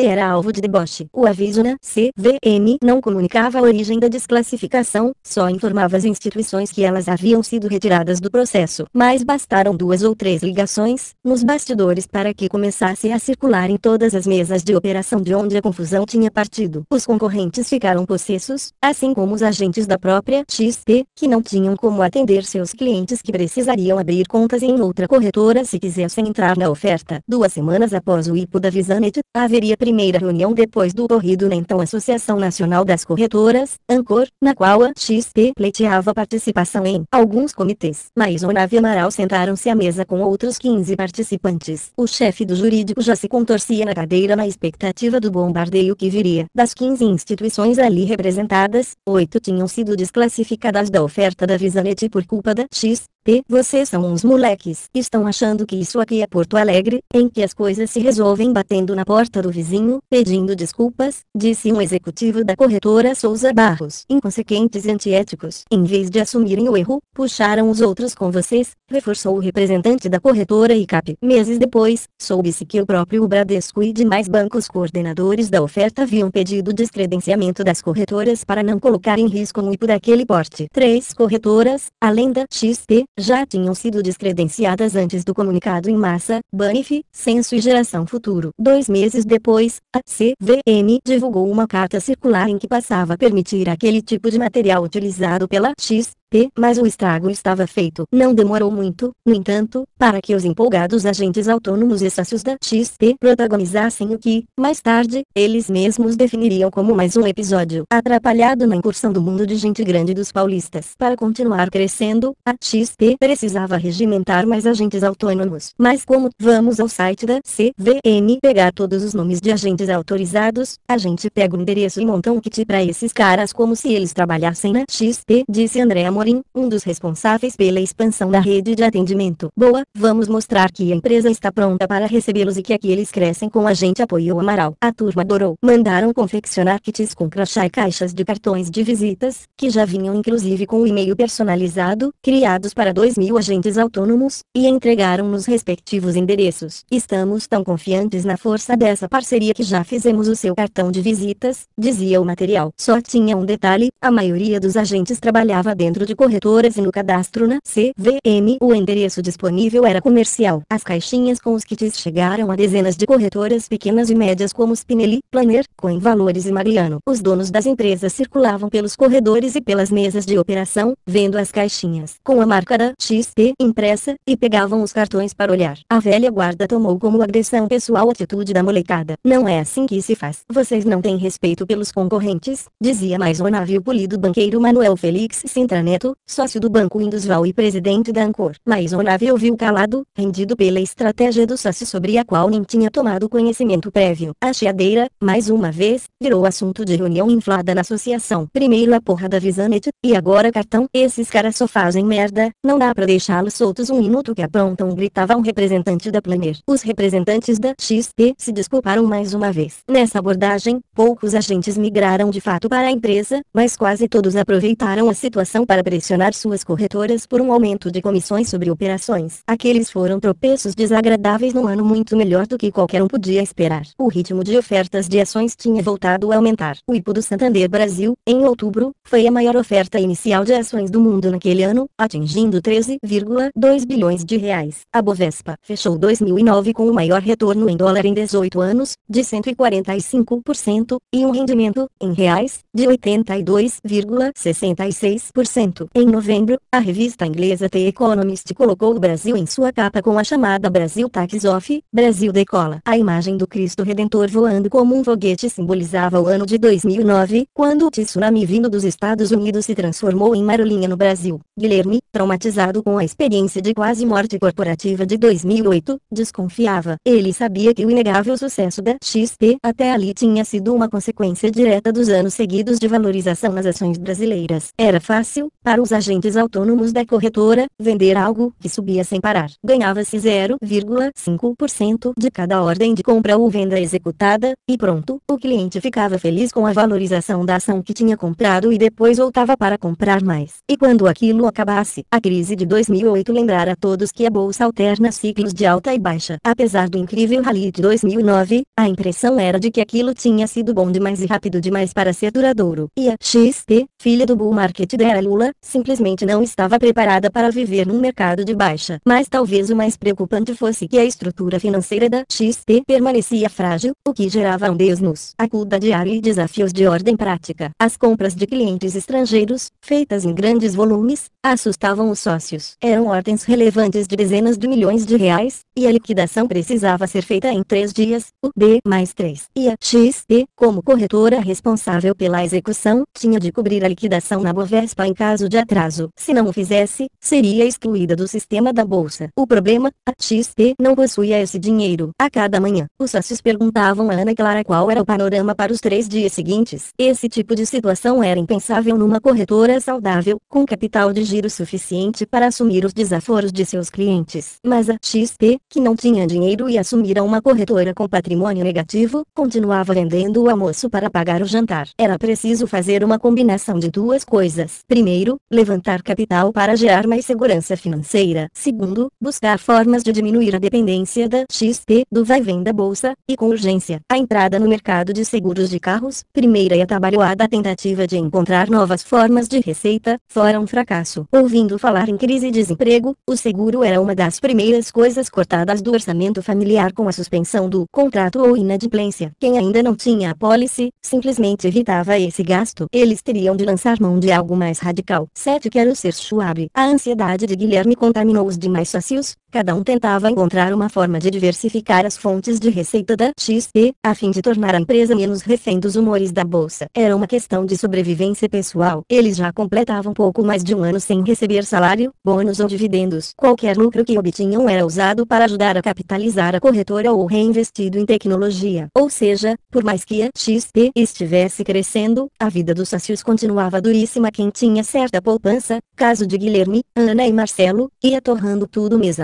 e era alvo de deboche. O aviso na CVM não comunicava a origem da desclassificação, só informava as instituições que elas haviam sido retiradas do processo. Mas bastaram duas ou três ligações, nos bastidores para que começasse a circular em todas as mesas de operação de onde a confusão tinha partido. Os concorrentes ficaram possessos, assim como os agentes da própria XP, que não tinham como atender seus clientes que precisariam abrir contas em outra corretora se quisessem entrar na oferta. Duas semanas após o IPO da Visanet, haveria primeira reunião depois do ocorrido na então Associação Nacional das Corretoras, ANCOR, na qual a XP pleiteava participação em alguns comitês. Mas Onave e Amaral sentaram-se à mesa com outros 15 participantes. O chefe do jurídico já se contorcia na cadeira na expectativa do bombardeio que viria. Das 15 instituições ali representadas, oito tinham sido desclassificadas da oferta da Visanet por culpa da X vocês são uns moleques, estão achando que isso aqui é Porto Alegre, em que as coisas se resolvem batendo na porta do vizinho, pedindo desculpas, disse um executivo da corretora Souza Barros. Inconsequentes e antiéticos, em vez de assumirem o erro, puxaram os outros com vocês, reforçou o representante da corretora ICAP. Meses depois, soube-se que o próprio Bradesco e demais bancos coordenadores da oferta haviam pedido descredenciamento das corretoras para não colocar em risco um IPO daquele porte. Três corretoras, além da XP, já tinham sido descredenciadas antes do comunicado em massa, BANIF, Censo e Geração Futuro. Dois meses depois, a CVM divulgou uma carta circular em que passava a permitir aquele tipo de material utilizado pela X P, mas o estrago estava feito. Não demorou muito, no entanto, para que os empolgados agentes autônomos e sócios da XP protagonizassem o que, mais tarde, eles mesmos definiriam como mais um episódio atrapalhado na incursão do mundo de gente grande dos paulistas. Para continuar crescendo, a XP precisava regimentar mais agentes autônomos. Mas como vamos ao site da CVM pegar todos os nomes de agentes autorizados, a gente pega o endereço e monta um kit para esses caras como se eles trabalhassem na XP, disse André Amorim, um dos responsáveis pela expansão da rede de atendimento. Boa, vamos mostrar que a empresa está pronta para recebê-los e que aqui eles crescem com a gente apoiou Amaral. A turma adorou. Mandaram confeccionar kits com crachá e caixas de cartões de visitas, que já vinham inclusive com o e-mail personalizado, criados para 2 mil agentes autônomos, e entregaram nos respectivos endereços. Estamos tão confiantes na força dessa parceria que já fizemos o seu cartão de visitas, dizia o material. Só tinha um detalhe, a maioria dos agentes trabalhava dentro de corretoras e no cadastro na CVM o endereço disponível era comercial. As caixinhas com os kits chegaram a dezenas de corretoras pequenas e médias como Spinelli, Planner, Coinvalores e Mariano Os donos das empresas circulavam pelos corredores e pelas mesas de operação, vendo as caixinhas com a marca da XP impressa, e pegavam os cartões para olhar. A velha guarda tomou como agressão pessoal a atitude da molecada. Não é assim que se faz. Vocês não têm respeito pelos concorrentes, dizia mais o navio polido banqueiro Manuel Félix Sintrané Neto, sócio do Banco Indusval e presidente da Ancor. Mas Olávio ouviu calado, rendido pela estratégia do sócio sobre a qual nem tinha tomado conhecimento prévio. A cheadeira, mais uma vez, virou assunto de reunião inflada na associação. Primeiro a porra da Visanet, e agora cartão. Esses caras só fazem merda, não dá pra deixá-los soltos um minuto que aprontam gritava um representante da Planner. Os representantes da XP se desculparam mais uma vez. Nessa abordagem, poucos agentes migraram de fato para a empresa, mas quase todos aproveitaram a situação para pressionar suas corretoras por um aumento de comissões sobre operações. Aqueles foram tropeços desagradáveis num ano muito melhor do que qualquer um podia esperar. O ritmo de ofertas de ações tinha voltado a aumentar. O IPO do Santander Brasil, em outubro, foi a maior oferta inicial de ações do mundo naquele ano, atingindo 13,2 bilhões de reais. A Bovespa fechou 2009 com o maior retorno em dólar em 18 anos, de 145%, e um rendimento, em reais, de 82,66%. Em novembro, a revista inglesa The Economist colocou o Brasil em sua capa com a chamada Brasil Tax Off, Brasil Decola. A imagem do Cristo Redentor voando como um foguete simbolizava o ano de 2009, quando o tsunami vindo dos Estados Unidos se transformou em marolinha no Brasil. Guilherme, traumatizado com a experiência de quase morte corporativa de 2008, desconfiava. Ele sabia que o inegável sucesso da XP até ali tinha sido uma consequência direta dos anos seguidos de valorização nas ações brasileiras. Era fácil, para os agentes autônomos da corretora, vender algo que subia sem parar. Ganhava-se 0,5% de cada ordem de compra ou venda executada, e pronto, o cliente ficava feliz com a valorização da ação que tinha comprado e depois voltava para comprar mais. E quando aquilo acabasse, a crise de 2008 lembrara a todos que a bolsa alterna ciclos de alta e baixa. Apesar do incrível rally de 2009, a impressão era de que aquilo tinha sido bom demais e rápido demais para ser duradouro. E a XP, filha do bull market era Lula, ela, simplesmente não estava preparada para viver num mercado de baixa. Mas talvez o mais preocupante fosse que a estrutura financeira da XP permanecia frágil, o que gerava um desnos, acuda diária e desafios de ordem prática. As compras de clientes estrangeiros, feitas em grandes volumes, assustavam os sócios. Eram ordens relevantes de dezenas de milhões de reais, e a liquidação precisava ser feita em três dias, o D mais três E a XP, como corretora responsável pela execução, tinha de cobrir a liquidação na Bovespa em caso prazo de atraso. Se não o fizesse, seria excluída do sistema da bolsa. O problema, a XP não possuía esse dinheiro. A cada manhã, os sócios perguntavam a Ana Clara qual era o panorama para os três dias seguintes. Esse tipo de situação era impensável numa corretora saudável, com capital de giro suficiente para assumir os desaforos de seus clientes. Mas a XP, que não tinha dinheiro e assumira uma corretora com patrimônio negativo, continuava vendendo o almoço para pagar o jantar. Era preciso fazer uma combinação de duas coisas. Primeiro, Primeiro, levantar capital para gerar mais segurança financeira. Segundo, buscar formas de diminuir a dependência da XP do vai-vem da bolsa, e com urgência, a entrada no mercado de seguros de carros. Primeira e atabalhoada tentativa de encontrar novas formas de receita, fora um fracasso. Ouvindo falar em crise e desemprego, o seguro era uma das primeiras coisas cortadas do orçamento familiar com a suspensão do contrato ou inadimplência. Quem ainda não tinha a pólice, simplesmente evitava esse gasto. Eles teriam de lançar mão de algo mais radical Portugal. 7 Quero ser suave. A ansiedade de Guilherme contaminou os demais sócios, Cada um tentava encontrar uma forma de diversificar as fontes de receita da XP, a fim de tornar a empresa menos refém dos humores da bolsa. Era uma questão de sobrevivência pessoal. Eles já completavam pouco mais de um ano sem receber salário, bônus ou dividendos. Qualquer lucro que obtinham era usado para ajudar a capitalizar a corretora ou reinvestido em tecnologia. Ou seja, por mais que a XP estivesse crescendo, a vida dos sócios continuava duríssima. Quem tinha certa poupança, caso de Guilherme, Ana e Marcelo, ia torrando tudo mês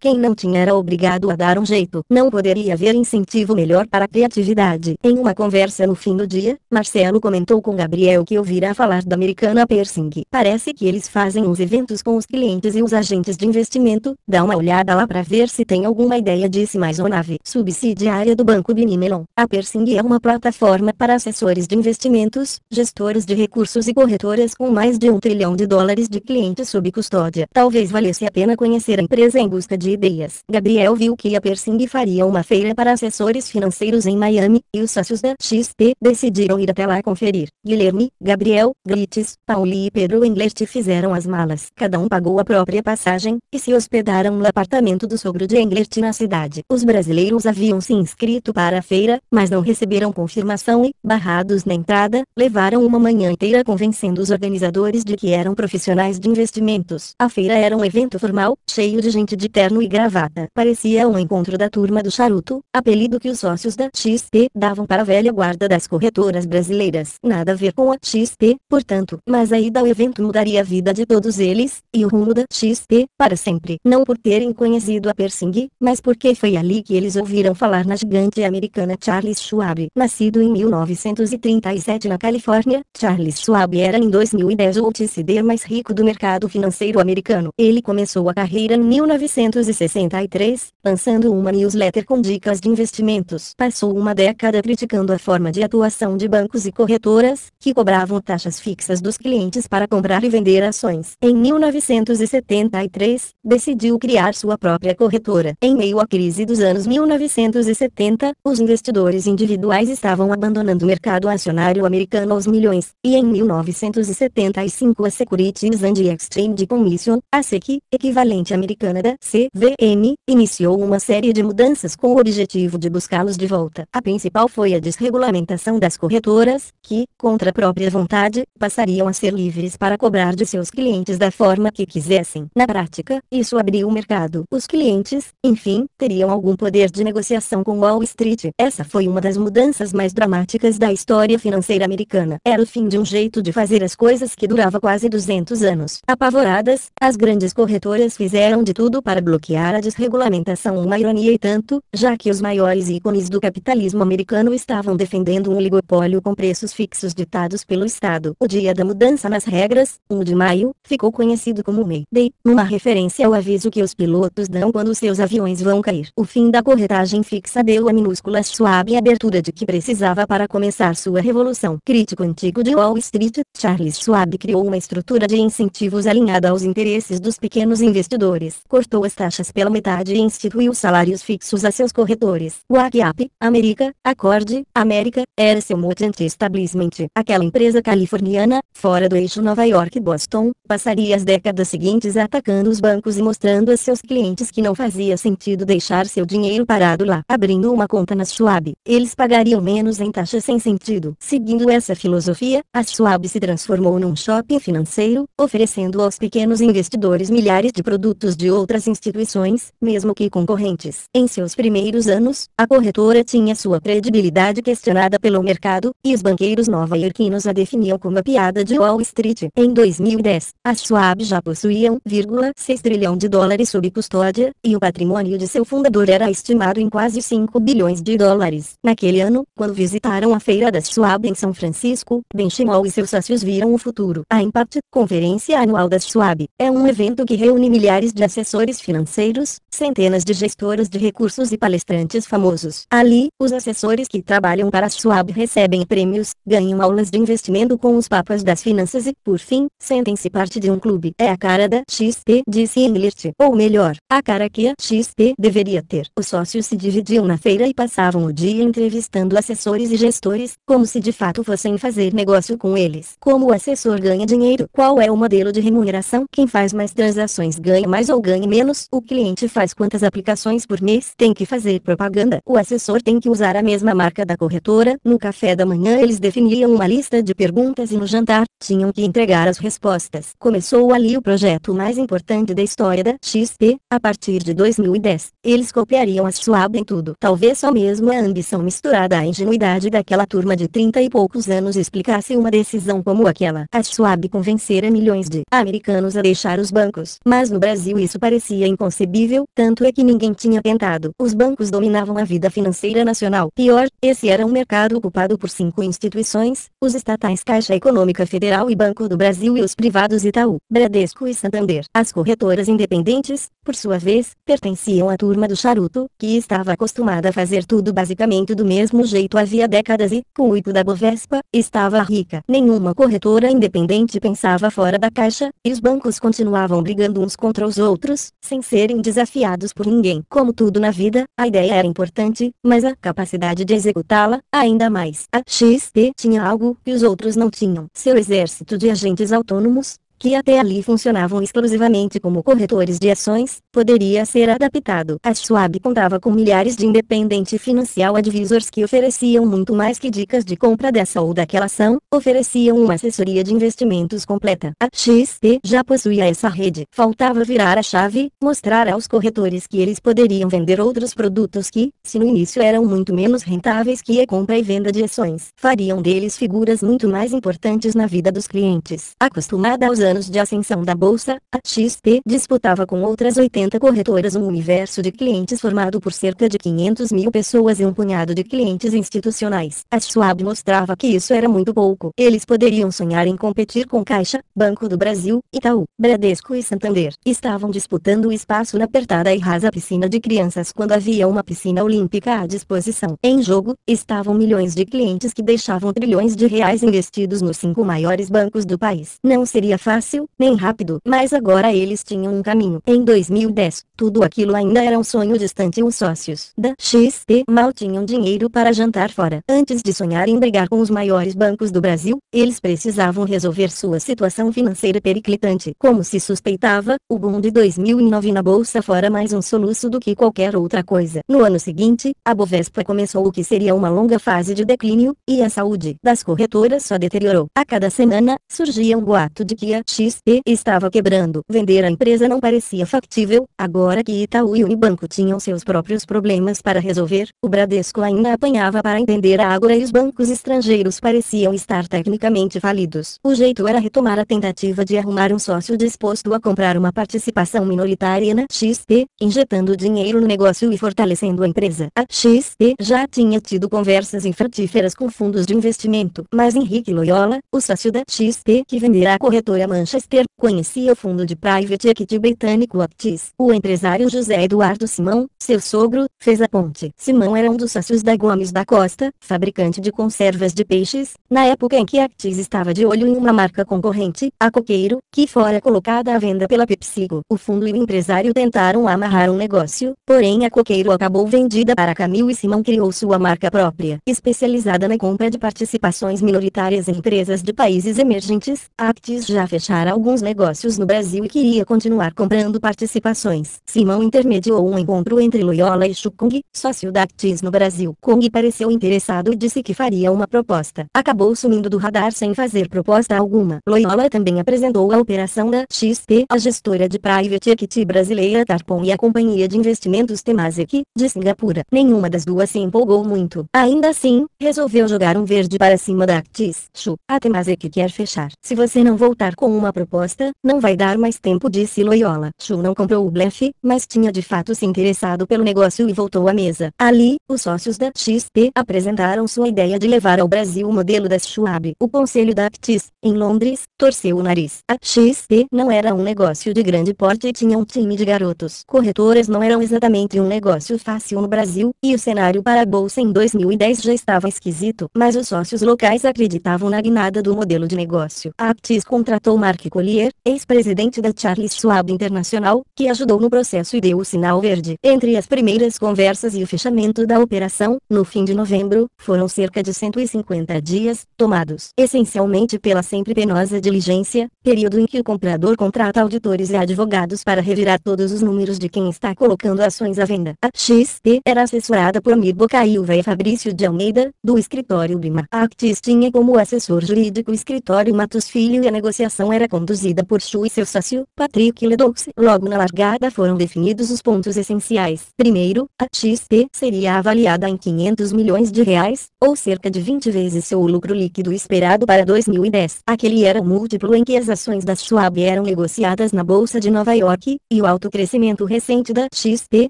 quem não tinha era obrigado a dar um jeito. Não poderia haver incentivo melhor para a criatividade. Em uma conversa no fim do dia, Marcelo comentou com Gabriel que ouvira falar da americana Persing. Parece que eles fazem uns eventos com os clientes e os agentes de investimento, dá uma olhada lá para ver se tem alguma ideia disso mais uma nave. Subsidiária do Banco Binimelon. A Persing é uma plataforma para assessores de investimentos, gestores de recursos e corretoras com mais de um trilhão de dólares de clientes sob custódia. Talvez valesse a pena conhecer a empresa em busca busca de ideias. Gabriel viu que a Persing faria uma feira para assessores financeiros em Miami, e os sócios da XP decidiram ir até lá conferir. Guilherme, Gabriel, Grites, Pauli e Pedro Englert fizeram as malas. Cada um pagou a própria passagem, e se hospedaram no apartamento do sogro de Englert na cidade. Os brasileiros haviam se inscrito para a feira, mas não receberam confirmação e, barrados na entrada, levaram uma manhã inteira convencendo os organizadores de que eram profissionais de investimentos. A feira era um evento formal, cheio de gente de terno e gravata. Parecia um encontro da turma do charuto, apelido que os sócios da XP davam para a velha guarda das corretoras brasileiras. Nada a ver com a XP, portanto, mas a ida ao evento mudaria a vida de todos eles, e o rumo da XP, para sempre. Não por terem conhecido a Persing, mas porque foi ali que eles ouviram falar na gigante americana Charles Schwab. Nascido em 1937 na Califórnia, Charles Schwab era em 2010 o OTCD mais rico do mercado financeiro americano. Ele começou a carreira em 1900 1963, lançando uma newsletter com dicas de investimentos. Passou uma década criticando a forma de atuação de bancos e corretoras, que cobravam taxas fixas dos clientes para comprar e vender ações. Em 1973, decidiu criar sua própria corretora. Em meio à crise dos anos 1970, os investidores individuais estavam abandonando o mercado acionário americano aos milhões, e em 1975 a Securities and Exchange Commission, a SEC, equivalente americana da CVN, iniciou uma série de mudanças com o objetivo de buscá-los de volta. A principal foi a desregulamentação das corretoras, que, contra a própria vontade, passariam a ser livres para cobrar de seus clientes da forma que quisessem. Na prática, isso abriu o mercado. Os clientes, enfim, teriam algum poder de negociação com Wall Street. Essa foi uma das mudanças mais dramáticas da história financeira americana. Era o fim de um jeito de fazer as coisas que durava quase 200 anos. Apavoradas, as grandes corretoras fizeram de tudo para bloquear a desregulamentação uma ironia e tanto, já que os maiores ícones do capitalismo americano estavam defendendo um oligopólio com preços fixos ditados pelo Estado. O dia da mudança nas regras, 1 de maio, ficou conhecido como May Day, uma referência ao aviso que os pilotos dão quando seus aviões vão cair. O fim da corretagem fixa deu a minúscula suave abertura de que precisava para começar sua revolução. Crítico antigo de Wall Street, Charles Schwab criou uma estrutura de incentivos alinhada aos interesses dos pequenos investidores. Cortou taxas pela metade e instituiu salários fixos a seus corretores. WhatsApp, América, Accord, América, era seu motiante establishment. Aquela empresa californiana, fora do eixo Nova York e Boston, passaria as décadas seguintes atacando os bancos e mostrando a seus clientes que não fazia sentido deixar seu dinheiro parado lá. Abrindo uma conta na Schwab, eles pagariam menos em taxas sem sentido. Seguindo essa filosofia, a Schwab se transformou num shopping financeiro, oferecendo aos pequenos investidores milhares de produtos de outras instituições instituições, mesmo que concorrentes. Em seus primeiros anos, a corretora tinha sua credibilidade questionada pelo mercado, e os banqueiros nova-iorquinos a definiam como a piada de Wall Street. Em 2010, as Schwab já possuíam 1,6 trilhão de dólares sob custódia, e o patrimônio de seu fundador era estimado em quase 5 bilhões de dólares. Naquele ano, quando visitaram a feira das Schwab em São Francisco, Benchimol e seus sócios viram o futuro. A Impact, conferência anual das Schwab, é um evento que reúne milhares de assessores financeiros, centenas de gestores de recursos e palestrantes famosos. Ali, os assessores que trabalham para a Schwab recebem prêmios, ganham aulas de investimento com os papas das finanças e, por fim, sentem-se parte de um clube. É a cara da XP, disse Englert, ou melhor, a cara que a XP deveria ter. Os sócios se dividiam na feira e passavam o dia entrevistando assessores e gestores, como se de fato fossem fazer negócio com eles. Como o assessor ganha dinheiro, qual é o modelo de remuneração? Quem faz mais transações ganha mais ou ganha menos? o cliente faz quantas aplicações por mês, tem que fazer propaganda, o assessor tem que usar a mesma marca da corretora, no café da manhã eles definiam uma lista de perguntas e no jantar, tinham que entregar as respostas. Começou ali o projeto mais importante da história da XP, a partir de 2010, eles copiariam a Schwab em tudo. Talvez só mesmo a ambição misturada à ingenuidade daquela turma de 30 e poucos anos explicasse uma decisão como aquela. A Schwab convencera milhões de americanos a deixar os bancos, mas no Brasil isso parecia seria é inconcebível, tanto é que ninguém tinha tentado. Os bancos dominavam a vida financeira nacional. Pior, esse era um mercado ocupado por cinco instituições, os estatais Caixa Econômica Federal e Banco do Brasil e os privados Itaú, Bradesco e Santander. As corretoras independentes, por sua vez, pertenciam à turma do charuto, que estava acostumada a fazer tudo basicamente do mesmo jeito havia décadas e, com o IPO da Bovespa, estava rica. Nenhuma corretora independente pensava fora da caixa, e os bancos continuavam brigando uns contra os outros, sem serem desafiados por ninguém. Como tudo na vida, a ideia era importante, mas a capacidade de executá-la, ainda mais. A XP tinha algo que os outros não tinham. Seu exército de agentes autônomos, que até ali funcionavam exclusivamente como corretores de ações, poderia ser adaptado. A Schwab contava com milhares de independentes financial advisors que ofereciam muito mais que dicas de compra dessa ou daquela ação, ofereciam uma assessoria de investimentos completa. A XP já possuía essa rede. Faltava virar a chave, mostrar aos corretores que eles poderiam vender outros produtos que, se no início eram muito menos rentáveis que a compra e venda de ações, fariam deles figuras muito mais importantes na vida dos clientes. Acostumada aos anos de ascensão da bolsa, a XP disputava com outras 80 corretoras um universo de clientes formado por cerca de 500 mil pessoas e um punhado de clientes institucionais. A Schwab mostrava que isso era muito pouco. Eles poderiam sonhar em competir com Caixa, Banco do Brasil, Itaú, Bradesco e Santander. Estavam disputando o espaço na apertada e rasa piscina de crianças quando havia uma piscina olímpica à disposição. Em jogo, estavam milhões de clientes que deixavam trilhões de reais investidos nos cinco maiores bancos do país. Não seria fácil fácil, nem rápido, mas agora eles tinham um caminho. Em 2010, tudo aquilo ainda era um sonho distante. Os sócios da XP mal tinham dinheiro para jantar fora. Antes de sonhar em brigar com os maiores bancos do Brasil, eles precisavam resolver sua situação financeira periclitante. Como se suspeitava, o boom de 2009 na bolsa fora mais um soluço do que qualquer outra coisa. No ano seguinte, a Bovespa começou o que seria uma longa fase de declínio, e a saúde das corretoras só deteriorou. A cada semana, surgia um boato de que a XP estava quebrando. Vender a empresa não parecia factível, agora que Itaú e Unibanco tinham seus próprios problemas para resolver, o Bradesco ainda apanhava para entender a Ágora e os bancos estrangeiros pareciam estar tecnicamente falidos. O jeito era retomar a tentativa de arrumar um sócio disposto a comprar uma participação minoritária na XP, injetando dinheiro no negócio e fortalecendo a empresa. A XP já tinha tido conversas infrutíferas com fundos de investimento, mas Henrique Loyola, o sócio da XP que venderá a corretora Manchester, conhecia o fundo de private equity britânico Aptis. O empresário José Eduardo Simão, seu sogro, fez a ponte. Simão era um dos sócios da Gomes da Costa, fabricante de conservas de peixes, na época em que Aptis estava de olho em uma marca concorrente, a Coqueiro, que fora colocada à venda pela PepsiCo. O fundo e o empresário tentaram amarrar um negócio, porém a Coqueiro acabou vendida para Camil e Simão criou sua marca própria, especializada na compra de participações minoritárias em empresas de países emergentes. A Aptis já fechou fechar alguns negócios no Brasil e queria continuar comprando participações. Simão intermediou um encontro entre Loyola e Chukung, sócio da Actis no Brasil. Kung pareceu interessado e disse que faria uma proposta. Acabou sumindo do radar sem fazer proposta alguma. Loyola também apresentou a operação da XP, a gestora de private equity brasileira Tarpon e a companhia de investimentos Temasek, de Singapura. Nenhuma das duas se empolgou muito. Ainda assim, resolveu jogar um verde para cima da Actis. Chu, a Temasek quer fechar. Se você não voltar com com uma proposta, não vai dar mais tempo disse Loyola. Chu não comprou o blefe, mas tinha de fato se interessado pelo negócio e voltou à mesa. Ali, os sócios da XP apresentaram sua ideia de levar ao Brasil o modelo da Schwab. O conselho da Aptis, em Londres, torceu o nariz. A XP não era um negócio de grande porte e tinha um time de garotos. Corretoras não eram exatamente um negócio fácil no Brasil, e o cenário para a Bolsa em 2010 já estava esquisito, mas os sócios locais acreditavam na guinada do modelo de negócio. A Aptis contratou Mark Collier, ex-presidente da Charles Schwab International, que ajudou no processo e deu o sinal verde. Entre as primeiras conversas e o fechamento da operação, no fim de novembro, foram cerca de 150 dias, tomados essencialmente pela sempre penosa diligência, período em que o comprador contrata auditores e advogados para revirar todos os números de quem está colocando ações à venda. A XP era assessorada por Amir Bocaiúva e Fabrício de Almeida, do escritório Bima. A Actis tinha como assessor jurídico o escritório Matos Filho e a negociação era conduzida por Chu e seu sócio, Patrick Ledoux. Logo na largada foram definidos os pontos essenciais. Primeiro, a XP seria avaliada em 500 milhões de reais, ou cerca de 20 vezes seu lucro líquido esperado para 2010. Aquele era o múltiplo em que as ações da Schwab eram negociadas na Bolsa de Nova York, e o alto crescimento recente da XP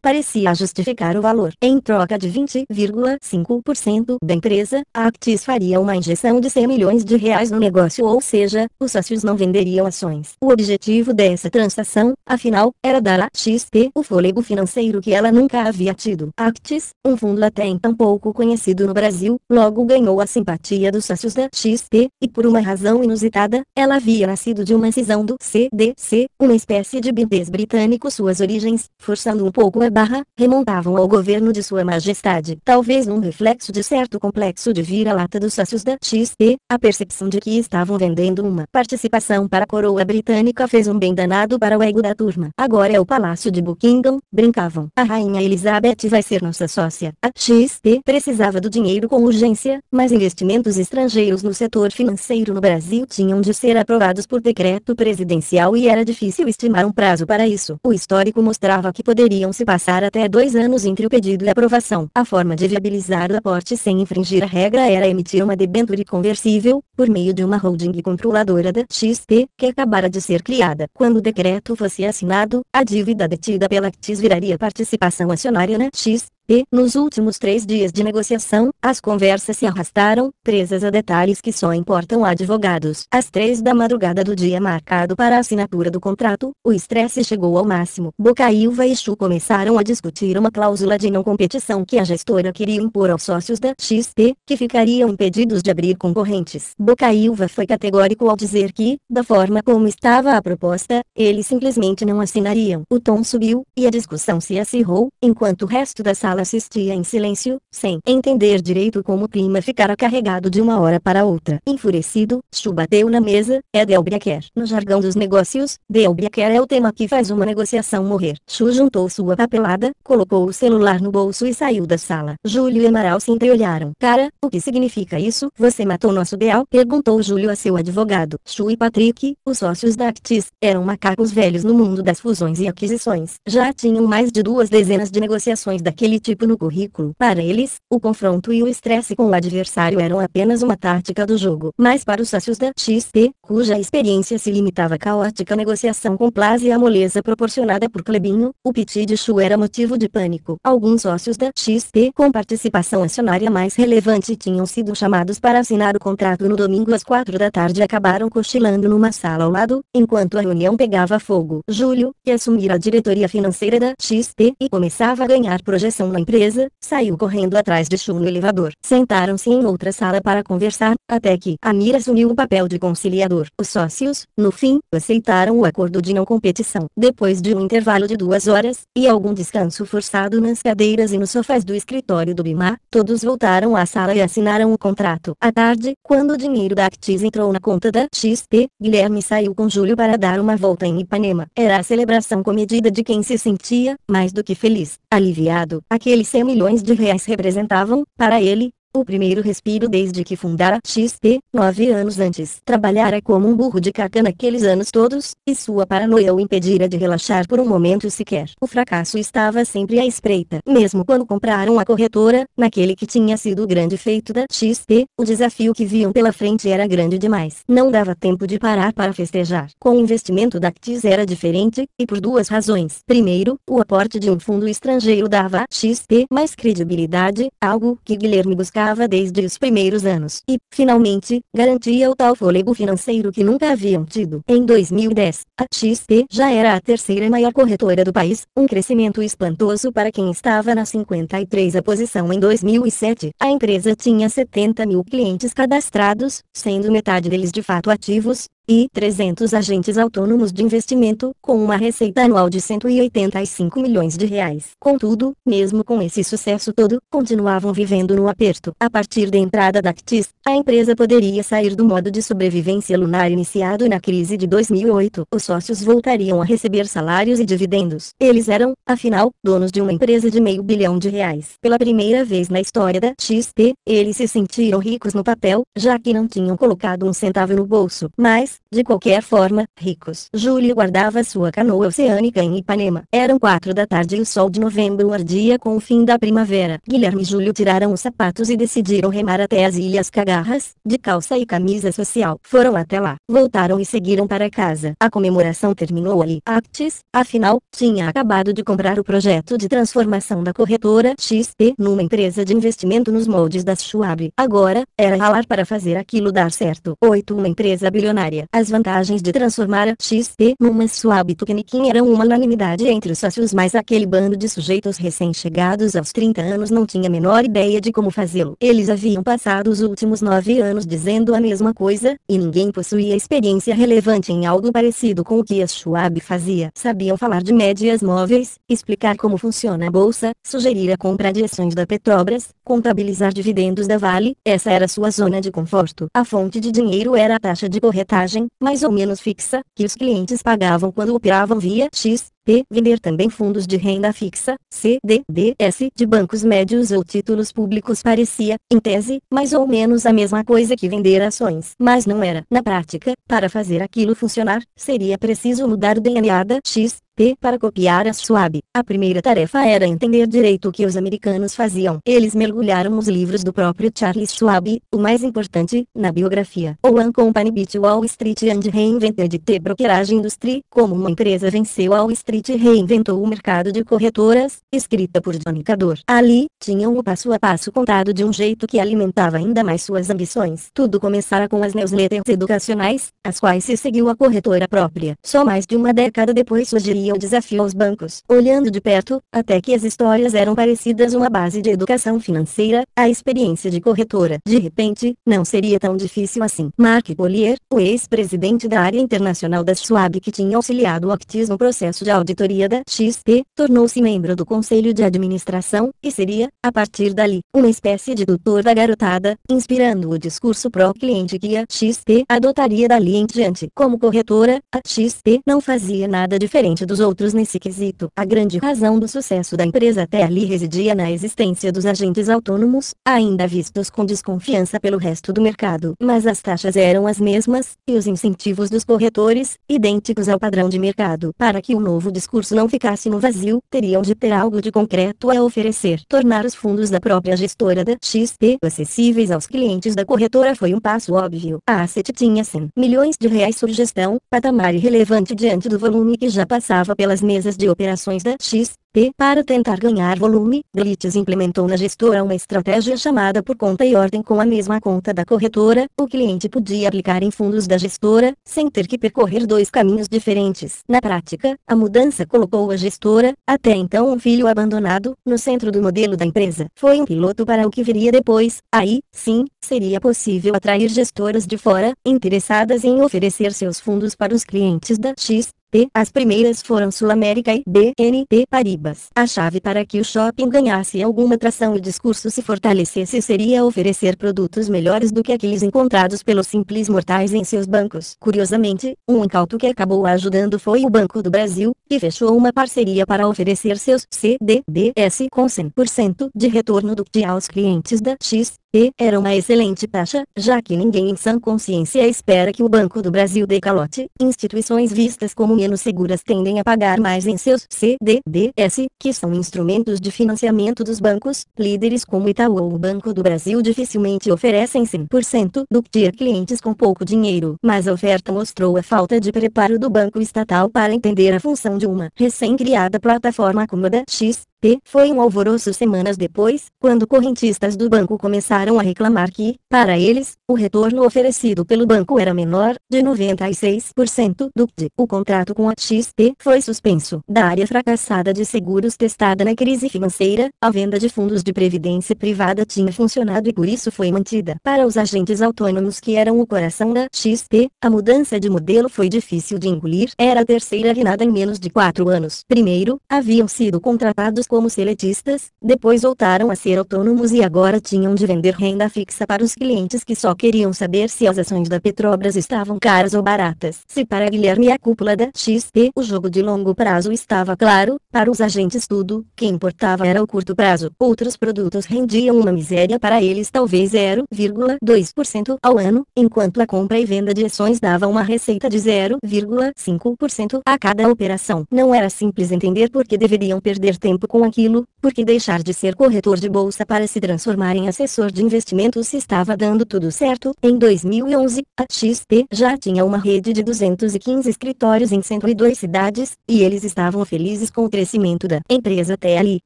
parecia justificar o valor. Em troca de 20,5% da empresa, a Actis faria uma injeção de 100 milhões de reais no negócio ou seja, os sócios não vendiam venderiam ações. O objetivo dessa transação, afinal, era dar à XP o fôlego financeiro que ela nunca havia tido. Actis, um fundo até então pouco conhecido no Brasil, logo ganhou a simpatia dos sócios da XP, e por uma razão inusitada, ela havia nascido de uma cisão do CDC, uma espécie de BIDES britânico. Suas origens, forçando um pouco a barra, remontavam ao governo de sua majestade. Talvez num reflexo de certo complexo de vira-lata dos sócios da XP, a percepção de que estavam vendendo uma participação então, para a coroa britânica fez um bem danado para o ego da turma. Agora é o Palácio de Buckingham, brincavam. A rainha Elizabeth vai ser nossa sócia. A XP precisava do dinheiro com urgência, mas investimentos estrangeiros no setor financeiro no Brasil tinham de ser aprovados por decreto presidencial e era difícil estimar um prazo para isso. O histórico mostrava que poderiam se passar até dois anos entre o pedido e a aprovação. A forma de viabilizar o aporte sem infringir a regra era emitir uma debenture conversível, por meio de uma holding controladora da XP, que acabara de ser criada. Quando o decreto fosse assinado, a dívida detida pela Actis viraria participação acionária na XP e, nos últimos três dias de negociação, as conversas se arrastaram, presas a detalhes que só importam a advogados. Às três da madrugada do dia marcado para a assinatura do contrato, o estresse chegou ao máximo. Bocailva e Chu começaram a discutir uma cláusula de não competição que a gestora queria impor aos sócios da XP, que ficariam impedidos de abrir concorrentes. Bocailva foi categórico ao dizer que, da forma como estava a proposta, eles simplesmente não assinariam. O tom subiu, e a discussão se acirrou, enquanto o resto da sala assistia em silêncio, sem entender direito como o clima ficara carregado de uma hora para outra. Enfurecido, Chu bateu na mesa, é Delbriaquer. No jargão dos negócios, Delbriaquer é o tema que faz uma negociação morrer. Chu juntou sua papelada, colocou o celular no bolso e saiu da sala. Júlio e Amaral se entreolharam. Cara, o que significa isso? Você matou nosso ideal? Perguntou Júlio a seu advogado. Chu e Patrick, os sócios da Actis, eram macacos velhos no mundo das fusões e aquisições. Já tinham mais de duas dezenas de negociações daquele tipo tipo no currículo. Para eles, o confronto e o estresse com o adversário eram apenas uma tática do jogo. Mas para os sócios da XP, cuja experiência se limitava à caótica negociação com Plaza e à moleza proporcionada por Clebinho, o petit de chu era motivo de pânico. Alguns sócios da XP com participação acionária mais relevante tinham sido chamados para assinar o contrato no domingo às quatro da tarde e acabaram cochilando numa sala ao lado, enquanto a reunião pegava fogo. Júlio, que assumira a diretoria financeira da XP e começava a ganhar projeção na empresa, saiu correndo atrás de Chu no elevador. Sentaram-se em outra sala para conversar, até que Amir assumiu o papel de conciliador. Os sócios, no fim, aceitaram o acordo de não competição. Depois de um intervalo de duas horas, e algum descanso forçado nas cadeiras e nos sofás do escritório do Bimar, todos voltaram à sala e assinaram o contrato. À tarde, quando o dinheiro da Actis entrou na conta da XP, Guilherme saiu com Júlio para dar uma volta em Ipanema. Era a celebração comedida de quem se sentia, mais do que feliz, aliviado. A aqueles 100 milhões de reais representavam, para ele, o primeiro respiro desde que fundara XP, nove anos antes. Trabalhara como um burro de caca naqueles anos todos, e sua paranoia o impedira de relaxar por um momento sequer. O fracasso estava sempre à espreita. Mesmo quando compraram a corretora, naquele que tinha sido o grande feito da XP, o desafio que viam pela frente era grande demais. Não dava tempo de parar para festejar. Com o investimento da Actis era diferente, e por duas razões. Primeiro, o aporte de um fundo estrangeiro dava a XP mais credibilidade, algo que Guilherme buscava desde os primeiros anos e, finalmente, garantia o tal fôlego financeiro que nunca haviam tido. Em 2010, a XP já era a terceira maior corretora do país, um crescimento espantoso para quem estava na 53 posição em 2007. A empresa tinha 70 mil clientes cadastrados, sendo metade deles de fato ativos, e 300 agentes autônomos de investimento, com uma receita anual de 185 milhões de reais. Contudo, mesmo com esse sucesso todo, continuavam vivendo no aperto. A partir da entrada da CTIS, a empresa poderia sair do modo de sobrevivência lunar iniciado na crise de 2008. Os sócios voltariam a receber salários e dividendos. Eles eram, afinal, donos de uma empresa de meio bilhão de reais. Pela primeira vez na história da XP, eles se sentiram ricos no papel, já que não tinham colocado um centavo no bolso. Mas, de qualquer forma, ricos. Júlio guardava sua canoa oceânica em Ipanema. Eram quatro da tarde e o sol de novembro ardia com o fim da primavera. Guilherme e Júlio tiraram os sapatos e decidiram remar até as Ilhas Cagarras, de calça e camisa social. Foram até lá, voltaram e seguiram para casa. A comemoração terminou ali. Actis, afinal, tinha acabado de comprar o projeto de transformação da corretora XP numa empresa de investimento nos moldes da Schwab. Agora, era ralar para fazer aquilo dar certo. 8. Uma empresa bilionária as vantagens de transformar a XP numa Schwab Tupiniquim eram uma unanimidade entre os sócios mas aquele bando de sujeitos recém-chegados aos 30 anos não tinha a menor ideia de como fazê-lo. Eles haviam passado os últimos nove anos dizendo a mesma coisa, e ninguém possuía experiência relevante em algo parecido com o que a Schwab fazia. Sabiam falar de médias móveis, explicar como funciona a bolsa, sugerir a compra de ações da Petrobras, contabilizar dividendos da Vale, essa era sua zona de conforto. A fonte de dinheiro era a taxa de corretagem mais ou menos fixa, que os clientes pagavam quando operavam via X, P. Vender também fundos de renda fixa, CDBs, de bancos médios ou títulos públicos parecia, em tese, mais ou menos a mesma coisa que vender ações, mas não era. Na prática, para fazer aquilo funcionar, seria preciso mudar o DNA da X, para copiar a SWAB. A primeira tarefa era entender direito o que os americanos faziam. Eles mergulharam nos livros do próprio Charles Schwab, o mais importante, na biografia One Company Beat Wall Street and Reinvented the Brokerage Industry, como uma empresa venceu Wall Street Street reinventou o mercado de corretoras, escrita por Johnny Cador. Ali, tinham o passo a passo contado de um jeito que alimentava ainda mais suas ambições. Tudo começara com as newsletters educacionais, as quais se seguiu a corretora própria. Só mais de uma década depois surgiria o desafio aos bancos. Olhando de perto, até que as histórias eram parecidas uma base de educação financeira, a experiência de corretora. De repente, não seria tão difícil assim. Mark Collier, o ex-presidente da área internacional da Schwab que tinha auxiliado o Actis no processo de auditoria da XP, tornou-se membro do conselho de administração, e seria, a partir dali, uma espécie de tutor da garotada, inspirando o discurso pró-cliente que a XP adotaria dali em diante. Como corretora, a XP não fazia nada diferente dos outros nesse quesito. A grande razão do sucesso da empresa até ali residia na existência dos agentes autônomos, ainda vistos com desconfiança pelo resto do mercado. Mas as taxas eram as mesmas, e os incentivos dos corretores, idênticos ao padrão de mercado. Para que o novo o discurso não ficasse no vazio, teriam de ter algo de concreto a oferecer. Tornar os fundos da própria gestora da XP acessíveis aos clientes da corretora foi um passo óbvio. A Asset tinha 100 milhões de reais sugestão, gestão, patamar irrelevante diante do volume que já passava pelas mesas de operações da XP. P. Para tentar ganhar volume, Glitz implementou na gestora uma estratégia chamada por conta e ordem com a mesma conta da corretora, o cliente podia aplicar em fundos da gestora, sem ter que percorrer dois caminhos diferentes. Na prática, a mudança colocou a gestora, até então um filho abandonado, no centro do modelo da empresa. Foi um piloto para o que viria depois, aí, sim, seria possível atrair gestoras de fora, interessadas em oferecer seus fundos para os clientes da X T. As primeiras foram América e BNT Paribas. A chave para que o shopping ganhasse alguma tração e discurso se fortalecesse seria oferecer produtos melhores do que aqueles encontrados pelos simples mortais em seus bancos. Curiosamente, um incauto que acabou ajudando foi o Banco do Brasil, que fechou uma parceria para oferecer seus CDBs com 100% de retorno do que aos clientes da X e era uma excelente taxa, já que ninguém em sã consciência espera que o Banco do Brasil dê calote. Instituições vistas como menos seguras tendem a pagar mais em seus CDBs, que são instrumentos de financiamento dos bancos. Líderes como Itaú ou o Banco do Brasil dificilmente oferecem 100% do que a clientes com pouco dinheiro, mas a oferta mostrou a falta de preparo do banco estatal para entender a função de uma recém-criada plataforma Acommoda X P. Foi um alvoroço semanas depois, quando correntistas do banco começaram a reclamar que, para eles, o retorno oferecido pelo banco era menor, de 96% do de. O contrato com a XP foi suspenso. Da área fracassada de seguros testada na crise financeira, a venda de fundos de previdência privada tinha funcionado e por isso foi mantida. Para os agentes autônomos que eram o coração da XP, a mudança de modelo foi difícil de engolir. Era a terceira guinada em menos de quatro anos. Primeiro, haviam sido contratados como seletistas, depois voltaram a ser autônomos e agora tinham de vender renda fixa para os clientes que só queriam saber se as ações da Petrobras estavam caras ou baratas. Se para Guilherme a cúpula da XP o jogo de longo prazo estava claro, para os agentes tudo que importava era o curto prazo. Outros produtos rendiam uma miséria para eles talvez 0,2% ao ano, enquanto a compra e venda de ações dava uma receita de 0,5% a cada operação. Não era simples entender por que deveriam perder tempo com com aquilo, porque deixar de ser corretor de bolsa para se transformar em assessor de investimentos se estava dando tudo certo. Em 2011, a XP já tinha uma rede de 215 escritórios em 102 cidades, e eles estavam felizes com o crescimento da empresa até ali.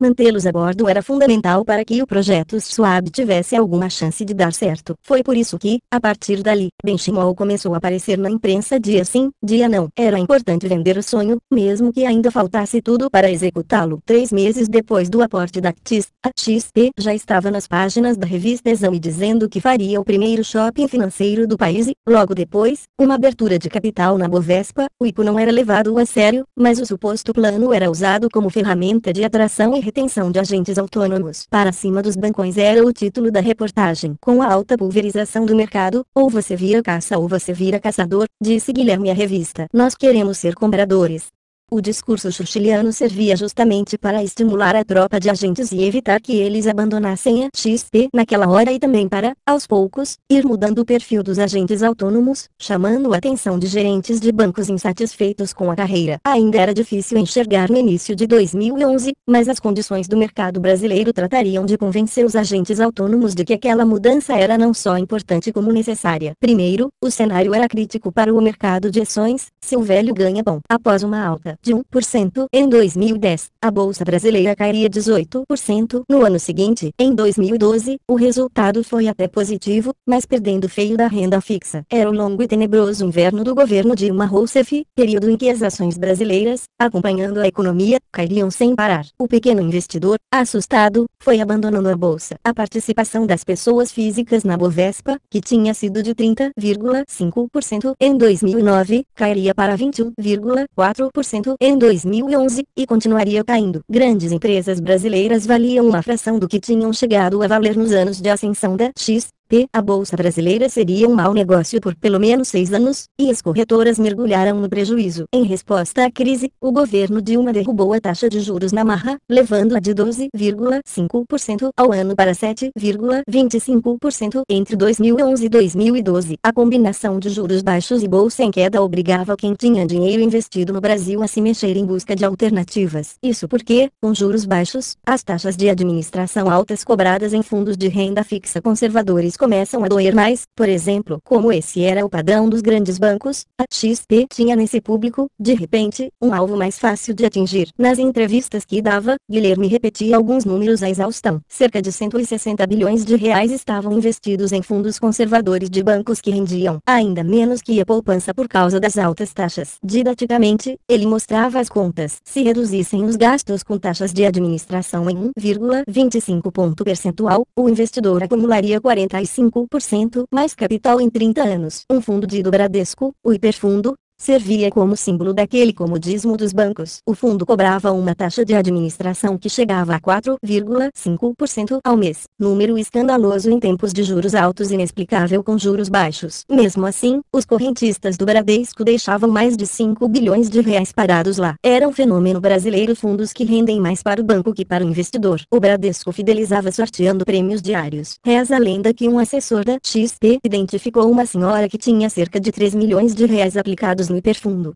Mantê-los a bordo era fundamental para que o projeto Swab tivesse alguma chance de dar certo. Foi por isso que, a partir dali, Benchimol começou a aparecer na imprensa dia sim, dia não. Era importante vender o sonho, mesmo que ainda faltasse tudo para executá-lo. Três meses meses depois do aporte da XP, a XP já estava nas páginas da revista Exame dizendo que faria o primeiro shopping financeiro do país e, logo depois, uma abertura de capital na Bovespa, o IPO não era levado a sério, mas o suposto plano era usado como ferramenta de atração e retenção de agentes autônomos para cima dos bancões era o título da reportagem. Com a alta pulverização do mercado, ou você vira caça ou você vira caçador, disse Guilherme à revista. Nós queremos ser compradores, o discurso chuchiliano servia justamente para estimular a tropa de agentes e evitar que eles abandonassem a XP naquela hora e também para, aos poucos, ir mudando o perfil dos agentes autônomos, chamando a atenção de gerentes de bancos insatisfeitos com a carreira. Ainda era difícil enxergar no início de 2011, mas as condições do mercado brasileiro tratariam de convencer os agentes autônomos de que aquela mudança era não só importante como necessária. Primeiro, o cenário era crítico para o mercado de ações, se o velho ganha bom. Após uma alta de 1% em 2010. A bolsa brasileira cairia 18% no ano seguinte. Em 2012, o resultado foi até positivo, mas perdendo feio da renda fixa. Era o longo e tenebroso inverno do governo Dilma Rousseff, período em que as ações brasileiras, acompanhando a economia, cairiam sem parar. O pequeno investidor, assustado, foi abandonando a bolsa. A participação das pessoas físicas na Bovespa, que tinha sido de 30,5% em 2009, cairia para 21,4% em 2011, e continuaria caindo. Grandes empresas brasileiras valiam uma fração do que tinham chegado a valer nos anos de ascensão da X, P. A Bolsa Brasileira seria um mau negócio por pelo menos seis anos, e as corretoras mergulharam no prejuízo. Em resposta à crise, o governo Dilma derrubou a taxa de juros na marra, levando-a de 12,5% ao ano para 7,25% entre 2011 e 2012. A combinação de juros baixos e bolsa em queda obrigava quem tinha dinheiro investido no Brasil a se mexer em busca de alternativas. Isso porque, com juros baixos, as taxas de administração altas cobradas em fundos de renda fixa conservadores começam a doer mais, por exemplo, como esse era o padrão dos grandes bancos, a XP tinha nesse público, de repente, um alvo mais fácil de atingir. Nas entrevistas que dava, Guilherme repetia alguns números à exaustão. Cerca de 160 bilhões de reais estavam investidos em fundos conservadores de bancos que rendiam ainda menos que a poupança por causa das altas taxas. Didaticamente, ele mostrava as contas. Se reduzissem os gastos com taxas de administração em 1,25 ponto percentual, o investidor acumularia 40 2,5% mais capital em 30 anos. Um fundo de do Bradesco, o Hiperfundo, servia como símbolo daquele comodismo dos bancos. O fundo cobrava uma taxa de administração que chegava a 4,5% ao mês, número escandaloso em tempos de juros altos inexplicável com juros baixos. Mesmo assim, os correntistas do Bradesco deixavam mais de 5 bilhões de reais parados lá. Era um fenômeno brasileiro fundos que rendem mais para o banco que para o investidor. O Bradesco fidelizava sorteando prêmios diários. Reza a lenda que um assessor da XP identificou uma senhora que tinha cerca de 3 milhões de reais aplicados e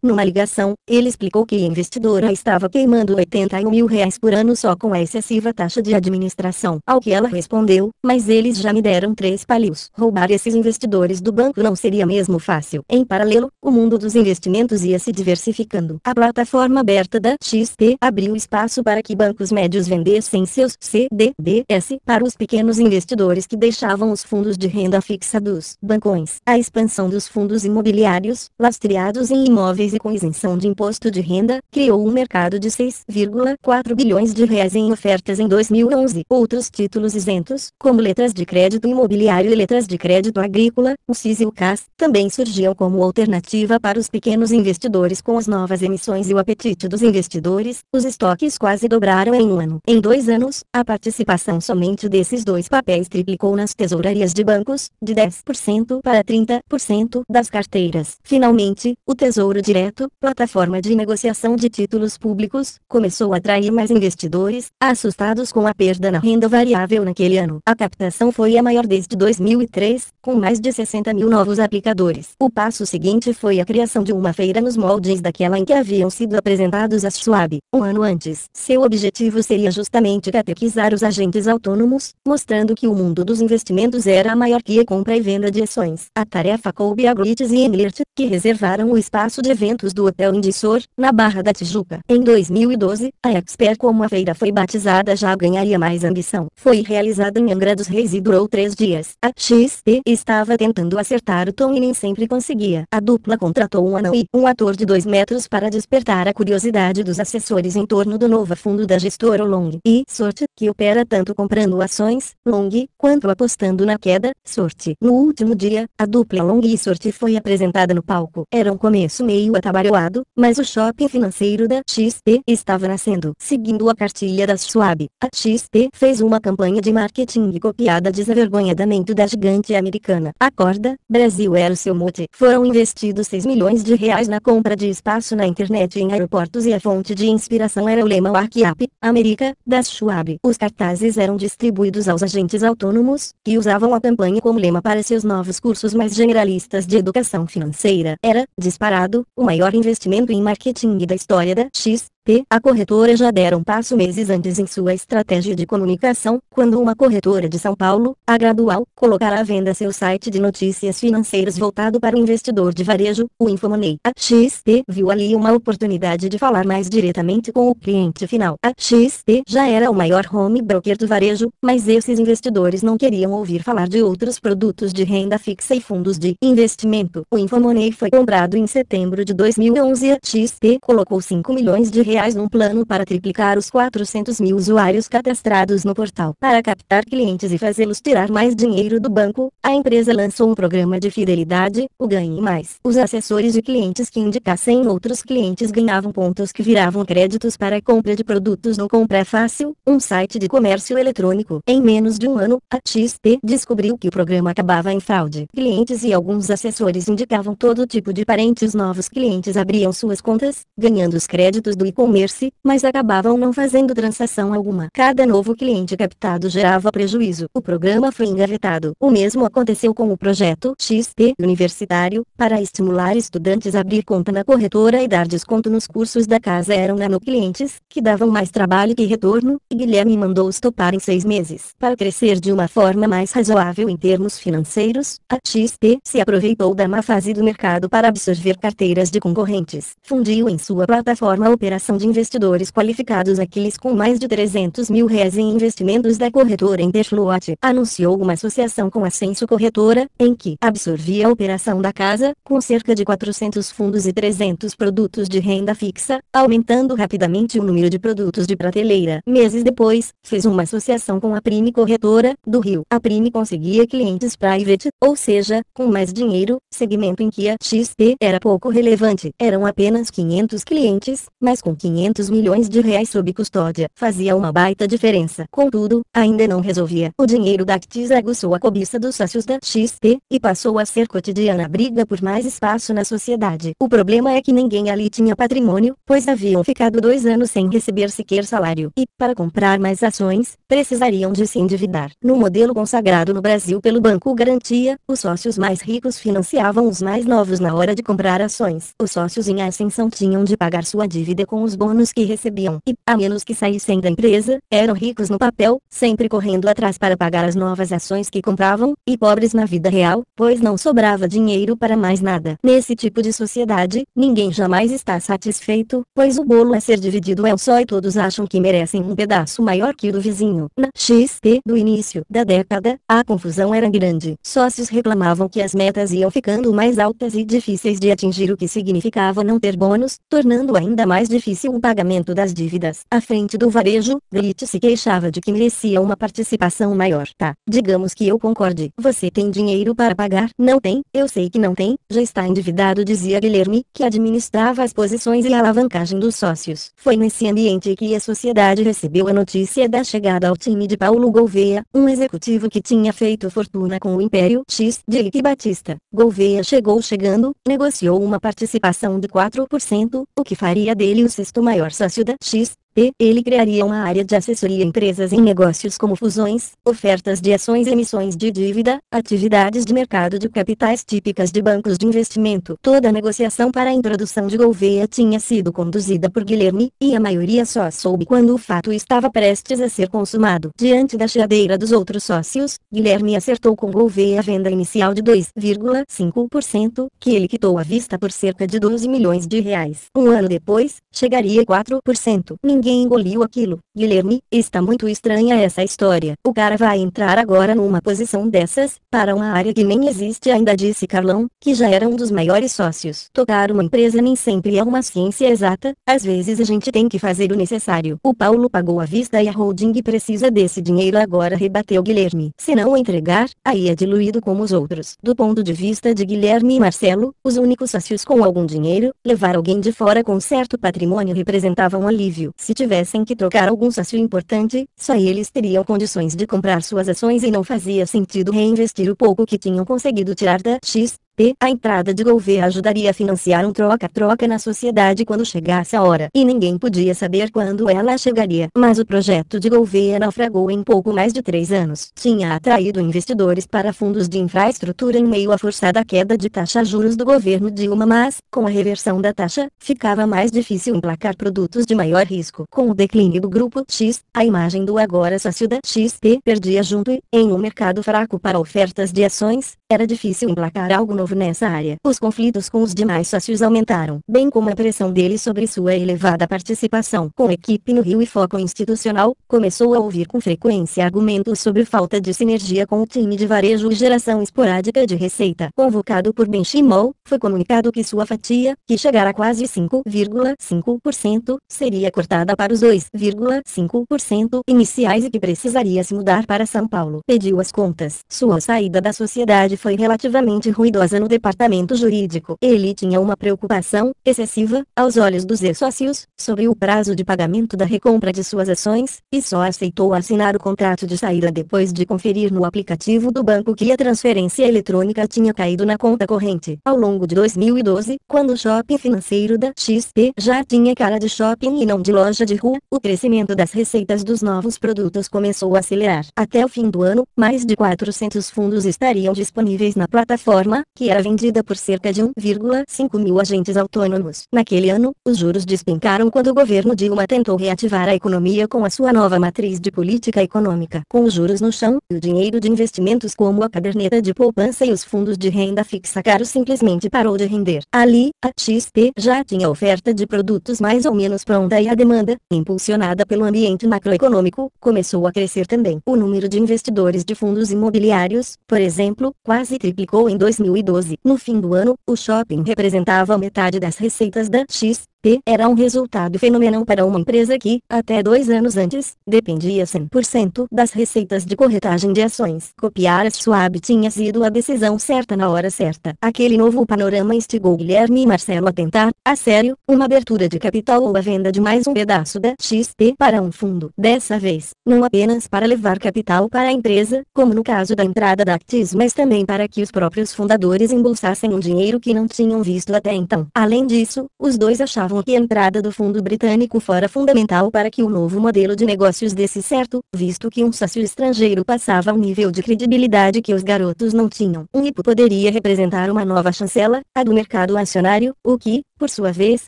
Numa ligação, ele explicou que a investidora estava queimando 81 mil reais por ano só com a excessiva taxa de administração. Ao que ela respondeu, mas eles já me deram três palios. Roubar esses investidores do banco não seria mesmo fácil. Em paralelo, o mundo dos investimentos ia se diversificando. A plataforma aberta da XP abriu espaço para que bancos médios vendessem seus CDBs para os pequenos investidores que deixavam os fundos de renda fixa dos bancões. A expansão dos fundos imobiliários, lastreados em imóveis e com isenção de imposto de renda, criou um mercado de 6,4 bilhões de reais em ofertas em 2011. Outros títulos isentos, como letras de crédito imobiliário e letras de crédito agrícola, o CIS e o CAS, também surgiam como alternativa para os pequenos investidores com as novas emissões e o apetite dos investidores, os estoques quase dobraram em um ano. Em dois anos, a participação somente desses dois papéis triplicou nas tesourarias de bancos, de 10% para 30% das carteiras. Finalmente, o Tesouro Direto, plataforma de negociação de títulos públicos, começou a atrair mais investidores, assustados com a perda na renda variável naquele ano. A captação foi a maior desde 2003, com mais de 60 mil novos aplicadores. O passo seguinte foi a criação de uma feira nos moldes daquela em que haviam sido apresentados as Schwab, um ano antes. Seu objetivo seria justamente catequizar os agentes autônomos, mostrando que o mundo dos investimentos era maior que a compra e venda de ações. A tarefa coube a Gritz e Enlert, que reservaram o espaço de eventos do Hotel Indissor, na Barra da Tijuca. Em 2012, a Expert como a feira foi batizada já ganharia mais ambição. Foi realizada em Angra dos Reis e durou três dias. A XP estava tentando acertar o tom e nem sempre conseguia. A dupla contratou um anão e um ator de dois metros para despertar a curiosidade dos assessores em torno do novo fundo da gestora Long e Sorte, que opera tanto comprando ações, Long, quanto apostando na queda, Sorte. No último dia, a dupla Long e Sorte foi apresentada no palco. Eram começo meio atabalhoado, mas o shopping financeiro da XP estava nascendo. Seguindo a cartilha da Schwab, a XP fez uma campanha de marketing copiada desavergonhadamente da gigante americana. Acorda, Brasil era o seu mote. Foram investidos 6 milhões de reais na compra de espaço na internet em aeroportos e a fonte de inspiração era o lema Work América, da Schwab. Os cartazes eram distribuídos aos agentes autônomos, que usavam a campanha como lema para seus novos cursos mais generalistas de educação financeira. Era, diz disparado, o maior investimento em marketing da história da X, a corretora já deram passo meses antes em sua estratégia de comunicação, quando uma corretora de São Paulo, a Gradual, colocará à venda seu site de notícias financeiras voltado para o investidor de varejo, o Infomoney. A XP viu ali uma oportunidade de falar mais diretamente com o cliente final. A XP já era o maior home broker do varejo, mas esses investidores não queriam ouvir falar de outros produtos de renda fixa e fundos de investimento. O Infomoney foi comprado em setembro de 2011 e a XP colocou 5 milhões de reais reais num plano para triplicar os 400 mil usuários cadastrados no portal. Para captar clientes e fazê-los tirar mais dinheiro do banco, a empresa lançou um programa de fidelidade, o Ganhe Mais. Os assessores de clientes que indicassem outros clientes ganhavam pontos que viravam créditos para a compra de produtos no Compra Fácil, um site de comércio eletrônico. Em menos de um ano, a XP descobriu que o programa acabava em fraude. Clientes e alguns assessores indicavam todo tipo de parentes novos clientes abriam suas contas, ganhando os créditos do e comer-se, mas acabavam não fazendo transação alguma. Cada novo cliente captado gerava prejuízo. O programa foi engavetado. O mesmo aconteceu com o projeto XP Universitário, para estimular estudantes a abrir conta na corretora e dar desconto nos cursos da casa eram nanoclientes, que davam mais trabalho que retorno, e Guilherme mandou estopar em seis meses. Para crescer de uma forma mais razoável em termos financeiros, a XP se aproveitou da má fase do mercado para absorver carteiras de concorrentes. Fundiu em sua plataforma operação atração de investidores qualificados aqueles com mais de 300 mil reais em investimentos da corretora Interfluat, anunciou uma associação com a Senso Corretora, em que absorvia a operação da casa, com cerca de 400 fundos e 300 produtos de renda fixa, aumentando rapidamente o número de produtos de prateleira. Meses depois, fez uma associação com a Prime Corretora, do Rio. A Prime conseguia clientes private, ou seja, com mais dinheiro, segmento em que a XP era pouco relevante. Eram apenas 500 clientes, mas com 500 milhões de reais sob custódia, fazia uma baita diferença. Contudo, ainda não resolvia. O dinheiro da Actis aguçou a cobiça dos sócios da XP, e passou a ser cotidiana a briga por mais espaço na sociedade. O problema é que ninguém ali tinha patrimônio, pois haviam ficado dois anos sem receber sequer salário, e, para comprar mais ações, precisariam de se endividar. No modelo consagrado no Brasil pelo Banco Garantia, os sócios mais ricos financiavam os mais novos na hora de comprar ações. Os sócios em ascensão tinham de pagar sua dívida com os bônus que recebiam e, a menos que saíssem da empresa, eram ricos no papel, sempre correndo atrás para pagar as novas ações que compravam, e pobres na vida real, pois não sobrava dinheiro para mais nada. Nesse tipo de sociedade, ninguém jamais está satisfeito, pois o bolo a ser dividido é um só e todos acham que merecem um pedaço maior que o do vizinho. Na XP do início da década, a confusão era grande. Sócios reclamavam que as metas iam ficando mais altas e difíceis de atingir o que significava não ter bônus, tornando ainda mais difícil exigisse o pagamento das dívidas à frente do varejo, Grit se queixava de que merecia uma participação maior. Tá, digamos que eu concorde. Você tem dinheiro para pagar? Não tem, eu sei que não tem, já está endividado dizia Guilherme, que administrava as posições e a alavancagem dos sócios. Foi nesse ambiente que a sociedade recebeu a notícia da chegada ao time de Paulo Gouveia, um executivo que tinha feito fortuna com o Império X de Ike Batista. Gouveia chegou chegando, negociou uma participação de 4%, o que faria dele o Cristo maior sácio da X, ele criaria uma área de assessoria a empresas em negócios como fusões, ofertas de ações emissões de dívida, atividades de mercado de capitais típicas de bancos de investimento. Toda a negociação para a introdução de Gouveia tinha sido conduzida por Guilherme, e a maioria só soube quando o fato estava prestes a ser consumado. Diante da cheadeira dos outros sócios, Guilherme acertou com Gouveia a venda inicial de 2,5%, que ele quitou à vista por cerca de 12 milhões de reais. Um ano depois, chegaria a 4%. Ninguém Alguém engoliu aquilo. Guilherme, está muito estranha essa história. O cara vai entrar agora numa posição dessas, para uma área que nem existe ainda disse Carlão, que já era um dos maiores sócios. Tocar uma empresa nem sempre é uma ciência exata, às vezes a gente tem que fazer o necessário. O Paulo pagou a vista e a holding precisa desse dinheiro agora rebateu Guilherme. Se não entregar, aí é diluído como os outros. Do ponto de vista de Guilherme e Marcelo, os únicos sócios com algum dinheiro, levar alguém de fora com certo patrimônio representava um alívio se tivessem que trocar algum sócio importante, só eles teriam condições de comprar suas ações e não fazia sentido reinvestir o pouco que tinham conseguido tirar da X, P. A entrada de Gouveia ajudaria a financiar um troca-troca na sociedade quando chegasse a hora e ninguém podia saber quando ela chegaria. Mas o projeto de Gouveia naufragou em pouco mais de três anos. Tinha atraído investidores para fundos de infraestrutura em meio à forçada queda de taxa-juros do governo Dilma mas, com a reversão da taxa, ficava mais difícil emplacar produtos de maior risco. Com o declínio do Grupo X, a imagem do agora sócio da XP perdia junto e, em um mercado fraco para ofertas de ações, era difícil emplacar algo novo nessa área. Os conflitos com os demais sócios aumentaram, bem como a pressão dele sobre sua elevada participação com a equipe no Rio e foco institucional, começou a ouvir com frequência argumentos sobre falta de sinergia com o time de varejo e geração esporádica de receita. Convocado por Benchimol, foi comunicado que sua fatia, que chegara a quase 5,5%, seria cortada para os 2,5% iniciais e que precisaria se mudar para São Paulo. Pediu as contas. Sua saída da sociedade foi relativamente ruidosa no departamento jurídico. Ele tinha uma preocupação, excessiva, aos olhos dos ex-sócios, sobre o prazo de pagamento da recompra de suas ações, e só aceitou assinar o contrato de saída depois de conferir no aplicativo do banco que a transferência eletrônica tinha caído na conta corrente. Ao longo de 2012, quando o shopping financeiro da XP já tinha cara de shopping e não de loja de rua, o crescimento das receitas dos novos produtos começou a acelerar. Até o fim do ano, mais de 400 fundos estariam disponíveis disponíveis na plataforma, que era vendida por cerca de 1,5 mil agentes autônomos. Naquele ano, os juros despencaram quando o governo Dilma tentou reativar a economia com a sua nova matriz de política econômica. Com os juros no chão, e o dinheiro de investimentos como a caderneta de poupança e os fundos de renda fixa caros simplesmente parou de render. Ali, a XP já tinha oferta de produtos mais ou menos pronta e a demanda, impulsionada pelo ambiente macroeconômico, começou a crescer também. O número de investidores de fundos imobiliários, por exemplo, quase quase triplicou em 2012. No fim do ano, o shopping representava metade das receitas da X P era um resultado fenomenal para uma empresa que, até dois anos antes, dependia 100% das receitas de corretagem de ações. Copiar a Schwab tinha sido a decisão certa na hora certa. Aquele novo panorama instigou Guilherme e Marcelo a tentar, a sério, uma abertura de capital ou a venda de mais um pedaço da XP para um fundo. Dessa vez, não apenas para levar capital para a empresa, como no caso da entrada da Actis, mas também para que os próprios fundadores embolsassem um dinheiro que não tinham visto até então. Além disso, os dois achavam que a entrada do fundo britânico fora fundamental para que o novo modelo de negócios desse certo, visto que um sócio estrangeiro passava um nível de credibilidade que os garotos não tinham. Um IPO poderia representar uma nova chancela, a do mercado acionário, o que, por sua vez,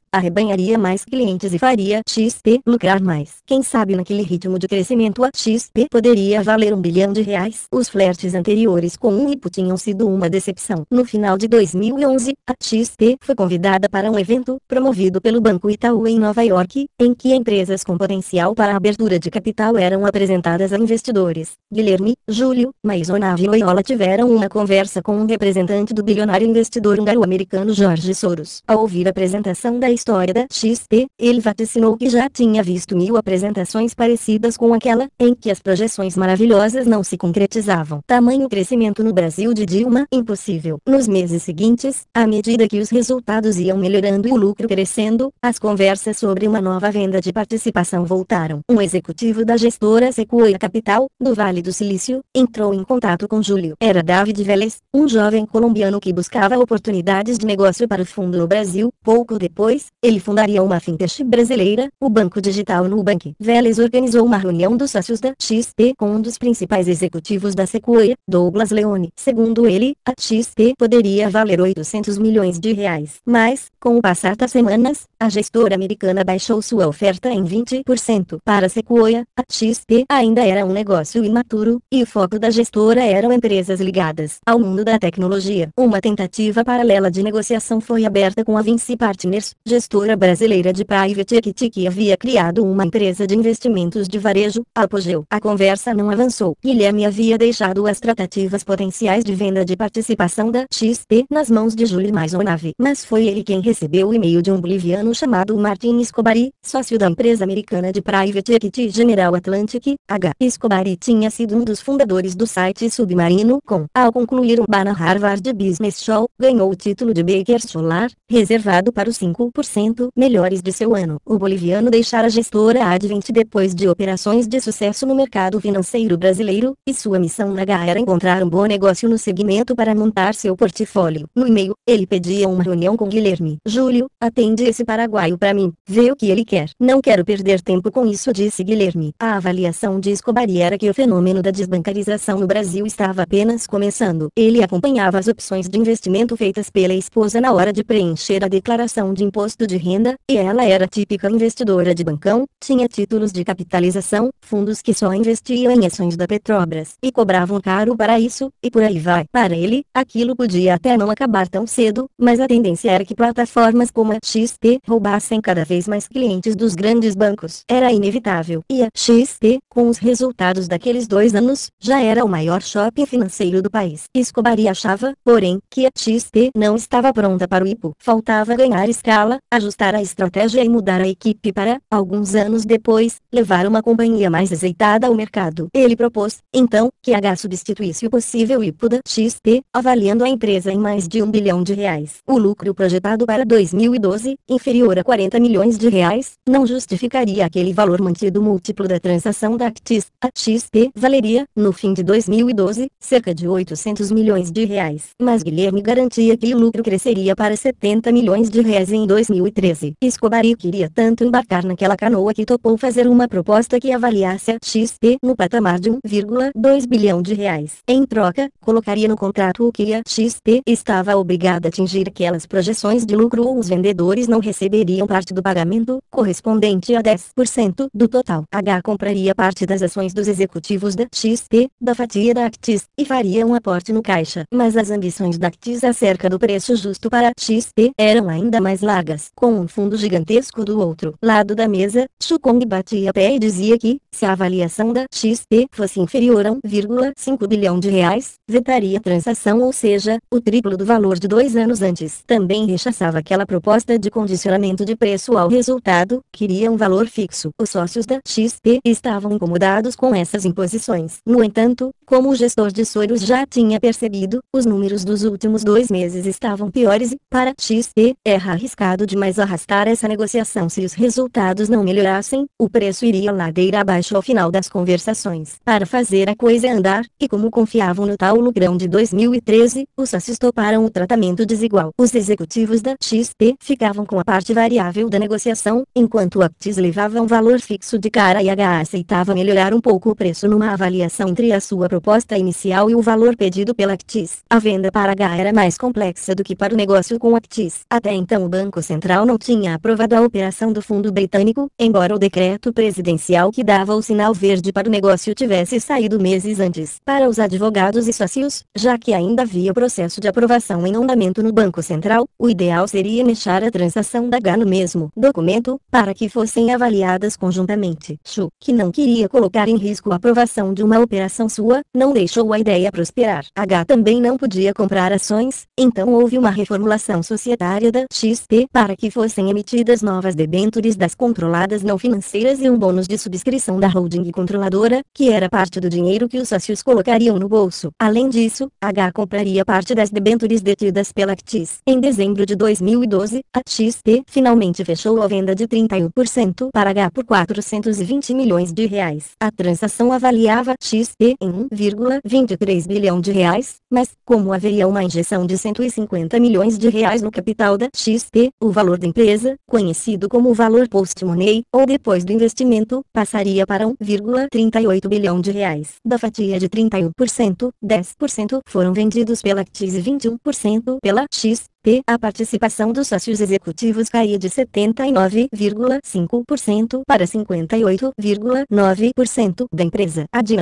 arrebanharia mais clientes e faria XP lucrar mais. Quem sabe naquele ritmo de crescimento a XP poderia valer um bilhão de reais. Os flertes anteriores com um IPO tinham sido uma decepção. No final de 2011, a XP foi convidada para um evento promovido pelo pelo Banco Itaú em Nova York, em que empresas com potencial para abertura de capital eram apresentadas a investidores. Guilherme, Júlio, Maisonave e Oiola tiveram uma conversa com um representante do bilionário investidor húngaro-americano Jorge Soros. Ao ouvir a apresentação da história da XP, ele vaticinou que já tinha visto mil apresentações parecidas com aquela, em que as projeções maravilhosas não se concretizavam. Tamanho crescimento no Brasil de Dilma, impossível. Nos meses seguintes, à medida que os resultados iam melhorando e o lucro crescendo, as conversas sobre uma nova venda de participação voltaram. Um executivo da gestora Sequoia Capital, do Vale do Silício, entrou em contato com Júlio. Era David Vélez, um jovem colombiano que buscava oportunidades de negócio para o fundo no Brasil. Pouco depois, ele fundaria uma fintech brasileira, o Banco Digital Nubank. Vélez organizou uma reunião dos sócios da XP com um dos principais executivos da Sequoia, Douglas Leone. Segundo ele, a XP poderia valer 800 milhões de reais. Mas, com o passar das semanas, a gestora americana baixou sua oferta em 20% para Sequoia, a XP ainda era um negócio imaturo, e o foco da gestora eram empresas ligadas ao mundo da tecnologia. Uma tentativa paralela de negociação foi aberta com a Vinci Partners, gestora brasileira de private equity que havia criado uma empresa de investimentos de varejo, Apogeu. A conversa não avançou. Guilherme havia deixado as tratativas potenciais de venda de participação da XP nas mãos de Julie Maisonave. Mas foi ele quem recebeu o e-mail de um boliviano um chamado Martin Escobari, sócio da empresa americana de private equity General Atlantic, H. Escobari tinha sido um dos fundadores do site Submarino com. Ao concluir um bar Harvard Business Show, ganhou o título de Baker Solar, reservado para os 5% melhores de seu ano. O boliviano deixara a gestora Advent depois de operações de sucesso no mercado financeiro brasileiro, e sua missão na GA era encontrar um bom negócio no segmento para montar seu portfólio. No e-mail, ele pedia uma reunião com Guilherme. Júlio, atende esse para paraguaio para mim, vê o que ele quer. Não quero perder tempo com isso disse Guilherme. A avaliação de Escobar era que o fenômeno da desbancarização no Brasil estava apenas começando. Ele acompanhava as opções de investimento feitas pela esposa na hora de preencher a declaração de imposto de renda, e ela era típica investidora de bancão, tinha títulos de capitalização, fundos que só investiam em ações da Petrobras, e cobravam caro para isso, e por aí vai. Para ele, aquilo podia até não acabar tão cedo, mas a tendência era que plataformas como a XP roubassem cada vez mais clientes dos grandes bancos. Era inevitável. E a XP, com os resultados daqueles dois anos, já era o maior shopping financeiro do país. Escobari achava, porém, que a XP não estava pronta para o IPO. Faltava ganhar escala, ajustar a estratégia e mudar a equipe para, alguns anos depois, levar uma companhia mais azeitada ao mercado. Ele propôs, então, que H substituísse o possível IPO da XP, avaliando a empresa em mais de um bilhão de reais. O lucro projetado para 2012, inferior superior a 40 milhões de reais, não justificaria aquele valor mantido múltiplo da transação da Actis, a XP valeria, no fim de 2012, cerca de 800 milhões de reais. Mas Guilherme garantia que o lucro cresceria para 70 milhões de reais em 2013. Escobari queria tanto embarcar naquela canoa que topou fazer uma proposta que avaliasse a XP no patamar de 1,2 bilhão de reais. Em troca, colocaria no contrato o que a XP estava obrigada a atingir aquelas projeções de lucro ou os vendedores não receberiam receberiam parte do pagamento, correspondente a 10% do total. H compraria parte das ações dos executivos da XP, da fatia da Actis, e faria um aporte no caixa. Mas as ambições da Actis acerca do preço justo para a XP eram ainda mais largas. Com um fundo gigantesco do outro lado da mesa, Chukong batia pé e dizia que, se a avaliação da XP fosse inferior a 1,5 bilhão de reais, vetaria a transação ou seja, o triplo do valor de dois anos antes. Também rechaçava aquela proposta de condicionamento relacionamento de preço ao resultado, queria um valor fixo. Os sócios da XP estavam incomodados com essas imposições. No entanto, como o gestor de Soros já tinha percebido, os números dos últimos dois meses estavam piores e, para XP, era arriscado demais arrastar essa negociação se os resultados não melhorassem, o preço iria ladeira abaixo ao final das conversações. Para fazer a coisa andar, e como confiavam no tal lucrão de 2013, os sócios toparam o tratamento desigual. Os executivos da XP ficavam com a parte parte variável da negociação, enquanto a Aptis levava um valor fixo de cara e HA aceitava melhorar um pouco o preço numa avaliação entre a sua proposta inicial e o valor pedido pela Aptis. A venda para HA era mais complexa do que para o negócio com a Aptis. Até então o Banco Central não tinha aprovado a operação do fundo britânico, embora o decreto presidencial que dava o sinal verde para o negócio tivesse saído meses antes. Para os advogados e sócios, já que ainda havia processo de aprovação em andamento no Banco Central, o ideal seria mexer a transação H no mesmo documento, para que fossem avaliadas conjuntamente. Chu, que não queria colocar em risco a aprovação de uma operação sua, não deixou a ideia prosperar. H também não podia comprar ações, então houve uma reformulação societária da XP para que fossem emitidas novas debêntures das controladas não financeiras e um bônus de subscrição da holding controladora, que era parte do dinheiro que os sócios colocariam no bolso. Além disso, H compraria parte das debêntures detidas pela Actis. Em dezembro de 2012, a XP finalmente fechou a venda de 31% para H por 420 milhões de reais. A transação avaliava XP em 1,23 bilhão de reais, mas, como haveria uma injeção de 150 milhões de reais no capital da XP, o valor da empresa, conhecido como valor post-money, ou depois do investimento, passaria para 1,38 bilhão de reais. Da fatia de 31%, 10% foram vendidos pela Actis e 21% pela XP. P. A participação dos sócios executivos caía de 79,5% para 58,9% da empresa. A de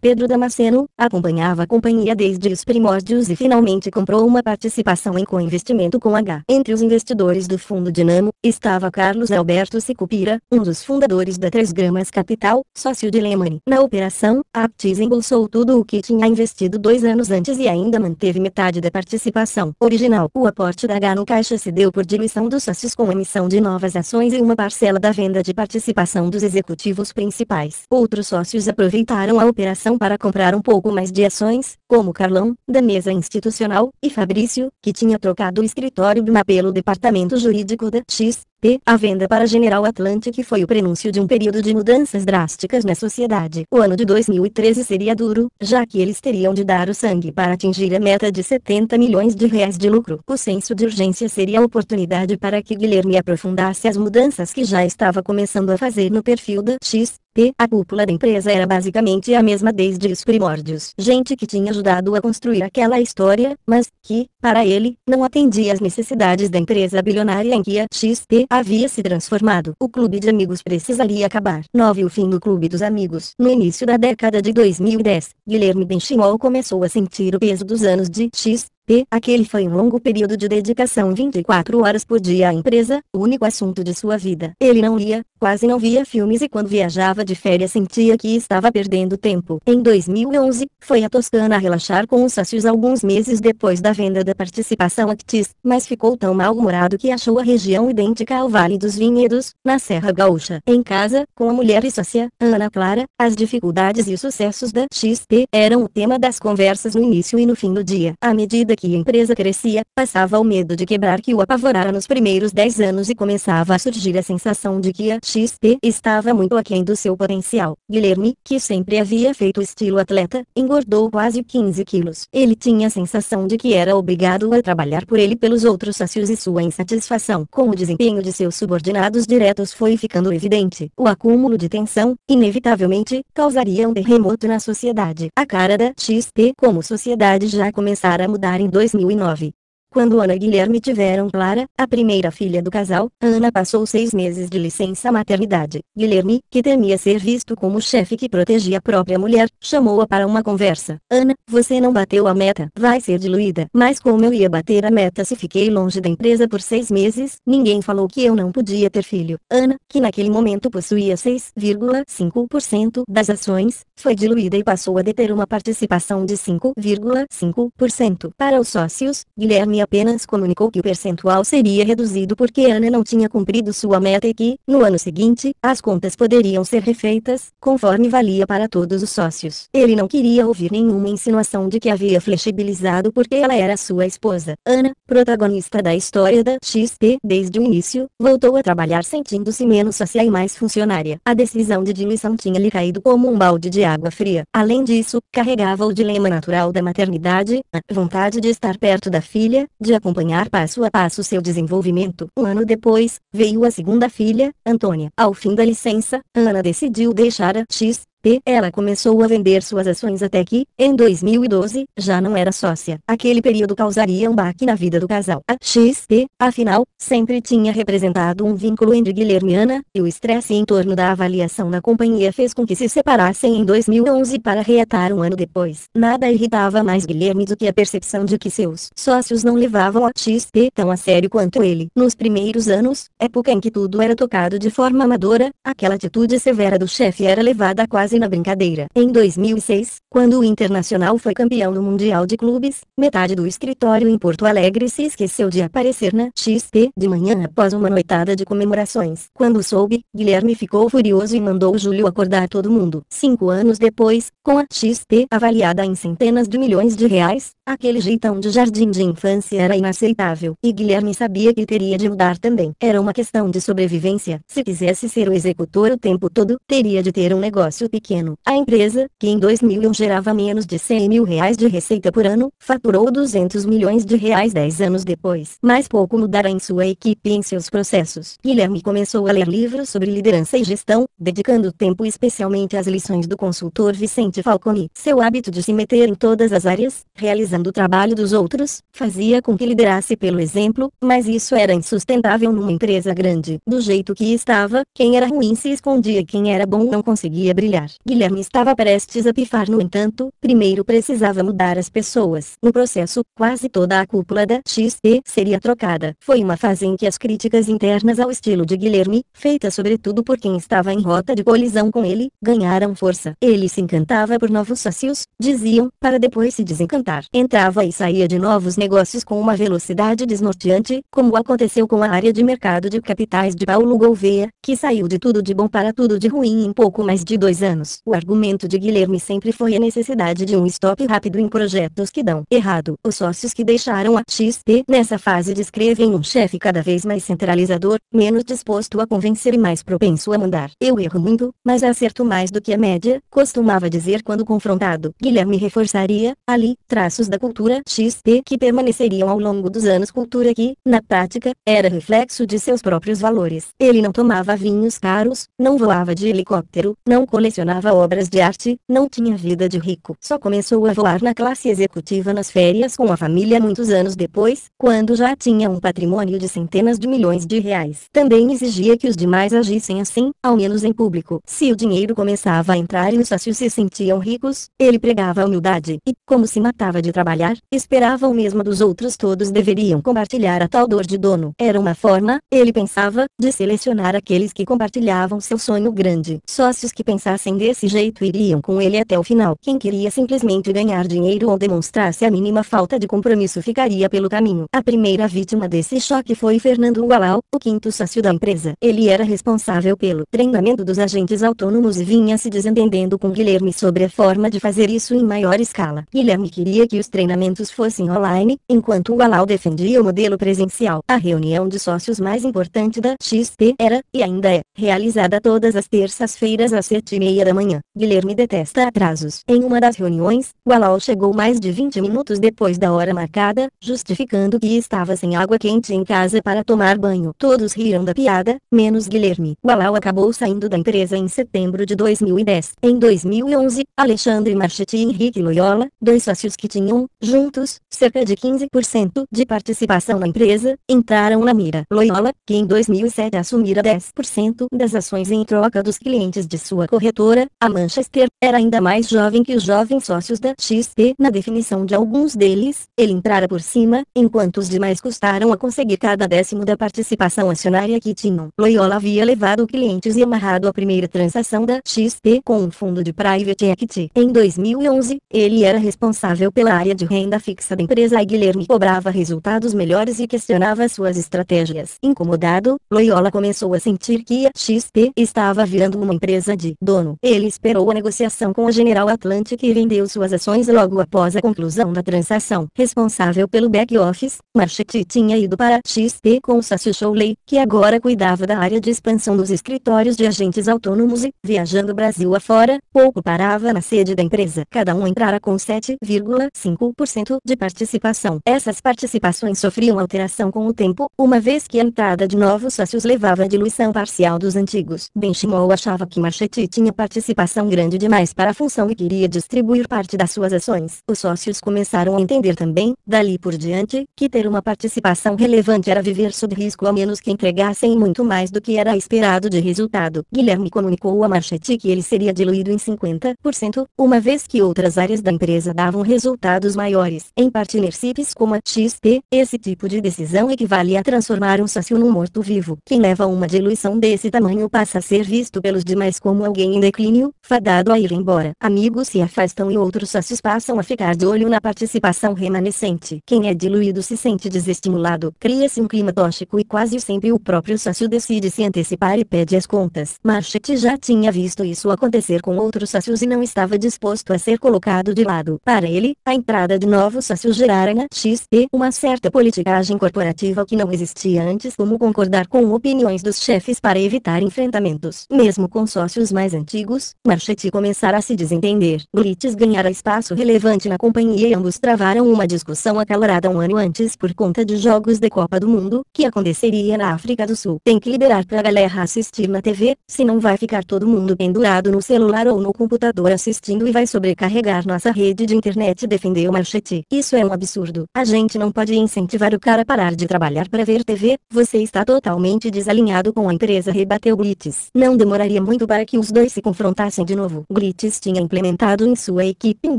Pedro Damasceno, acompanhava a companhia desde os primórdios e finalmente comprou uma participação em co-investimento com H. Entre os investidores do fundo Dinamo, estava Carlos Alberto Sicupira, um dos fundadores da 3 Gramas Capital, sócio de Lehman. Na operação, a Aptis embolsou tudo o que tinha investido dois anos antes e ainda manteve metade da participação original. O aporte da H no caixa se deu por diluição dos sócios com emissão de novas ações e uma parcela da venda de participação dos executivos principais. Outros sócios aproveitaram a operação para comprar um pouco mais de ações, como Carlão, da mesa institucional, e Fabrício, que tinha trocado o escritório BMA pelo departamento jurídico da X, P. A venda para General Atlantic foi o prenúncio de um período de mudanças drásticas na sociedade. O ano de 2013 seria duro, já que eles teriam de dar o sangue para atingir a meta de 70 milhões de reais de lucro. O senso de urgência seria a oportunidade para que Guilherme aprofundasse as mudanças que já estava começando a fazer no perfil da X P. A cúpula da empresa era basicamente a mesma desde os primórdios. Gente que tinha ajudado a construir aquela história, mas que, para ele, não atendia às necessidades da empresa bilionária em que a XP havia se transformado. O clube de amigos precisaria acabar. 9. O fim do clube dos amigos. No início da década de 2010, Guilherme Benchimol começou a sentir o peso dos anos de X e aquele foi um longo período de dedicação 24 horas por dia à empresa, o único assunto de sua vida. Ele não lia, quase não via filmes e quando viajava de férias sentia que estava perdendo tempo. Em 2011, foi à Toscana relaxar com os sócios alguns meses depois da venda da participação Actis, mas ficou tão mal-humorado que achou a região idêntica ao Vale dos Vinhedos, na Serra Gaúcha. Em casa, com a mulher e sócia, Ana Clara, as dificuldades e os sucessos da XP eram o tema das conversas no início e no fim do dia. À medida que a empresa crescia, passava o medo de quebrar que o apavorara nos primeiros 10 anos e começava a surgir a sensação de que a XP estava muito aquém do seu potencial. Guilherme, que sempre havia feito estilo atleta, engordou quase 15 quilos. Ele tinha a sensação de que era obrigado a trabalhar por ele pelos outros sócios e sua insatisfação com o desempenho de seus subordinados diretos foi ficando evidente. O acúmulo de tensão, inevitavelmente, causaria um terremoto na sociedade. A cara da XP como sociedade já começara a mudar em 2009. Quando Ana Guilherme tiveram Clara, a primeira filha do casal, Ana passou seis meses de licença maternidade. Guilherme, que temia ser visto como chefe que protegia a própria mulher, chamou-a para uma conversa. Ana, você não bateu a meta, vai ser diluída. Mas como eu ia bater a meta se fiquei longe da empresa por seis meses, ninguém falou que eu não podia ter filho. Ana, que naquele momento possuía 6,5% das ações, foi diluída e passou a deter uma participação de 5,5% para os sócios. Guilherme apenas comunicou que o percentual seria reduzido porque Ana não tinha cumprido sua meta e que, no ano seguinte, as contas poderiam ser refeitas, conforme valia para todos os sócios. Ele não queria ouvir nenhuma insinuação de que havia flexibilizado porque ela era sua esposa. Ana, protagonista da história da XP desde o início, voltou a trabalhar sentindo-se menos social e mais funcionária. A decisão de demissão tinha-lhe caído como um balde de água fria. Além disso, carregava o dilema natural da maternidade, a vontade de estar perto da filha, de acompanhar passo a passo seu desenvolvimento. Um ano depois, veio a segunda filha, Antônia. Ao fim da licença, Ana decidiu deixar a X P. Ela começou a vender suas ações até que, em 2012, já não era sócia. Aquele período causaria um baque na vida do casal. A XP, afinal, sempre tinha representado um vínculo entre Guilherme e Ana, e o estresse em torno da avaliação na companhia fez com que se separassem em 2011 para reatar um ano depois. Nada irritava mais Guilherme do que a percepção de que seus sócios não levavam a XP tão a sério quanto ele. Nos primeiros anos, época em que tudo era tocado de forma amadora, aquela atitude severa do chefe era levada a quase quase na brincadeira. Em 2006, quando o Internacional foi campeão do Mundial de Clubes, metade do escritório em Porto Alegre se esqueceu de aparecer na XP de manhã após uma noitada de comemorações. Quando soube, Guilherme ficou furioso e mandou Júlio acordar todo mundo. Cinco anos depois, com a XP avaliada em centenas de milhões de reais, aquele jeitão de jardim de infância era inaceitável. E Guilherme sabia que teria de mudar também. Era uma questão de sobrevivência. Se quisesse ser o executor o tempo todo, teria de ter um negócio pequeno pequeno. A empresa, que em 2001 gerava menos de 100 mil reais de receita por ano, faturou 200 milhões de reais 10 anos depois. Mas pouco mudara em sua equipe e em seus processos. Guilherme começou a ler livros sobre liderança e gestão, dedicando tempo especialmente às lições do consultor Vicente Falcone. Seu hábito de se meter em todas as áreas, realizando o trabalho dos outros, fazia com que liderasse pelo exemplo, mas isso era insustentável numa empresa grande. Do jeito que estava, quem era ruim se escondia e quem era bom não conseguia brilhar. Guilherme estava prestes a pifar no entanto, primeiro precisava mudar as pessoas. No processo, quase toda a cúpula da XP seria trocada. Foi uma fase em que as críticas internas ao estilo de Guilherme, feitas sobretudo por quem estava em rota de colisão com ele, ganharam força. Ele se encantava por novos sócios, diziam, para depois se desencantar. Entrava e saía de novos negócios com uma velocidade desnorteante, como aconteceu com a área de mercado de capitais de Paulo Gouveia, que saiu de tudo de bom para tudo de ruim em pouco mais de dois anos anos. O argumento de Guilherme sempre foi a necessidade de um stop rápido em projetos que dão errado. Os sócios que deixaram a XP nessa fase descrevem um chefe cada vez mais centralizador, menos disposto a convencer e mais propenso a mandar. Eu erro muito, mas acerto mais do que a média, costumava dizer quando confrontado. Guilherme reforçaria, ali, traços da cultura XP que permaneceriam ao longo dos anos cultura que, na prática, era reflexo de seus próprios valores. Ele não tomava vinhos caros, não voava de helicóptero, não colecionava colecionava obras de arte, não tinha vida de rico. Só começou a voar na classe executiva nas férias com a família muitos anos depois, quando já tinha um patrimônio de centenas de milhões de reais. Também exigia que os demais agissem assim, ao menos em público. Se o dinheiro começava a entrar e os sócios se sentiam ricos, ele pregava humildade, e, como se matava de trabalhar, esperava o mesmo dos outros todos deveriam compartilhar a tal dor de dono. Era uma forma, ele pensava, de selecionar aqueles que compartilhavam seu sonho grande. Sócios que pensassem desse jeito iriam com ele até o final. Quem queria simplesmente ganhar dinheiro ou demonstrasse a mínima falta de compromisso ficaria pelo caminho. A primeira vítima desse choque foi Fernando Ualau, o quinto sócio da empresa. Ele era responsável pelo treinamento dos agentes autônomos e vinha se desentendendo com Guilherme sobre a forma de fazer isso em maior escala. Guilherme queria que os treinamentos fossem online, enquanto Ualau defendia o modelo presencial. A reunião de sócios mais importante da XP era, e ainda é, realizada todas as terças-feiras às sete e meia da da manhã, Guilherme detesta atrasos. Em uma das reuniões, Walau chegou mais de 20 minutos depois da hora marcada, justificando que estava sem água quente em casa para tomar banho. Todos riram da piada, menos Guilherme. Walau acabou saindo da empresa em setembro de 2010. Em 2011, Alexandre Marchetti e Henrique Loyola, dois sócios que tinham, juntos, cerca de 15% de participação na empresa, entraram na mira. Loyola, que em 2007 assumira 10% das ações em troca dos clientes de sua corretora a Manchester era ainda mais jovem que os jovens sócios da XP. Na definição de alguns deles, ele entrara por cima, enquanto os demais custaram a conseguir cada décimo da participação acionária que tinham. Loyola havia levado clientes e amarrado a primeira transação da XP com um fundo de private equity. Em 2011, ele era responsável pela área de renda fixa da empresa e Guilherme cobrava resultados melhores e questionava suas estratégias. Incomodado, Loyola começou a sentir que a XP estava virando uma empresa de dono ele esperou a negociação com o general Atlantic e vendeu suas ações logo após a conclusão da transação. Responsável pelo back-office, Marchetti tinha ido para XP com sócio Showley, que agora cuidava da área de expansão dos escritórios de agentes autônomos e, viajando Brasil afora, pouco parava na sede da empresa. Cada um entrara com 7,5% de participação. Essas participações sofriam alteração com o tempo, uma vez que a entrada de novos sócios levava à diluição parcial dos antigos. Benchimol achava que Marchetti tinha participado participação grande demais para a função e queria distribuir parte das suas ações. Os sócios começaram a entender também, dali por diante, que ter uma participação relevante era viver sob risco a menos que entregassem muito mais do que era esperado de resultado. Guilherme comunicou a Marchetti que ele seria diluído em 50%, uma vez que outras áreas da empresa davam resultados maiores. Em partnerships como a XP, esse tipo de decisão equivale a transformar um sócio num morto-vivo. Quem leva uma diluição desse tamanho passa a ser visto pelos demais como alguém em declínio, fadado a ir embora. Amigos se afastam e outros sócios passam a ficar de olho na participação remanescente. Quem é diluído se sente desestimulado, cria-se um clima tóxico e quase sempre o próprio sócio decide se antecipar e pede as contas. Marchette já tinha visto isso acontecer com outros sócios e não estava disposto a ser colocado de lado. Para ele, a entrada de novos sócios gerara na XP uma certa politicagem corporativa que não existia antes como concordar com opiniões dos chefes para evitar enfrentamentos. Mesmo com sócios mais antigos cargos, Marchetti começara a se desentender. Glitz ganhara espaço relevante na companhia e ambos travaram uma discussão acalorada um ano antes por conta de jogos de Copa do Mundo, que aconteceria na África do Sul. Tem que liberar pra galera assistir na TV, senão vai ficar todo mundo pendurado no celular ou no computador assistindo e vai sobrecarregar nossa rede de internet defendeu Marchetti. Isso é um absurdo. A gente não pode incentivar o cara a parar de trabalhar para ver TV, você está totalmente desalinhado com a empresa rebateu Glitz. Não demoraria muito para que os dois se confundissem confrontassem de novo. Glitz tinha implementado em sua equipe um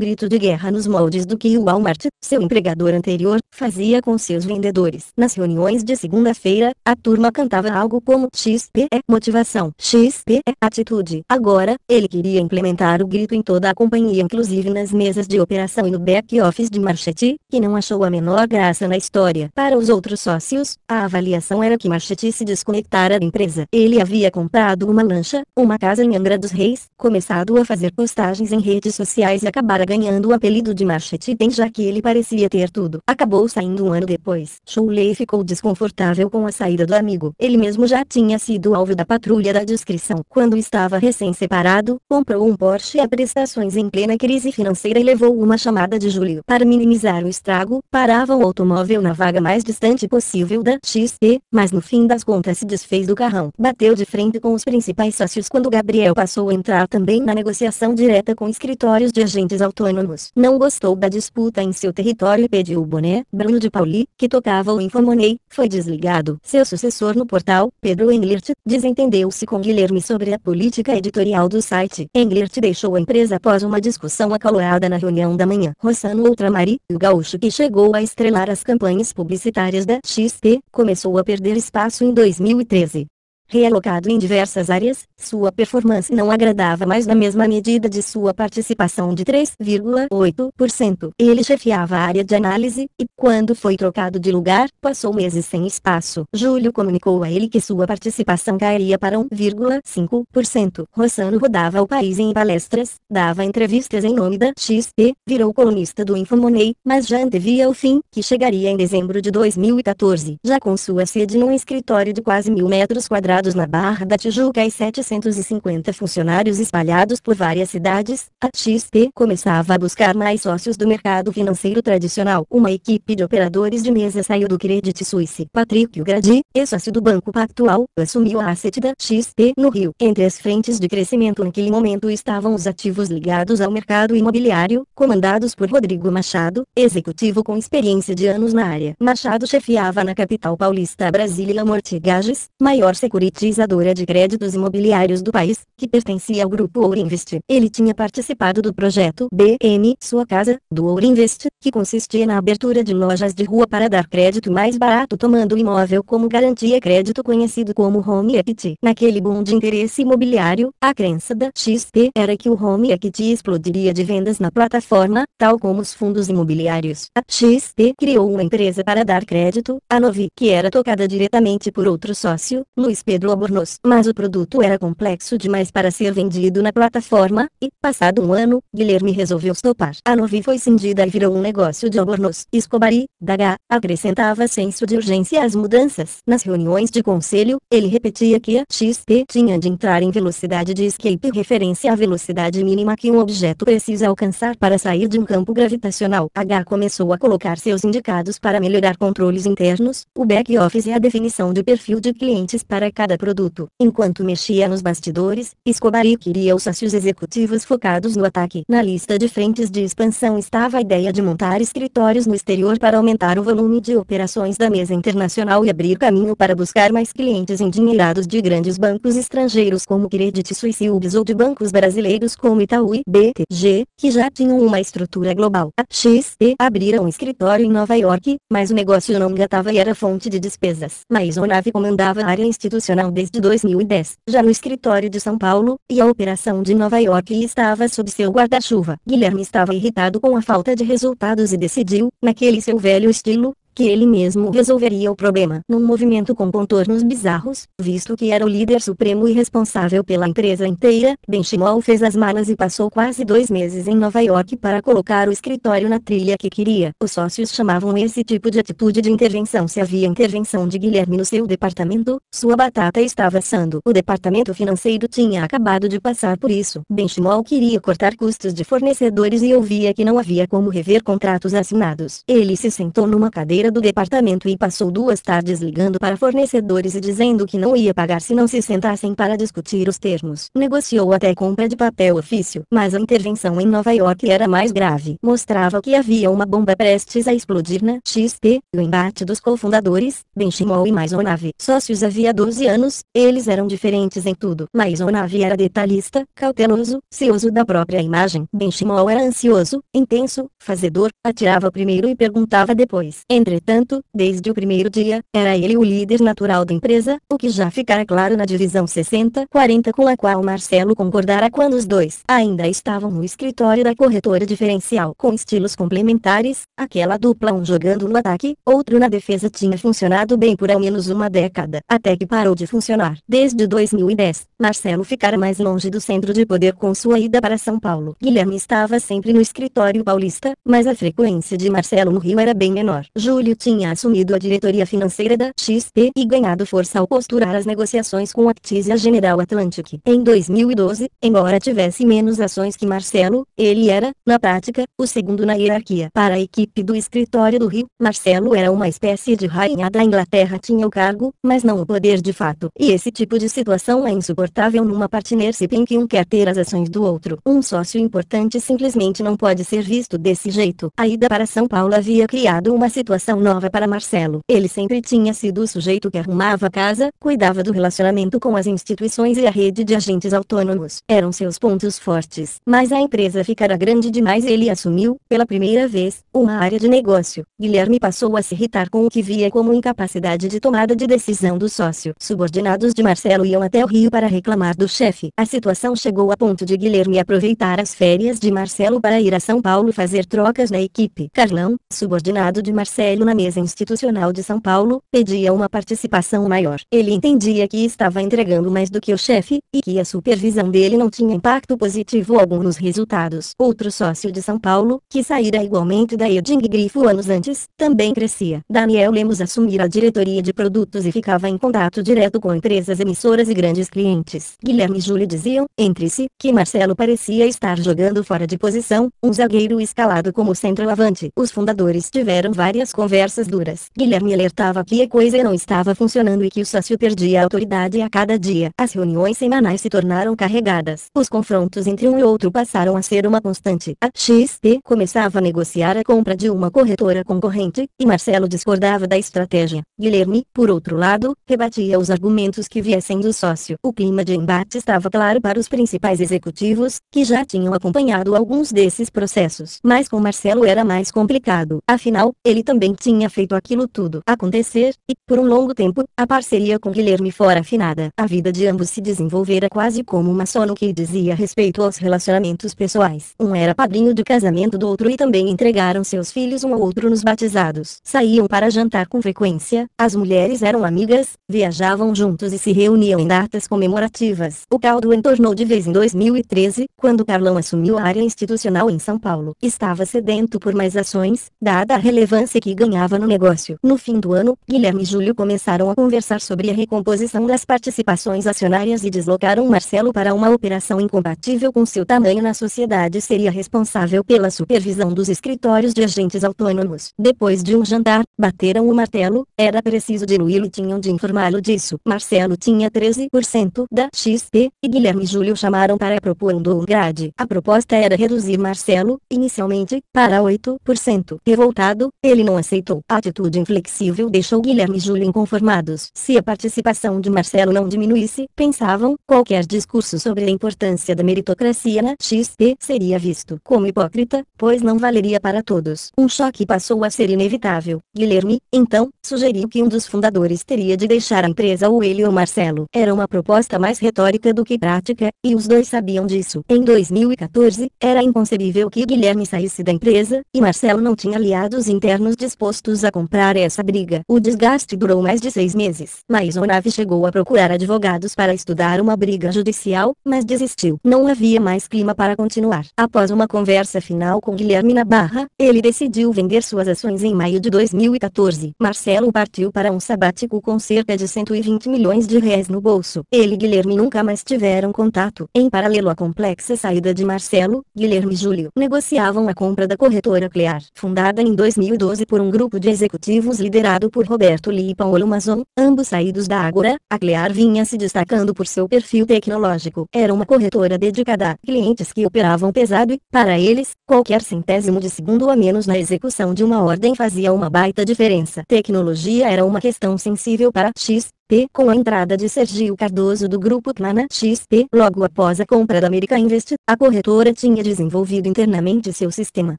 grito de guerra nos moldes do que o Walmart, seu empregador anterior, fazia com seus vendedores. Nas reuniões de segunda-feira, a turma cantava algo como XP é motivação, XP é atitude. Agora, ele queria implementar o grito em toda a companhia inclusive nas mesas de operação e no back-office de Marchetti, que não achou a menor graça na história. Para os outros sócios, a avaliação era que Marchetti se desconectara da empresa. Ele havia comprado uma lancha, uma casa em Angra dos Reis começado a fazer postagens em redes sociais e acabara ganhando o apelido de Marchetten já que ele parecia ter tudo. Acabou saindo um ano depois. Shuley ficou desconfortável com a saída do amigo. Ele mesmo já tinha sido alvo da patrulha da descrição. Quando estava recém-separado, comprou um Porsche a prestações em plena crise financeira e levou uma chamada de Julio. Para minimizar o estrago, parava o automóvel na vaga mais distante possível da XP, mas no fim das contas se desfez do carrão. Bateu de frente com os principais sócios quando Gabriel passou em entrar também na negociação direta com escritórios de agentes autônomos. Não gostou da disputa em seu território e pediu o boné. Bruno de Pauli, que tocava o Infomoney, foi desligado. Seu sucessor no portal, Pedro Englert, desentendeu-se com Guilherme sobre a política editorial do site. Englert deixou a empresa após uma discussão acaloada na reunião da manhã. Rossano Ultramari, o gaúcho que chegou a estrelar as campanhas publicitárias da XP, começou a perder espaço em 2013 realocado em diversas áreas, sua performance não agradava mais na mesma medida de sua participação de 3,8%. Ele chefiava a área de análise, e quando foi trocado de lugar, passou meses sem espaço. Júlio comunicou a ele que sua participação cairia para 1,5%. Rossano rodava o país em palestras, dava entrevistas em nome da XP, virou colunista do Infomoney, mas já antevia o fim, que chegaria em dezembro de 2014. Já com sua sede num escritório de quase mil metros quadrados localizados na Barra da Tijuca e 750 funcionários espalhados por várias cidades, a XP começava a buscar mais sócios do mercado financeiro tradicional. Uma equipe de operadores de mesa saiu do Credit Suisse. Patrick gradi ex-sócio do Banco Pactual, assumiu a asset da XP no Rio. Entre as frentes de crescimento naquele momento estavam os ativos ligados ao mercado imobiliário, comandados por Rodrigo Machado, executivo com experiência de anos na área. Machado chefiava na capital paulista Brasília Mortigages, maior security securitizadora de créditos imobiliários do país, que pertencia ao grupo Ourinvest. Ele tinha participado do projeto BN Sua Casa, do Ourinvest, que consistia na abertura de lojas de rua para dar crédito mais barato tomando o imóvel como garantia crédito conhecido como Home Equity. Naquele boom de interesse imobiliário, a crença da XP era que o Home Equity explodiria de vendas na plataforma, tal como os fundos imobiliários. A XP criou uma empresa para dar crédito, a Novi, que era tocada diretamente por outro sócio, Luiz P. Pedro Albornoz, mas o produto era complexo demais para ser vendido na plataforma, e, passado um ano, Guilherme resolveu stopar. A Novi foi cindida e virou um negócio de Albornoz. Escobari, Daga, acrescentava senso de urgência às mudanças. Nas reuniões de conselho, ele repetia que a XP tinha de entrar em velocidade de escape referência à velocidade mínima que um objeto precisa alcançar para sair de um campo gravitacional. H começou a colocar seus indicados para melhorar controles internos, o back-office e a definição de perfil de clientes para cada cada produto. Enquanto mexia nos bastidores, Escobari queria os sócios executivos focados no ataque. Na lista de frentes de expansão estava a ideia de montar escritórios no exterior para aumentar o volume de operações da mesa internacional e abrir caminho para buscar mais clientes endinheirados de grandes bancos estrangeiros como Credit Suisse Ubis ou de bancos brasileiros como Itaú e BTG, que já tinham uma estrutura global. A XP abriram um escritório em Nova York, mas o negócio não gatava e era fonte de despesas. Mas Onave comandava a área institucional Nacional desde 2010, já no escritório de São Paulo, e a operação de Nova York estava sob seu guarda-chuva. Guilherme estava irritado com a falta de resultados e decidiu, naquele seu velho estilo, que ele mesmo resolveria o problema num movimento com contornos bizarros, visto que era o líder supremo e responsável pela empresa inteira, Benchimol fez as malas e passou quase dois meses em Nova York para colocar o escritório na trilha que queria. Os sócios chamavam esse tipo de atitude de intervenção se havia intervenção de Guilherme no seu departamento, sua batata estava assando. O departamento financeiro tinha acabado de passar por isso. Benchimol queria cortar custos de fornecedores e ouvia que não havia como rever contratos assinados. Ele se sentou numa cadeira do departamento e passou duas tardes ligando para fornecedores e dizendo que não ia pagar se não se sentassem para discutir os termos. Negociou até compra de papel ofício, mas a intervenção em Nova York era mais grave. Mostrava que havia uma bomba prestes a explodir na XP, o embate dos cofundadores, Benchimol e Maisonave. Sócios havia 12 anos, eles eram diferentes em tudo. Maisonave era detalhista, cauteloso, cioso da própria imagem. Benchimol era ansioso, intenso, fazedor, atirava primeiro e perguntava depois. Entre Entretanto, desde o primeiro dia, era ele o líder natural da empresa, o que já ficara claro na divisão 60-40 com a qual Marcelo concordara quando os dois ainda estavam no escritório da corretora diferencial com estilos complementares, aquela dupla um jogando no ataque, outro na defesa tinha funcionado bem por ao menos uma década, até que parou de funcionar. Desde 2010, Marcelo ficara mais longe do centro de poder com sua ida para São Paulo. Guilherme estava sempre no escritório paulista, mas a frequência de Marcelo no Rio era bem menor. Júlio Getúlio tinha assumido a diretoria financeira da XP e ganhado força ao posturar as negociações com a Actisia General Atlantic. Em 2012, embora tivesse menos ações que Marcelo, ele era, na prática, o segundo na hierarquia. Para a equipe do escritório do Rio, Marcelo era uma espécie de rainha da Inglaterra tinha o cargo, mas não o poder de fato. E esse tipo de situação é insuportável numa partnership em que um quer ter as ações do outro. Um sócio importante simplesmente não pode ser visto desse jeito. A ida para São Paulo havia criado uma situação situação nova para Marcelo. Ele sempre tinha sido o sujeito que arrumava a casa, cuidava do relacionamento com as instituições e a rede de agentes autônomos. Eram seus pontos fortes. Mas a empresa ficara grande demais e ele assumiu, pela primeira vez, uma área de negócio. Guilherme passou a se irritar com o que via como incapacidade de tomada de decisão do sócio. Subordinados de Marcelo iam até o Rio para reclamar do chefe. A situação chegou a ponto de Guilherme aproveitar as férias de Marcelo para ir a São Paulo fazer trocas na equipe. Carlão, subordinado de Marcelo, na mesa institucional de São Paulo, pedia uma participação maior. Ele entendia que estava entregando mais do que o chefe, e que a supervisão dele não tinha impacto positivo algum nos resultados. Outro sócio de São Paulo, que saíra igualmente da Eding Grifo anos antes, também crescia. Daniel Lemos assumira a diretoria de produtos e ficava em contato direto com empresas emissoras e grandes clientes. Guilherme e Júlio diziam, entre si, que Marcelo parecia estar jogando fora de posição, um zagueiro escalado como centroavante. Os fundadores tiveram várias conversas conversas duras. Guilherme alertava que a coisa não estava funcionando e que o sócio perdia a autoridade a cada dia. As reuniões semanais se tornaram carregadas. Os confrontos entre um e outro passaram a ser uma constante. A XP começava a negociar a compra de uma corretora concorrente, e Marcelo discordava da estratégia. Guilherme, por outro lado, rebatia os argumentos que viessem do sócio. O clima de embate estava claro para os principais executivos, que já tinham acompanhado alguns desses processos. Mas com Marcelo era mais complicado. Afinal, ele também tinha feito aquilo tudo acontecer, e, por um longo tempo, a parceria com Guilherme fora afinada. A vida de ambos se desenvolvera quase como uma só no que dizia respeito aos relacionamentos pessoais. Um era padrinho do casamento do outro e também entregaram seus filhos um ao outro nos batizados. Saíam para jantar com frequência, as mulheres eram amigas, viajavam juntos e se reuniam em datas comemorativas. O caldo entornou de vez em 2013, quando Carlão assumiu a área institucional em São Paulo. Estava sedento por mais ações, dada a relevância que ganhava no negócio. No fim do ano, Guilherme e Júlio começaram a conversar sobre a recomposição das participações acionárias e deslocaram Marcelo para uma operação incompatível com seu tamanho na sociedade seria responsável pela supervisão dos escritórios de agentes autônomos. Depois de um jantar, bateram o martelo, era preciso diluí-lo e tinham de informá-lo disso. Marcelo tinha 13% da XP, e Guilherme e Júlio chamaram para propor um downgrade A proposta era reduzir Marcelo, inicialmente, para 8%. Revoltado, ele não aceitou aceitou. A atitude inflexível deixou Guilherme e Júlio inconformados. Se a participação de Marcelo não diminuísse, pensavam, qualquer discurso sobre a importância da meritocracia na XP seria visto como hipócrita, pois não valeria para todos. Um choque passou a ser inevitável. Guilherme, então, sugeriu que um dos fundadores teria de deixar a empresa ou ele ou Marcelo. Era uma proposta mais retórica do que prática, e os dois sabiam disso. Em 2014, era inconcebível que Guilherme saísse da empresa, e Marcelo não tinha aliados internos disponíveis dispostos a comprar essa briga. O desgaste durou mais de seis meses. Mas Onave chegou a procurar advogados para estudar uma briga judicial, mas desistiu. Não havia mais clima para continuar. Após uma conversa final com Guilherme na Barra, ele decidiu vender suas ações em maio de 2014. Marcelo partiu para um sabático com cerca de 120 milhões de reais no bolso. Ele e Guilherme nunca mais tiveram contato. Em paralelo à complexa saída de Marcelo, Guilherme e Júlio negociavam a compra da corretora Clear, fundada em 2012 por um grupo de executivos liderado por Roberto Lee e ambos saídos da Ágora, a Clear vinha se destacando por seu perfil tecnológico. Era uma corretora dedicada a clientes que operavam pesado e, para eles, qualquer centésimo de segundo a menos na execução de uma ordem fazia uma baita diferença. Tecnologia era uma questão sensível para X, com a entrada de Sergio Cardoso do grupo Plana XP. Logo após a compra da América Invest, a corretora tinha desenvolvido internamente seu sistema.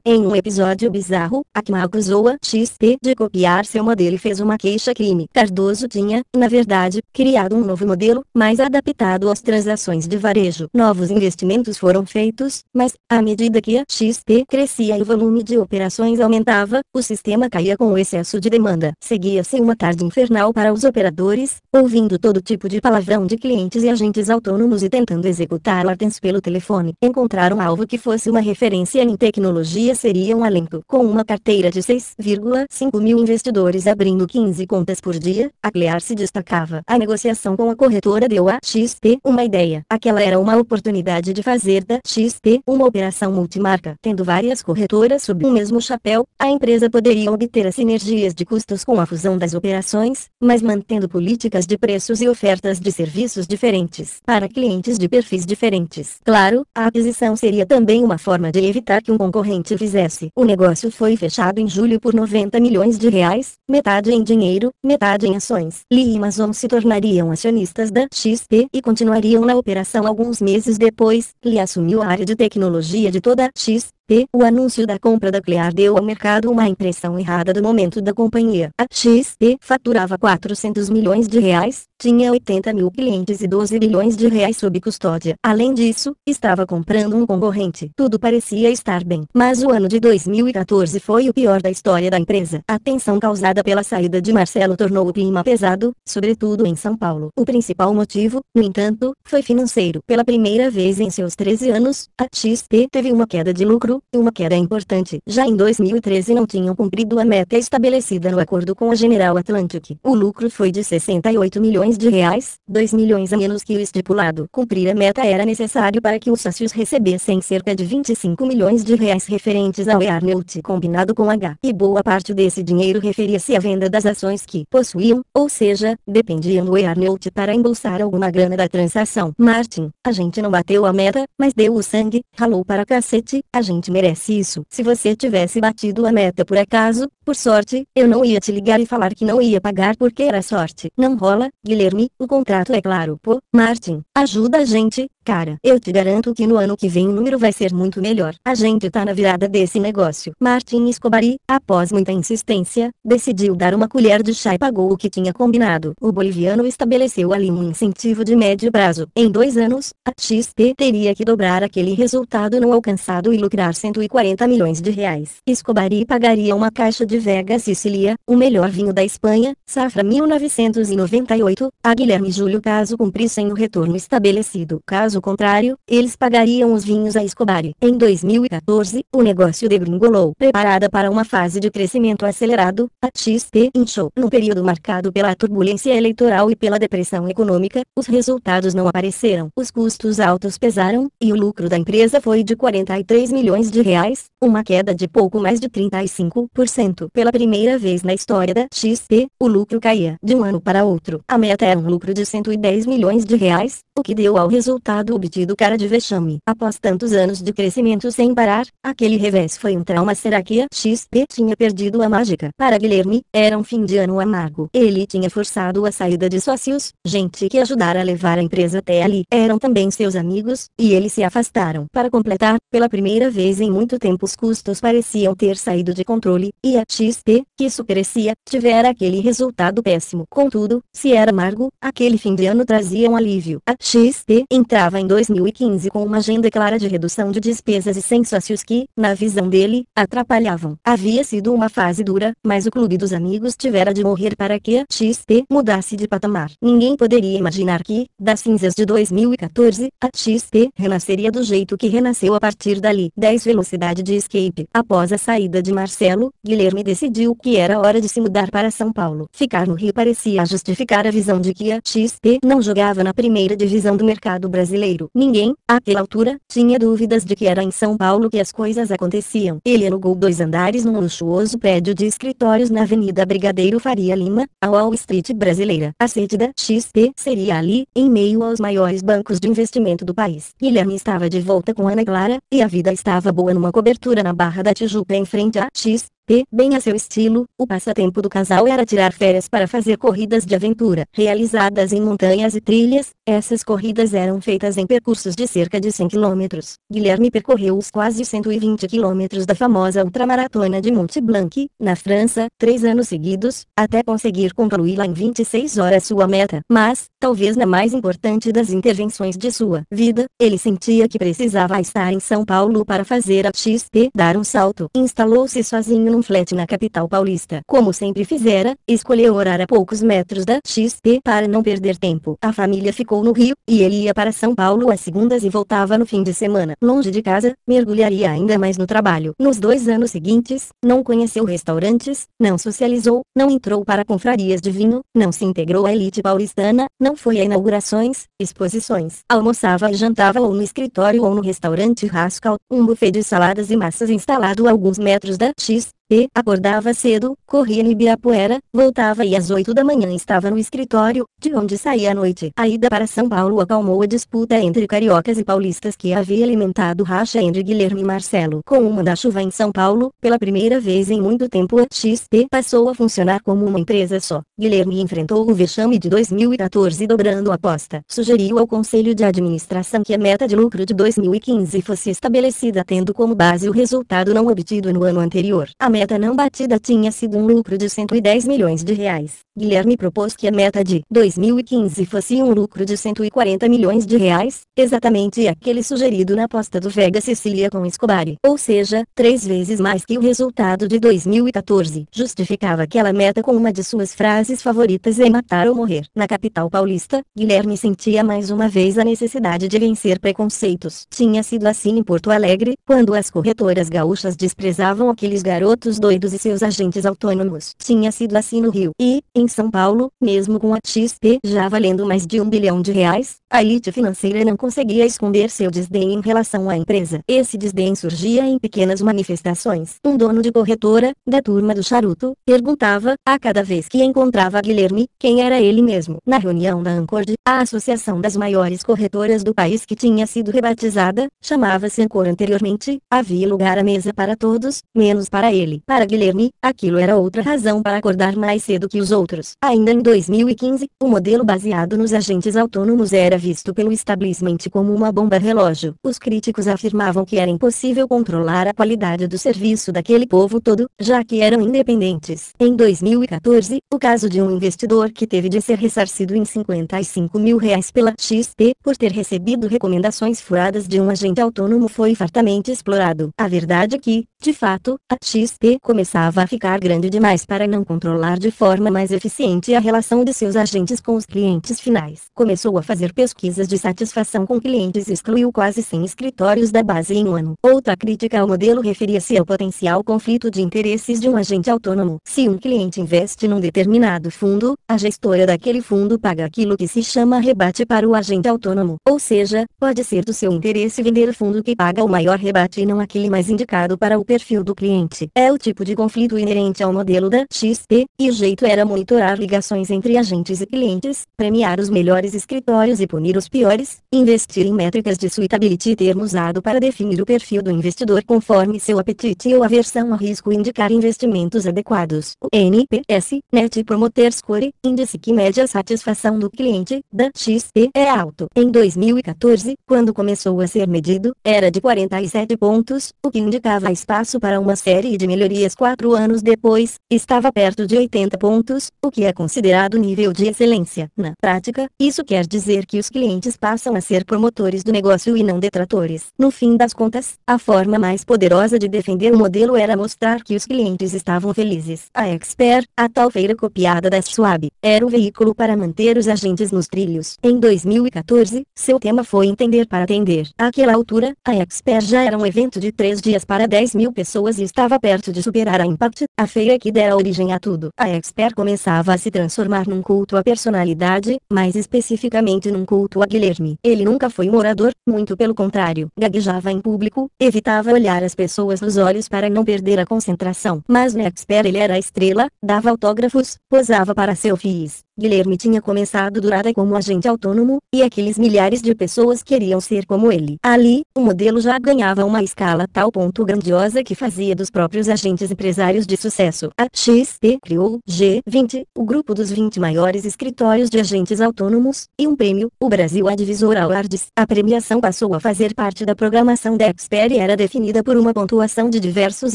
Em um episódio bizarro, Akmal acusou a XP de copiar seu modelo e fez uma queixa-crime. Cardoso tinha, na verdade, criado um novo modelo, mais adaptado às transações de varejo. Novos investimentos foram feitos, mas, à medida que a XP crescia e o volume de operações aumentava, o sistema caía com o excesso de demanda. Seguia-se uma tarde infernal para os operadores, ouvindo todo tipo de palavrão de clientes e agentes autônomos e tentando executar ordens pelo telefone. Encontrar um alvo que fosse uma referência em tecnologia seria um alento. Com uma carteira de 6,5 mil investidores abrindo 15 contas por dia, a Clear se destacava. A negociação com a corretora deu a XP uma ideia. Aquela era uma oportunidade de fazer da XP uma operação multimarca. Tendo várias corretoras sob o um mesmo chapéu, a empresa poderia obter as sinergias de custos com a fusão das operações, mas mantendo políticas dinâmicas de preços e ofertas de serviços diferentes para clientes de perfis diferentes. Claro, a aquisição seria também uma forma de evitar que um concorrente fizesse. O negócio foi fechado em julho por 90 milhões de reais, metade em dinheiro, metade em ações. Lee e Amazon se tornariam acionistas da XP e continuariam na operação alguns meses depois. Lee assumiu a área de tecnologia de toda a XP P. O anúncio da compra da Clear deu ao mercado uma impressão errada do momento da companhia. A XP faturava 400 milhões de reais, tinha 80 mil clientes e 12 bilhões de reais sob custódia. Além disso, estava comprando um concorrente. Tudo parecia estar bem. Mas o ano de 2014 foi o pior da história da empresa. A tensão causada pela saída de Marcelo tornou o clima pesado, sobretudo em São Paulo. O principal motivo, no entanto, foi financeiro. Pela primeira vez em seus 13 anos, a XP teve uma queda de lucro, uma queda importante. Já em 2013 não tinham cumprido a meta estabelecida no acordo com a General Atlantic. O lucro foi de 68 milhões milhões de reais, 2 milhões a menos que o estipulado. Cumprir a meta era necessário para que os sócios recebessem cerca de 25 milhões de reais referentes ao earnout combinado com H. E boa parte desse dinheiro referia-se à venda das ações que possuíam, ou seja, dependiam do earnout para embolsar alguma grana da transação. Martin, a gente não bateu a meta, mas deu o sangue, ralou para cacete, a gente merece isso. Se você tivesse batido a meta por acaso, por sorte, eu não ia te ligar e falar que não ia pagar porque era sorte. Não rola, Guilherme Guilherme, o contrato é claro. Pô, Martin, ajuda a gente, Cara, eu te garanto que no ano que vem o número vai ser muito melhor. A gente tá na virada desse negócio. Martin Escobari, após muita insistência, decidiu dar uma colher de chá e pagou o que tinha combinado. O boliviano estabeleceu ali um incentivo de médio prazo. Em dois anos, a XP teria que dobrar aquele resultado não alcançado e lucrar 140 milhões de reais. Escobari pagaria uma caixa de Vega Sicilia, o melhor vinho da Espanha, safra 1998, a Guilherme Júlio caso cumprissem o retorno estabelecido. Caso Caso contrário, eles pagariam os vinhos a Escobar. Em 2014, o negócio degringolou. Preparada para uma fase de crescimento acelerado, a XP inchou. Num período marcado pela turbulência eleitoral e pela depressão econômica, os resultados não apareceram. Os custos altos pesaram, e o lucro da empresa foi de 43 milhões de reais, uma queda de pouco mais de 35%. Pela primeira vez na história da XP, o lucro caía de um ano para outro. A meta era um lucro de 110 milhões de reais, o que deu ao resultado obtido cara de vexame. Após tantos anos de crescimento sem parar, aquele revés foi um trauma. Será que a XP tinha perdido a mágica? Para Guilherme, era um fim de ano amargo. Ele tinha forçado a saída de sócios, gente que ajudara a levar a empresa até ali. Eram também seus amigos, e eles se afastaram. Para completar, pela primeira vez em muito tempo os custos pareciam ter saído de controle, e a XP, que superecia, tivera aquele resultado péssimo. Contudo, se era amargo, aquele fim de ano trazia um alívio. A XP entrava em 2015 com uma agenda clara de redução de despesas e sócios que, na visão dele, atrapalhavam. Havia sido uma fase dura, mas o clube dos amigos tivera de morrer para que XP mudasse de patamar. Ninguém poderia imaginar que, das cinzas de 2014, a XP renasceria do jeito que renasceu a partir dali. 10 Velocidade de escape. Após a saída de Marcelo, Guilherme decidiu que era hora de se mudar para São Paulo. Ficar no Rio parecia justificar a visão de que a XP não jogava na primeira divisão visão do mercado brasileiro. Ninguém, àquela altura, tinha dúvidas de que era em São Paulo que as coisas aconteciam. Ele alugou dois andares num luxuoso prédio de escritórios na Avenida Brigadeiro Faria Lima, a Wall Street brasileira. A sede da XP seria ali, em meio aos maiores bancos de investimento do país. Guilherme estava de volta com Ana Clara, e a vida estava boa numa cobertura na Barra da Tijuca em frente à XP. P. Bem a seu estilo, o passatempo do casal era tirar férias para fazer corridas de aventura, realizadas em montanhas e trilhas. Essas corridas eram feitas em percursos de cerca de 100 km. Guilherme percorreu os quase 120 km da famosa ultramaratona de Mont Blanc, na França, três anos seguidos, até conseguir concluí-la em 26 horas sua meta. Mas, talvez na mais importante das intervenções de sua vida, ele sentia que precisava estar em São Paulo para fazer a XP dar um salto. Instalou-se sozinho um flat na capital paulista. Como sempre fizera, escolheu orar a poucos metros da XP para não perder tempo. A família ficou no Rio, e ele ia para São Paulo às segundas e voltava no fim de semana. Longe de casa, mergulharia ainda mais no trabalho. Nos dois anos seguintes, não conheceu restaurantes, não socializou, não entrou para confrarias de vinho, não se integrou à elite paulistana, não foi a inaugurações, exposições. Almoçava e jantava ou no escritório ou no restaurante Rascal, um buffet de saladas e massas instalado a alguns metros da XP. E, acordava cedo, corria em Ibirapuera, voltava e às oito da manhã estava no escritório, de onde saía à noite. A ida para São Paulo acalmou a disputa entre cariocas e paulistas que havia alimentado racha entre Guilherme e Marcelo. Com uma da chuva em São Paulo, pela primeira vez em muito tempo a XP passou a funcionar como uma empresa só. Guilherme enfrentou o vexame de 2014 dobrando a aposta. Sugeriu ao Conselho de Administração que a meta de lucro de 2015 fosse estabelecida tendo como base o resultado não obtido no ano anterior. A meta não batida tinha sido um lucro de 110 milhões de reais. Guilherme propôs que a meta de 2015 fosse um lucro de 140 milhões de reais, exatamente aquele sugerido na aposta do Vega Cecília com Escobar, ou seja, três vezes mais que o resultado de 2014. Justificava aquela meta com uma de suas frases favoritas é matar ou morrer. Na capital paulista, Guilherme sentia mais uma vez a necessidade de vencer preconceitos. Tinha sido assim em Porto Alegre, quando as corretoras gaúchas desprezavam aqueles garotos Espíritos Doidos e seus agentes autônomos. Tinha sido assim no Rio e, em São Paulo, mesmo com a XP já valendo mais de um bilhão de reais, a elite financeira não conseguia esconder seu desdém em relação à empresa. Esse desdém surgia em pequenas manifestações. Um dono de corretora, da turma do charuto, perguntava, a cada vez que encontrava Guilherme, quem era ele mesmo. Na reunião da Ancord, a associação das maiores corretoras do país que tinha sido rebatizada, chamava-se Ancor anteriormente, havia lugar à mesa para todos, menos para ele. Para Guilherme, aquilo era outra razão para acordar mais cedo que os outros. Ainda em 2015, o modelo baseado nos agentes autônomos era visto pelo establishment como uma bomba relógio. Os críticos afirmavam que era impossível controlar a qualidade do serviço daquele povo todo, já que eram independentes. Em 2014, o caso de um investidor que teve de ser ressarcido em 55 mil reais pela XP por ter recebido recomendações furadas de um agente autônomo foi fartamente explorado. A verdade é que, de fato, a XP começava a ficar grande demais para não controlar de forma mais eficiente a relação de seus agentes com os clientes finais. Começou a fazer pesquisas de satisfação com clientes e excluiu quase 100 escritórios da base em um ano. Outra crítica ao modelo referia-se ao potencial conflito de interesses de um agente autônomo. Se um cliente investe num determinado fundo, a gestora daquele fundo paga aquilo que se chama rebate para o agente autônomo. Ou seja, pode ser do seu interesse vender o fundo que paga o maior rebate e não aquele mais indicado para o perfil do cliente. É o tipo de conflito inerente ao modelo da XP, e o jeito era monitorar ligações entre agentes e clientes, premiar os melhores escritórios e punir os piores, investir em métricas de suitability termo usado para definir o perfil do investidor conforme seu apetite ou aversão a risco e indicar investimentos adequados. O NPS, Net Promoter Score, índice que mede a satisfação do cliente, da XP é alto. Em 2014, quando começou a ser medido, era de 47 pontos, o que indicava espaço espaço para uma série de melhorias quatro anos depois, estava perto de 80 pontos, o que é considerado nível de excelência. Na prática, isso quer dizer que os clientes passam a ser promotores do negócio e não detratores. No fim das contas, a forma mais poderosa de defender o modelo era mostrar que os clientes estavam felizes. A Expert, a tal feira copiada da Swab era o veículo para manter os agentes nos trilhos. Em 2014, seu tema foi entender para atender. Àquela altura, a Expert já era um evento de três dias para 10 mil pessoas e estava perto de superar a Impact, a feira que dera origem a tudo. A Expert começava a se transformar num culto à personalidade, mais especificamente num culto a Guilherme. Ele nunca foi um orador, muito pelo contrário. Gaguejava em público, evitava olhar as pessoas nos olhos para não perder a concentração. Mas na Expert ele era a estrela, dava autógrafos, posava para selfies, Guilherme tinha começado Durada como agente autônomo, e aqueles milhares de pessoas queriam ser como ele. Ali, o modelo já ganhava uma escala tal ponto grandiosa que fazia dos próprios agentes empresários de sucesso. A XP criou G20, o grupo dos 20 maiores escritórios de agentes autônomos, e um prêmio, o Brasil Advisor Awards. A premiação passou a fazer parte da programação da Exper e era definida por uma pontuação de diversos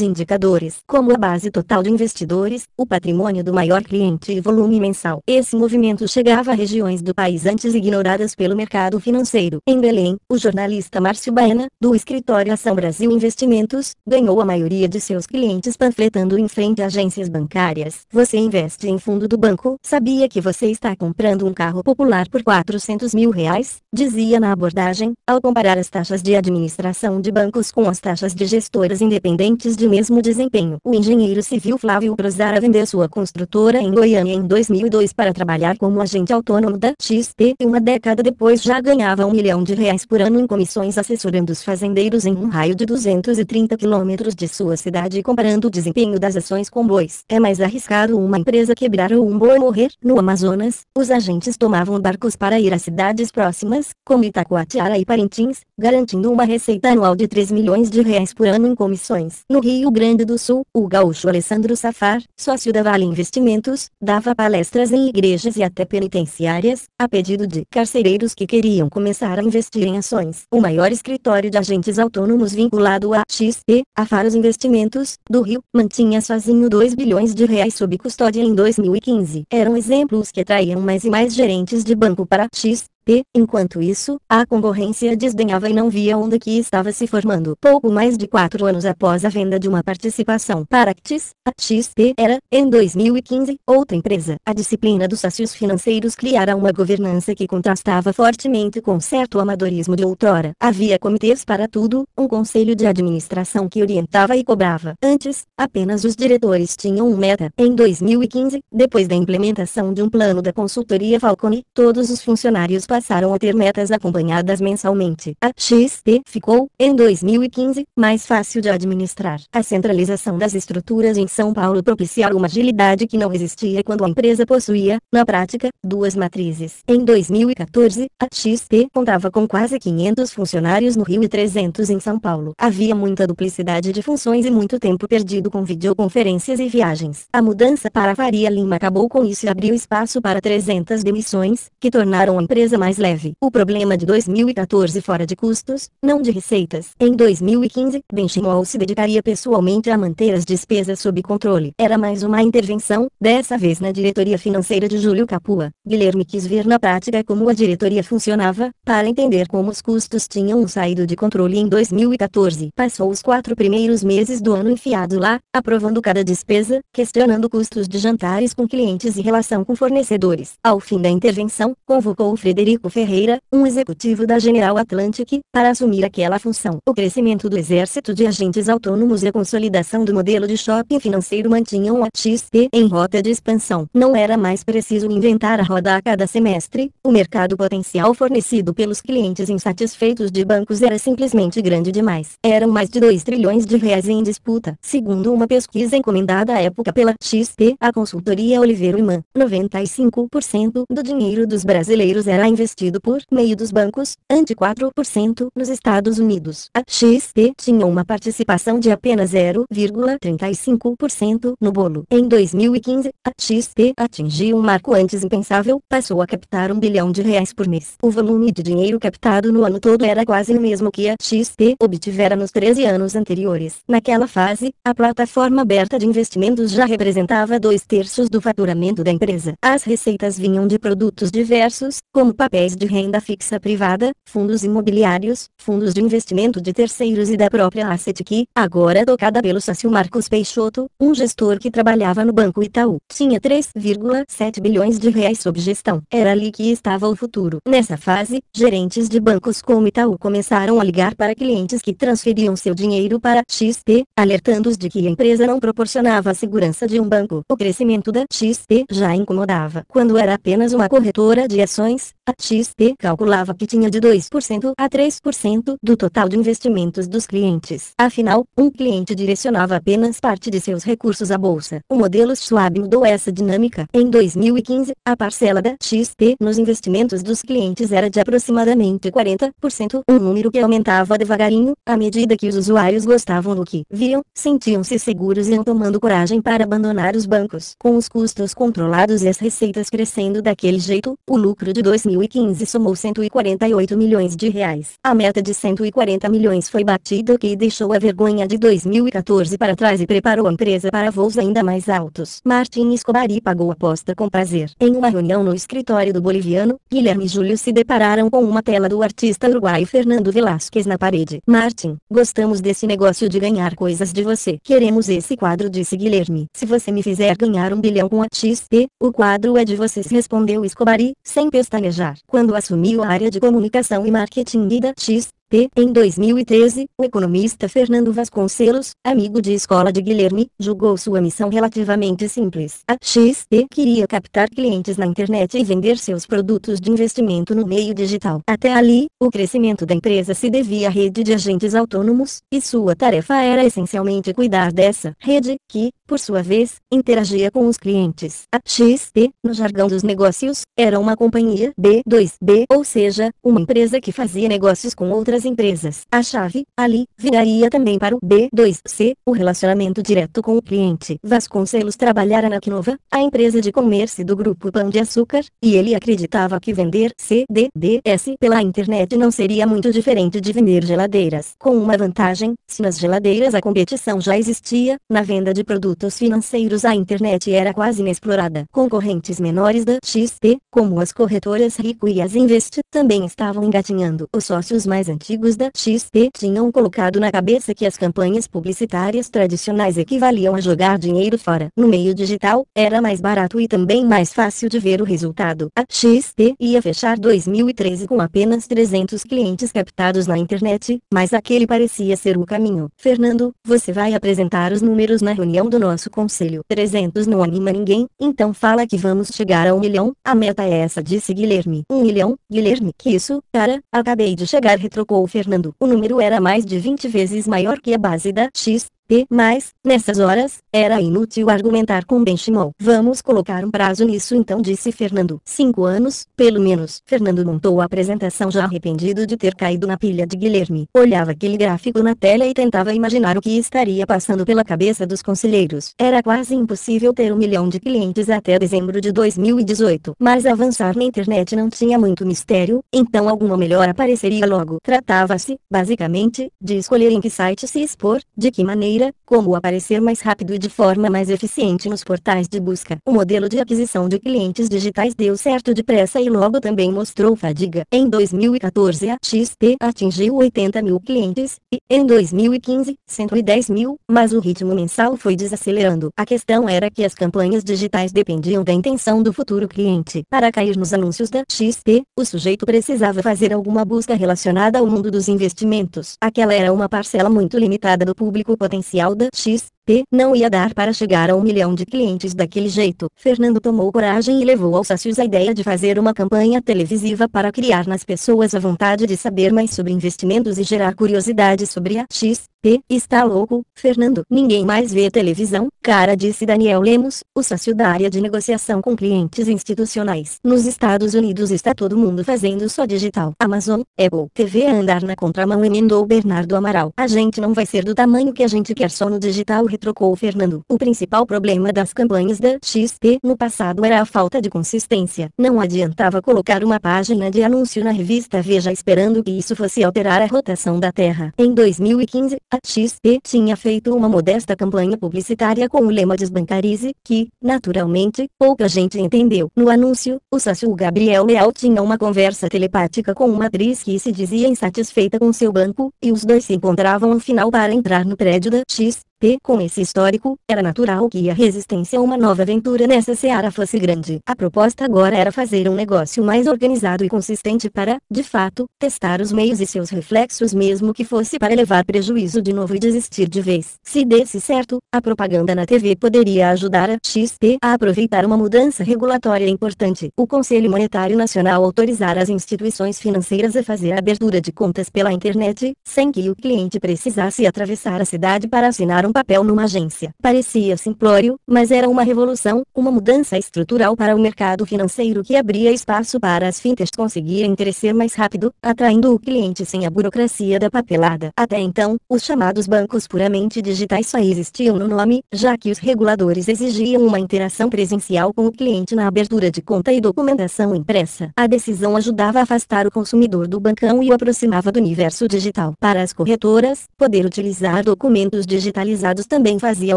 indicadores, como a base total de investidores, o patrimônio do maior cliente e volume mensal. Esse esse movimento chegava a regiões do país antes ignoradas pelo mercado financeiro. Em Belém, o jornalista Márcio Baena, do escritório Ação Brasil Investimentos, ganhou a maioria de seus clientes panfletando em frente a agências bancárias. Você investe em fundo do banco? Sabia que você está comprando um carro popular por 400 mil reais? Dizia na abordagem, ao comparar as taxas de administração de bancos com as taxas de gestoras independentes de mesmo desempenho. O engenheiro civil Flávio Prozara vendeu sua construtora em Goiânia em 2002 para trabalhar como agente autônomo da XP e uma década depois já ganhava um milhão de reais por ano em comissões assessorando os fazendeiros em um raio de 230 quilômetros de sua cidade e comparando o desempenho das ações com bois. É mais arriscado uma empresa quebrar ou um boi morrer. No Amazonas, os agentes tomavam barcos para ir a cidades próximas, como Itacoatiara e Parintins, garantindo uma receita anual de 3 milhões de reais por ano em comissões. No Rio Grande do Sul, o gaúcho Alessandro Safar, sócio da Vale Investimentos, dava palestras em igrejas igrejas e até penitenciárias, a pedido de carcereiros que queriam começar a investir em ações. O maior escritório de agentes autônomos vinculado a XP, a Faros Investimentos, do Rio, mantinha sozinho 2 bilhões de reais sob custódia em 2015. Eram exemplos que atraíam mais e mais gerentes de banco para XP e, enquanto isso, a concorrência desdenhava e não via onde que estava se formando. Pouco mais de quatro anos após a venda de uma participação para Actis, a XP era, em 2015, outra empresa. A disciplina dos sócios financeiros criara uma governança que contrastava fortemente com certo amadorismo de outrora. Havia comitês para tudo, um conselho de administração que orientava e cobrava. Antes, apenas os diretores tinham um meta. Em 2015, depois da implementação de um plano da consultoria Falcone, todos os funcionários passaram a ter metas acompanhadas mensalmente. A XP ficou, em 2015, mais fácil de administrar. A centralização das estruturas em São Paulo propiciou uma agilidade que não existia quando a empresa possuía, na prática, duas matrizes. Em 2014, a XP contava com quase 500 funcionários no Rio e 300 em São Paulo. Havia muita duplicidade de funções e muito tempo perdido com videoconferências e viagens. A mudança para Faria Lima acabou com isso e abriu espaço para 300 demissões, que tornaram a empresa mais leve. O problema de 2014 fora de custos, não de receitas. Em 2015, Benchimol se dedicaria pessoalmente a manter as despesas sob controle. Era mais uma intervenção, dessa vez na diretoria financeira de Júlio Capua. Guilherme quis ver na prática como a diretoria funcionava, para entender como os custos tinham saído de controle em 2014. Passou os quatro primeiros meses do ano enfiado lá, aprovando cada despesa, questionando custos de jantares com clientes e relação com fornecedores. Ao fim da intervenção, convocou o Frederico Frederico Ferreira, um executivo da General Atlantic, para assumir aquela função. O crescimento do exército de agentes autônomos e a consolidação do modelo de shopping financeiro mantinham a XP em rota de expansão. Não era mais preciso inventar a roda a cada semestre, o mercado potencial fornecido pelos clientes insatisfeitos de bancos era simplesmente grande demais. Eram mais de 2 trilhões de reais em disputa. Segundo uma pesquisa encomendada à época pela XP, a consultoria Oliveira Imã, 95% do dinheiro dos brasileiros era investido investido por meio dos bancos, ante 4% nos Estados Unidos. A XP tinha uma participação de apenas 0,35% no bolo. Em 2015, a XP atingiu um marco antes impensável, passou a captar um bilhão de reais por mês. O volume de dinheiro captado no ano todo era quase o mesmo que a XP obtivera nos 13 anos anteriores. Naquela fase, a plataforma aberta de investimentos já representava dois terços do faturamento da empresa. As receitas vinham de produtos diversos, como papel papéis de renda fixa privada, fundos imobiliários, fundos de investimento de terceiros e da própria Asset que, agora tocada pelo sócio Marcos Peixoto, um gestor que trabalhava no Banco Itaú, tinha 3,7 bilhões de reais sob gestão. Era ali que estava o futuro. Nessa fase, gerentes de bancos como Itaú começaram a ligar para clientes que transferiam seu dinheiro para XP, alertando-os de que a empresa não proporcionava a segurança de um banco. O crescimento da XP já incomodava. Quando era apenas uma corretora de ações, a XP calculava que tinha de 2% a 3% do total de investimentos dos clientes. Afinal, um cliente direcionava apenas parte de seus recursos à bolsa. O modelo Schwab mudou essa dinâmica. Em 2015, a parcela da XP nos investimentos dos clientes era de aproximadamente 40%, um número que aumentava devagarinho, à medida que os usuários gostavam do que viam, sentiam-se seguros e iam tomando coragem para abandonar os bancos. Com os custos controlados e as receitas crescendo daquele jeito, o lucro de 2015 2015 somou 148 milhões de reais. A meta de 140 milhões foi batida o que deixou a vergonha de 2014 para trás e preparou a empresa para voos ainda mais altos. Martin Escobari pagou a aposta com prazer. Em uma reunião no escritório do boliviano, Guilherme e Júlio se depararam com uma tela do artista uruguaio Fernando Velasquez na parede. Martin, gostamos desse negócio de ganhar coisas de você. Queremos esse quadro, disse Guilherme. Se você me fizer ganhar um bilhão com a XP, o quadro é de vocês, respondeu Escobari, sem pestanejar quando assumiu a área de comunicação e marketing da X, P. Em 2013, o economista Fernando Vasconcelos, amigo de escola de Guilherme, julgou sua missão relativamente simples. A XP queria captar clientes na internet e vender seus produtos de investimento no meio digital. Até ali, o crescimento da empresa se devia à rede de agentes autônomos, e sua tarefa era essencialmente cuidar dessa rede, que, por sua vez, interagia com os clientes. A XP, no jargão dos negócios, era uma companhia B2B, ou seja, uma empresa que fazia negócios com outras empresas. A chave, ali, viraria também para o B2C, o relacionamento direto com o cliente. Vasconcelos trabalhara na Quinova, a empresa de comércio do grupo Pão de Açúcar, e ele acreditava que vender CDDS pela internet não seria muito diferente de vender geladeiras. Com uma vantagem, se nas geladeiras a competição já existia, na venda de produtos financeiros a internet era quase inexplorada. Concorrentes menores da XP, como as corretoras Rico e as Invest, também estavam engatinhando. Os sócios mais antigos antigos da XP tinham colocado na cabeça que as campanhas publicitárias tradicionais equivaliam a jogar dinheiro fora. No meio digital, era mais barato e também mais fácil de ver o resultado. A XP ia fechar 2013 com apenas 300 clientes captados na internet, mas aquele parecia ser o caminho. Fernando, você vai apresentar os números na reunião do nosso conselho. 300 não anima ninguém, então fala que vamos chegar a um milhão. A meta é essa, disse Guilherme. Um milhão, Guilherme. Que isso, cara, acabei de chegar, retrocou ou Fernando. O número era mais de 20 vezes maior que a base da X, mas, nessas horas, era inútil argumentar com Benchimol. Vamos colocar um prazo nisso então disse Fernando. Cinco anos, pelo menos. Fernando montou a apresentação já arrependido de ter caído na pilha de Guilherme. Olhava aquele gráfico na tela e tentava imaginar o que estaria passando pela cabeça dos conselheiros. Era quase impossível ter um milhão de clientes até dezembro de 2018. Mas avançar na internet não tinha muito mistério, então alguma melhora apareceria logo. Tratava-se, basicamente, de escolher em que site se expor, de que maneira maneira, como aparecer mais rápido e de forma mais eficiente nos portais de busca. O modelo de aquisição de clientes digitais deu certo depressa e logo também mostrou fadiga. Em 2014 a XP atingiu 80 mil clientes, e, em 2015, 110 mil, mas o ritmo mensal foi desacelerando. A questão era que as campanhas digitais dependiam da intenção do futuro cliente. Para cair nos anúncios da XP, o sujeito precisava fazer alguma busca relacionada ao mundo dos investimentos. Aquela era uma parcela muito limitada do público potencial potencial da X P não ia dar para chegar a um milhão de clientes daquele jeito. Fernando tomou coragem e levou aos sócios a ideia de fazer uma campanha televisiva para criar nas pessoas a vontade de saber mais sobre investimentos e gerar curiosidade sobre a X. P. Está louco, Fernando. Ninguém mais vê televisão, cara disse Daniel Lemos, o sócio da área de negociação com clientes institucionais. Nos Estados Unidos está todo mundo fazendo só digital. Amazon, Apple, TV a andar na contramão emendou Bernardo Amaral. A gente não vai ser do tamanho que a gente quer só no digital trocou Fernando. O principal problema das campanhas da XP no passado era a falta de consistência. Não adiantava colocar uma página de anúncio na revista Veja esperando que isso fosse alterar a rotação da Terra. Em 2015, a XP tinha feito uma modesta campanha publicitária com o lema Desbancarize, que, naturalmente, pouca gente entendeu. No anúncio, o sócio Gabriel Leal tinha uma conversa telepática com uma atriz que se dizia insatisfeita com seu banco, e os dois se encontravam no final para entrar no prédio da XP. P. Com esse histórico, era natural que a resistência a uma nova aventura nessa seara fosse grande. A proposta agora era fazer um negócio mais organizado e consistente para, de fato, testar os meios e seus reflexos mesmo que fosse para levar prejuízo de novo e desistir de vez. Se desse certo, a propaganda na TV poderia ajudar a XP a aproveitar uma mudança regulatória importante. O Conselho Monetário Nacional autorizar as instituições financeiras a fazer a abertura de contas pela internet, sem que o cliente precisasse atravessar a cidade para assinar um um papel numa agência. Parecia simplório, mas era uma revolução, uma mudança estrutural para o mercado financeiro que abria espaço para as fintechs conseguirem crescer mais rápido, atraindo o cliente sem a burocracia da papelada. Até então, os chamados bancos puramente digitais só existiam no nome, já que os reguladores exigiam uma interação presencial com o cliente na abertura de conta e documentação impressa. A decisão ajudava a afastar o consumidor do bancão e o aproximava do universo digital. Para as corretoras, poder utilizar documentos digitalizados também fazia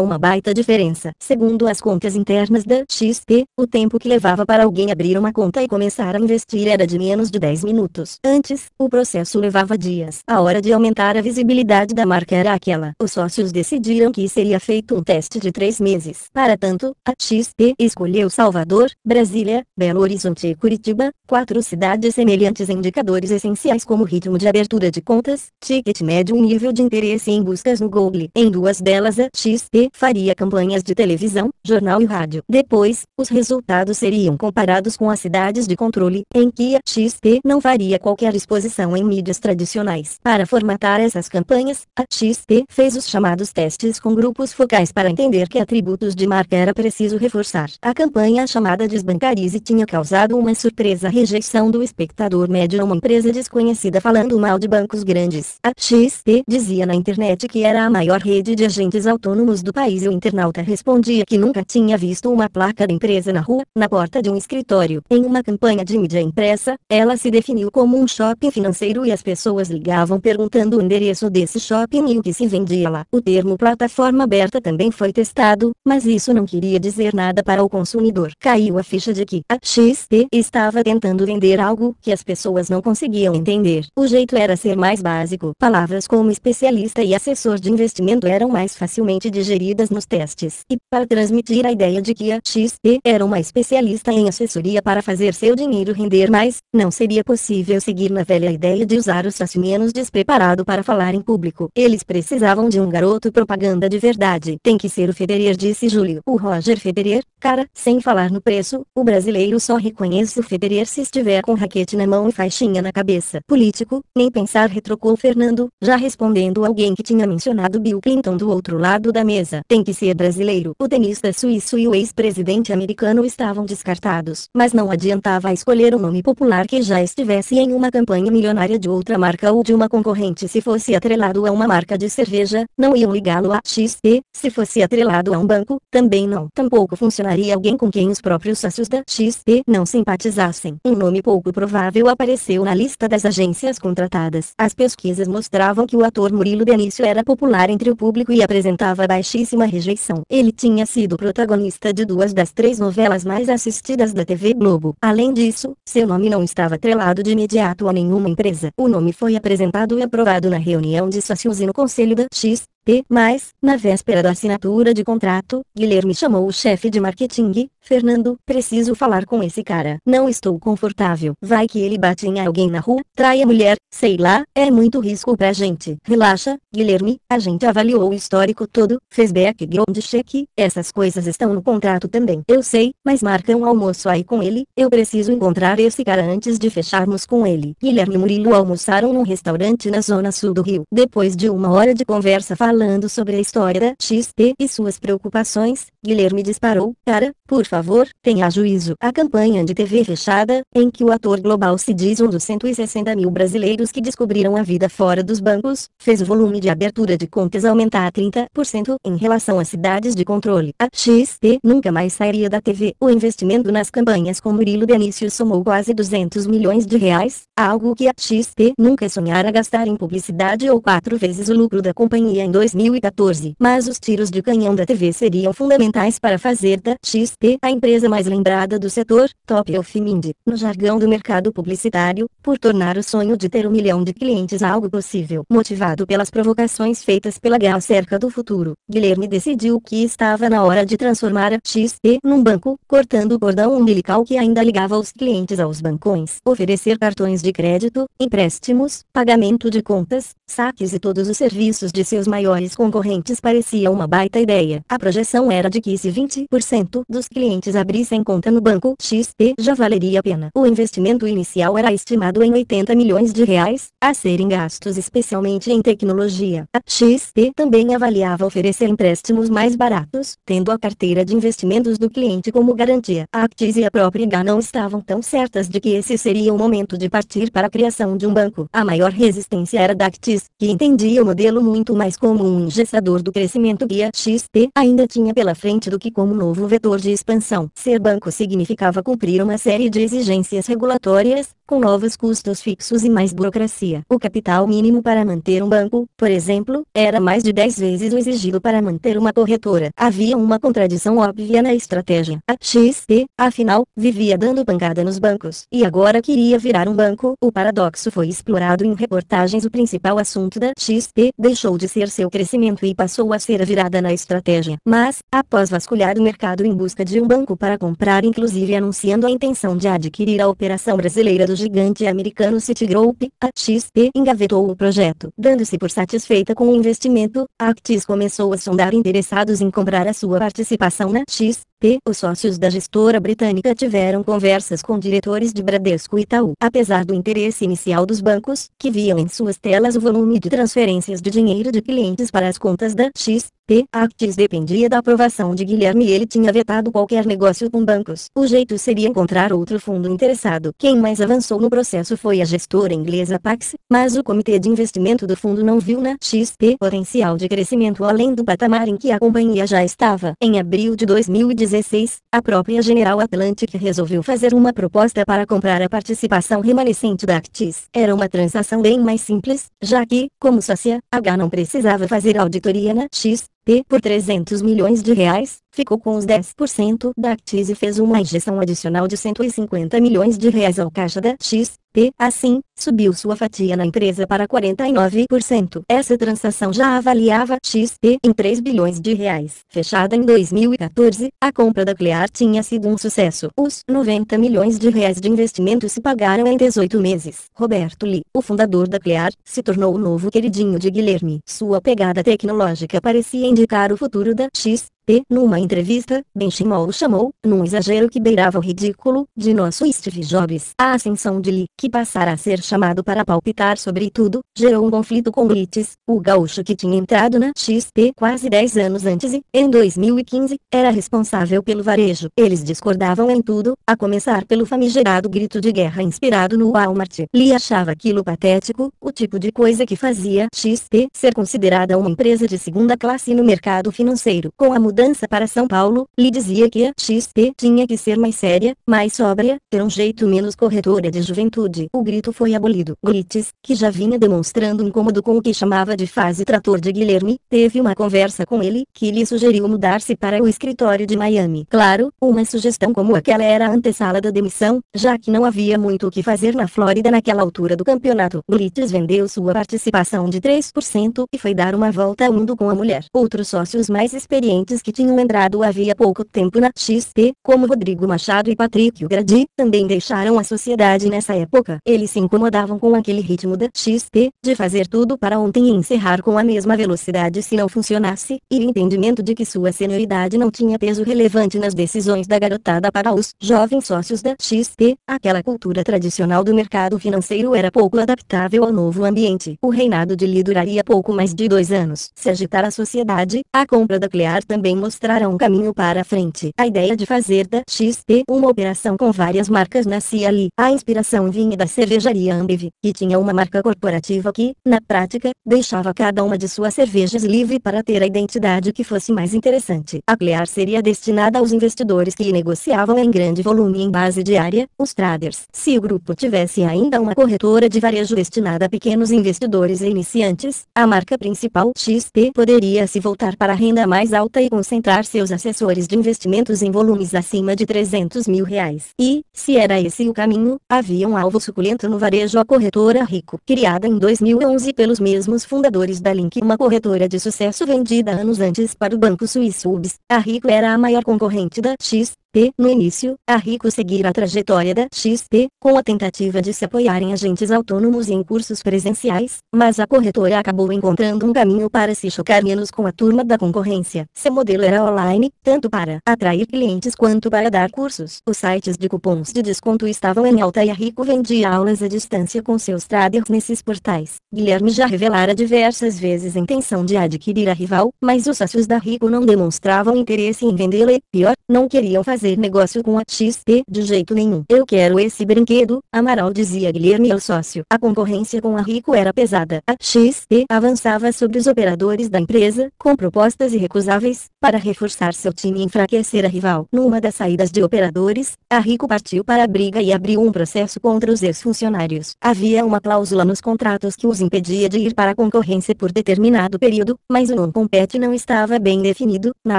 uma baita diferença. Segundo as contas internas da XP, o tempo que levava para alguém abrir uma conta e começar a investir era de menos de 10 minutos. Antes, o processo levava dias. A hora de aumentar a visibilidade da marca era aquela. Os sócios decidiram que seria feito um teste de três meses. Para tanto, a XP escolheu Salvador, Brasília, Belo Horizonte e Curitiba, quatro cidades semelhantes em indicadores essenciais como ritmo de abertura de contas, ticket médio e nível de interesse em buscas no Google. Em duas décadas delas a é XP faria campanhas de televisão, jornal e rádio. Depois, os resultados seriam comparados com as cidades de controle, em que a XP não faria qualquer exposição em mídias tradicionais. Para formatar essas campanhas, a XP fez os chamados testes com grupos focais para entender que atributos de marca era preciso reforçar. A campanha chamada Desbancarize tinha causado uma surpresa rejeição do espectador médio a uma empresa desconhecida falando mal de bancos grandes. A XP dizia na internet que era a maior rede de agências agentes autônomos do país e o internauta respondia que nunca tinha visto uma placa da empresa na rua, na porta de um escritório. Em uma campanha de mídia impressa, ela se definiu como um shopping financeiro e as pessoas ligavam perguntando o endereço desse shopping e o que se vendia lá. O termo plataforma aberta também foi testado, mas isso não queria dizer nada para o consumidor. Caiu a ficha de que a XP estava tentando vender algo que as pessoas não conseguiam entender. O jeito era ser mais básico. Palavras como especialista e assessor de investimento eram mais facilmente digeridas nos testes, e para transmitir a ideia de que a XP era uma especialista em assessoria para fazer seu dinheiro render mais, não seria possível seguir na velha ideia de usar o Saci menos despreparado para falar em público. Eles precisavam de um garoto propaganda de verdade. Tem que ser o Federer disse Júlio. O Roger Federer, cara, sem falar no preço, o brasileiro só reconhece o Federer se estiver com raquete na mão e faixinha na cabeça. Político, nem pensar retrocou Fernando, já respondendo alguém que tinha mencionado Bill Clinton do outro outro lado da mesa tem que ser brasileiro. O tenista suíço e o ex-presidente americano estavam descartados, mas não adiantava escolher um nome popular que já estivesse em uma campanha milionária de outra marca ou de uma concorrente se fosse atrelado a uma marca de cerveja, não iam ligá-lo a XP, se fosse atrelado a um banco, também não. Tampouco funcionaria alguém com quem os próprios sócios da XP não simpatizassem. Um nome pouco provável apareceu na lista das agências contratadas. As pesquisas mostravam que o ator Murilo Benício era popular entre o público e apresentava baixíssima rejeição. Ele tinha sido protagonista de duas das três novelas mais assistidas da TV Globo. Além disso, seu nome não estava atrelado de imediato a nenhuma empresa. O nome foi apresentado e aprovado na reunião de sócios e no conselho da X P. Mas, na véspera da assinatura de contrato, Guilherme chamou o chefe de marketing, Fernando, preciso falar com esse cara. Não estou confortável. Vai que ele bate em alguém na rua, trai a mulher, sei lá, é muito risco pra gente. Relaxa, Guilherme, a gente avaliou o histórico todo, fez background check, essas coisas estão no contrato também. Eu sei, mas marca um almoço aí com ele, eu preciso encontrar esse cara antes de fecharmos com ele. Guilherme e Murilo almoçaram num restaurante na zona sul do Rio. Depois de uma hora de conversa falaram falando sobre a história da XP e suas preocupações, Guilherme disparou, cara, por favor, tenha juízo. A campanha de TV fechada, em que o ator global se diz um dos 160 mil brasileiros que descobriram a vida fora dos bancos, fez o volume de abertura de contas aumentar 30% em relação às cidades de controle. A XP nunca mais sairia da TV. O investimento nas campanhas com Murilo Benício somou quase 200 milhões de reais, algo que a XP nunca sonhara gastar em publicidade ou quatro vezes o lucro da companhia em 2014. Mas os tiros de canhão da TV seriam fundamentais para fazer da XP a empresa mais lembrada do setor, top of mind, no jargão do mercado publicitário, por tornar o sonho de ter um milhão de clientes algo possível. Motivado pelas provocações feitas pela Gal cerca do futuro, Guilherme decidiu que estava na hora de transformar a XP num banco, cortando o cordão umbilical que ainda ligava os clientes aos bancões. Oferecer cartões de crédito, empréstimos, pagamento de contas, saques e todos os serviços de seus maiores concorrentes parecia uma baita ideia. A projeção era de que se 20% dos clientes abrissem conta no banco XP já valeria a pena. O investimento inicial era estimado em 80 milhões de reais, a serem gastos especialmente em tecnologia. A XP também avaliava oferecer empréstimos mais baratos, tendo a carteira de investimentos do cliente como garantia. A Actis e a própria GA não estavam tão certas de que esse seria o momento de partir para a criação de um banco. A maior resistência era da Actis X, que entendia o modelo muito mais como um engessador do crescimento guia XP ainda tinha pela frente do que como novo vetor de expansão. Ser banco significava cumprir uma série de exigências regulatórias, com novos custos fixos e mais burocracia. O capital mínimo para manter um banco, por exemplo, era mais de 10 vezes o exigido para manter uma corretora. Havia uma contradição óbvia na estratégia. A XP, afinal, vivia dando pancada nos bancos e agora queria virar um banco. O paradoxo foi explorado em reportagens. O principal assunto da XP deixou de ser seu crescimento e passou a ser a virada na estratégia. Mas, após vasculhar o mercado em busca de um banco para comprar inclusive anunciando a intenção de adquirir a operação brasileira do gigante americano Citigroup, a XP engavetou o projeto. Dando-se por satisfeita com o investimento, a Actis começou a sondar interessados em comprar a sua participação na XP e os sócios da gestora britânica tiveram conversas com diretores de Bradesco e Itaú. Apesar do interesse inicial dos bancos, que viam em suas telas o volume de transferências de dinheiro de clientes para as contas da X, P. Actis dependia da aprovação de Guilherme e ele tinha vetado qualquer negócio com bancos. O jeito seria encontrar outro fundo interessado. Quem mais avançou no processo foi a gestora inglesa Pax, mas o comitê de investimento do fundo não viu na XP potencial de crescimento além do patamar em que a companhia já estava. Em abril de 2016, a própria General Atlantic resolveu fazer uma proposta para comprar a participação remanescente da Actis. Era uma transação bem mais simples, já que, como sócia, H não precisava fazer auditoria na XP P por 300 milhões de reais, ficou com os 10% da Actis e fez uma injeção adicional de 150 milhões de reais ao caixa da XP. Assim, subiu sua fatia na empresa para 49%. Essa transação já avaliava XP em 3 bilhões de reais. Fechada em 2014, a compra da Clear tinha sido um sucesso. Os 90 milhões de reais de investimento se pagaram em 18 meses. Roberto Lee, o fundador da Clear, se tornou o novo queridinho de Guilherme. Sua pegada tecnológica parecia indicar o futuro da XP. P. Numa entrevista, Benchimol chamou, num exagero que beirava o ridículo, de nosso Steve Jobs. A ascensão de Lee, que passara a ser chamado para palpitar sobre tudo, gerou um conflito com Brites, o gaúcho que tinha entrado na XP quase 10 anos antes e, em 2015, era responsável pelo varejo. Eles discordavam em tudo, a começar pelo famigerado grito de guerra inspirado no Walmart. Lee achava aquilo patético, o tipo de coisa que fazia XP ser considerada uma empresa de segunda classe no mercado financeiro. Com a mudança para São Paulo, Lee dizia que a XP tinha que ser mais séria, mais sóbria, ter um jeito menos corretora de juventude. O grito foi abolido. Grites, que já vinha demonstrando incômodo com o que chamava de fase trator de Guilherme, teve uma conversa com ele, que lhe sugeriu mudar-se para o escritório de Miami. Claro, uma sugestão como aquela era a antessala da demissão, já que não havia muito o que fazer na Flórida naquela altura do campeonato. Grites vendeu sua participação de 3% e foi dar uma volta ao mundo com a mulher. Outros sócios mais experientes que tinham entrado havia pouco tempo na XP, como Rodrigo Machado e Patrick Grady, também deixaram a sociedade nessa época. Ele se incomodou incomodavam com aquele ritmo da XP, de fazer tudo para ontem e encerrar com a mesma velocidade se não funcionasse, e entendimento de que sua senioridade não tinha peso relevante nas decisões da garotada para os jovens sócios da XP, aquela cultura tradicional do mercado financeiro era pouco adaptável ao novo ambiente. O reinado de Lee duraria pouco mais de dois anos. Se agitar a sociedade, a compra da Clear também mostrará um caminho para a frente. A ideia de fazer da XP uma operação com várias marcas nascia ali. A inspiração vinha da cervejaria Ambev, que tinha uma marca corporativa que, na prática, deixava cada uma de suas cervejas livre para ter a identidade que fosse mais interessante. A Clear seria destinada aos investidores que negociavam em grande volume em base diária, os traders. Se o grupo tivesse ainda uma corretora de varejo destinada a pequenos investidores e iniciantes, a marca principal XP poderia se voltar para a renda mais alta e concentrar seus assessores de investimentos em volumes acima de 300 mil reais. E, se era esse o caminho, havia um alvo suculento no varejo Vejo a corretora Rico, criada em 2011 pelos mesmos fundadores da Link, uma corretora de sucesso vendida anos antes para o banco suíço UBS. A Rico era a maior concorrente da X, no início, a Rico seguir a trajetória da XP, com a tentativa de se apoiar em agentes autônomos em cursos presenciais, mas a corretora acabou encontrando um caminho para se chocar menos com a turma da concorrência. Seu modelo era online, tanto para atrair clientes quanto para dar cursos. Os sites de cupons de desconto estavam em alta e a Rico vendia aulas à distância com seus traders nesses portais. Guilherme já revelara diversas vezes a intenção de adquirir a rival, mas os sócios da Rico não demonstravam interesse em vendê-la e, pior, não queriam fazer fazer negócio com a XP de jeito nenhum. Eu quero esse brinquedo, Amaral dizia Guilherme ao sócio. A concorrência com a Rico era pesada. A XP avançava sobre os operadores da empresa, com propostas irrecusáveis, para reforçar seu time e enfraquecer a rival. Numa das saídas de operadores, a Rico partiu para a briga e abriu um processo contra os ex-funcionários. Havia uma cláusula nos contratos que os impedia de ir para a concorrência por determinado período, mas o não-compete não estava bem definido. Na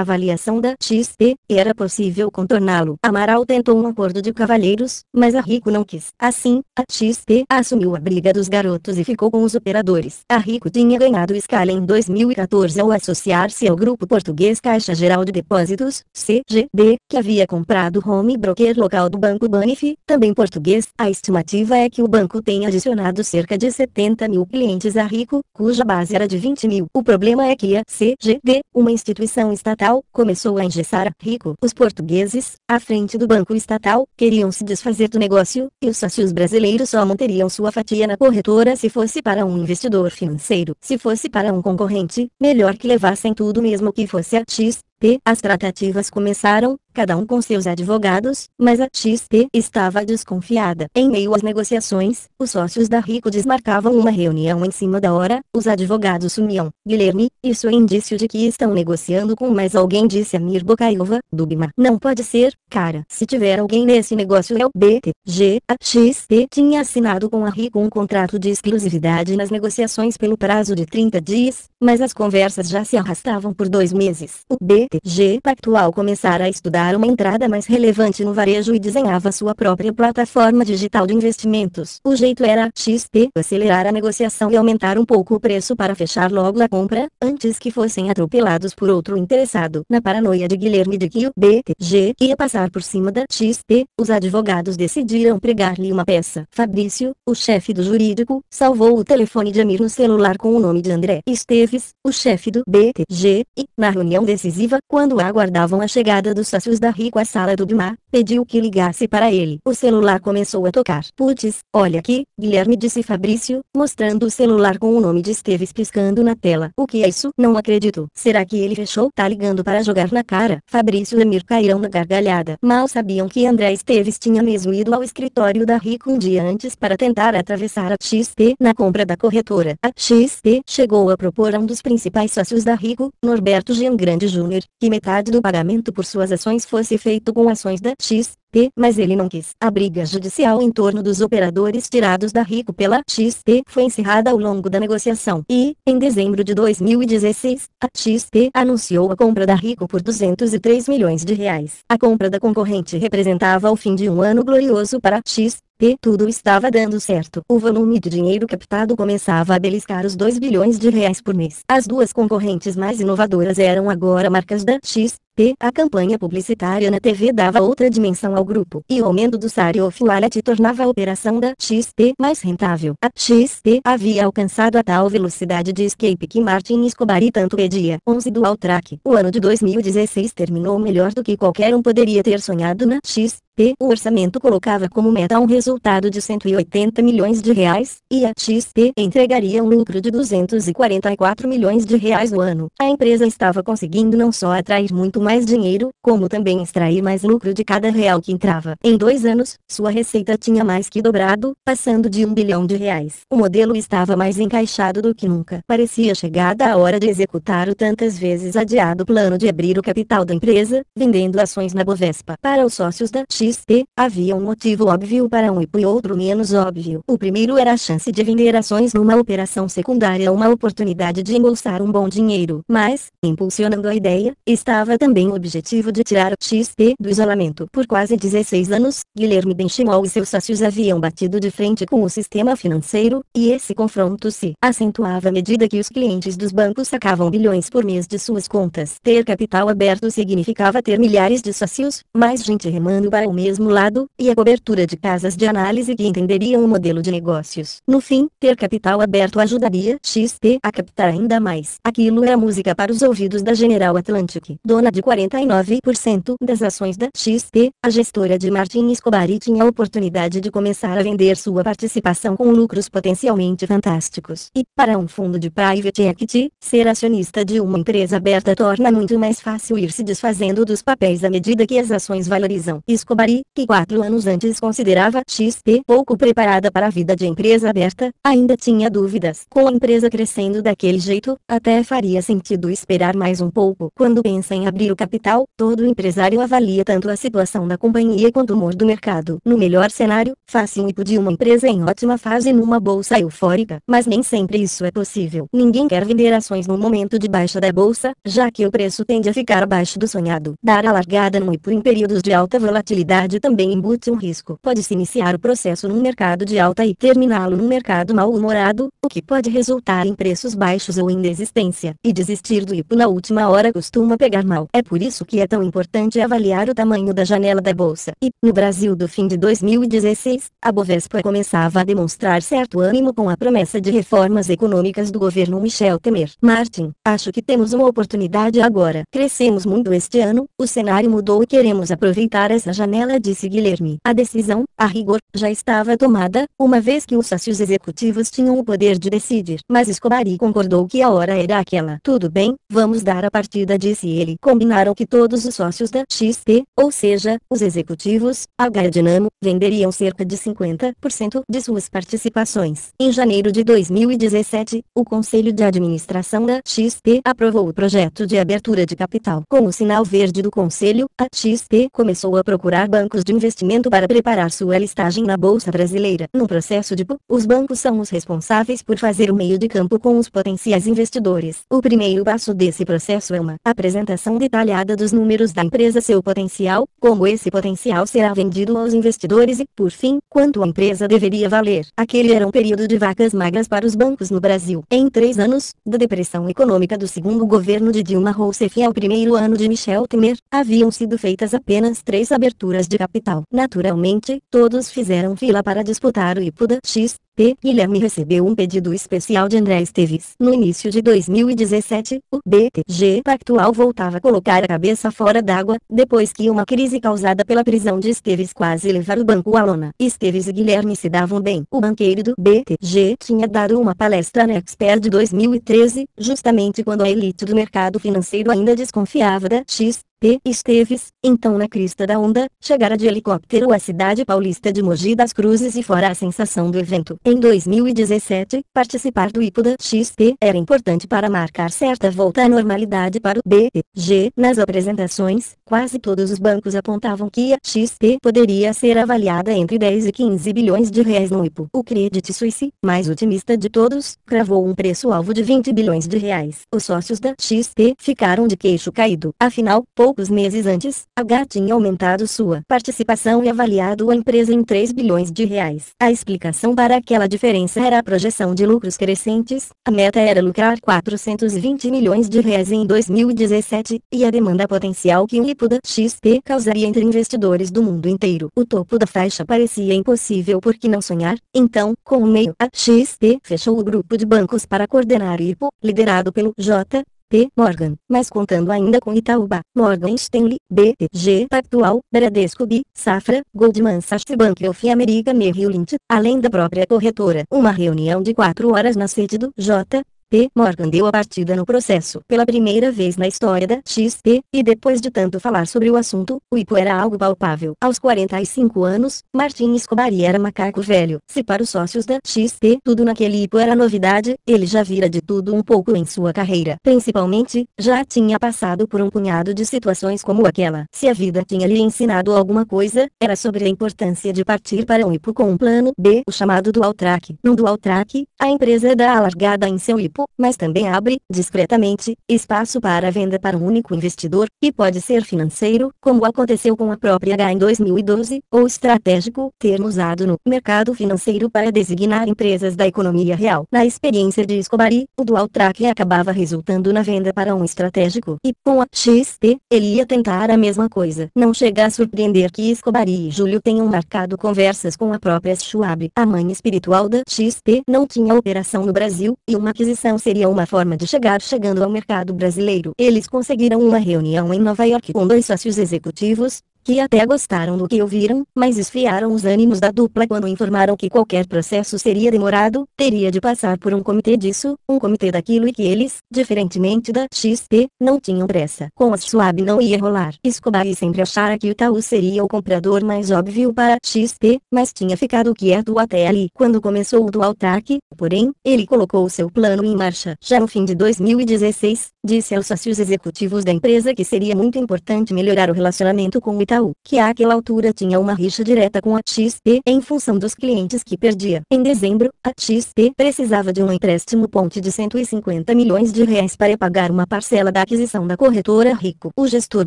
avaliação da XP, era possível contornar torná-lo. Amaral tentou um acordo de cavalheiros, mas a Rico não quis. Assim, a XP assumiu a briga dos garotos e ficou com os operadores. A Rico tinha ganhado escala em 2014 ao associar-se ao grupo português Caixa Geral de Depósitos, CGD, que havia comprado home broker local do Banco Banif, também português. A estimativa é que o banco tenha adicionado cerca de 70 mil clientes a Rico, cuja base era de 20 mil. O problema é que a CGD, uma instituição estatal, começou a engessar a Rico. Os portugueses à frente do banco estatal, queriam se desfazer do negócio, e os sócios brasileiros só manteriam sua fatia na corretora se fosse para um investidor financeiro. Se fosse para um concorrente, melhor que levassem tudo mesmo que fosse a X, XP. As tratativas começaram, cada um com seus advogados, mas a XP estava desconfiada. Em meio às negociações, os sócios da Rico desmarcavam uma reunião em cima da hora, os advogados sumiam. Guilherme, isso é indício de que estão negociando com mais alguém disse a Mir Bocaiova, do Bima. Não pode ser, cara. Se tiver alguém nesse negócio é o BTG. A XP tinha assinado com a Rico um contrato de exclusividade nas negociações pelo prazo de 30 dias, mas as conversas já se arrastavam por dois meses. O B BTG Pactual começara a estudar uma entrada mais relevante no varejo e desenhava sua própria plataforma digital de investimentos. O jeito era XP acelerar a negociação e aumentar um pouco o preço para fechar logo a compra, antes que fossem atropelados por outro interessado. Na paranoia de Guilherme de que o BTG ia passar por cima da XP, os advogados decidiram pregar-lhe uma peça. Fabrício, o chefe do jurídico, salvou o telefone de Amir no celular com o nome de André Esteves, o chefe do BTG, e, na reunião decisiva quando aguardavam a chegada dos sócios da rica sala do Dumas, pediu que ligasse para ele. O celular começou a tocar. Putz, olha aqui, Guilherme disse Fabrício, mostrando o celular com o nome de Esteves piscando na tela. O que é isso? Não acredito. Será que ele fechou? Tá ligando para jogar na cara? Fabrício e Emir caíram na gargalhada. Mal sabiam que André Esteves tinha mesmo ido ao escritório da Rico um dia antes para tentar atravessar a XP na compra da corretora. A XP chegou a propor a um dos principais sócios da Rico, Norberto Grande Jr., que metade do pagamento por suas ações fosse feito com ações da X, XP, mas ele não quis. A briga judicial em torno dos operadores tirados da Rico pela XP foi encerrada ao longo da negociação e, em dezembro de 2016, a XP anunciou a compra da Rico por 203 milhões de reais. A compra da concorrente representava o fim de um ano glorioso para a XP. P. Tudo estava dando certo. O volume de dinheiro captado começava a beliscar os 2 bilhões de reais por mês. As duas concorrentes mais inovadoras eram agora marcas da XP P. A campanha publicitária na TV dava outra dimensão ao grupo, e o aumento do of Wallet tornava a operação da XP mais rentável. A XP havia alcançado a tal velocidade de escape que Martin e tanto pedia. 11 do Track. O ano de 2016 terminou melhor do que qualquer um poderia ter sonhado na XP. P. O orçamento colocava como meta um resultado de 180 milhões de reais, e a XP entregaria um lucro de 244 milhões de reais no ano. A empresa estava conseguindo não só atrair muito mais dinheiro, como também extrair mais lucro de cada real que entrava. Em dois anos, sua receita tinha mais que dobrado, passando de um bilhão de reais. O modelo estava mais encaixado do que nunca. Parecia chegada a hora de executar o tantas vezes adiado plano de abrir o capital da empresa, vendendo ações na Bovespa. Para os sócios da XP, XP, havia um motivo óbvio para um e outro menos óbvio. O primeiro era a chance de vender ações numa operação secundária uma oportunidade de embolsar um bom dinheiro. Mas, impulsionando a ideia, estava também o objetivo de tirar o XP do isolamento. Por quase 16 anos, Guilherme Benchimol e seus sócios haviam batido de frente com o sistema financeiro, e esse confronto se acentuava à medida que os clientes dos bancos sacavam bilhões por mês de suas contas. Ter capital aberto significava ter milhares de sócios, mais gente remando para o mesmo lado, e a cobertura de casas de análise que entenderiam o modelo de negócios. No fim, ter capital aberto ajudaria XP a captar ainda mais. Aquilo é a música para os ouvidos da General Atlantic, dona de 49% das ações da XP, a gestora de Martin e tinha a oportunidade de começar a vender sua participação com lucros potencialmente fantásticos. E, para um fundo de private equity, ser acionista de uma empresa aberta torna muito mais fácil ir se desfazendo dos papéis à medida que as ações valorizam. Escobar Mari, que quatro anos antes considerava XP pouco preparada para a vida de empresa aberta, ainda tinha dúvidas. Com a empresa crescendo daquele jeito, até faria sentido esperar mais um pouco. Quando pensa em abrir o capital, todo empresário avalia tanto a situação da companhia quanto o humor do mercado. No melhor cenário, faça um IPO de uma empresa em ótima fase numa bolsa eufórica, mas nem sempre isso é possível. Ninguém quer vender ações no momento de baixa da bolsa, já que o preço tende a ficar abaixo do sonhado. Dar a largada no IPO em períodos de alta volatilidade estabilidade também embute um risco. Pode-se iniciar o processo num mercado de alta e terminá-lo num mercado mal-humorado, o que pode resultar em preços baixos ou inexistência. E desistir do IPO na última hora costuma pegar mal. É por isso que é tão importante avaliar o tamanho da janela da bolsa. E, no Brasil do fim de 2016, a Bovespa começava a demonstrar certo ânimo com a promessa de reformas econômicas do governo Michel Temer. Martin, acho que temos uma oportunidade agora. Crescemos muito este ano, o cenário mudou e queremos aproveitar essa janela janela disse Guilherme. A decisão, a rigor, já estava tomada, uma vez que os sócios executivos tinham o poder de decidir. Mas Escobari concordou que a hora era aquela. Tudo bem, vamos dar a partida disse ele. Combinaram que todos os sócios da XP, ou seja, os executivos, a Gaia Dinamo, venderiam cerca de 50% de suas participações. Em janeiro de 2017, o Conselho de Administração da XP aprovou o projeto de abertura de capital. Com o sinal verde do Conselho, a XP começou a procurar bancos de investimento para preparar sua listagem na Bolsa Brasileira. No processo de PU, os bancos são os responsáveis por fazer o meio de campo com os potenciais investidores. O primeiro passo desse processo é uma apresentação detalhada dos números da empresa seu potencial, como esse potencial será vendido aos investidores e, por fim, quanto a empresa deveria valer. Aquele era um período de vacas magras para os bancos no Brasil. Em três anos, da depressão econômica do segundo governo de Dilma Rousseff ao primeiro ano de Michel Temer, haviam sido feitas apenas três aberturas de capital. Naturalmente, todos fizeram fila para disputar o IPUDA X. P. Guilherme recebeu um pedido especial de André Esteves. No início de 2017, o BTG Pactual voltava a colocar a cabeça fora d'água, depois que uma crise causada pela prisão de Esteves quase levar o banco à lona. Esteves e Guilherme se davam bem. O banqueiro do BTG tinha dado uma palestra na Expert de 2013, justamente quando a elite do mercado financeiro ainda desconfiava da X. P. Esteves, então na crista da onda, chegara de helicóptero à cidade paulista de Mogi das Cruzes e fora a sensação do evento. Em 2017, participar do IPO da XP era importante para marcar certa volta à normalidade para o BG. Nas apresentações, quase todos os bancos apontavam que a XP poderia ser avaliada entre 10 e 15 bilhões de reais no IPO. O Credit Suisse, mais otimista de todos, cravou um preço-alvo de 20 bilhões de reais. Os sócios da XP ficaram de queixo caído. Afinal, poucos meses antes, a GAT tinha aumentado sua participação e avaliado a empresa em 3 bilhões de reais. A explicação para aquela diferença era a projeção de lucros crescentes, a meta era lucrar 420 milhões de reais em 2017, e a demanda potencial que um da XP causaria entre investidores do mundo inteiro. O topo da faixa parecia impossível porque não sonhar, então, com o meio, a XP fechou o grupo de bancos para coordenar IPO, liderado pelo J. P. Morgan, mas contando ainda com Itaúba, Morgan Stanley, BTG Pactual, Bradesco B, Safra, Goldman Sachs Bank of America Merrill Lynch, além da própria corretora. Uma reunião de quatro horas na sede do J. P. Morgan deu a partida no processo pela primeira vez na história da XP, e depois de tanto falar sobre o assunto, o hipo era algo palpável. Aos 45 anos, Martin Escobar era macaco velho. Se para os sócios da XP tudo naquele hipo era novidade, ele já vira de tudo um pouco em sua carreira. Principalmente, já tinha passado por um punhado de situações como aquela. Se a vida tinha lhe ensinado alguma coisa, era sobre a importância de partir para um hipo com um plano B, o chamado dual track. No dual track, a empresa é dá a largada em seu hipo mas também abre, discretamente, espaço para a venda para um único investidor, que pode ser financeiro, como aconteceu com a própria H em 2012, ou estratégico, termo usado no mercado financeiro para designar empresas da economia real. Na experiência de Escobari, o dual track acabava resultando na venda para um estratégico, e com a XP, ele ia tentar a mesma coisa. Não chega a surpreender que Escobari e Júlio tenham marcado conversas com a própria Schwab. A mãe espiritual da XP não tinha operação no Brasil, e uma aquisição ação seria uma forma de chegar chegando ao mercado brasileiro. Eles conseguiram uma reunião em Nova York com dois sócios executivos, que até gostaram do que ouviram, mas esfriaram os ânimos da dupla quando informaram que qualquer processo seria demorado, teria de passar por um comitê disso, um comitê daquilo e que eles, diferentemente da XP, não tinham pressa. Com a Schwab não ia rolar. Escobar sempre achara que o Itaú seria o comprador mais óbvio para XP, mas tinha ficado quieto até ali. Quando começou o dual Track, porém, ele colocou seu plano em marcha. Já no fim de 2016, disse aos sócios executivos da empresa que seria muito importante melhorar o relacionamento com o Itaú Itaú, que àquela altura tinha uma rixa direta com a XP em função dos clientes que perdia. Em dezembro, a XP precisava de um empréstimo ponte de 150 milhões de reais para pagar uma parcela da aquisição da corretora Rico. O gestor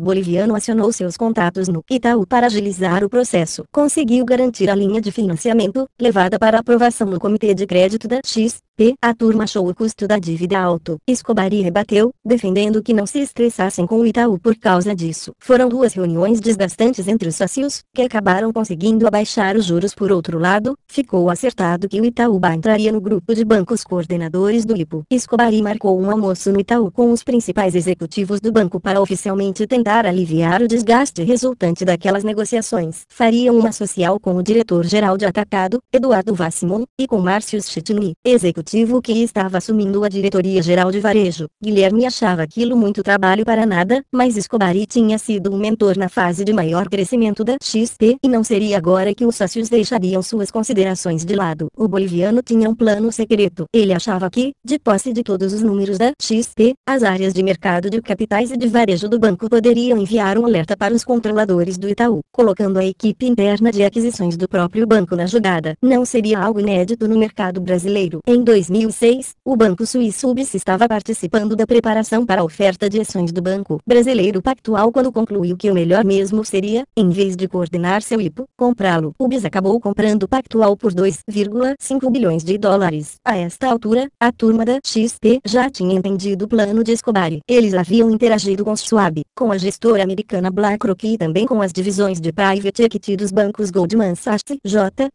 boliviano acionou seus contatos no Itaú para agilizar o processo. Conseguiu garantir a linha de financiamento, levada para aprovação no Comitê de Crédito da XP e a turma achou o custo da dívida alto. Escobari rebateu, defendendo que não se estressassem com o Itaú por causa disso. Foram duas reuniões desgastantes entre os sócios, que acabaram conseguindo abaixar os juros por outro lado, ficou acertado que o Itaúba entraria no grupo de bancos coordenadores do IPO. Escobari marcou um almoço no Itaú com os principais executivos do banco para oficialmente tentar aliviar o desgaste resultante daquelas negociações. Fariam uma social com o diretor-geral de Atacado, Eduardo Vassimon, e com Márcio Schittini, executivo executivo que estava assumindo a diretoria-geral de varejo. Guilherme achava aquilo muito trabalho para nada, mas Escobari tinha sido um mentor na fase de maior crescimento da XP e não seria agora que os sócios deixariam suas considerações de lado. O boliviano tinha um plano secreto. Ele achava que, de posse de todos os números da XP, as áreas de mercado de capitais e de varejo do banco poderiam enviar um alerta para os controladores do Itaú, colocando a equipe interna de aquisições do próprio banco na jogada. Não seria algo inédito no mercado brasileiro. Em 2000 2006, o Banco Suíço UBS estava participando da preparação para a oferta de ações do Banco Brasileiro Pactual quando concluiu que o melhor mesmo seria, em vez de coordenar seu IPO, comprá-lo. UBS acabou comprando Pactual por 2,5 bilhões de dólares. A esta altura, a turma da XP já tinha entendido o plano de Escobar. Eles haviam interagido com Schwab, com a gestora americana BlackRock e também com as divisões de private equity dos bancos Goldman Sachs, J.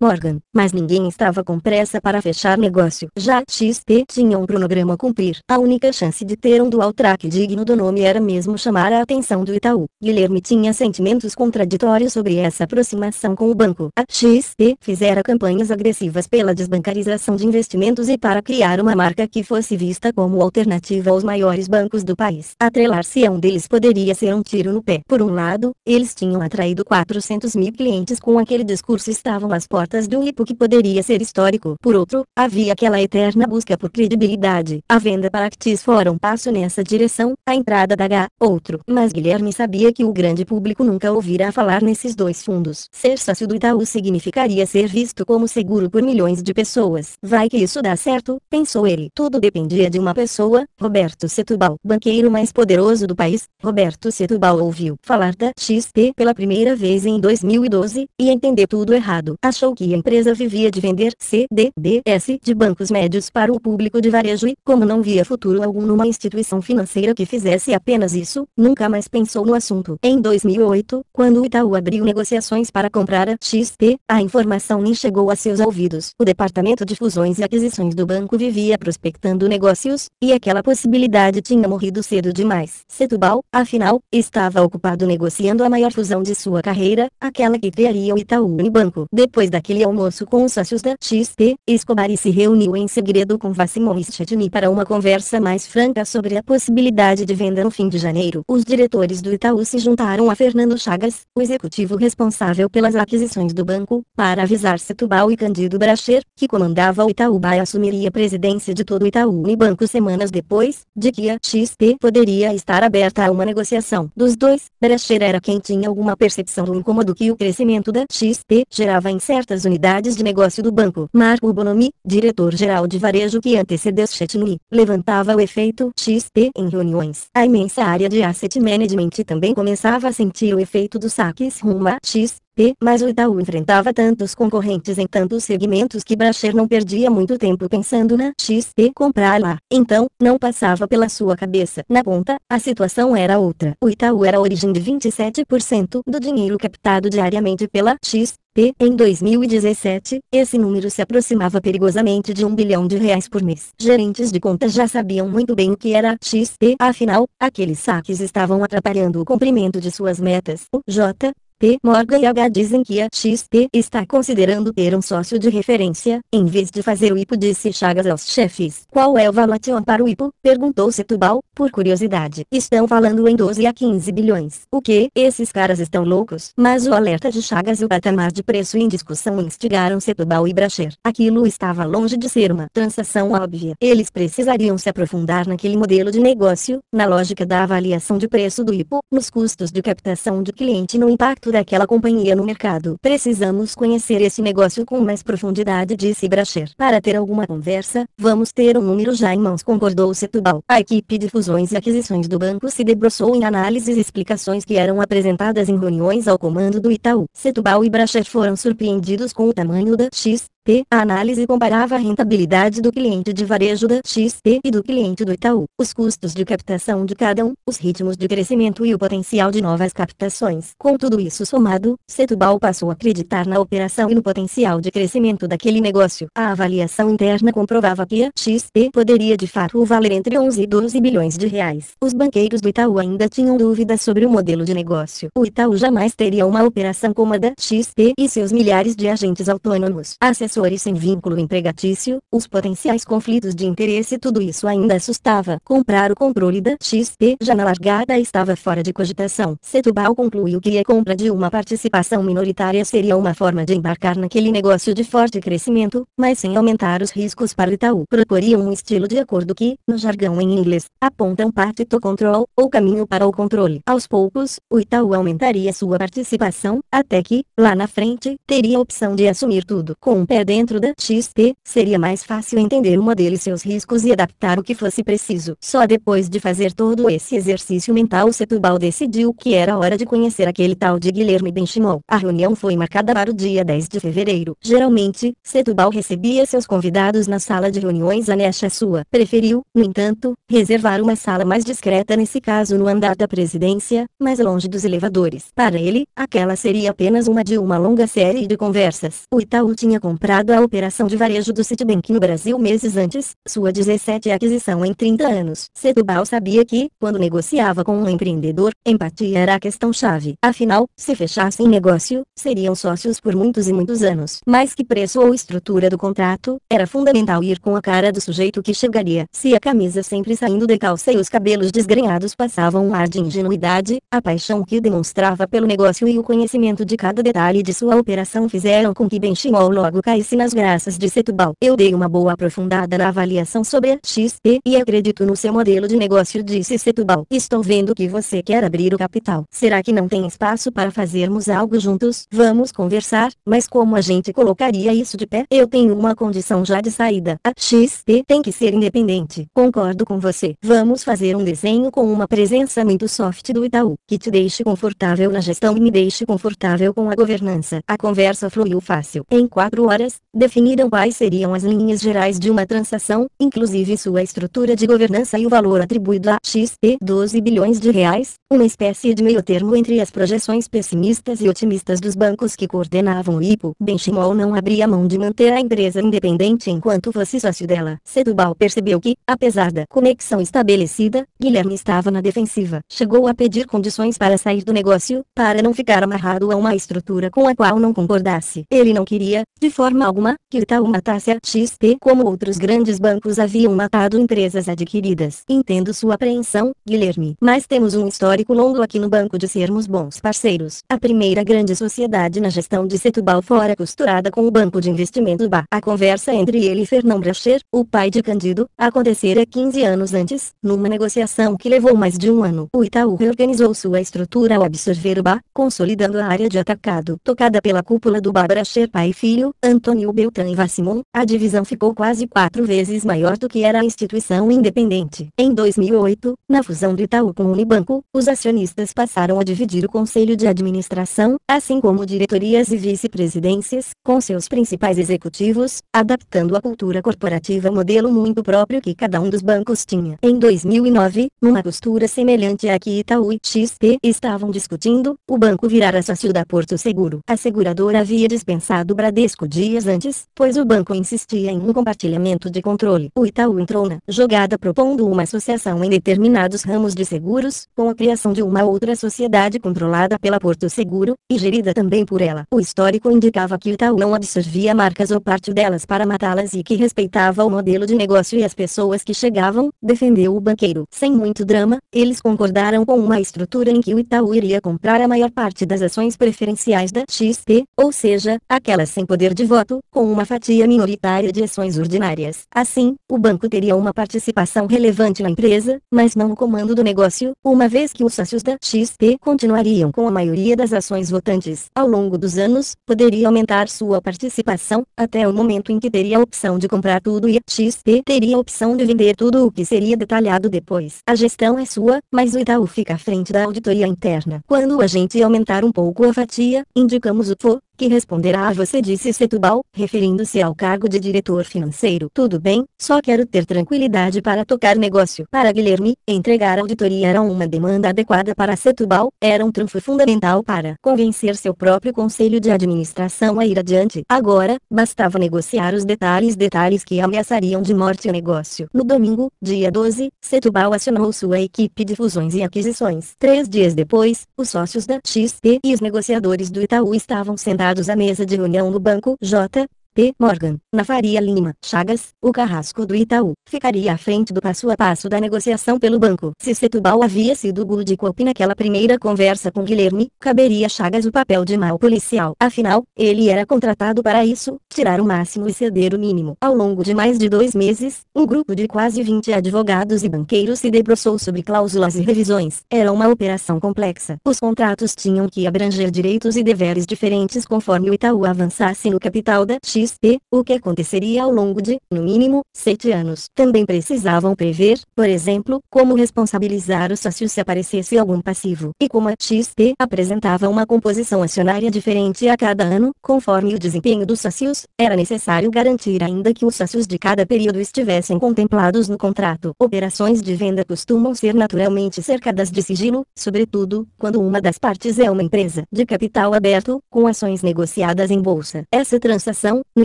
Morgan, mas ninguém estava com pressa para fechar negócio. Já XP tinha um cronograma a cumprir. A única chance de ter um dual track digno do nome era mesmo chamar a atenção do Itaú. Guilherme tinha sentimentos contraditórios sobre essa aproximação com o banco. A XP fizera campanhas agressivas pela desbancarização de investimentos e para criar uma marca que fosse vista como alternativa aos maiores bancos do país. Atrelar-se a um deles poderia ser um tiro no pé. Por um lado, eles tinham atraído 400 mil clientes com aquele discurso estavam as portas de um que poderia ser histórico. Por outro, havia aquela eterna busca por credibilidade. A venda para Actis fora um passo nessa direção, a entrada da H, outro. Mas Guilherme sabia que o grande público nunca ouvirá falar nesses dois fundos. Ser sócio do Itaú significaria ser visto como seguro por milhões de pessoas. Vai que isso dá certo, pensou ele. Tudo dependia de uma pessoa, Roberto Setubal, banqueiro mais poderoso do país. Roberto Setubal ouviu falar da XP pela primeira vez em 2012, e entendeu tudo errado. A achou que a empresa vivia de vender CDBs de bancos médios para o público de varejo e, como não via futuro algum numa instituição financeira que fizesse apenas isso, nunca mais pensou no assunto. Em 2008, quando o Itaú abriu negociações para comprar a XP, a informação nem chegou a seus ouvidos. O departamento de fusões e aquisições do banco vivia prospectando negócios, e aquela possibilidade tinha morrido cedo demais. Setubal, afinal, estava ocupado negociando a maior fusão de sua carreira, aquela que criaria o Itaú e Banco. Depois depois daquele almoço com os sócios da XP, Escobar e se reuniu em segredo com Vassimon e Stedini para uma conversa mais franca sobre a possibilidade de venda no fim de janeiro. Os diretores do Itaú se juntaram a Fernando Chagas, o executivo responsável pelas aquisições do banco, para avisar Setubal e Candido Bracher, que comandava o Itaúba e assumiria a presidência de todo o Itaú banco semanas depois, de que a XP poderia estar aberta a uma negociação. Dos dois, Bracher era quem tinha alguma percepção do incômodo que o crescimento da XP gerava em certas unidades de negócio do banco. Marco Bonomi, diretor-geral de varejo que antecedeu Chetney, levantava o efeito XP em reuniões. A imensa área de asset management também começava a sentir o efeito dos saques rumo a XP mas o Itaú enfrentava tantos concorrentes em tantos segmentos que Bracher não perdia muito tempo pensando na XP comprar lá. Então, não passava pela sua cabeça. Na ponta, a situação era outra. O Itaú era a origem de 27% do dinheiro captado diariamente pela XP em 2017, esse número se aproximava perigosamente de um bilhão de reais por mês. Gerentes de contas já sabiam muito bem o que era XP, afinal, aqueles saques estavam atrapalhando o cumprimento de suas metas. O J P. Morgan e H dizem que a XP está considerando ter um sócio de referência, em vez de fazer o IPO disse Chagas aos chefes. Qual é o valuation para o IPO? Perguntou Setubal, por curiosidade. Estão falando em 12 a 15 bilhões. O que? Esses caras estão loucos. Mas o alerta de Chagas e o patamar de preço em discussão instigaram Setubal e Bracher. Aquilo estava longe de ser uma transação óbvia. Eles precisariam se aprofundar naquele modelo de negócio, na lógica da avaliação de preço do IPO, nos custos de captação de cliente no impacto daquela companhia no mercado. Precisamos conhecer esse negócio com mais profundidade, disse Bracher. Para ter alguma conversa, vamos ter um número já em mãos, concordou Setubal. A equipe de fusões e aquisições do banco se debruçou em análises e explicações que eram apresentadas em reuniões ao comando do Itaú. Setubal e Bracher foram surpreendidos com o tamanho da X XP. A análise comparava a rentabilidade do cliente de varejo da XP e do cliente do Itaú, os custos de captação de cada um, os ritmos de crescimento e o potencial de novas captações. Com tudo isso somado, Setubal passou a acreditar na operação e no potencial de crescimento daquele negócio. A avaliação interna comprovava que a XP poderia de fato valer entre 11 e 12 bilhões de reais. Os banqueiros do Itaú ainda tinham dúvidas sobre o modelo de negócio. O Itaú jamais teria uma operação como a da XP e seus milhares de agentes autônomos. Assessor professores sem vínculo empregatício, os potenciais conflitos de interesse tudo isso ainda assustava. Comprar o controle da XP já na largada estava fora de cogitação. Setubal concluiu que a compra de uma participação minoritária seria uma forma de embarcar naquele negócio de forte crescimento, mas sem aumentar os riscos para o Itaú. Proporia um estilo de acordo que, no jargão em inglês, aponta um parte to control, ou caminho para o controle. Aos poucos, o Itaú aumentaria sua participação, até que, lá na frente, teria a opção de assumir tudo. Com um pé dentro da XP, seria mais fácil entender uma deles seus riscos e adaptar o que fosse preciso. Só depois de fazer todo esse exercício mental Setubal decidiu que era hora de conhecer aquele tal de Guilherme Benchimol. A reunião foi marcada para o dia 10 de fevereiro. Geralmente, Setubal recebia seus convidados na sala de reuniões anexa sua. Preferiu, no entanto, reservar uma sala mais discreta nesse caso no andar da presidência, mais longe dos elevadores. Para ele, aquela seria apenas uma de uma longa série de conversas. O Itaú tinha comprado vinculada operação de varejo do Citibank no Brasil meses antes, sua 17 aquisição em 30 anos. Setubal sabia que, quando negociava com um empreendedor, empatia era a questão-chave. Afinal, se fechassem negócio, seriam sócios por muitos e muitos anos. Mas que preço ou estrutura do contrato, era fundamental ir com a cara do sujeito que chegaria. Se a camisa sempre saindo da calça e os cabelos desgrenhados passavam um ar de ingenuidade, a paixão que demonstrava pelo negócio e o conhecimento de cada detalhe de sua operação fizeram com que Benchimol logo caísse se nas graças de Setubal Eu dei uma boa aprofundada na avaliação sobre a XP e acredito no seu modelo de negócio, disse Setubal Estou vendo que você quer abrir o capital. Será que não tem espaço para fazermos algo juntos? Vamos conversar, mas como a gente colocaria isso de pé? Eu tenho uma condição já de saída. A XP tem que ser independente. Concordo com você. Vamos fazer um desenho com uma presença muito soft do Itaú, que te deixe confortável na gestão e me deixe confortável com a governança. A conversa fluiu fácil. Em quatro horas regras, definiram quais seriam as linhas gerais de uma transação, inclusive sua estrutura de governança e o valor atribuído a XP 12 bilhões de reais, uma espécie de meio termo entre as projeções pessimistas e otimistas dos bancos que coordenavam o IPO. Benchimol não abria mão de manter a empresa independente enquanto fosse sócio dela. Setubal percebeu que, apesar da conexão estabelecida, Guilherme estava na defensiva. Chegou a pedir condições para sair do negócio, para não ficar amarrado a uma estrutura com a qual não concordasse. Ele não queria, de forma forma alguma, que Itaú matasse a XP como outros grandes bancos haviam matado empresas adquiridas. Entendo sua apreensão, Guilherme, mas temos um histórico longo aqui no banco de sermos bons parceiros. A primeira grande sociedade na gestão de Setúbal fora costurada com o Banco de Investimento BA. A conversa entre ele e Fernão Bracher, o pai de Candido, acontecera 15 anos antes, numa negociação que levou mais de um ano. O Itaú reorganizou sua estrutura ao absorver o BA, consolidando a área de atacado, tocada pela cúpula do BA Bracher pai e filho, Antônio Antônio Beltrán Vassimon, a divisão ficou quase quatro vezes maior do que era a instituição independente. Em 2008, na fusão do Itaú com o Unibanco, os acionistas passaram a dividir o conselho de administração, assim como diretorias e vice-presidências, com seus principais executivos, adaptando a cultura corporativa ao modelo muito próprio que cada um dos bancos tinha. Em 2009, numa postura semelhante à que Itaú e XP estavam discutindo, o banco virara sócio da Porto Seguro. A seguradora havia dispensado Bradesco Dia dias antes, pois o banco insistia em um compartilhamento de controle. O Itaú entrou na jogada propondo uma associação em determinados ramos de seguros, com a criação de uma outra sociedade controlada pela Porto Seguro, e gerida também por ela. O histórico indicava que o Itaú não absorvia marcas ou parte delas para matá-las e que respeitava o modelo de negócio e as pessoas que chegavam, defendeu o banqueiro. Sem muito drama, eles concordaram com uma estrutura em que o Itaú iria comprar a maior parte das ações preferenciais da XP, ou seja, aquelas sem poder de voto com uma fatia minoritária de ações ordinárias. Assim, o banco teria uma participação relevante na empresa, mas não o comando do negócio, uma vez que os sócios da XP continuariam com a maioria das ações votantes. Ao longo dos anos, poderia aumentar sua participação, até o momento em que teria a opção de comprar tudo e a XP teria a opção de vender tudo o que seria detalhado depois. A gestão é sua, mas o Itaú fica à frente da auditoria interna. Quando a gente aumentar um pouco a fatia, indicamos o FO, que responderá a você disse Setubal, referindo-se ao cargo de diretor financeiro. Tudo bem, só quero ter tranquilidade para tocar negócio. Para Guilherme, entregar auditoria era uma demanda adequada para Setubal, era um trunfo fundamental para convencer seu próprio conselho de administração a ir adiante. Agora, bastava negociar os detalhes detalhes que ameaçariam de morte o negócio. No domingo, dia 12, Setubal acionou sua equipe de fusões e aquisições. Três dias depois, os sócios da XP e os negociadores do Itaú estavam sentados sentados à mesa de reunião no banco J, P. Morgan, na Faria Lima, Chagas, o carrasco do Itaú, ficaria à frente do passo a passo da negociação pelo banco. Se Setubal havia sido good cop naquela primeira conversa com Guilherme, caberia Chagas o papel de mal policial. Afinal, ele era contratado para isso, tirar o máximo e ceder o mínimo. Ao longo de mais de dois meses, um grupo de quase 20 advogados e banqueiros se debruçou sobre cláusulas e revisões. Era uma operação complexa. Os contratos tinham que abranger direitos e deveres diferentes conforme o Itaú avançasse no capital da X deles o que aconteceria ao longo de, no mínimo, sete anos. Também precisavam prever, por exemplo, como responsabilizar o sócio se aparecesse algum passivo e como a XP apresentava uma composição acionária diferente a cada ano, conforme o desempenho dos sócios, era necessário garantir ainda que os sócios de cada período estivessem contemplados no contrato. Operações de venda costumam ser naturalmente cercadas de sigilo, sobretudo, quando uma das partes é uma empresa de capital aberto, com ações negociadas em bolsa. Essa transação, no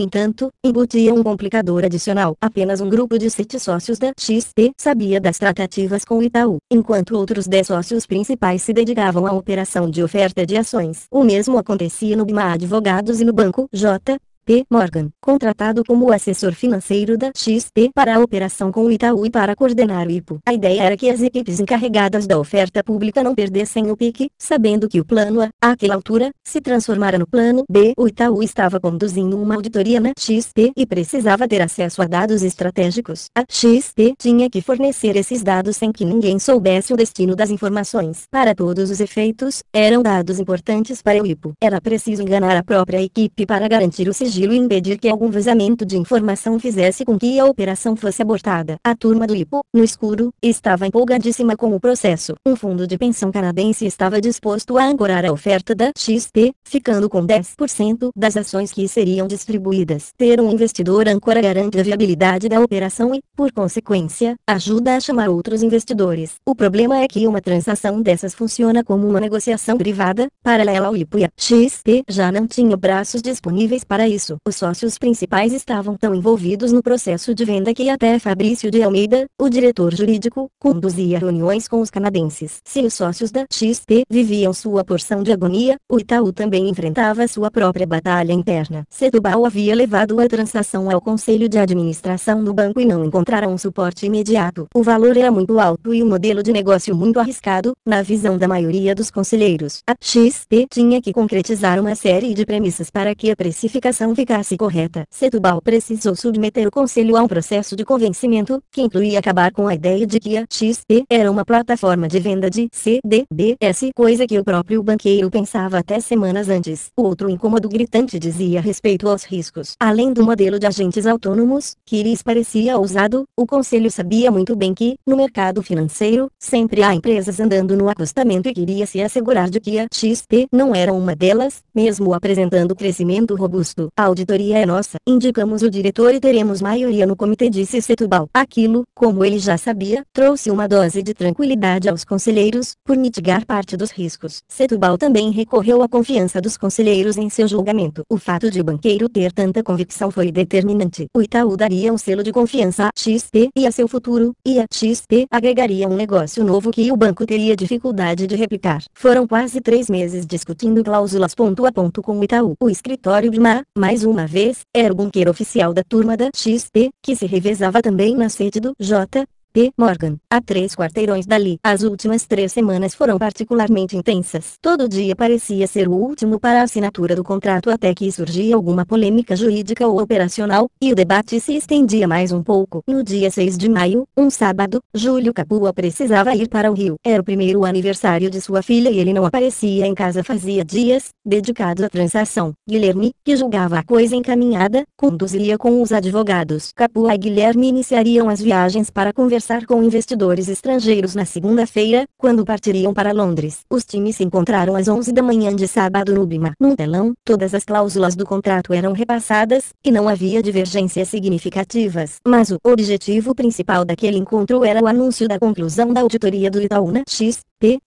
entanto, embutia um complicador adicional. Apenas um grupo de sete sócios da XP sabia das tratativas com o Itaú, enquanto outros dez sócios principais se dedicavam à operação de oferta de ações. O mesmo acontecia no BMA Advogados e no Banco J. P. Morgan, contratado como assessor financeiro da XP para a operação com o Itaú e para coordenar o IPO. A ideia era que as equipes encarregadas da oferta pública não perdessem o pique, sabendo que o plano A, àquela altura, se transformara no plano B. O Itaú estava conduzindo uma auditoria na XP e precisava ter acesso a dados estratégicos. A XP tinha que fornecer esses dados sem que ninguém soubesse o destino das informações. Para todos os efeitos, eram dados importantes para o IPO. Era preciso enganar a própria equipe para garantir o sigilo sigilo e impedir que algum vazamento de informação fizesse com que a operação fosse abortada. A turma do IPO, no escuro, estava empolgadíssima com o processo. Um fundo de pensão canadense estava disposto a ancorar a oferta da XP, ficando com 10% das ações que seriam distribuídas. Ter um investidor âncora garante a viabilidade da operação e, por consequência, ajuda a chamar outros investidores. O problema é que uma transação dessas funciona como uma negociação privada, paralela ao IPO e a XP já não tinha braços disponíveis para isso isso. Os sócios principais estavam tão envolvidos no processo de venda que até Fabrício de Almeida, o diretor jurídico, conduzia reuniões com os canadenses. Se os sócios da XP viviam sua porção de agonia, o Itaú também enfrentava sua própria batalha interna. Setubal havia levado a transação ao conselho de administração do banco e não encontraram um suporte imediato. O valor era muito alto e o modelo de negócio muito arriscado, na visão da maioria dos conselheiros. A XP tinha que concretizar uma série de premissas para que a precificação ficasse correta, Setubal precisou submeter o conselho a um processo de convencimento, que incluía acabar com a ideia de que a XP era uma plataforma de venda de CDBs, coisa que o próprio banqueiro pensava até semanas antes. Outro incômodo gritante dizia respeito aos riscos. Além do modelo de agentes autônomos, que lhes parecia ousado, o conselho sabia muito bem que, no mercado financeiro, sempre há empresas andando no acostamento e queria se assegurar de que a XP não era uma delas, mesmo apresentando crescimento robusto auditoria é nossa, indicamos o diretor e teremos maioria no comitê disse Setubal. Aquilo, como ele já sabia, trouxe uma dose de tranquilidade aos conselheiros, por mitigar parte dos riscos. Setubal também recorreu à confiança dos conselheiros em seu julgamento. O fato de o banqueiro ter tanta convicção foi determinante. O Itaú daria um selo de confiança a XP e a seu futuro, e a XP agregaria um negócio novo que o banco teria dificuldade de replicar. Foram quase três meses discutindo cláusulas ponto a ponto com o Itaú. O escritório de Ma, mais mais uma vez, era o bunker oficial da turma da XP, que se revezava também na sede do J. P. Morgan, há três quarteirões dali. As últimas três semanas foram particularmente intensas. Todo dia parecia ser o último para a assinatura do contrato até que surgia alguma polêmica jurídica ou operacional, e o debate se estendia mais um pouco. No dia 6 de maio, um sábado, Júlio Capua precisava ir para o Rio. Era o primeiro aniversário de sua filha e ele não aparecia em casa fazia dias, dedicado à transação. Guilherme, que julgava a coisa encaminhada, conduzia com os advogados. Capua e Guilherme iniciariam as viagens para conversar conversar com investidores estrangeiros na segunda-feira, quando partiriam para Londres. Os times se encontraram às 11 da manhã de sábado no Bima. Num telão, todas as cláusulas do contrato eram repassadas, e não havia divergências significativas. Mas o objetivo principal daquele encontro era o anúncio da conclusão da auditoria do Itaúna X,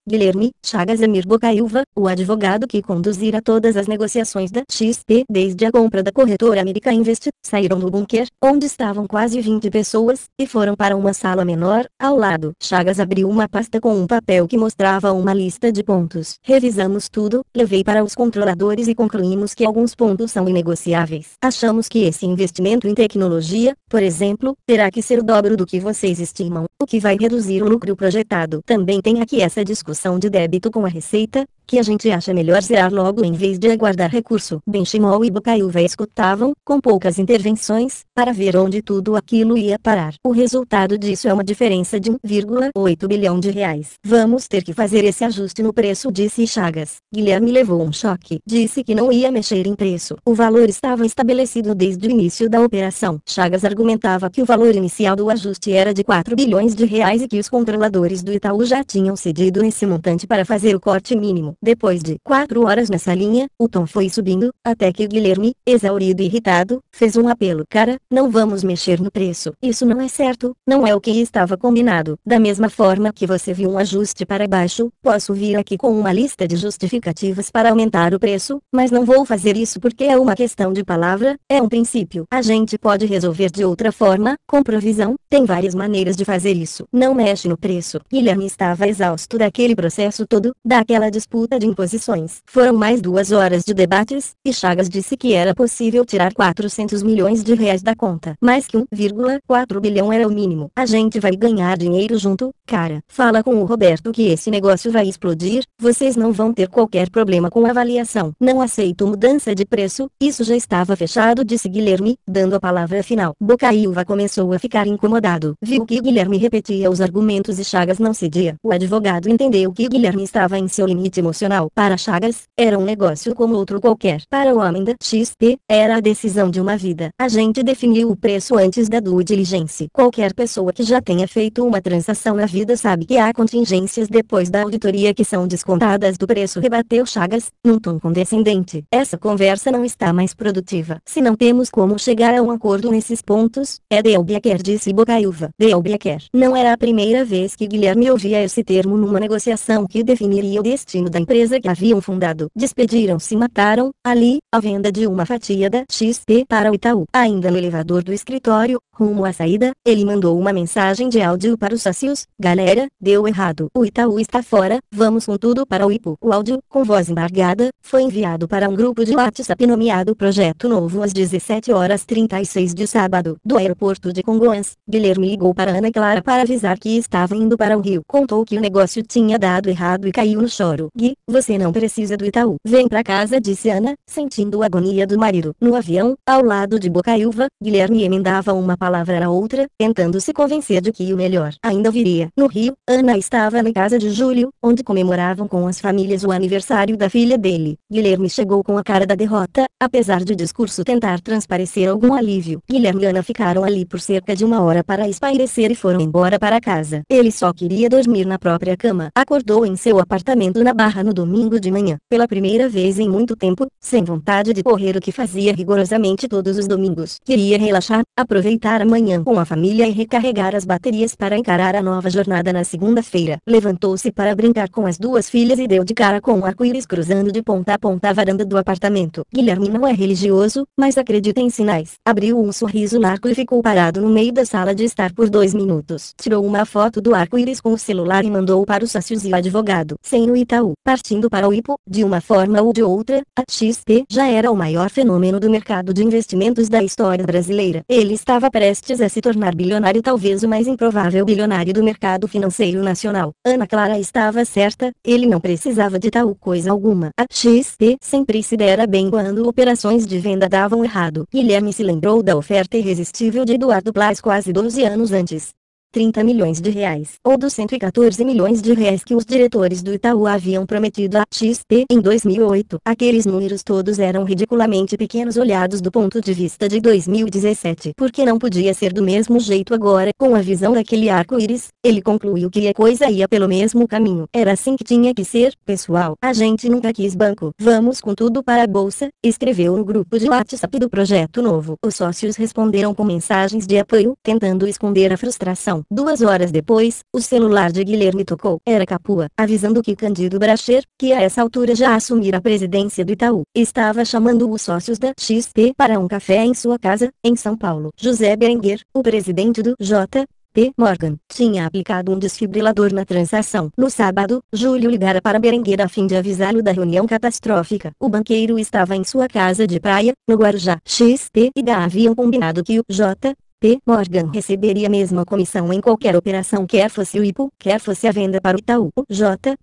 Guilherme, Chagas Amir Bocailva, o advogado que conduzirá todas as negociações da XP desde a compra da corretora América Invest, saíram do bunker, onde estavam quase 20 pessoas, e foram para uma sala menor, ao lado. Chagas abriu uma pasta com um papel que mostrava uma lista de pontos. Revisamos tudo, levei para os controladores e concluímos que alguns pontos são inegociáveis. Achamos que esse investimento em tecnologia, por exemplo, terá que ser o dobro do que vocês estimam, o que vai reduzir o lucro projetado. Também tem aqui essa discussão de débito com a receita, que a gente acha melhor zerar logo em vez de aguardar recurso. Benchimol e Bocaiúva escutavam, com poucas intervenções, para ver onde tudo aquilo ia parar. O resultado disso é uma diferença de 1,8 bilhão de reais. Vamos ter que fazer esse ajuste no preço, disse Chagas. Guilherme levou um choque. Disse que não ia mexer em preço. O valor estava estabelecido desde o início da operação. Chagas argumentava que o valor inicial do ajuste era de 4 bilhões de reais e que os controladores do Itaú já tinham se incluído nesse montante para fazer o corte mínimo. Depois de quatro horas nessa linha, o tom foi subindo, até que Guilherme, exaurido e irritado, fez um apelo. Cara, não vamos mexer no preço. Isso não é certo, não é o que estava combinado. Da mesma forma que você viu um ajuste para baixo, posso vir aqui com uma lista de justificativas para aumentar o preço, mas não vou fazer isso porque é uma questão de palavra, é um princípio. A gente pode resolver de outra forma, com provisão, tem várias maneiras de fazer isso. Não mexe no preço. Guilherme estava exausto dentro daquele processo todo, daquela disputa de imposições. Foram mais duas horas de debates, e Chagas disse que era possível tirar 400 milhões de reais da conta. Mais que 1,4 bilhão era o mínimo. A gente vai ganhar dinheiro junto, cara. Fala com o Roberto que esse negócio vai explodir, vocês não vão ter qualquer problema com a avaliação. Não aceito mudança de preço, isso já estava fechado, disse Guilherme, dando a palavra final. Bocaiúva começou a ficar incomodado. Viu que Guilherme repetia os argumentos e Chagas não cedia. O advogado Eduardo entendeu que Guilherme estava em seu limite emocional. Para Chagas, era um negócio como outro qualquer. Para o homem da XP, era a decisão de uma vida. A gente definiu o preço antes da due diligence. Qualquer pessoa que já tenha feito uma transação na vida sabe que há contingências depois da auditoria que são descontadas do preço rebateu Chagas, num tom condescendente. Essa conversa não está mais produtiva. Se não temos como chegar a um acordo nesses pontos, é Delbiaquer disse Bocaiúva. Delbiaquer. Não era a primeira vez que Guilherme ouvia esse termo numa negociação que definiria o destino da empresa que haviam fundado. Despediram-se e mataram, ali, a venda de uma fatia da XP para o Itaú. Ainda no elevador do escritório, rumo à saída, ele mandou uma mensagem de áudio para os sócios, galera, deu errado. O Itaú está fora, vamos com tudo para o IPO. O áudio, com voz embargada, foi enviado para um grupo de WhatsApp nomeado Projeto Novo às 17 horas 36 de sábado. Do aeroporto de Congonhas, Guilherme ligou para Ana Clara para avisar que estava indo para o Rio. Contou que o negócio tinha dado errado e caiu no choro. Gui, você não precisa do Itaú. Vem pra casa disse Ana, sentindo a agonia do marido. No avião, ao lado de Bocaiúva, Guilherme emendava uma palavra na outra, tentando se convencer de que o melhor ainda viria. No Rio, Ana estava na casa de Júlio, onde comemoravam com as famílias o aniversário da filha dele. Guilherme chegou com a cara da derrota, apesar de discurso tentar transparecer algum alívio. Guilherme e Ana ficaram ali por cerca de uma hora para espairecer e foram embora para casa. Ele só queria dormir na própria cama cama, acordou em seu apartamento na Barra no domingo de manhã, pela primeira vez em muito tempo, sem vontade de correr o que fazia rigorosamente todos os domingos. Queria relaxar, aproveitar a manhã com a família e recarregar as baterias para encarar a nova jornada na segunda-feira. Levantou-se para brincar com as duas filhas e deu de cara com um arco-íris cruzando de ponta a ponta a varanda do apartamento. Guilherme não é religioso, mas acredita em sinais. Abriu um sorriso largo e ficou parado no meio da sala de estar por dois minutos. Tirou uma foto do arco-íris com o celular e mandou para o os sócios e o advogado. Sem o Itaú partindo para o IPO, de uma forma ou de outra, a XP já era o maior fenômeno do mercado de investimentos da história brasileira. Ele estava prestes a se tornar bilionário, talvez o mais improvável bilionário do mercado financeiro nacional. Ana Clara estava certa, ele não precisava de Itaú coisa alguma. A XP sempre se dera bem quando operações de venda davam errado. Guilherme se lembrou da oferta irresistível de Eduardo Blas quase 12 anos antes. 30 milhões de reais, ou dos 114 milhões de reais que os diretores do Itaú haviam prometido à XP em 2008. Aqueles números todos eram ridiculamente pequenos olhados do ponto de vista de 2017. Porque não podia ser do mesmo jeito agora, com a visão daquele arco-íris, ele concluiu que a coisa ia pelo mesmo caminho. Era assim que tinha que ser, pessoal. A gente nunca quis banco. Vamos com tudo para a bolsa, escreveu no grupo de WhatsApp do Projeto Novo. Os sócios responderam com mensagens de apoio, tentando esconder a frustração Duas horas depois, o celular de Guilherme tocou. Era Capua, avisando que Cândido Bracher, que a essa altura já assumira a presidência do Itaú, estava chamando os sócios da XP para um café em sua casa, em São Paulo. José Berenguer, o presidente do J. P. Morgan, tinha aplicado um desfibrilador na transação. No sábado, Júlio ligara para Berenguer a fim de avisá-lo da reunião catastrófica. O banqueiro estava em sua casa de praia, no Guarujá. XP e Gá haviam combinado que o J. P. Morgan receberia a mesma comissão em qualquer operação quer fosse o IPO, quer fosse a venda para o Itaú. J.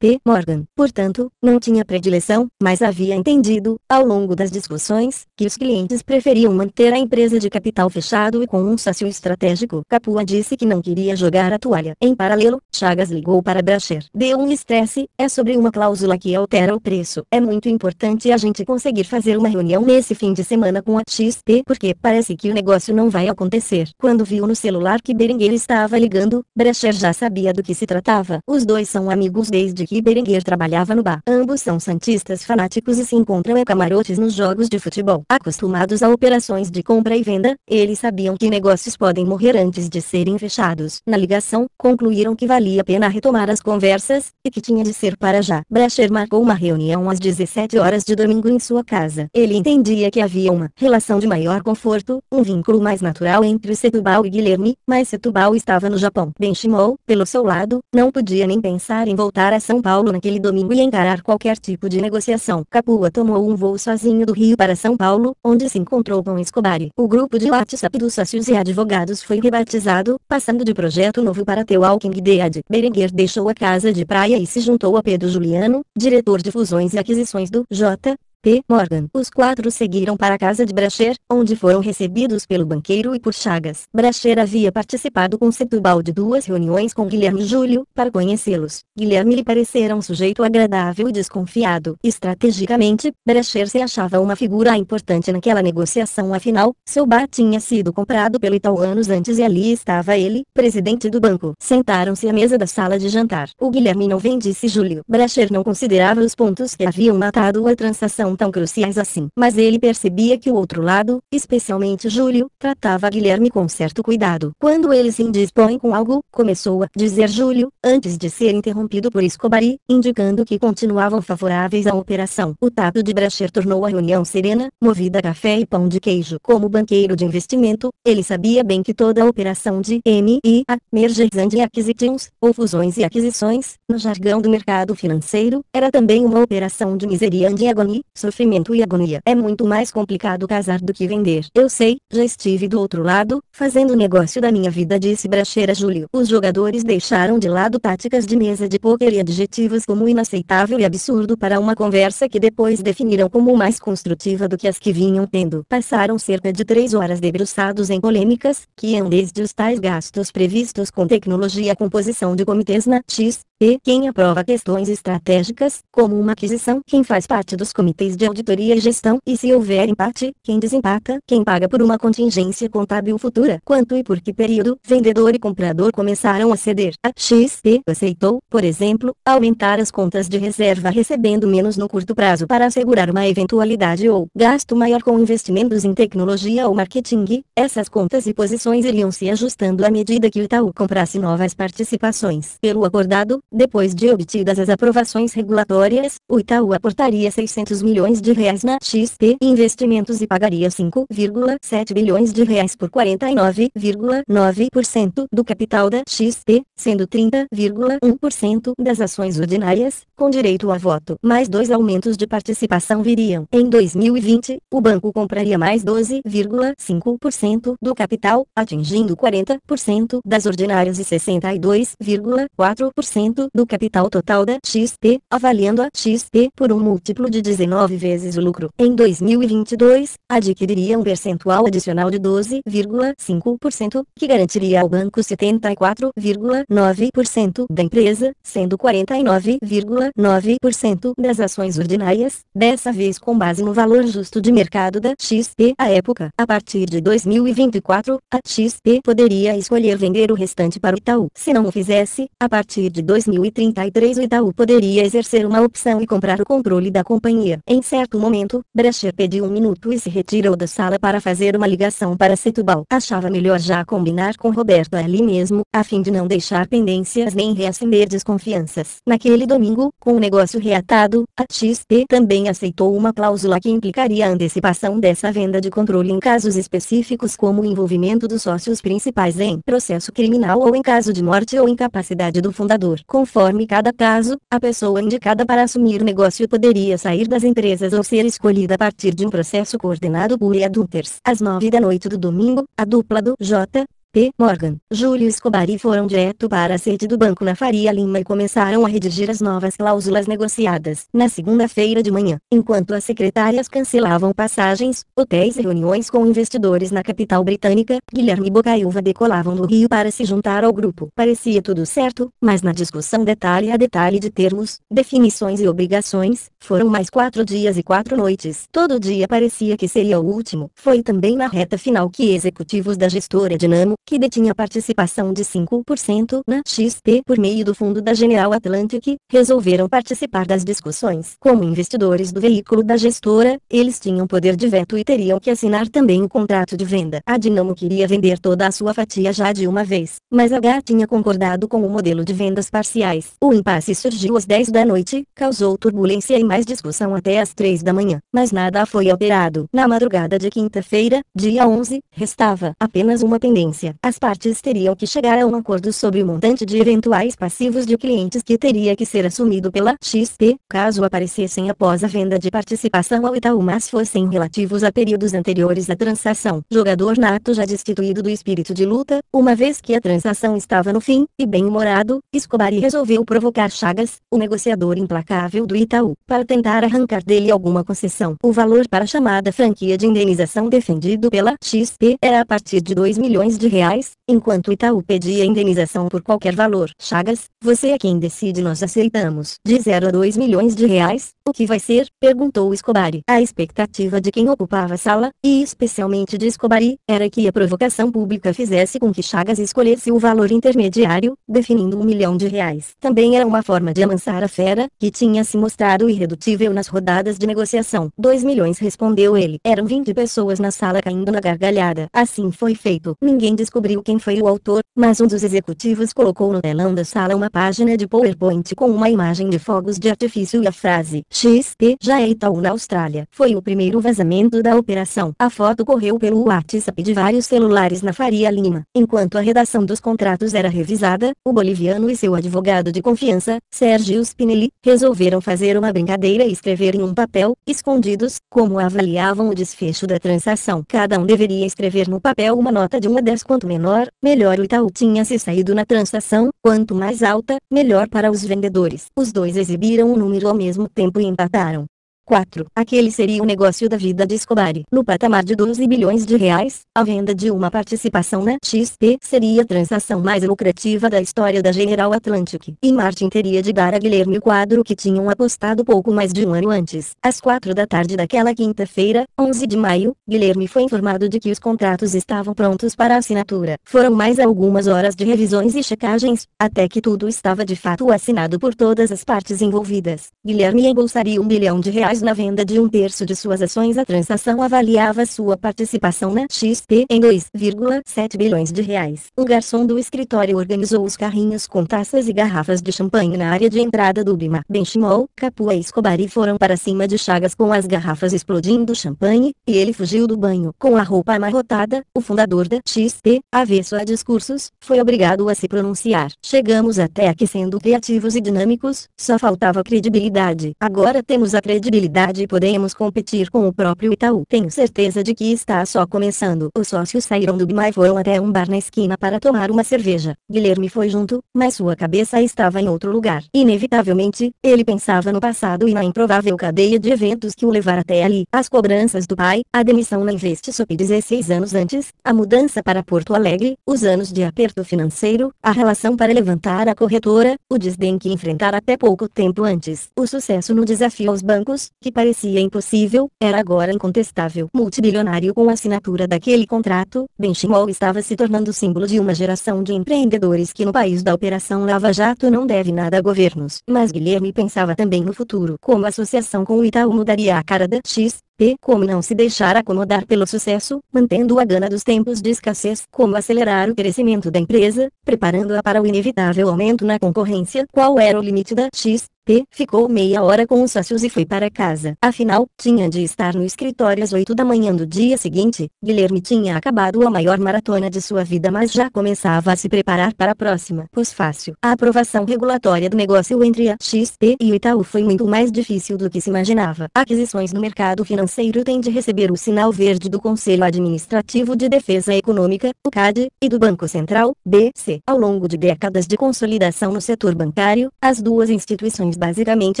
Morgan. Portanto, não tinha predileção, mas havia entendido, ao longo das discussões, que os clientes preferiam manter a empresa de capital fechado e com um sócio estratégico. Capua disse que não queria jogar a toalha. Em paralelo, Chagas ligou para Bracher. Deu um estresse, é sobre uma cláusula que altera o preço. É muito importante a gente conseguir fazer uma reunião nesse fim de semana com a XP porque parece que o negócio não vai acontecer. Quando viu no celular que Berenguer estava ligando, Bracher já sabia do que se tratava. Os dois são amigos desde que que Berenguer trabalhava no bar. Ambos são santistas fanáticos e se encontram em camarotes nos jogos de futebol. Acostumados a operações de compra e venda, eles sabiam que negócios podem morrer antes de serem fechados. Na ligação, concluíram que valia a pena retomar as conversas, e que tinha de ser para já. Brecher marcou uma reunião às 17 horas de domingo em sua casa. Ele entendia que havia uma relação de maior conforto, um vínculo mais natural entre Setubal e Guilherme, mas Setubal estava no Japão. Benchimol, pelo seu lado, não podia nem pensar em voltar a São Paulo naquele domingo e encarar qualquer tipo de negociação. Capua tomou um voo sozinho do Rio para São Paulo, onde se encontrou com Escobar. O grupo de WhatsApp dos sócios e advogados foi rebatizado, passando de Projeto Novo para The Walking Dead. Berenguer deixou a casa de praia e se juntou a Pedro Juliano, diretor de fusões e aquisições do J. P. Morgan. Os quatro seguiram para a casa de Bracher, onde foram recebidos pelo banqueiro e por Chagas. Bracher havia participado com Setubal de duas reuniões com Guilherme e Júlio, para conhecê-los. Guilherme lhe parecera um sujeito agradável e desconfiado. Estrategicamente, Bracher se achava uma figura importante naquela negociação afinal, seu bar tinha sido comprado pelo Itaú anos antes e ali estava ele, presidente do banco. Sentaram-se à mesa da sala de jantar. O Guilherme não vendeu-se. Júlio. Bracher não considerava os pontos que haviam matado a transação tão cruciais assim. Mas ele percebia que o outro lado, especialmente Júlio, tratava Guilherme com certo cuidado. Quando ele se indispõe com algo, começou a dizer Júlio, antes de ser interrompido por Escobari, indicando que continuavam favoráveis à operação. O tato de Bracher tornou a reunião serena, movida a café e pão de queijo. Como banqueiro de investimento, ele sabia bem que toda a operação de M&A, Mergers and Acquisitions, ou fusões e aquisições, no jargão do mercado financeiro, era também uma operação de miseria and agony, sofrimento e agonia. É muito mais complicado casar do que vender. Eu sei, já estive do outro lado, fazendo negócio da minha vida disse Bracheira Júlio. Os jogadores deixaram de lado táticas de mesa de poker e adjetivos como inaceitável e absurdo para uma conversa que depois definiram como mais construtiva do que as que vinham tendo. Passaram cerca de três horas debruçados em polêmicas, que iam desde os tais gastos previstos com tecnologia e composição de comitês na X, e quem aprova questões estratégicas, como uma aquisição, quem faz parte dos comitês de auditoria e gestão e se houver empate, quem desempata, quem paga por uma contingência contábil futura, quanto e por que período, vendedor e comprador começaram a ceder. A XP aceitou, por exemplo, aumentar as contas de reserva recebendo menos no curto prazo para assegurar uma eventualidade ou gasto maior com investimentos em tecnologia ou marketing, essas contas e posições iriam se ajustando à medida que o Itaú comprasse novas participações. Pelo acordado, depois de obtidas as aprovações regulatórias, o Itaú aportaria 600 milhões de reais na XP Investimentos e pagaria 5,7 bilhões de reais por 49,9% do capital da XP, sendo 30,1% das ações ordinárias, com direito a voto. Mais dois aumentos de participação viriam. Em 2020, o banco compraria mais 12,5% do capital, atingindo 40% das ordinárias e 62,4% do capital total da XP, avaliando a XP por um múltiplo de 19 vezes o lucro. Em 2022, adquiriria um percentual adicional de 12,5%, que garantiria ao banco 74,9% da empresa, sendo 49,9% das ações ordinárias, dessa vez com base no valor justo de mercado da XP à época. A partir de 2024, a XP poderia escolher vender o restante para o Itaú. Se não o fizesse, a partir de 2024, 2033 o Itaú poderia exercer uma opção e comprar o controle da companhia. Em certo momento, Brecher pediu um minuto e se retirou da sala para fazer uma ligação para Setubal. Achava melhor já combinar com Roberto ali mesmo, a fim de não deixar pendências nem reacender desconfianças. Naquele domingo, com o negócio reatado, a XP também aceitou uma cláusula que implicaria a antecipação dessa venda de controle em casos específicos como o envolvimento dos sócios principais em processo criminal ou em caso de morte ou incapacidade do fundador. Conforme cada caso, a pessoa indicada para assumir o negócio poderia sair das empresas ou ser escolhida a partir de um processo coordenado por adulters. Às nove da noite do domingo, a dupla do J. P. Morgan, Júlio Escobar e foram direto para a sede do banco na Faria Lima e começaram a redigir as novas cláusulas negociadas na segunda-feira de manhã, enquanto as secretárias cancelavam passagens, hotéis e reuniões com investidores na capital britânica, Guilherme Bocaiúva decolavam do Rio para se juntar ao grupo. Parecia tudo certo, mas na discussão detalhe a detalhe de termos, definições e obrigações, foram mais quatro dias e quatro noites. Todo dia parecia que seria o último. Foi também na reta final que executivos da gestora Dinamo, que detinha participação de 5% na XP por meio do fundo da General Atlantic, resolveram participar das discussões. Como investidores do veículo da gestora, eles tinham poder de veto e teriam que assinar também o contrato de venda. A Dinamo queria vender toda a sua fatia já de uma vez, mas a GA tinha concordado com o modelo de vendas parciais. O impasse surgiu às 10 da noite, causou turbulência e mais discussão até às 3 da manhã, mas nada foi alterado. Na madrugada de quinta-feira, dia 11, restava apenas uma pendência as partes teriam que chegar a um acordo sobre o montante de eventuais passivos de clientes que teria que ser assumido pela XP, caso aparecessem após a venda de participação ao Itaú mas fossem relativos a períodos anteriores à transação. Jogador nato já destituído do espírito de luta, uma vez que a transação estava no fim, e bem-humorado, Escobar resolveu provocar Chagas, o negociador implacável do Itaú, para tentar arrancar dele alguma concessão. O valor para a chamada franquia de indenização defendido pela XP era a partir de 2 milhões de reais reais, enquanto Itaú pedia indenização por qualquer valor. Chagas, você é quem decide nós aceitamos de 0 a 2 milhões de reais, o que vai ser? Perguntou Escobar. A expectativa de quem ocupava a sala, e especialmente de Escobar, era que a provocação pública fizesse com que Chagas escolhesse o valor intermediário, definindo um milhão de reais. Também era uma forma de amansar a fera, que tinha se mostrado irredutível nas rodadas de negociação. Dois milhões respondeu ele. Eram vinte pessoas na sala caindo na gargalhada. Assim foi feito. Ninguém descobriu quem foi o autor, mas um dos executivos colocou no telão da sala uma página de PowerPoint com uma imagem de fogos de artifício e a frase XP Jaeton é na Austrália. Foi o primeiro vazamento da operação. A foto correu pelo WhatsApp de vários celulares na Faria Lima. Enquanto a redação dos contratos era revisada, o boliviano e seu advogado de confiança, Sérgio Spinelli, resolveram fazer uma brincadeira e escrever em um papel, escondidos, como avaliavam o desfecho da transação. Cada um deveria escrever no papel uma nota de 1 a 10 quanto menor, melhor o Itaú tinha se saído na transação, quanto mais alta, melhor para os vendedores. Os dois exibiram o número ao mesmo tempo empataram. 4. Aquele seria o negócio da vida de Escobar. No patamar de 12 bilhões de reais, a venda de uma participação na XP seria a transação mais lucrativa da história da General Atlantic. E Martin teria de dar a Guilherme o quadro que tinham apostado pouco mais de um ano antes. Às 4 da tarde daquela quinta-feira, 11 de maio, Guilherme foi informado de que os contratos estavam prontos para assinatura. Foram mais algumas horas de revisões e checagens, até que tudo estava de fato assinado por todas as partes envolvidas. Guilherme embolsaria um bilhão de reais reais na venda de um terço de suas ações. A transação avaliava sua participação na XP em 2,7 bilhões de reais. O garçom do escritório organizou os carrinhos com taças e garrafas de champanhe na área de entrada do Bima. Benchimol, Capua e Escobar e foram para cima de Chagas com as garrafas explodindo champanhe, e ele fugiu do banho com a roupa amarrotada. O fundador da XP, avesso a discursos, foi obrigado a se pronunciar. Chegamos até aqui sendo criativos e dinâmicos, só faltava credibilidade. Agora temos a credibilidade credibilidade podemos competir com o próprio Itaú. Tenho certeza de que está só começando. Os sócios saíram do BMA e foram até um bar na esquina para tomar uma cerveja. Guilherme foi junto, mas sua cabeça estava em outro lugar. Inevitavelmente, ele pensava no passado e na improvável cadeia de eventos que o levaram até ali. As cobranças do pai, a demissão na InvestSop 16 anos antes, a mudança para Porto Alegre, os anos de aperto financeiro, a relação para levantar a corretora, o desdém que enfrentara até pouco tempo antes, o sucesso no desafio aos bancos, que parecia impossível, era agora incontestável. Multibilionário com a assinatura daquele contrato, Benchimol estava se tornando símbolo de uma geração de empreendedores que no país da Operação Lava Jato não deve nada a governos. Mas Guilherme pensava também no futuro. Como a associação com o Itaú mudaria a cara da X, P. Como não se deixar acomodar pelo sucesso, mantendo a gana dos tempos de escassez. Como acelerar o crescimento da empresa, preparando-a para o inevitável aumento na concorrência. Qual era o limite da X, P. Ficou meia hora com os sócios e foi para casa. Afinal, tinha de estar no escritório às 8 da manhã do dia seguinte. Guilherme tinha acabado a maior maratona de sua vida mas já começava a se preparar para a próxima. Pois fácil. A aprovação regulatória do negócio entre a XP e o Itaú foi muito mais difícil do que se imaginava. Aquisições no mercado financeiro têm de receber o sinal verde do Conselho Administrativo de Defesa Econômica, o CAD, e do Banco Central, BC. Ao longo de décadas de consolidação no setor bancário, as duas instituições basicamente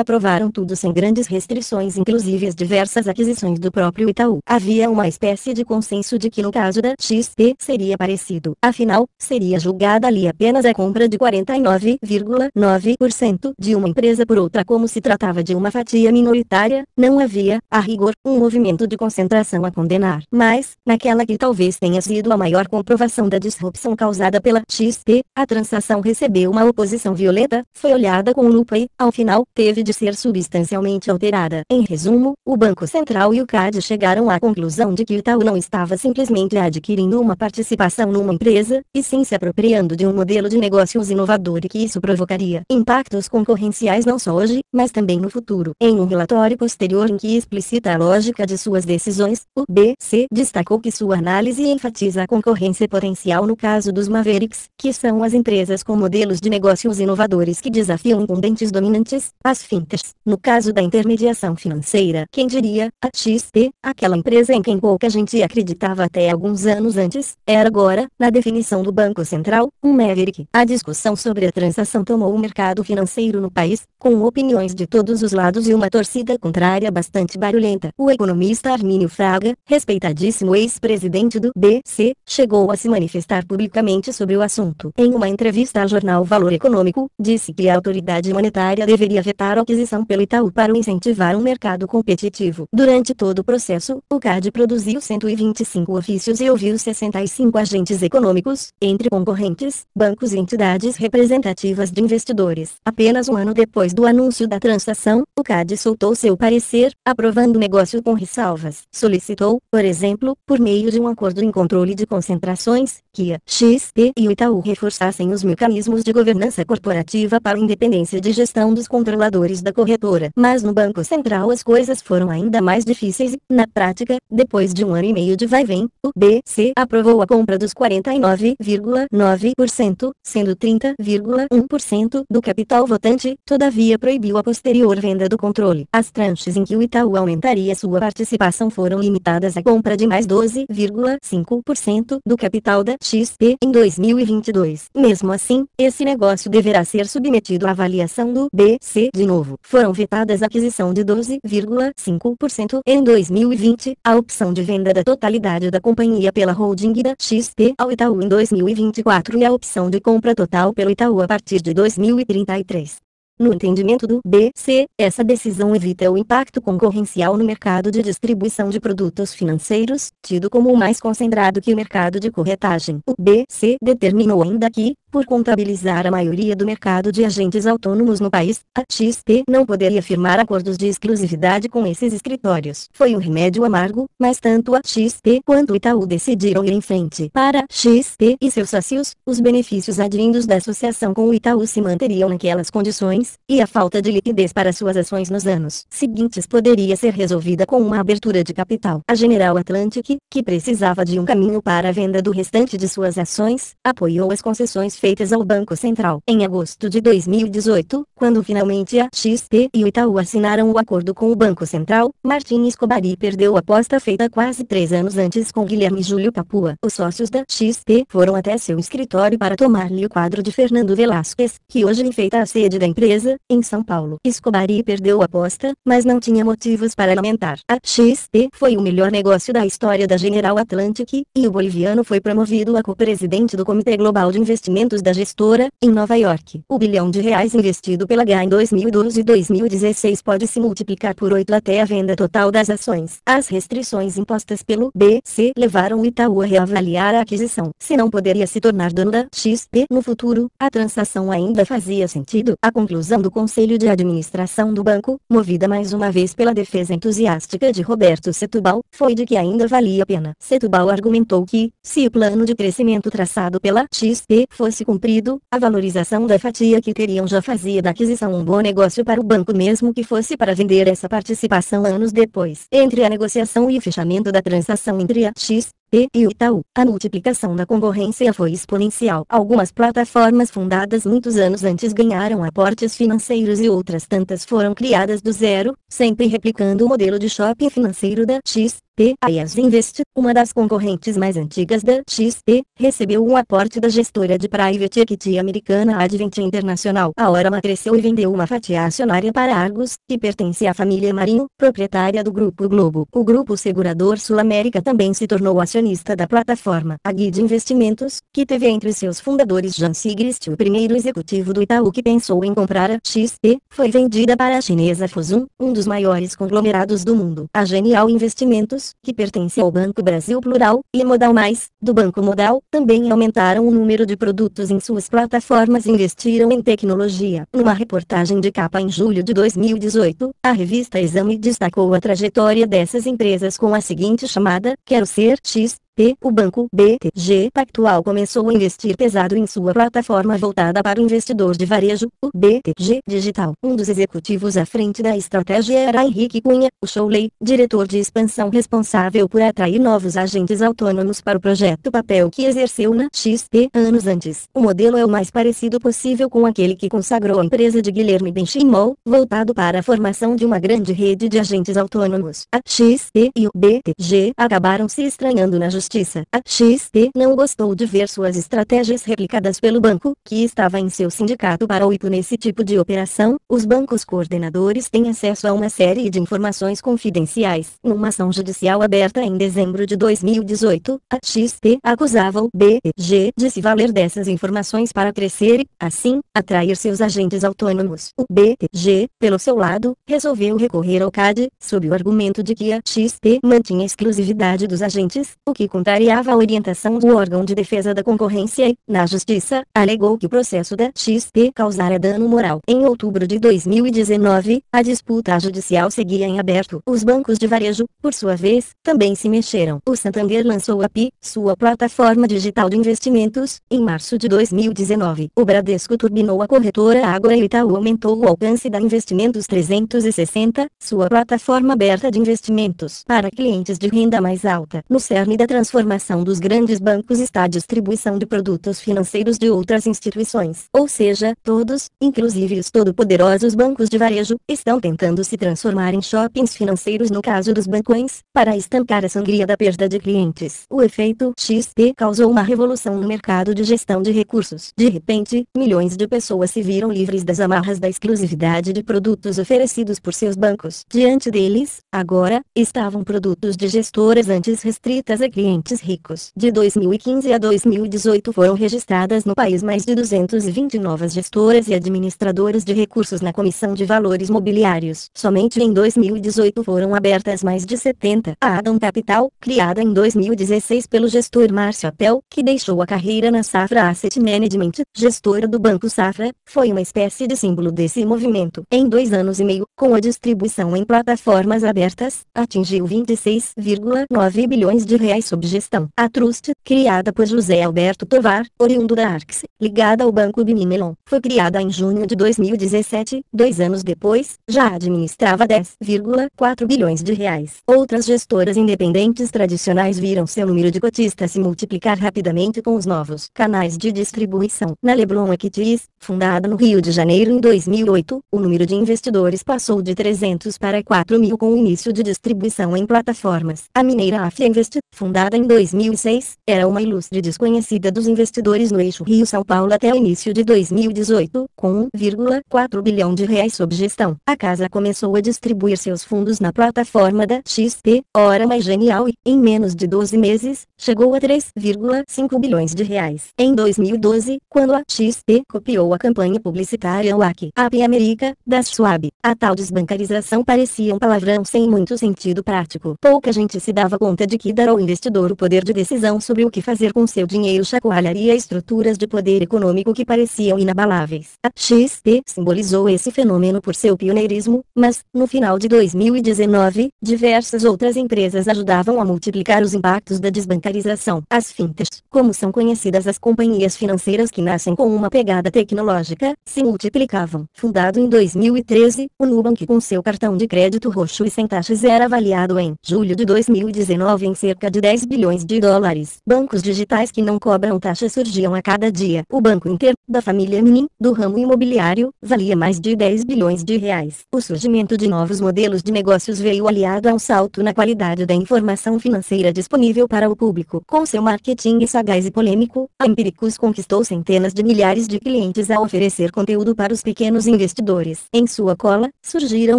aprovaram tudo sem grandes restrições inclusive as diversas aquisições do próprio Itaú. Havia uma espécie de consenso de que no caso da XP seria parecido. Afinal, seria julgada ali apenas a compra de 49,9% de uma empresa por outra como se tratava de uma fatia minoritária, não havia, a rigor, um movimento de concentração a condenar. Mas, naquela que talvez tenha sido a maior comprovação da disrupção causada pela XP, a transação recebeu uma oposição violenta, foi olhada com lupa e, ao final final teve de ser substancialmente alterada. Em resumo, o Banco Central e o CAD chegaram à conclusão de que o Itaú não estava simplesmente adquirindo uma participação numa empresa, e sim se apropriando de um modelo de negócios inovador e que isso provocaria impactos concorrenciais não só hoje, mas também no futuro. Em um relatório posterior em que explicita a lógica de suas decisões, o BC destacou que sua análise enfatiza a concorrência potencial no caso dos Mavericks, que são as empresas com modelos de negócios inovadores que desafiam incumbentes dominantes as fintas, no caso da intermediação financeira, quem diria, a XP, aquela empresa em quem pouca gente acreditava até alguns anos antes, era agora, na definição do Banco Central, um maverick. A discussão sobre a transação tomou o mercado financeiro no país, com opiniões de todos os lados e uma torcida contrária bastante barulhenta. O economista Armínio Fraga, respeitadíssimo ex-presidente do BC, chegou a se manifestar publicamente sobre o assunto. Em uma entrevista ao jornal Valor Econômico, disse que a autoridade monetária deveria deveria vetar a aquisição pelo Itaú para incentivar um mercado competitivo. Durante todo o processo, o CAD produziu 125 ofícios e ouviu 65 agentes econômicos, entre concorrentes, bancos e entidades representativas de investidores. Apenas um ano depois do anúncio da transação, o CAD soltou seu parecer, aprovando o negócio com ressalvas. Solicitou, por exemplo, por meio de um acordo em controle de concentrações, que a XP e o Itaú reforçassem os mecanismos de governança corporativa para a independência de gestão dos controladores da corretora. Mas no Banco Central as coisas foram ainda mais difíceis e, na prática, depois de um ano e meio de vai-vem, o BC aprovou a compra dos 49,9%, sendo 30,1% do capital votante, todavia proibiu a posterior venda do controle. As tranches em que o Itaú aumentaria sua participação foram limitadas à compra de mais 12,5% do capital da XP em 2022. Mesmo assim, esse negócio deverá ser submetido à avaliação do BC C. De novo, foram vetadas a aquisição de 12,5% em 2020, a opção de venda da totalidade da companhia pela holding da XP ao Itaú em 2024 e a opção de compra total pelo Itaú a partir de 2033. No entendimento do BC, essa decisão evita o impacto concorrencial no mercado de distribuição de produtos financeiros, tido como o mais concentrado que o mercado de corretagem. O BC determinou ainda que, por contabilizar a maioria do mercado de agentes autônomos no país, a XP não poderia firmar acordos de exclusividade com esses escritórios. Foi um remédio amargo, mas tanto a XP quanto o Itaú decidiram ir em frente. Para XP e seus sócios, os benefícios advindos da associação com o Itaú se manteriam naquelas condições, e a falta de liquidez para suas ações nos anos seguintes poderia ser resolvida com uma abertura de capital. A General Atlantic, que precisava de um caminho para a venda do restante de suas ações, apoiou as concessões feitas ao Banco Central. Em agosto de 2018, quando finalmente a XP e o Itaú assinaram o acordo com o Banco Central, Martin Escobari perdeu a aposta feita quase três anos antes com Guilherme Júlio Papua. Os sócios da XP foram até seu escritório para tomar-lhe o quadro de Fernando Velasquez, que hoje enfeita a sede da empresa, em São Paulo. Escobari perdeu a aposta, mas não tinha motivos para lamentar. A XP foi o melhor negócio da história da General Atlantic, e o boliviano foi promovido a co-presidente do Comitê Global de Investimento da gestora, em Nova York. O bilhão de reais investido pela GA em 2012 e 2016 pode se multiplicar por 8 até a venda total das ações. As restrições impostas pelo BC levaram o Itaú a reavaliar a aquisição. Se não poderia se tornar dono da XP no futuro, a transação ainda fazia sentido. A conclusão do Conselho de Administração do banco, movida mais uma vez pela defesa entusiástica de Roberto Setubal, foi de que ainda valia a pena. Setubal argumentou que, se o plano de crescimento traçado pela XP fosse cumprido, a valorização da fatia que teriam já fazia da aquisição um bom negócio para o banco mesmo que fosse para vender essa participação anos depois. Entre a negociação e o fechamento da transação entre a X e Itaú. A multiplicação da concorrência foi exponencial. Algumas plataformas fundadas muitos anos antes ganharam aportes financeiros e outras tantas foram criadas do zero, sempre replicando o modelo de shopping financeiro da X. aias Invest, uma das concorrentes mais antigas da XP, recebeu um aporte da gestora de private equity americana Advent International. A Orama cresceu e vendeu uma fatia acionária para Argos, que pertence à família Marinho, proprietária do Grupo Globo. O Grupo Segurador Sul América também se tornou acionista acionista da plataforma Agui de Investimentos, que teve entre seus fundadores Jan Sigrist o primeiro executivo do Itaú que pensou em comprar a XP, foi vendida para a chinesa Fosun, um dos maiores conglomerados do mundo. A Genial Investimentos, que pertence ao Banco Brasil Plural, e Modal Mais, do Banco Modal, também aumentaram o número de produtos em suas plataformas e investiram em tecnologia. Numa reportagem de capa em julho de 2018, a revista Exame destacou a trajetória dessas empresas com a seguinte chamada, Quero Ser X P. O banco BTG Pactual começou a investir pesado em sua plataforma voltada para o investidor de varejo, o BTG Digital. Um dos executivos à frente da estratégia era Henrique Cunha, o Showley, diretor de expansão responsável por atrair novos agentes autônomos para o projeto papel que exerceu na XP anos antes. O modelo é o mais parecido possível com aquele que consagrou a empresa de Guilherme Benchimol, voltado para a formação de uma grande rede de agentes autônomos. A XP e o BTG acabaram se estranhando na justiça Justiça, a XP não gostou de ver suas estratégias replicadas pelo banco, que estava em seu sindicato para o IPO nesse tipo de operação. Os bancos coordenadores têm acesso a uma série de informações confidenciais. Numa ação judicial aberta em dezembro de 2018, a XP acusava o BEG de se valer dessas informações para crescer e, assim, atrair seus agentes autônomos. O BTG, pelo seu lado, resolveu recorrer ao CAD, sob o argumento de que a XP mantinha exclusividade dos agentes, o que contrariava a orientação do órgão de defesa da concorrência e, na justiça, alegou que o processo da XP causara dano moral. Em outubro de 2019, a disputa judicial seguia em aberto. Os bancos de varejo, por sua vez, também se mexeram. O Santander lançou a PI, sua plataforma digital de investimentos, em março de 2019. O Bradesco turbinou a corretora Água e Itaú aumentou o alcance da Investimentos 360, sua plataforma aberta de investimentos para clientes de renda mais alta. No cerne da transição transformação dos grandes bancos está a distribuição de produtos financeiros de outras instituições. Ou seja, todos, inclusive os todo-poderosos bancos de varejo, estão tentando se transformar em shoppings financeiros no caso dos bancões, para estancar a sangria da perda de clientes. O efeito XP causou uma revolução no mercado de gestão de recursos. De repente, milhões de pessoas se viram livres das amarras da exclusividade de produtos oferecidos por seus bancos. Diante deles, agora, estavam produtos de gestoras antes restritas a clientes clientes ricos. De 2015 a 2018 foram registradas no país mais de 220 novas gestoras e administradoras de recursos na Comissão de Valores Mobiliários. Somente em 2018 foram abertas mais de 70. A Adam Capital, criada em 2016 pelo gestor Márcio Apel, que deixou a carreira na Safra Asset Management, gestora do Banco Safra, foi uma espécie de símbolo desse movimento. Em dois anos e meio, com a distribuição em plataformas abertas, atingiu 26,9 bilhões de reais sob Subgestão. A Trust, criada por José Alberto Tovar, oriundo da Arx, ligada ao Banco Bimimelon, foi criada em junho de 2017, dois anos depois, já administrava 10,4 bilhões de reais. Outras gestoras independentes tradicionais viram seu número de cotistas se multiplicar rapidamente com os novos canais de distribuição. Na Leblon Equities, fundada no Rio de Janeiro em 2008, o número de investidores passou de 300 para 4 mil com o início de distribuição em plataformas. A Mineira Afia Invest, fundada em 2006, era uma ilustre desconhecida dos investidores no eixo Rio-São Paulo até o início de 2018, com 1,4 bilhão de reais sob gestão. A casa começou a distribuir seus fundos na plataforma da XP, hora mais genial e, em menos de 12 meses, chegou a 3,5 bilhões de reais. Em 2012, quando a XP copiou a campanha publicitária WAC AP América, da Schwab, a tal desbancarização parecia um palavrão sem muito sentido prático. Pouca gente se dava conta de que dar ao investidor o poder de decisão sobre o que fazer com seu dinheiro chacoalharia estruturas de poder econômico que pareciam inabaláveis. A XP simbolizou esse fenômeno por seu pioneirismo, mas, no final de 2019, diversas outras empresas ajudavam a multiplicar os impactos da desbancarização. As fintechs, como são conhecidas as companhias financeiras que nascem com uma pegada tecnológica, se multiplicavam. Fundado em 2013, o Nubank com seu cartão de crédito roxo e sem taxas era avaliado em julho de 2019 em cerca de 10 bilhões de dólares. Bancos digitais que não cobram taxa surgiam a cada dia. O Banco Inter, da família Menin, do ramo imobiliário, valia mais de 10 bilhões de reais. O surgimento de novos modelos de negócios veio aliado a um salto na qualidade da informação financeira disponível para o público. Com seu marketing sagaz e polêmico, a Empiricus conquistou centenas de milhares de clientes a oferecer conteúdo para os pequenos investidores. Em sua cola, surgiram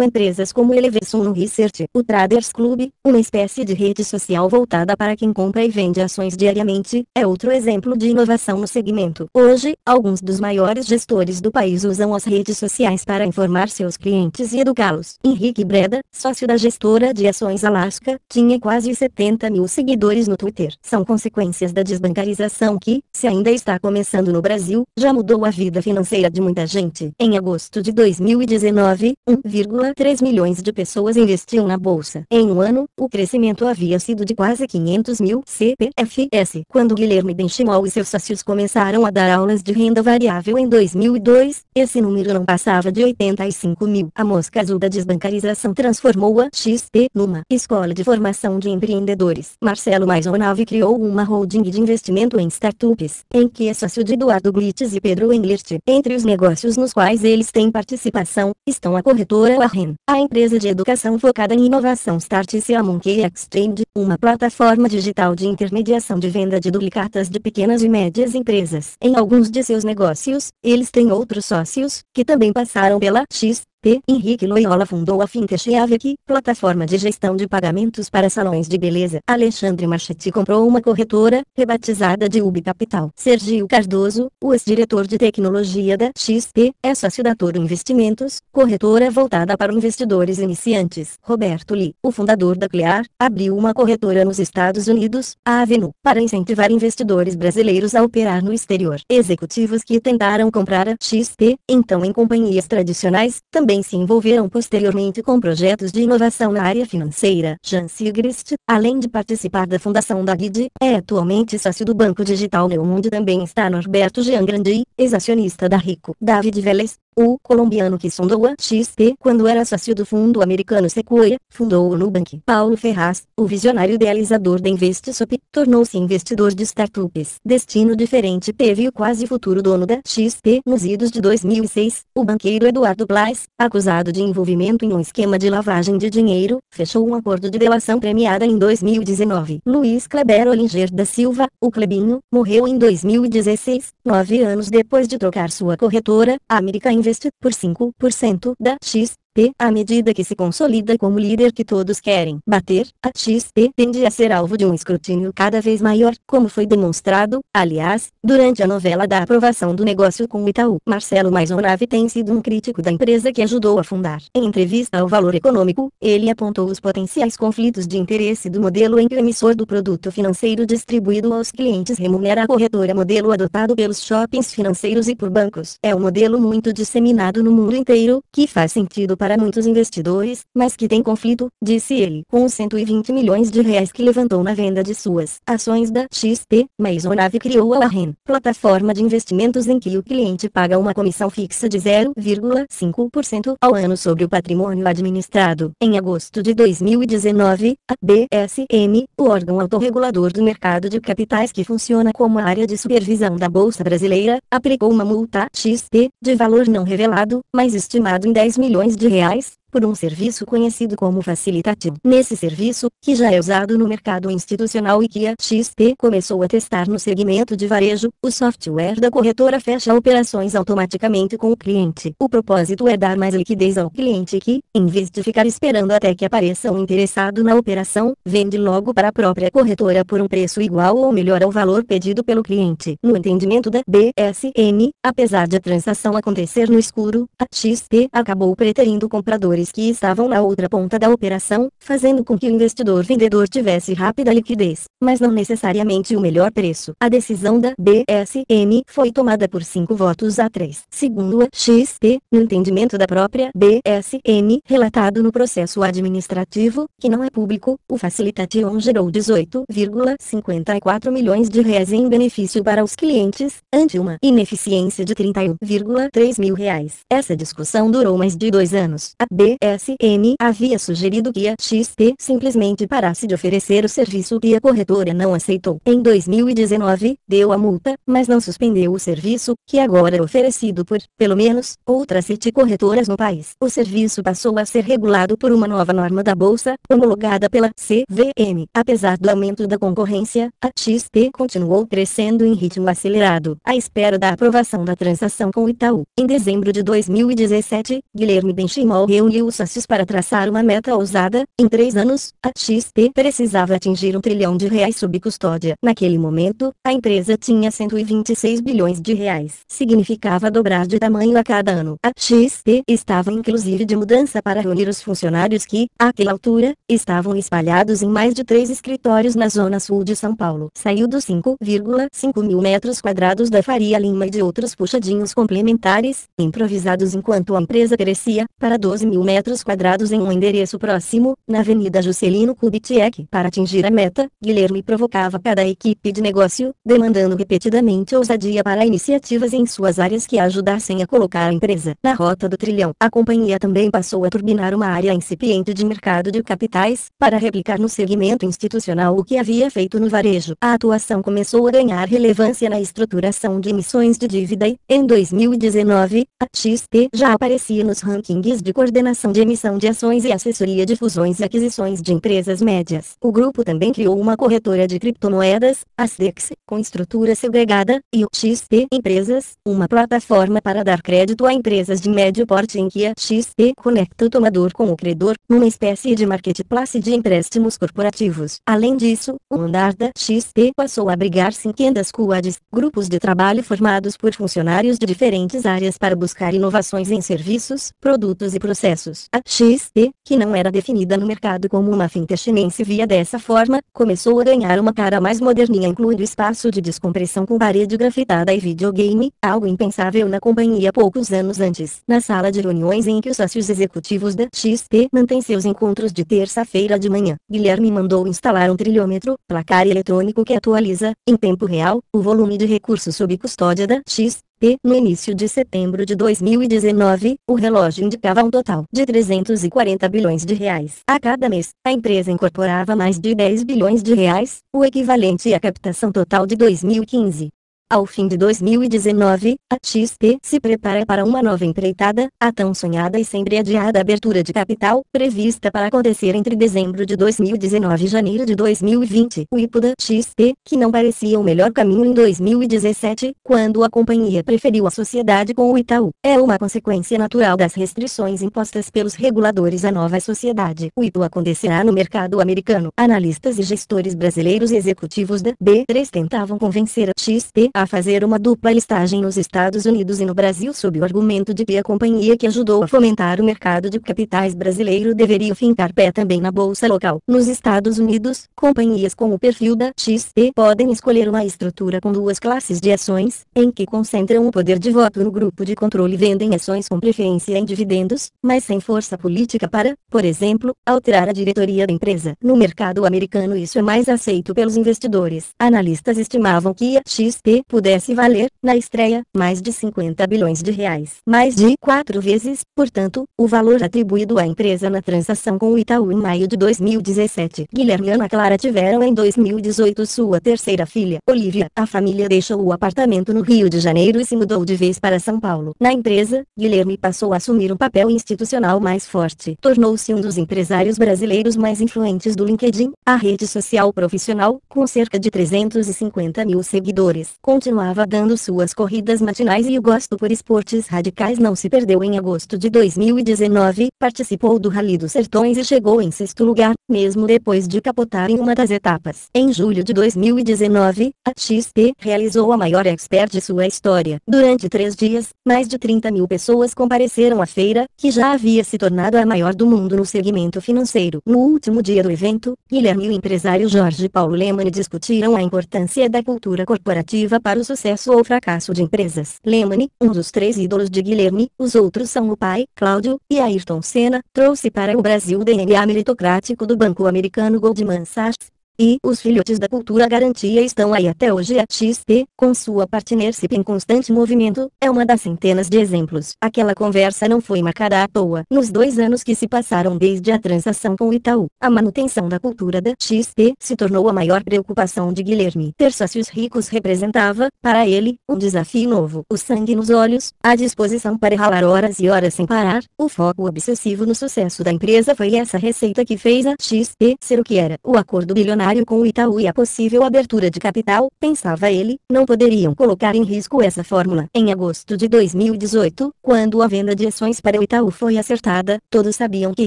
empresas como Elevation Research, o Traders Club, uma espécie de rede social voltada para quem compra e vende ações diariamente, é outro exemplo de inovação no segmento. Hoje, alguns dos maiores gestores do país usam as redes sociais para informar seus clientes e educá-los. Henrique Breda, sócio da gestora de ações Alaska, tinha quase 70 mil seguidores no Twitter. São consequências da desbancarização que, se ainda está começando no Brasil, já mudou a vida financeira de muita gente. Em agosto de 2019, 1,3 milhões de pessoas investiam na bolsa. Em um ano, o crescimento havia sido de quase 500 300 mil CPFS. Quando Guilherme Benchimol e seus sócios começaram a dar aulas de renda variável em 2002, esse número não passava de 85 mil. A mosca azul da desbancarização transformou a XP numa escola de formação de empreendedores. Marcelo Maisonave criou uma holding de investimento em startups, em que é sócio de Eduardo Glitz e Pedro Englert. Entre os negócios nos quais eles têm participação, estão a corretora Warren, a empresa de educação focada em inovação Start e a Monkey Exchange, uma plataforma de digital de intermediação de venda de duplicatas de pequenas e médias empresas. Em alguns de seus negócios, eles têm outros sócios, que também passaram pela X P. Henrique Loyola fundou a Fintech Avec, plataforma de gestão de pagamentos para salões de beleza. Alexandre Marchetti comprou uma corretora, rebatizada de UB Capital. Sergio Cardoso, o ex-diretor de tecnologia da XP, é sócio da Toro Investimentos, corretora voltada para investidores iniciantes. Roberto Lee, o fundador da Clear, abriu uma corretora nos Estados Unidos, a Avenue, para incentivar investidores brasileiros a operar no exterior. Executivos que tentaram comprar a XP, então em companhias tradicionais, também também se envolveram posteriormente com projetos de inovação na área financeira. Jan Sigrist, além de participar da fundação da Guide, é atualmente sócio do Banco Digital Neum onde também está Norberto Grandi, ex-acionista da Rico. David Vélez, o colombiano que sondou a XP quando era sócio do fundo americano Sequoia, fundou o Nubank. Paulo Ferraz, o visionário idealizador da InvestSop, tornou-se investidor de startups. Destino diferente teve o quase futuro dono da XP nos idos de 2006. O banqueiro Eduardo Blais, acusado de envolvimento em um esquema de lavagem de dinheiro, fechou um acordo de delação premiada em 2019. Luiz Kleber Olinger da Silva, o Clebinho, morreu em 2016, nove anos depois de trocar sua corretora, a American investe por 5% da X P. À medida que se consolida como líder que todos querem bater, a XP tende a ser alvo de um escrutínio cada vez maior, como foi demonstrado, aliás, durante a novela da aprovação do negócio com o Itaú. Marcelo Maisonave tem sido um crítico da empresa que ajudou a fundar. Em entrevista ao Valor Econômico, ele apontou os potenciais conflitos de interesse do modelo em que o emissor do produto financeiro distribuído aos clientes remunera a corretora modelo adotado pelos shoppings financeiros e por bancos. É um modelo muito disseminado no mundo inteiro, que faz sentido para para muitos investidores, mas que tem conflito, disse ele, com os 120 milhões de reais que levantou na venda de suas ações da XP, Maisonave criou a Warren, plataforma de investimentos em que o cliente paga uma comissão fixa de 0,5% ao ano sobre o patrimônio administrado. Em agosto de 2019, a BSM, o órgão autorregulador do mercado de capitais que funciona como área de supervisão da Bolsa Brasileira, aplicou uma multa XP, de valor não revelado, mas estimado em 10 milhões de AIs, por um serviço conhecido como facilitativo. Nesse serviço, que já é usado no mercado institucional e que a XP começou a testar no segmento de varejo, o software da corretora fecha operações automaticamente com o cliente. O propósito é dar mais liquidez ao cliente que, em vez de ficar esperando até que apareça um interessado na operação, vende logo para a própria corretora por um preço igual ou melhor ao valor pedido pelo cliente. No entendimento da BSN, apesar de a transação acontecer no escuro, a XP acabou preterindo compradores que estavam na outra ponta da operação, fazendo com que o investidor vendedor tivesse rápida liquidez, mas não necessariamente o melhor preço. A decisão da BSM foi tomada por 5 votos a 3. Segundo a XP, no entendimento da própria BSM, relatado no processo administrativo, que não é público, o Facilitation gerou 18,54 milhões de reais em benefício para os clientes, ante uma ineficiência de 31,3 mil reais. Essa discussão durou mais de dois anos. A B CSN havia sugerido que a XP simplesmente parasse de oferecer o serviço que a corretora não aceitou. Em 2019, deu a multa, mas não suspendeu o serviço, que agora é oferecido por, pelo menos, outras sete corretoras no país. O serviço passou a ser regulado por uma nova norma da Bolsa, homologada pela CVM. Apesar do aumento da concorrência, a XP continuou crescendo em ritmo acelerado, à espera da aprovação da transação com o Itaú. Em dezembro de 2017, Guilherme Benchimol reuniu usa para traçar uma meta ousada, em três anos, a XP precisava atingir um trilhão de reais sob custódia. Naquele momento, a empresa tinha 126 bilhões de reais. Significava dobrar de tamanho a cada ano. A XP estava inclusive de mudança para reunir os funcionários que, àquela altura, estavam espalhados em mais de três escritórios na zona sul de São Paulo. Saiu dos 5,5 mil metros quadrados da Faria Lima e de outros puxadinhos complementares, improvisados enquanto a empresa crescia, para 12 mil metros quadrados em um endereço próximo, na Avenida Juscelino Kubitschek. Para atingir a meta, Guilherme provocava cada equipe de negócio, demandando repetidamente ousadia para iniciativas em suas áreas que ajudassem a colocar a empresa na rota do trilhão. A companhia também passou a turbinar uma área incipiente de mercado de capitais, para replicar no segmento institucional o que havia feito no varejo. A atuação começou a ganhar relevância na estruturação de emissões de dívida e, em 2019, a XP já aparecia nos rankings de coordenação captação de emissão de ações e assessoria de fusões e aquisições de empresas médias. O grupo também criou uma corretora de criptomoedas, a SDEX, com estrutura segregada, e o XP Empresas, uma plataforma para dar crédito a empresas de médio porte em que a XP conecta o tomador com o credor, numa espécie de marketplace de empréstimos corporativos. Além disso, o andar da XP passou a abrigar 500 squads, grupos de trabalho formados por funcionários de diferentes áreas para buscar inovações em serviços, produtos e processos. A XP, que não era definida no mercado como uma fintech nem se via dessa forma, começou a ganhar uma cara mais moderninha incluindo espaço de descompressão com parede grafitada e videogame, algo impensável na companhia poucos anos antes. Na sala de reuniões em que os sócios executivos da XP mantêm seus encontros de terça-feira de manhã, Guilherme mandou instalar um trilhômetro, placar eletrônico que atualiza, em tempo real, o volume de recursos sob custódia da XP e, no início de setembro de 2019, o relógio indicava um total de 340 bilhões de reais. A cada mês, a empresa incorporava mais de 10 bilhões de reais, o equivalente à captação total de 2015. Ao fim de 2019, a XP se prepara para uma nova empreitada, a tão sonhada e sempre adiada abertura de capital, prevista para acontecer entre dezembro de 2019 e janeiro de 2020. O IPO da XP, que não parecia o melhor caminho em 2017, quando a companhia preferiu a sociedade com o Itaú, é uma consequência natural das restrições impostas pelos reguladores à nova sociedade. O IPO acontecerá no mercado americano. Analistas e gestores brasileiros executivos da B3 tentavam convencer a XP a a fazer uma dupla listagem nos Estados Unidos e no Brasil sob o argumento de que a companhia que ajudou a fomentar o mercado de capitais brasileiro deveria fincar pé também na bolsa local. Nos Estados Unidos, companhias com o perfil da XP podem escolher uma estrutura com duas classes de ações, em que concentram o poder de voto no grupo de controle e vendem ações com preferência em dividendos, mas sem força política para, por exemplo, alterar a diretoria da empresa. No mercado americano isso é mais aceito pelos investidores. Analistas estimavam que a XP pudesse valer, na estreia, mais de 50 bilhões de reais. Mais de quatro vezes, portanto, o valor atribuído à empresa na transação com o Itaú em maio de 2017. Guilherme e Ana Clara tiveram em 2018 sua terceira filha, Olivia. A família deixou o apartamento no Rio de Janeiro e se mudou de vez para São Paulo. Na empresa, Guilherme passou a assumir um papel institucional mais forte. Tornou-se um dos empresários brasileiros mais influentes do LinkedIn, a rede social profissional, com cerca de 350 mil seguidores. Com continuava dando suas corridas matinais e o gosto por esportes radicais não se perdeu em agosto de 2019, participou do Rally dos Sertões e chegou em sexto lugar, mesmo depois de capotar em uma das etapas. Em julho de 2019, a XP realizou a maior expert de sua história. Durante três dias, mais de 30 mil pessoas compareceram à feira, que já havia se tornado a maior do mundo no segmento financeiro. No último dia do evento, Guilherme e o empresário Jorge Paulo Lemani discutiram a importância da cultura corporativa para o sucesso ou fracasso de empresas. Lemony, um dos três ídolos de Guilherme, os outros são o pai, Cláudio, e Ayrton Senna, trouxe para o Brasil o DNA meritocrático do banco americano Goldman Sachs, e os filhotes da cultura garantia estão aí até hoje a XP, com sua partnership em constante movimento, é uma das centenas de exemplos. Aquela conversa não foi marcada à toa. Nos dois anos que se passaram desde a transação com o Itaú, a manutenção da cultura da XP se tornou a maior preocupação de Guilherme. Ter sócios ricos representava, para ele, um desafio novo. O sangue nos olhos, a disposição para ralar horas e horas sem parar, o foco obsessivo no sucesso da empresa foi essa receita que fez a XP ser o que era. O acordo bilionário com o Itaú e a possível abertura de capital, pensava ele, não poderiam colocar em risco essa fórmula. Em agosto de 2018, quando a venda de ações para o Itaú foi acertada, todos sabiam que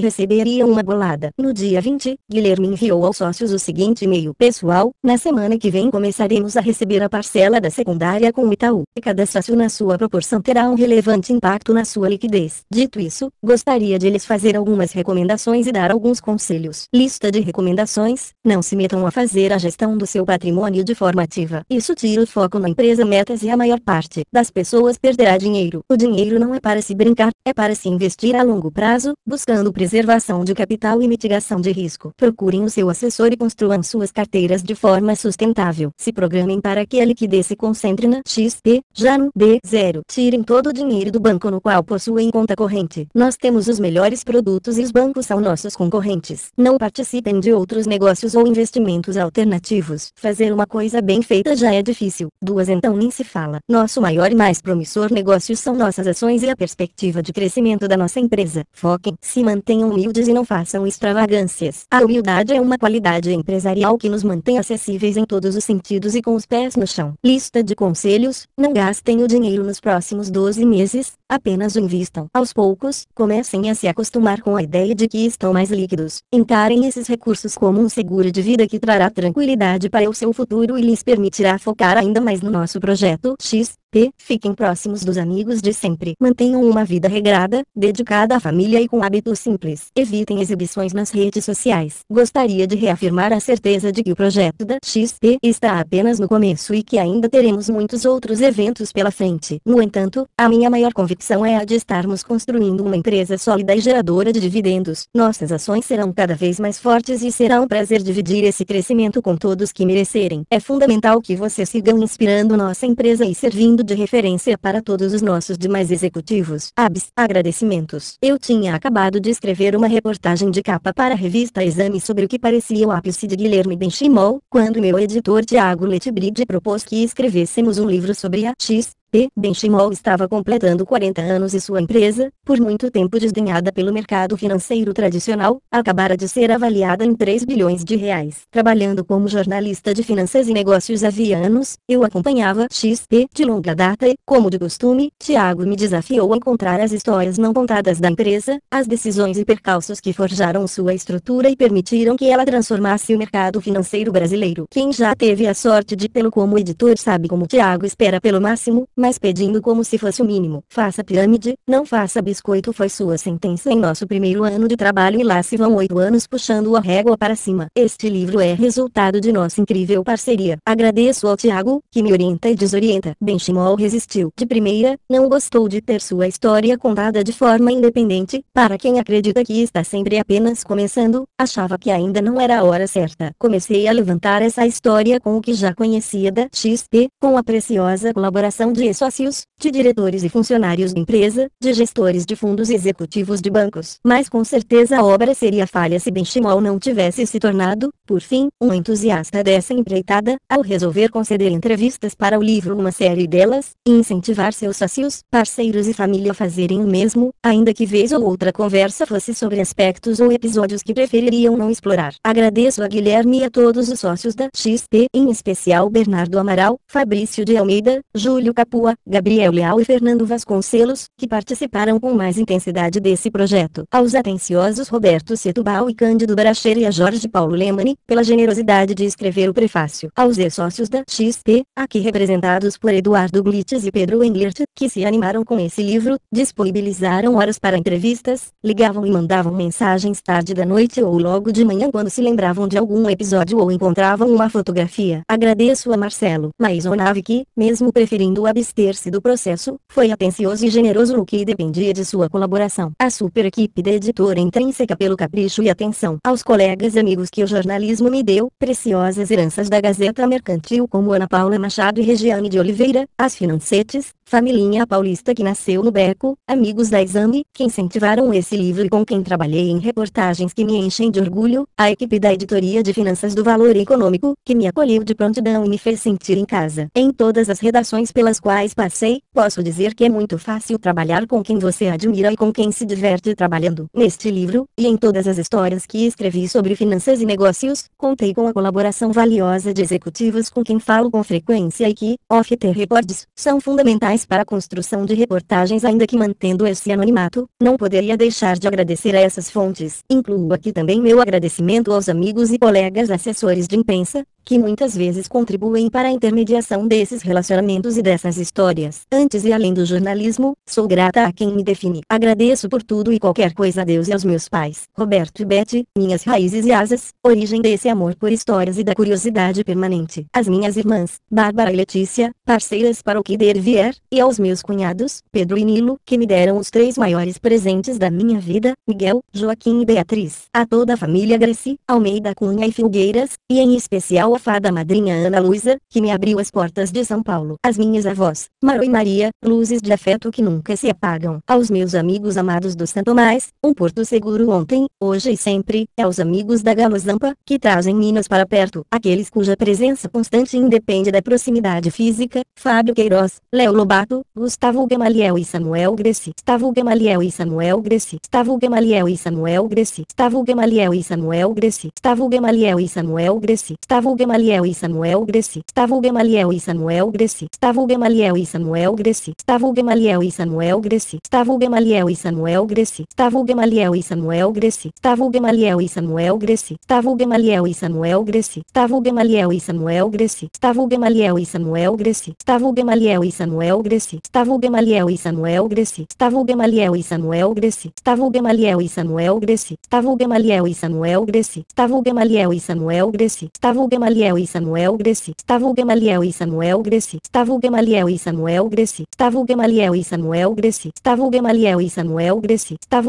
receberiam uma bolada. No dia 20, Guilherme enviou aos sócios o seguinte e-mail: Pessoal, na semana que vem começaremos a receber a parcela da secundária com o Itaú. Cada sócio na sua proporção terá um relevante impacto na sua liquidez. Dito isso, gostaria de lhes fazer algumas recomendações e dar alguns conselhos. Lista de recomendações: não se comprometam a fazer a gestão do seu patrimônio de forma ativa. Isso tira o foco na empresa metas e a maior parte das pessoas perderá dinheiro. O dinheiro não é para se brincar, é para se investir a longo prazo, buscando preservação de capital e mitigação de risco. Procurem o seu assessor e construam suas carteiras de forma sustentável. Se programem para que a liquidez se concentre na XP, já no D0. Tirem todo o dinheiro do banco no qual possuem conta corrente. Nós temos os melhores produtos e os bancos são nossos concorrentes. Não participem de outros negócios ou investimentos conhecimentos alternativos. Fazer uma coisa bem feita já é difícil, duas então nem se fala. Nosso maior e mais promissor negócio são nossas ações e a perspectiva de crescimento da nossa empresa. Foquem, se mantenham humildes e não façam extravagâncias. A humildade é uma qualidade empresarial que nos mantém acessíveis em todos os sentidos e com os pés no chão. Lista de conselhos: não gastem o dinheiro nos próximos 12 meses, apenas o invistam. Aos poucos, comecem a se acostumar com a ideia de que estão mais líquidos. Encarem esses recursos como um seguro de vida que trará tranquilidade para o seu futuro e lhes permitirá focar ainda mais no nosso projeto X, P. Fiquem próximos dos amigos de sempre. Mantenham uma vida regrada, dedicada à família e com hábitos simples. Evitem exibições nas redes sociais. Gostaria de reafirmar a certeza de que o projeto da XP está apenas no começo e que ainda teremos muitos outros eventos pela frente. No entanto, a minha maior convicção é a de estarmos construindo uma empresa sólida e geradora de dividendos. Nossas ações serão cada vez mais fortes e será um prazer dividir esse crescimento com todos que merecerem. É fundamental que vocês sigam inspirando nossa empresa e servindo servindo de referência para todos os nossos demais executivos. Abs, agradecimentos. Eu tinha acabado de escrever uma reportagem de capa para a revista Exame sobre o que parecia o ápice de Guilherme Benchimol, quando meu editor Tiago Letebridge propôs que escrevêssemos um livro sobre a X, P. Benchimol estava completando 40 anos e sua empresa, por muito tempo desdenhada pelo mercado financeiro tradicional, acabara de ser avaliada em 3 bilhões de reais. Trabalhando como jornalista de finanças e negócios havia anos, eu acompanhava XP de longa data e, como de costume, Tiago me desafiou a encontrar as histórias não contadas da empresa, as decisões e percalços que forjaram sua estrutura e permitiram que ela transformasse o mercado financeiro brasileiro. Quem já teve a sorte de tê-lo como editor sabe como Tiago espera pelo máximo, mas pedindo como se fosse o mínimo. Faça pirâmide, não faça biscoito foi sua sentença em nosso primeiro ano de trabalho e lá se vão oito anos puxando a régua para cima. Este livro é resultado de nossa incrível parceria. Agradeço ao Tiago, que me orienta e desorienta. Benchimol resistiu. De primeira, não gostou de ter sua história contada de forma independente, para quem acredita que está sempre apenas começando, achava que ainda não era a hora certa. Comecei a levantar essa história com o que já conhecia da XP, com a preciosa colaboração de e sócios, de diretores e funcionários de empresa, de gestores de fundos e executivos de bancos. Mas com certeza a obra seria falha se Benchimol não tivesse se tornado, por fim, um entusiasta dessa empreitada, ao resolver conceder entrevistas para o livro uma série delas, e incentivar seus sócios, parceiros e família a fazerem o mesmo, ainda que vez ou outra conversa fosse sobre aspectos ou episódios que prefeririam não explorar. Agradeço a Guilherme e a todos os sócios da XP, em especial Bernardo Amaral, Fabrício de Almeida, Júlio Capu Capua, Gabriel Leal e Fernando Vasconcelos, que participaram com mais intensidade desse projeto. Aos atenciosos Roberto Setubal e Cândido Bracheiro e a Jorge Paulo Lemani, pela generosidade de escrever o prefácio. Aos ex-sócios da XP, aqui representados por Eduardo Blitz e Pedro Englert, que se animaram com esse livro, disponibilizaram horas para entrevistas, ligavam e mandavam mensagens tarde da noite ou logo de manhã quando se lembravam de algum episódio ou encontravam uma fotografia. Agradeço a Marcelo nave que, mesmo preferindo o absurdo, abster-se do processo, foi atencioso e generoso no que dependia de sua colaboração. A super equipe da editora intrínseca pelo capricho e atenção aos colegas e amigos que o jornalismo me deu, preciosas heranças da Gazeta Mercantil como Ana Paula Machado e Regiane de Oliveira, as financetes, Familinha paulista que nasceu no Beco, amigos da Exame, que incentivaram esse livro e com quem trabalhei em reportagens que me enchem de orgulho, a equipe da Editoria de Finanças do Valor Econômico, que me acolheu de prontidão e me fez sentir em casa. Em todas as redações pelas quais passei, posso dizer que é muito fácil trabalhar com quem você admira e com quem se diverte trabalhando. Neste livro, e em todas as histórias que escrevi sobre finanças e negócios, contei com a colaboração valiosa de executivos com quem falo com frequência e que, off the records, são fundamentais para a construção de reportagens ainda que mantendo esse anonimato, não poderia deixar de agradecer a essas fontes. Incluo aqui também meu agradecimento aos amigos e colegas assessores de imprensa, que muitas vezes contribuem para a intermediação desses relacionamentos e dessas histórias. Antes e além do jornalismo, sou grata a quem me define. Agradeço por tudo e qualquer coisa a Deus e aos meus pais, Roberto e Bete, minhas raízes e asas, origem desse amor por histórias e da curiosidade permanente. As minhas irmãs, Bárbara e Letícia, parceiras para o que der vier, e aos meus cunhados, Pedro e Nilo, que me deram os três maiores presentes da minha vida, Miguel, Joaquim e Beatriz. A toda a família Gracie, Almeida Cunha e Filgueiras, e em especial fada madrinha Ana Luísa, que me abriu as portas de São Paulo. As minhas avós, Maro e Maria, luzes de afeto que nunca se apagam. Aos meus amigos amados do Santo Mais, um porto seguro ontem, hoje e sempre, é os amigos da Galozampa, que trazem Minas para perto. Aqueles cuja presença constante independe da proximidade física, Fábio Queiroz, Léo Lobato, Gustavo Gamaliel e Samuel Greci. Gustavo Gamaliel e Samuel Greci. Gustavo Gamaliel e Samuel Greci. Gustavo Gamaliel e Samuel Greci. Gustavo Gamaliel e Samuel Greci. Gustavo Gamaliel Gamaliel e Samuel Greci, estava o Gamaliel e Samuel Greci, estava o Gamaliel e Samuel Greci, estava o Gamaliel e Samuel Greci, estava o Gamaliel e Samuel Greci, estava o Gamaliel e Samuel Greci, estava o Gamaliel e Samuel Greci, estava o Gamaliel e Samuel Greci, estava o Gamaliel e Samuel Greci, estava o Gamaliel e Samuel Greci, estava o Gamaliel e Samuel Greci, estava o Gamaliel e Samuel Greci, estava o Gamaliel e Samuel Greci, estava o Gamaliel e Samuel Greci, estava o Gamaliel e Samuel Greci, estava o Gamaliel e Samuel Greci, estava o Gamaliel Gamaliel e Samuel Greci, estavam Gamaliel e Samuel Greci, estavam Gamaliel e Samuel Greci, estavam Gamaliel e Samuel Greci, estavam Gamaliel e Samuel Greci, estavam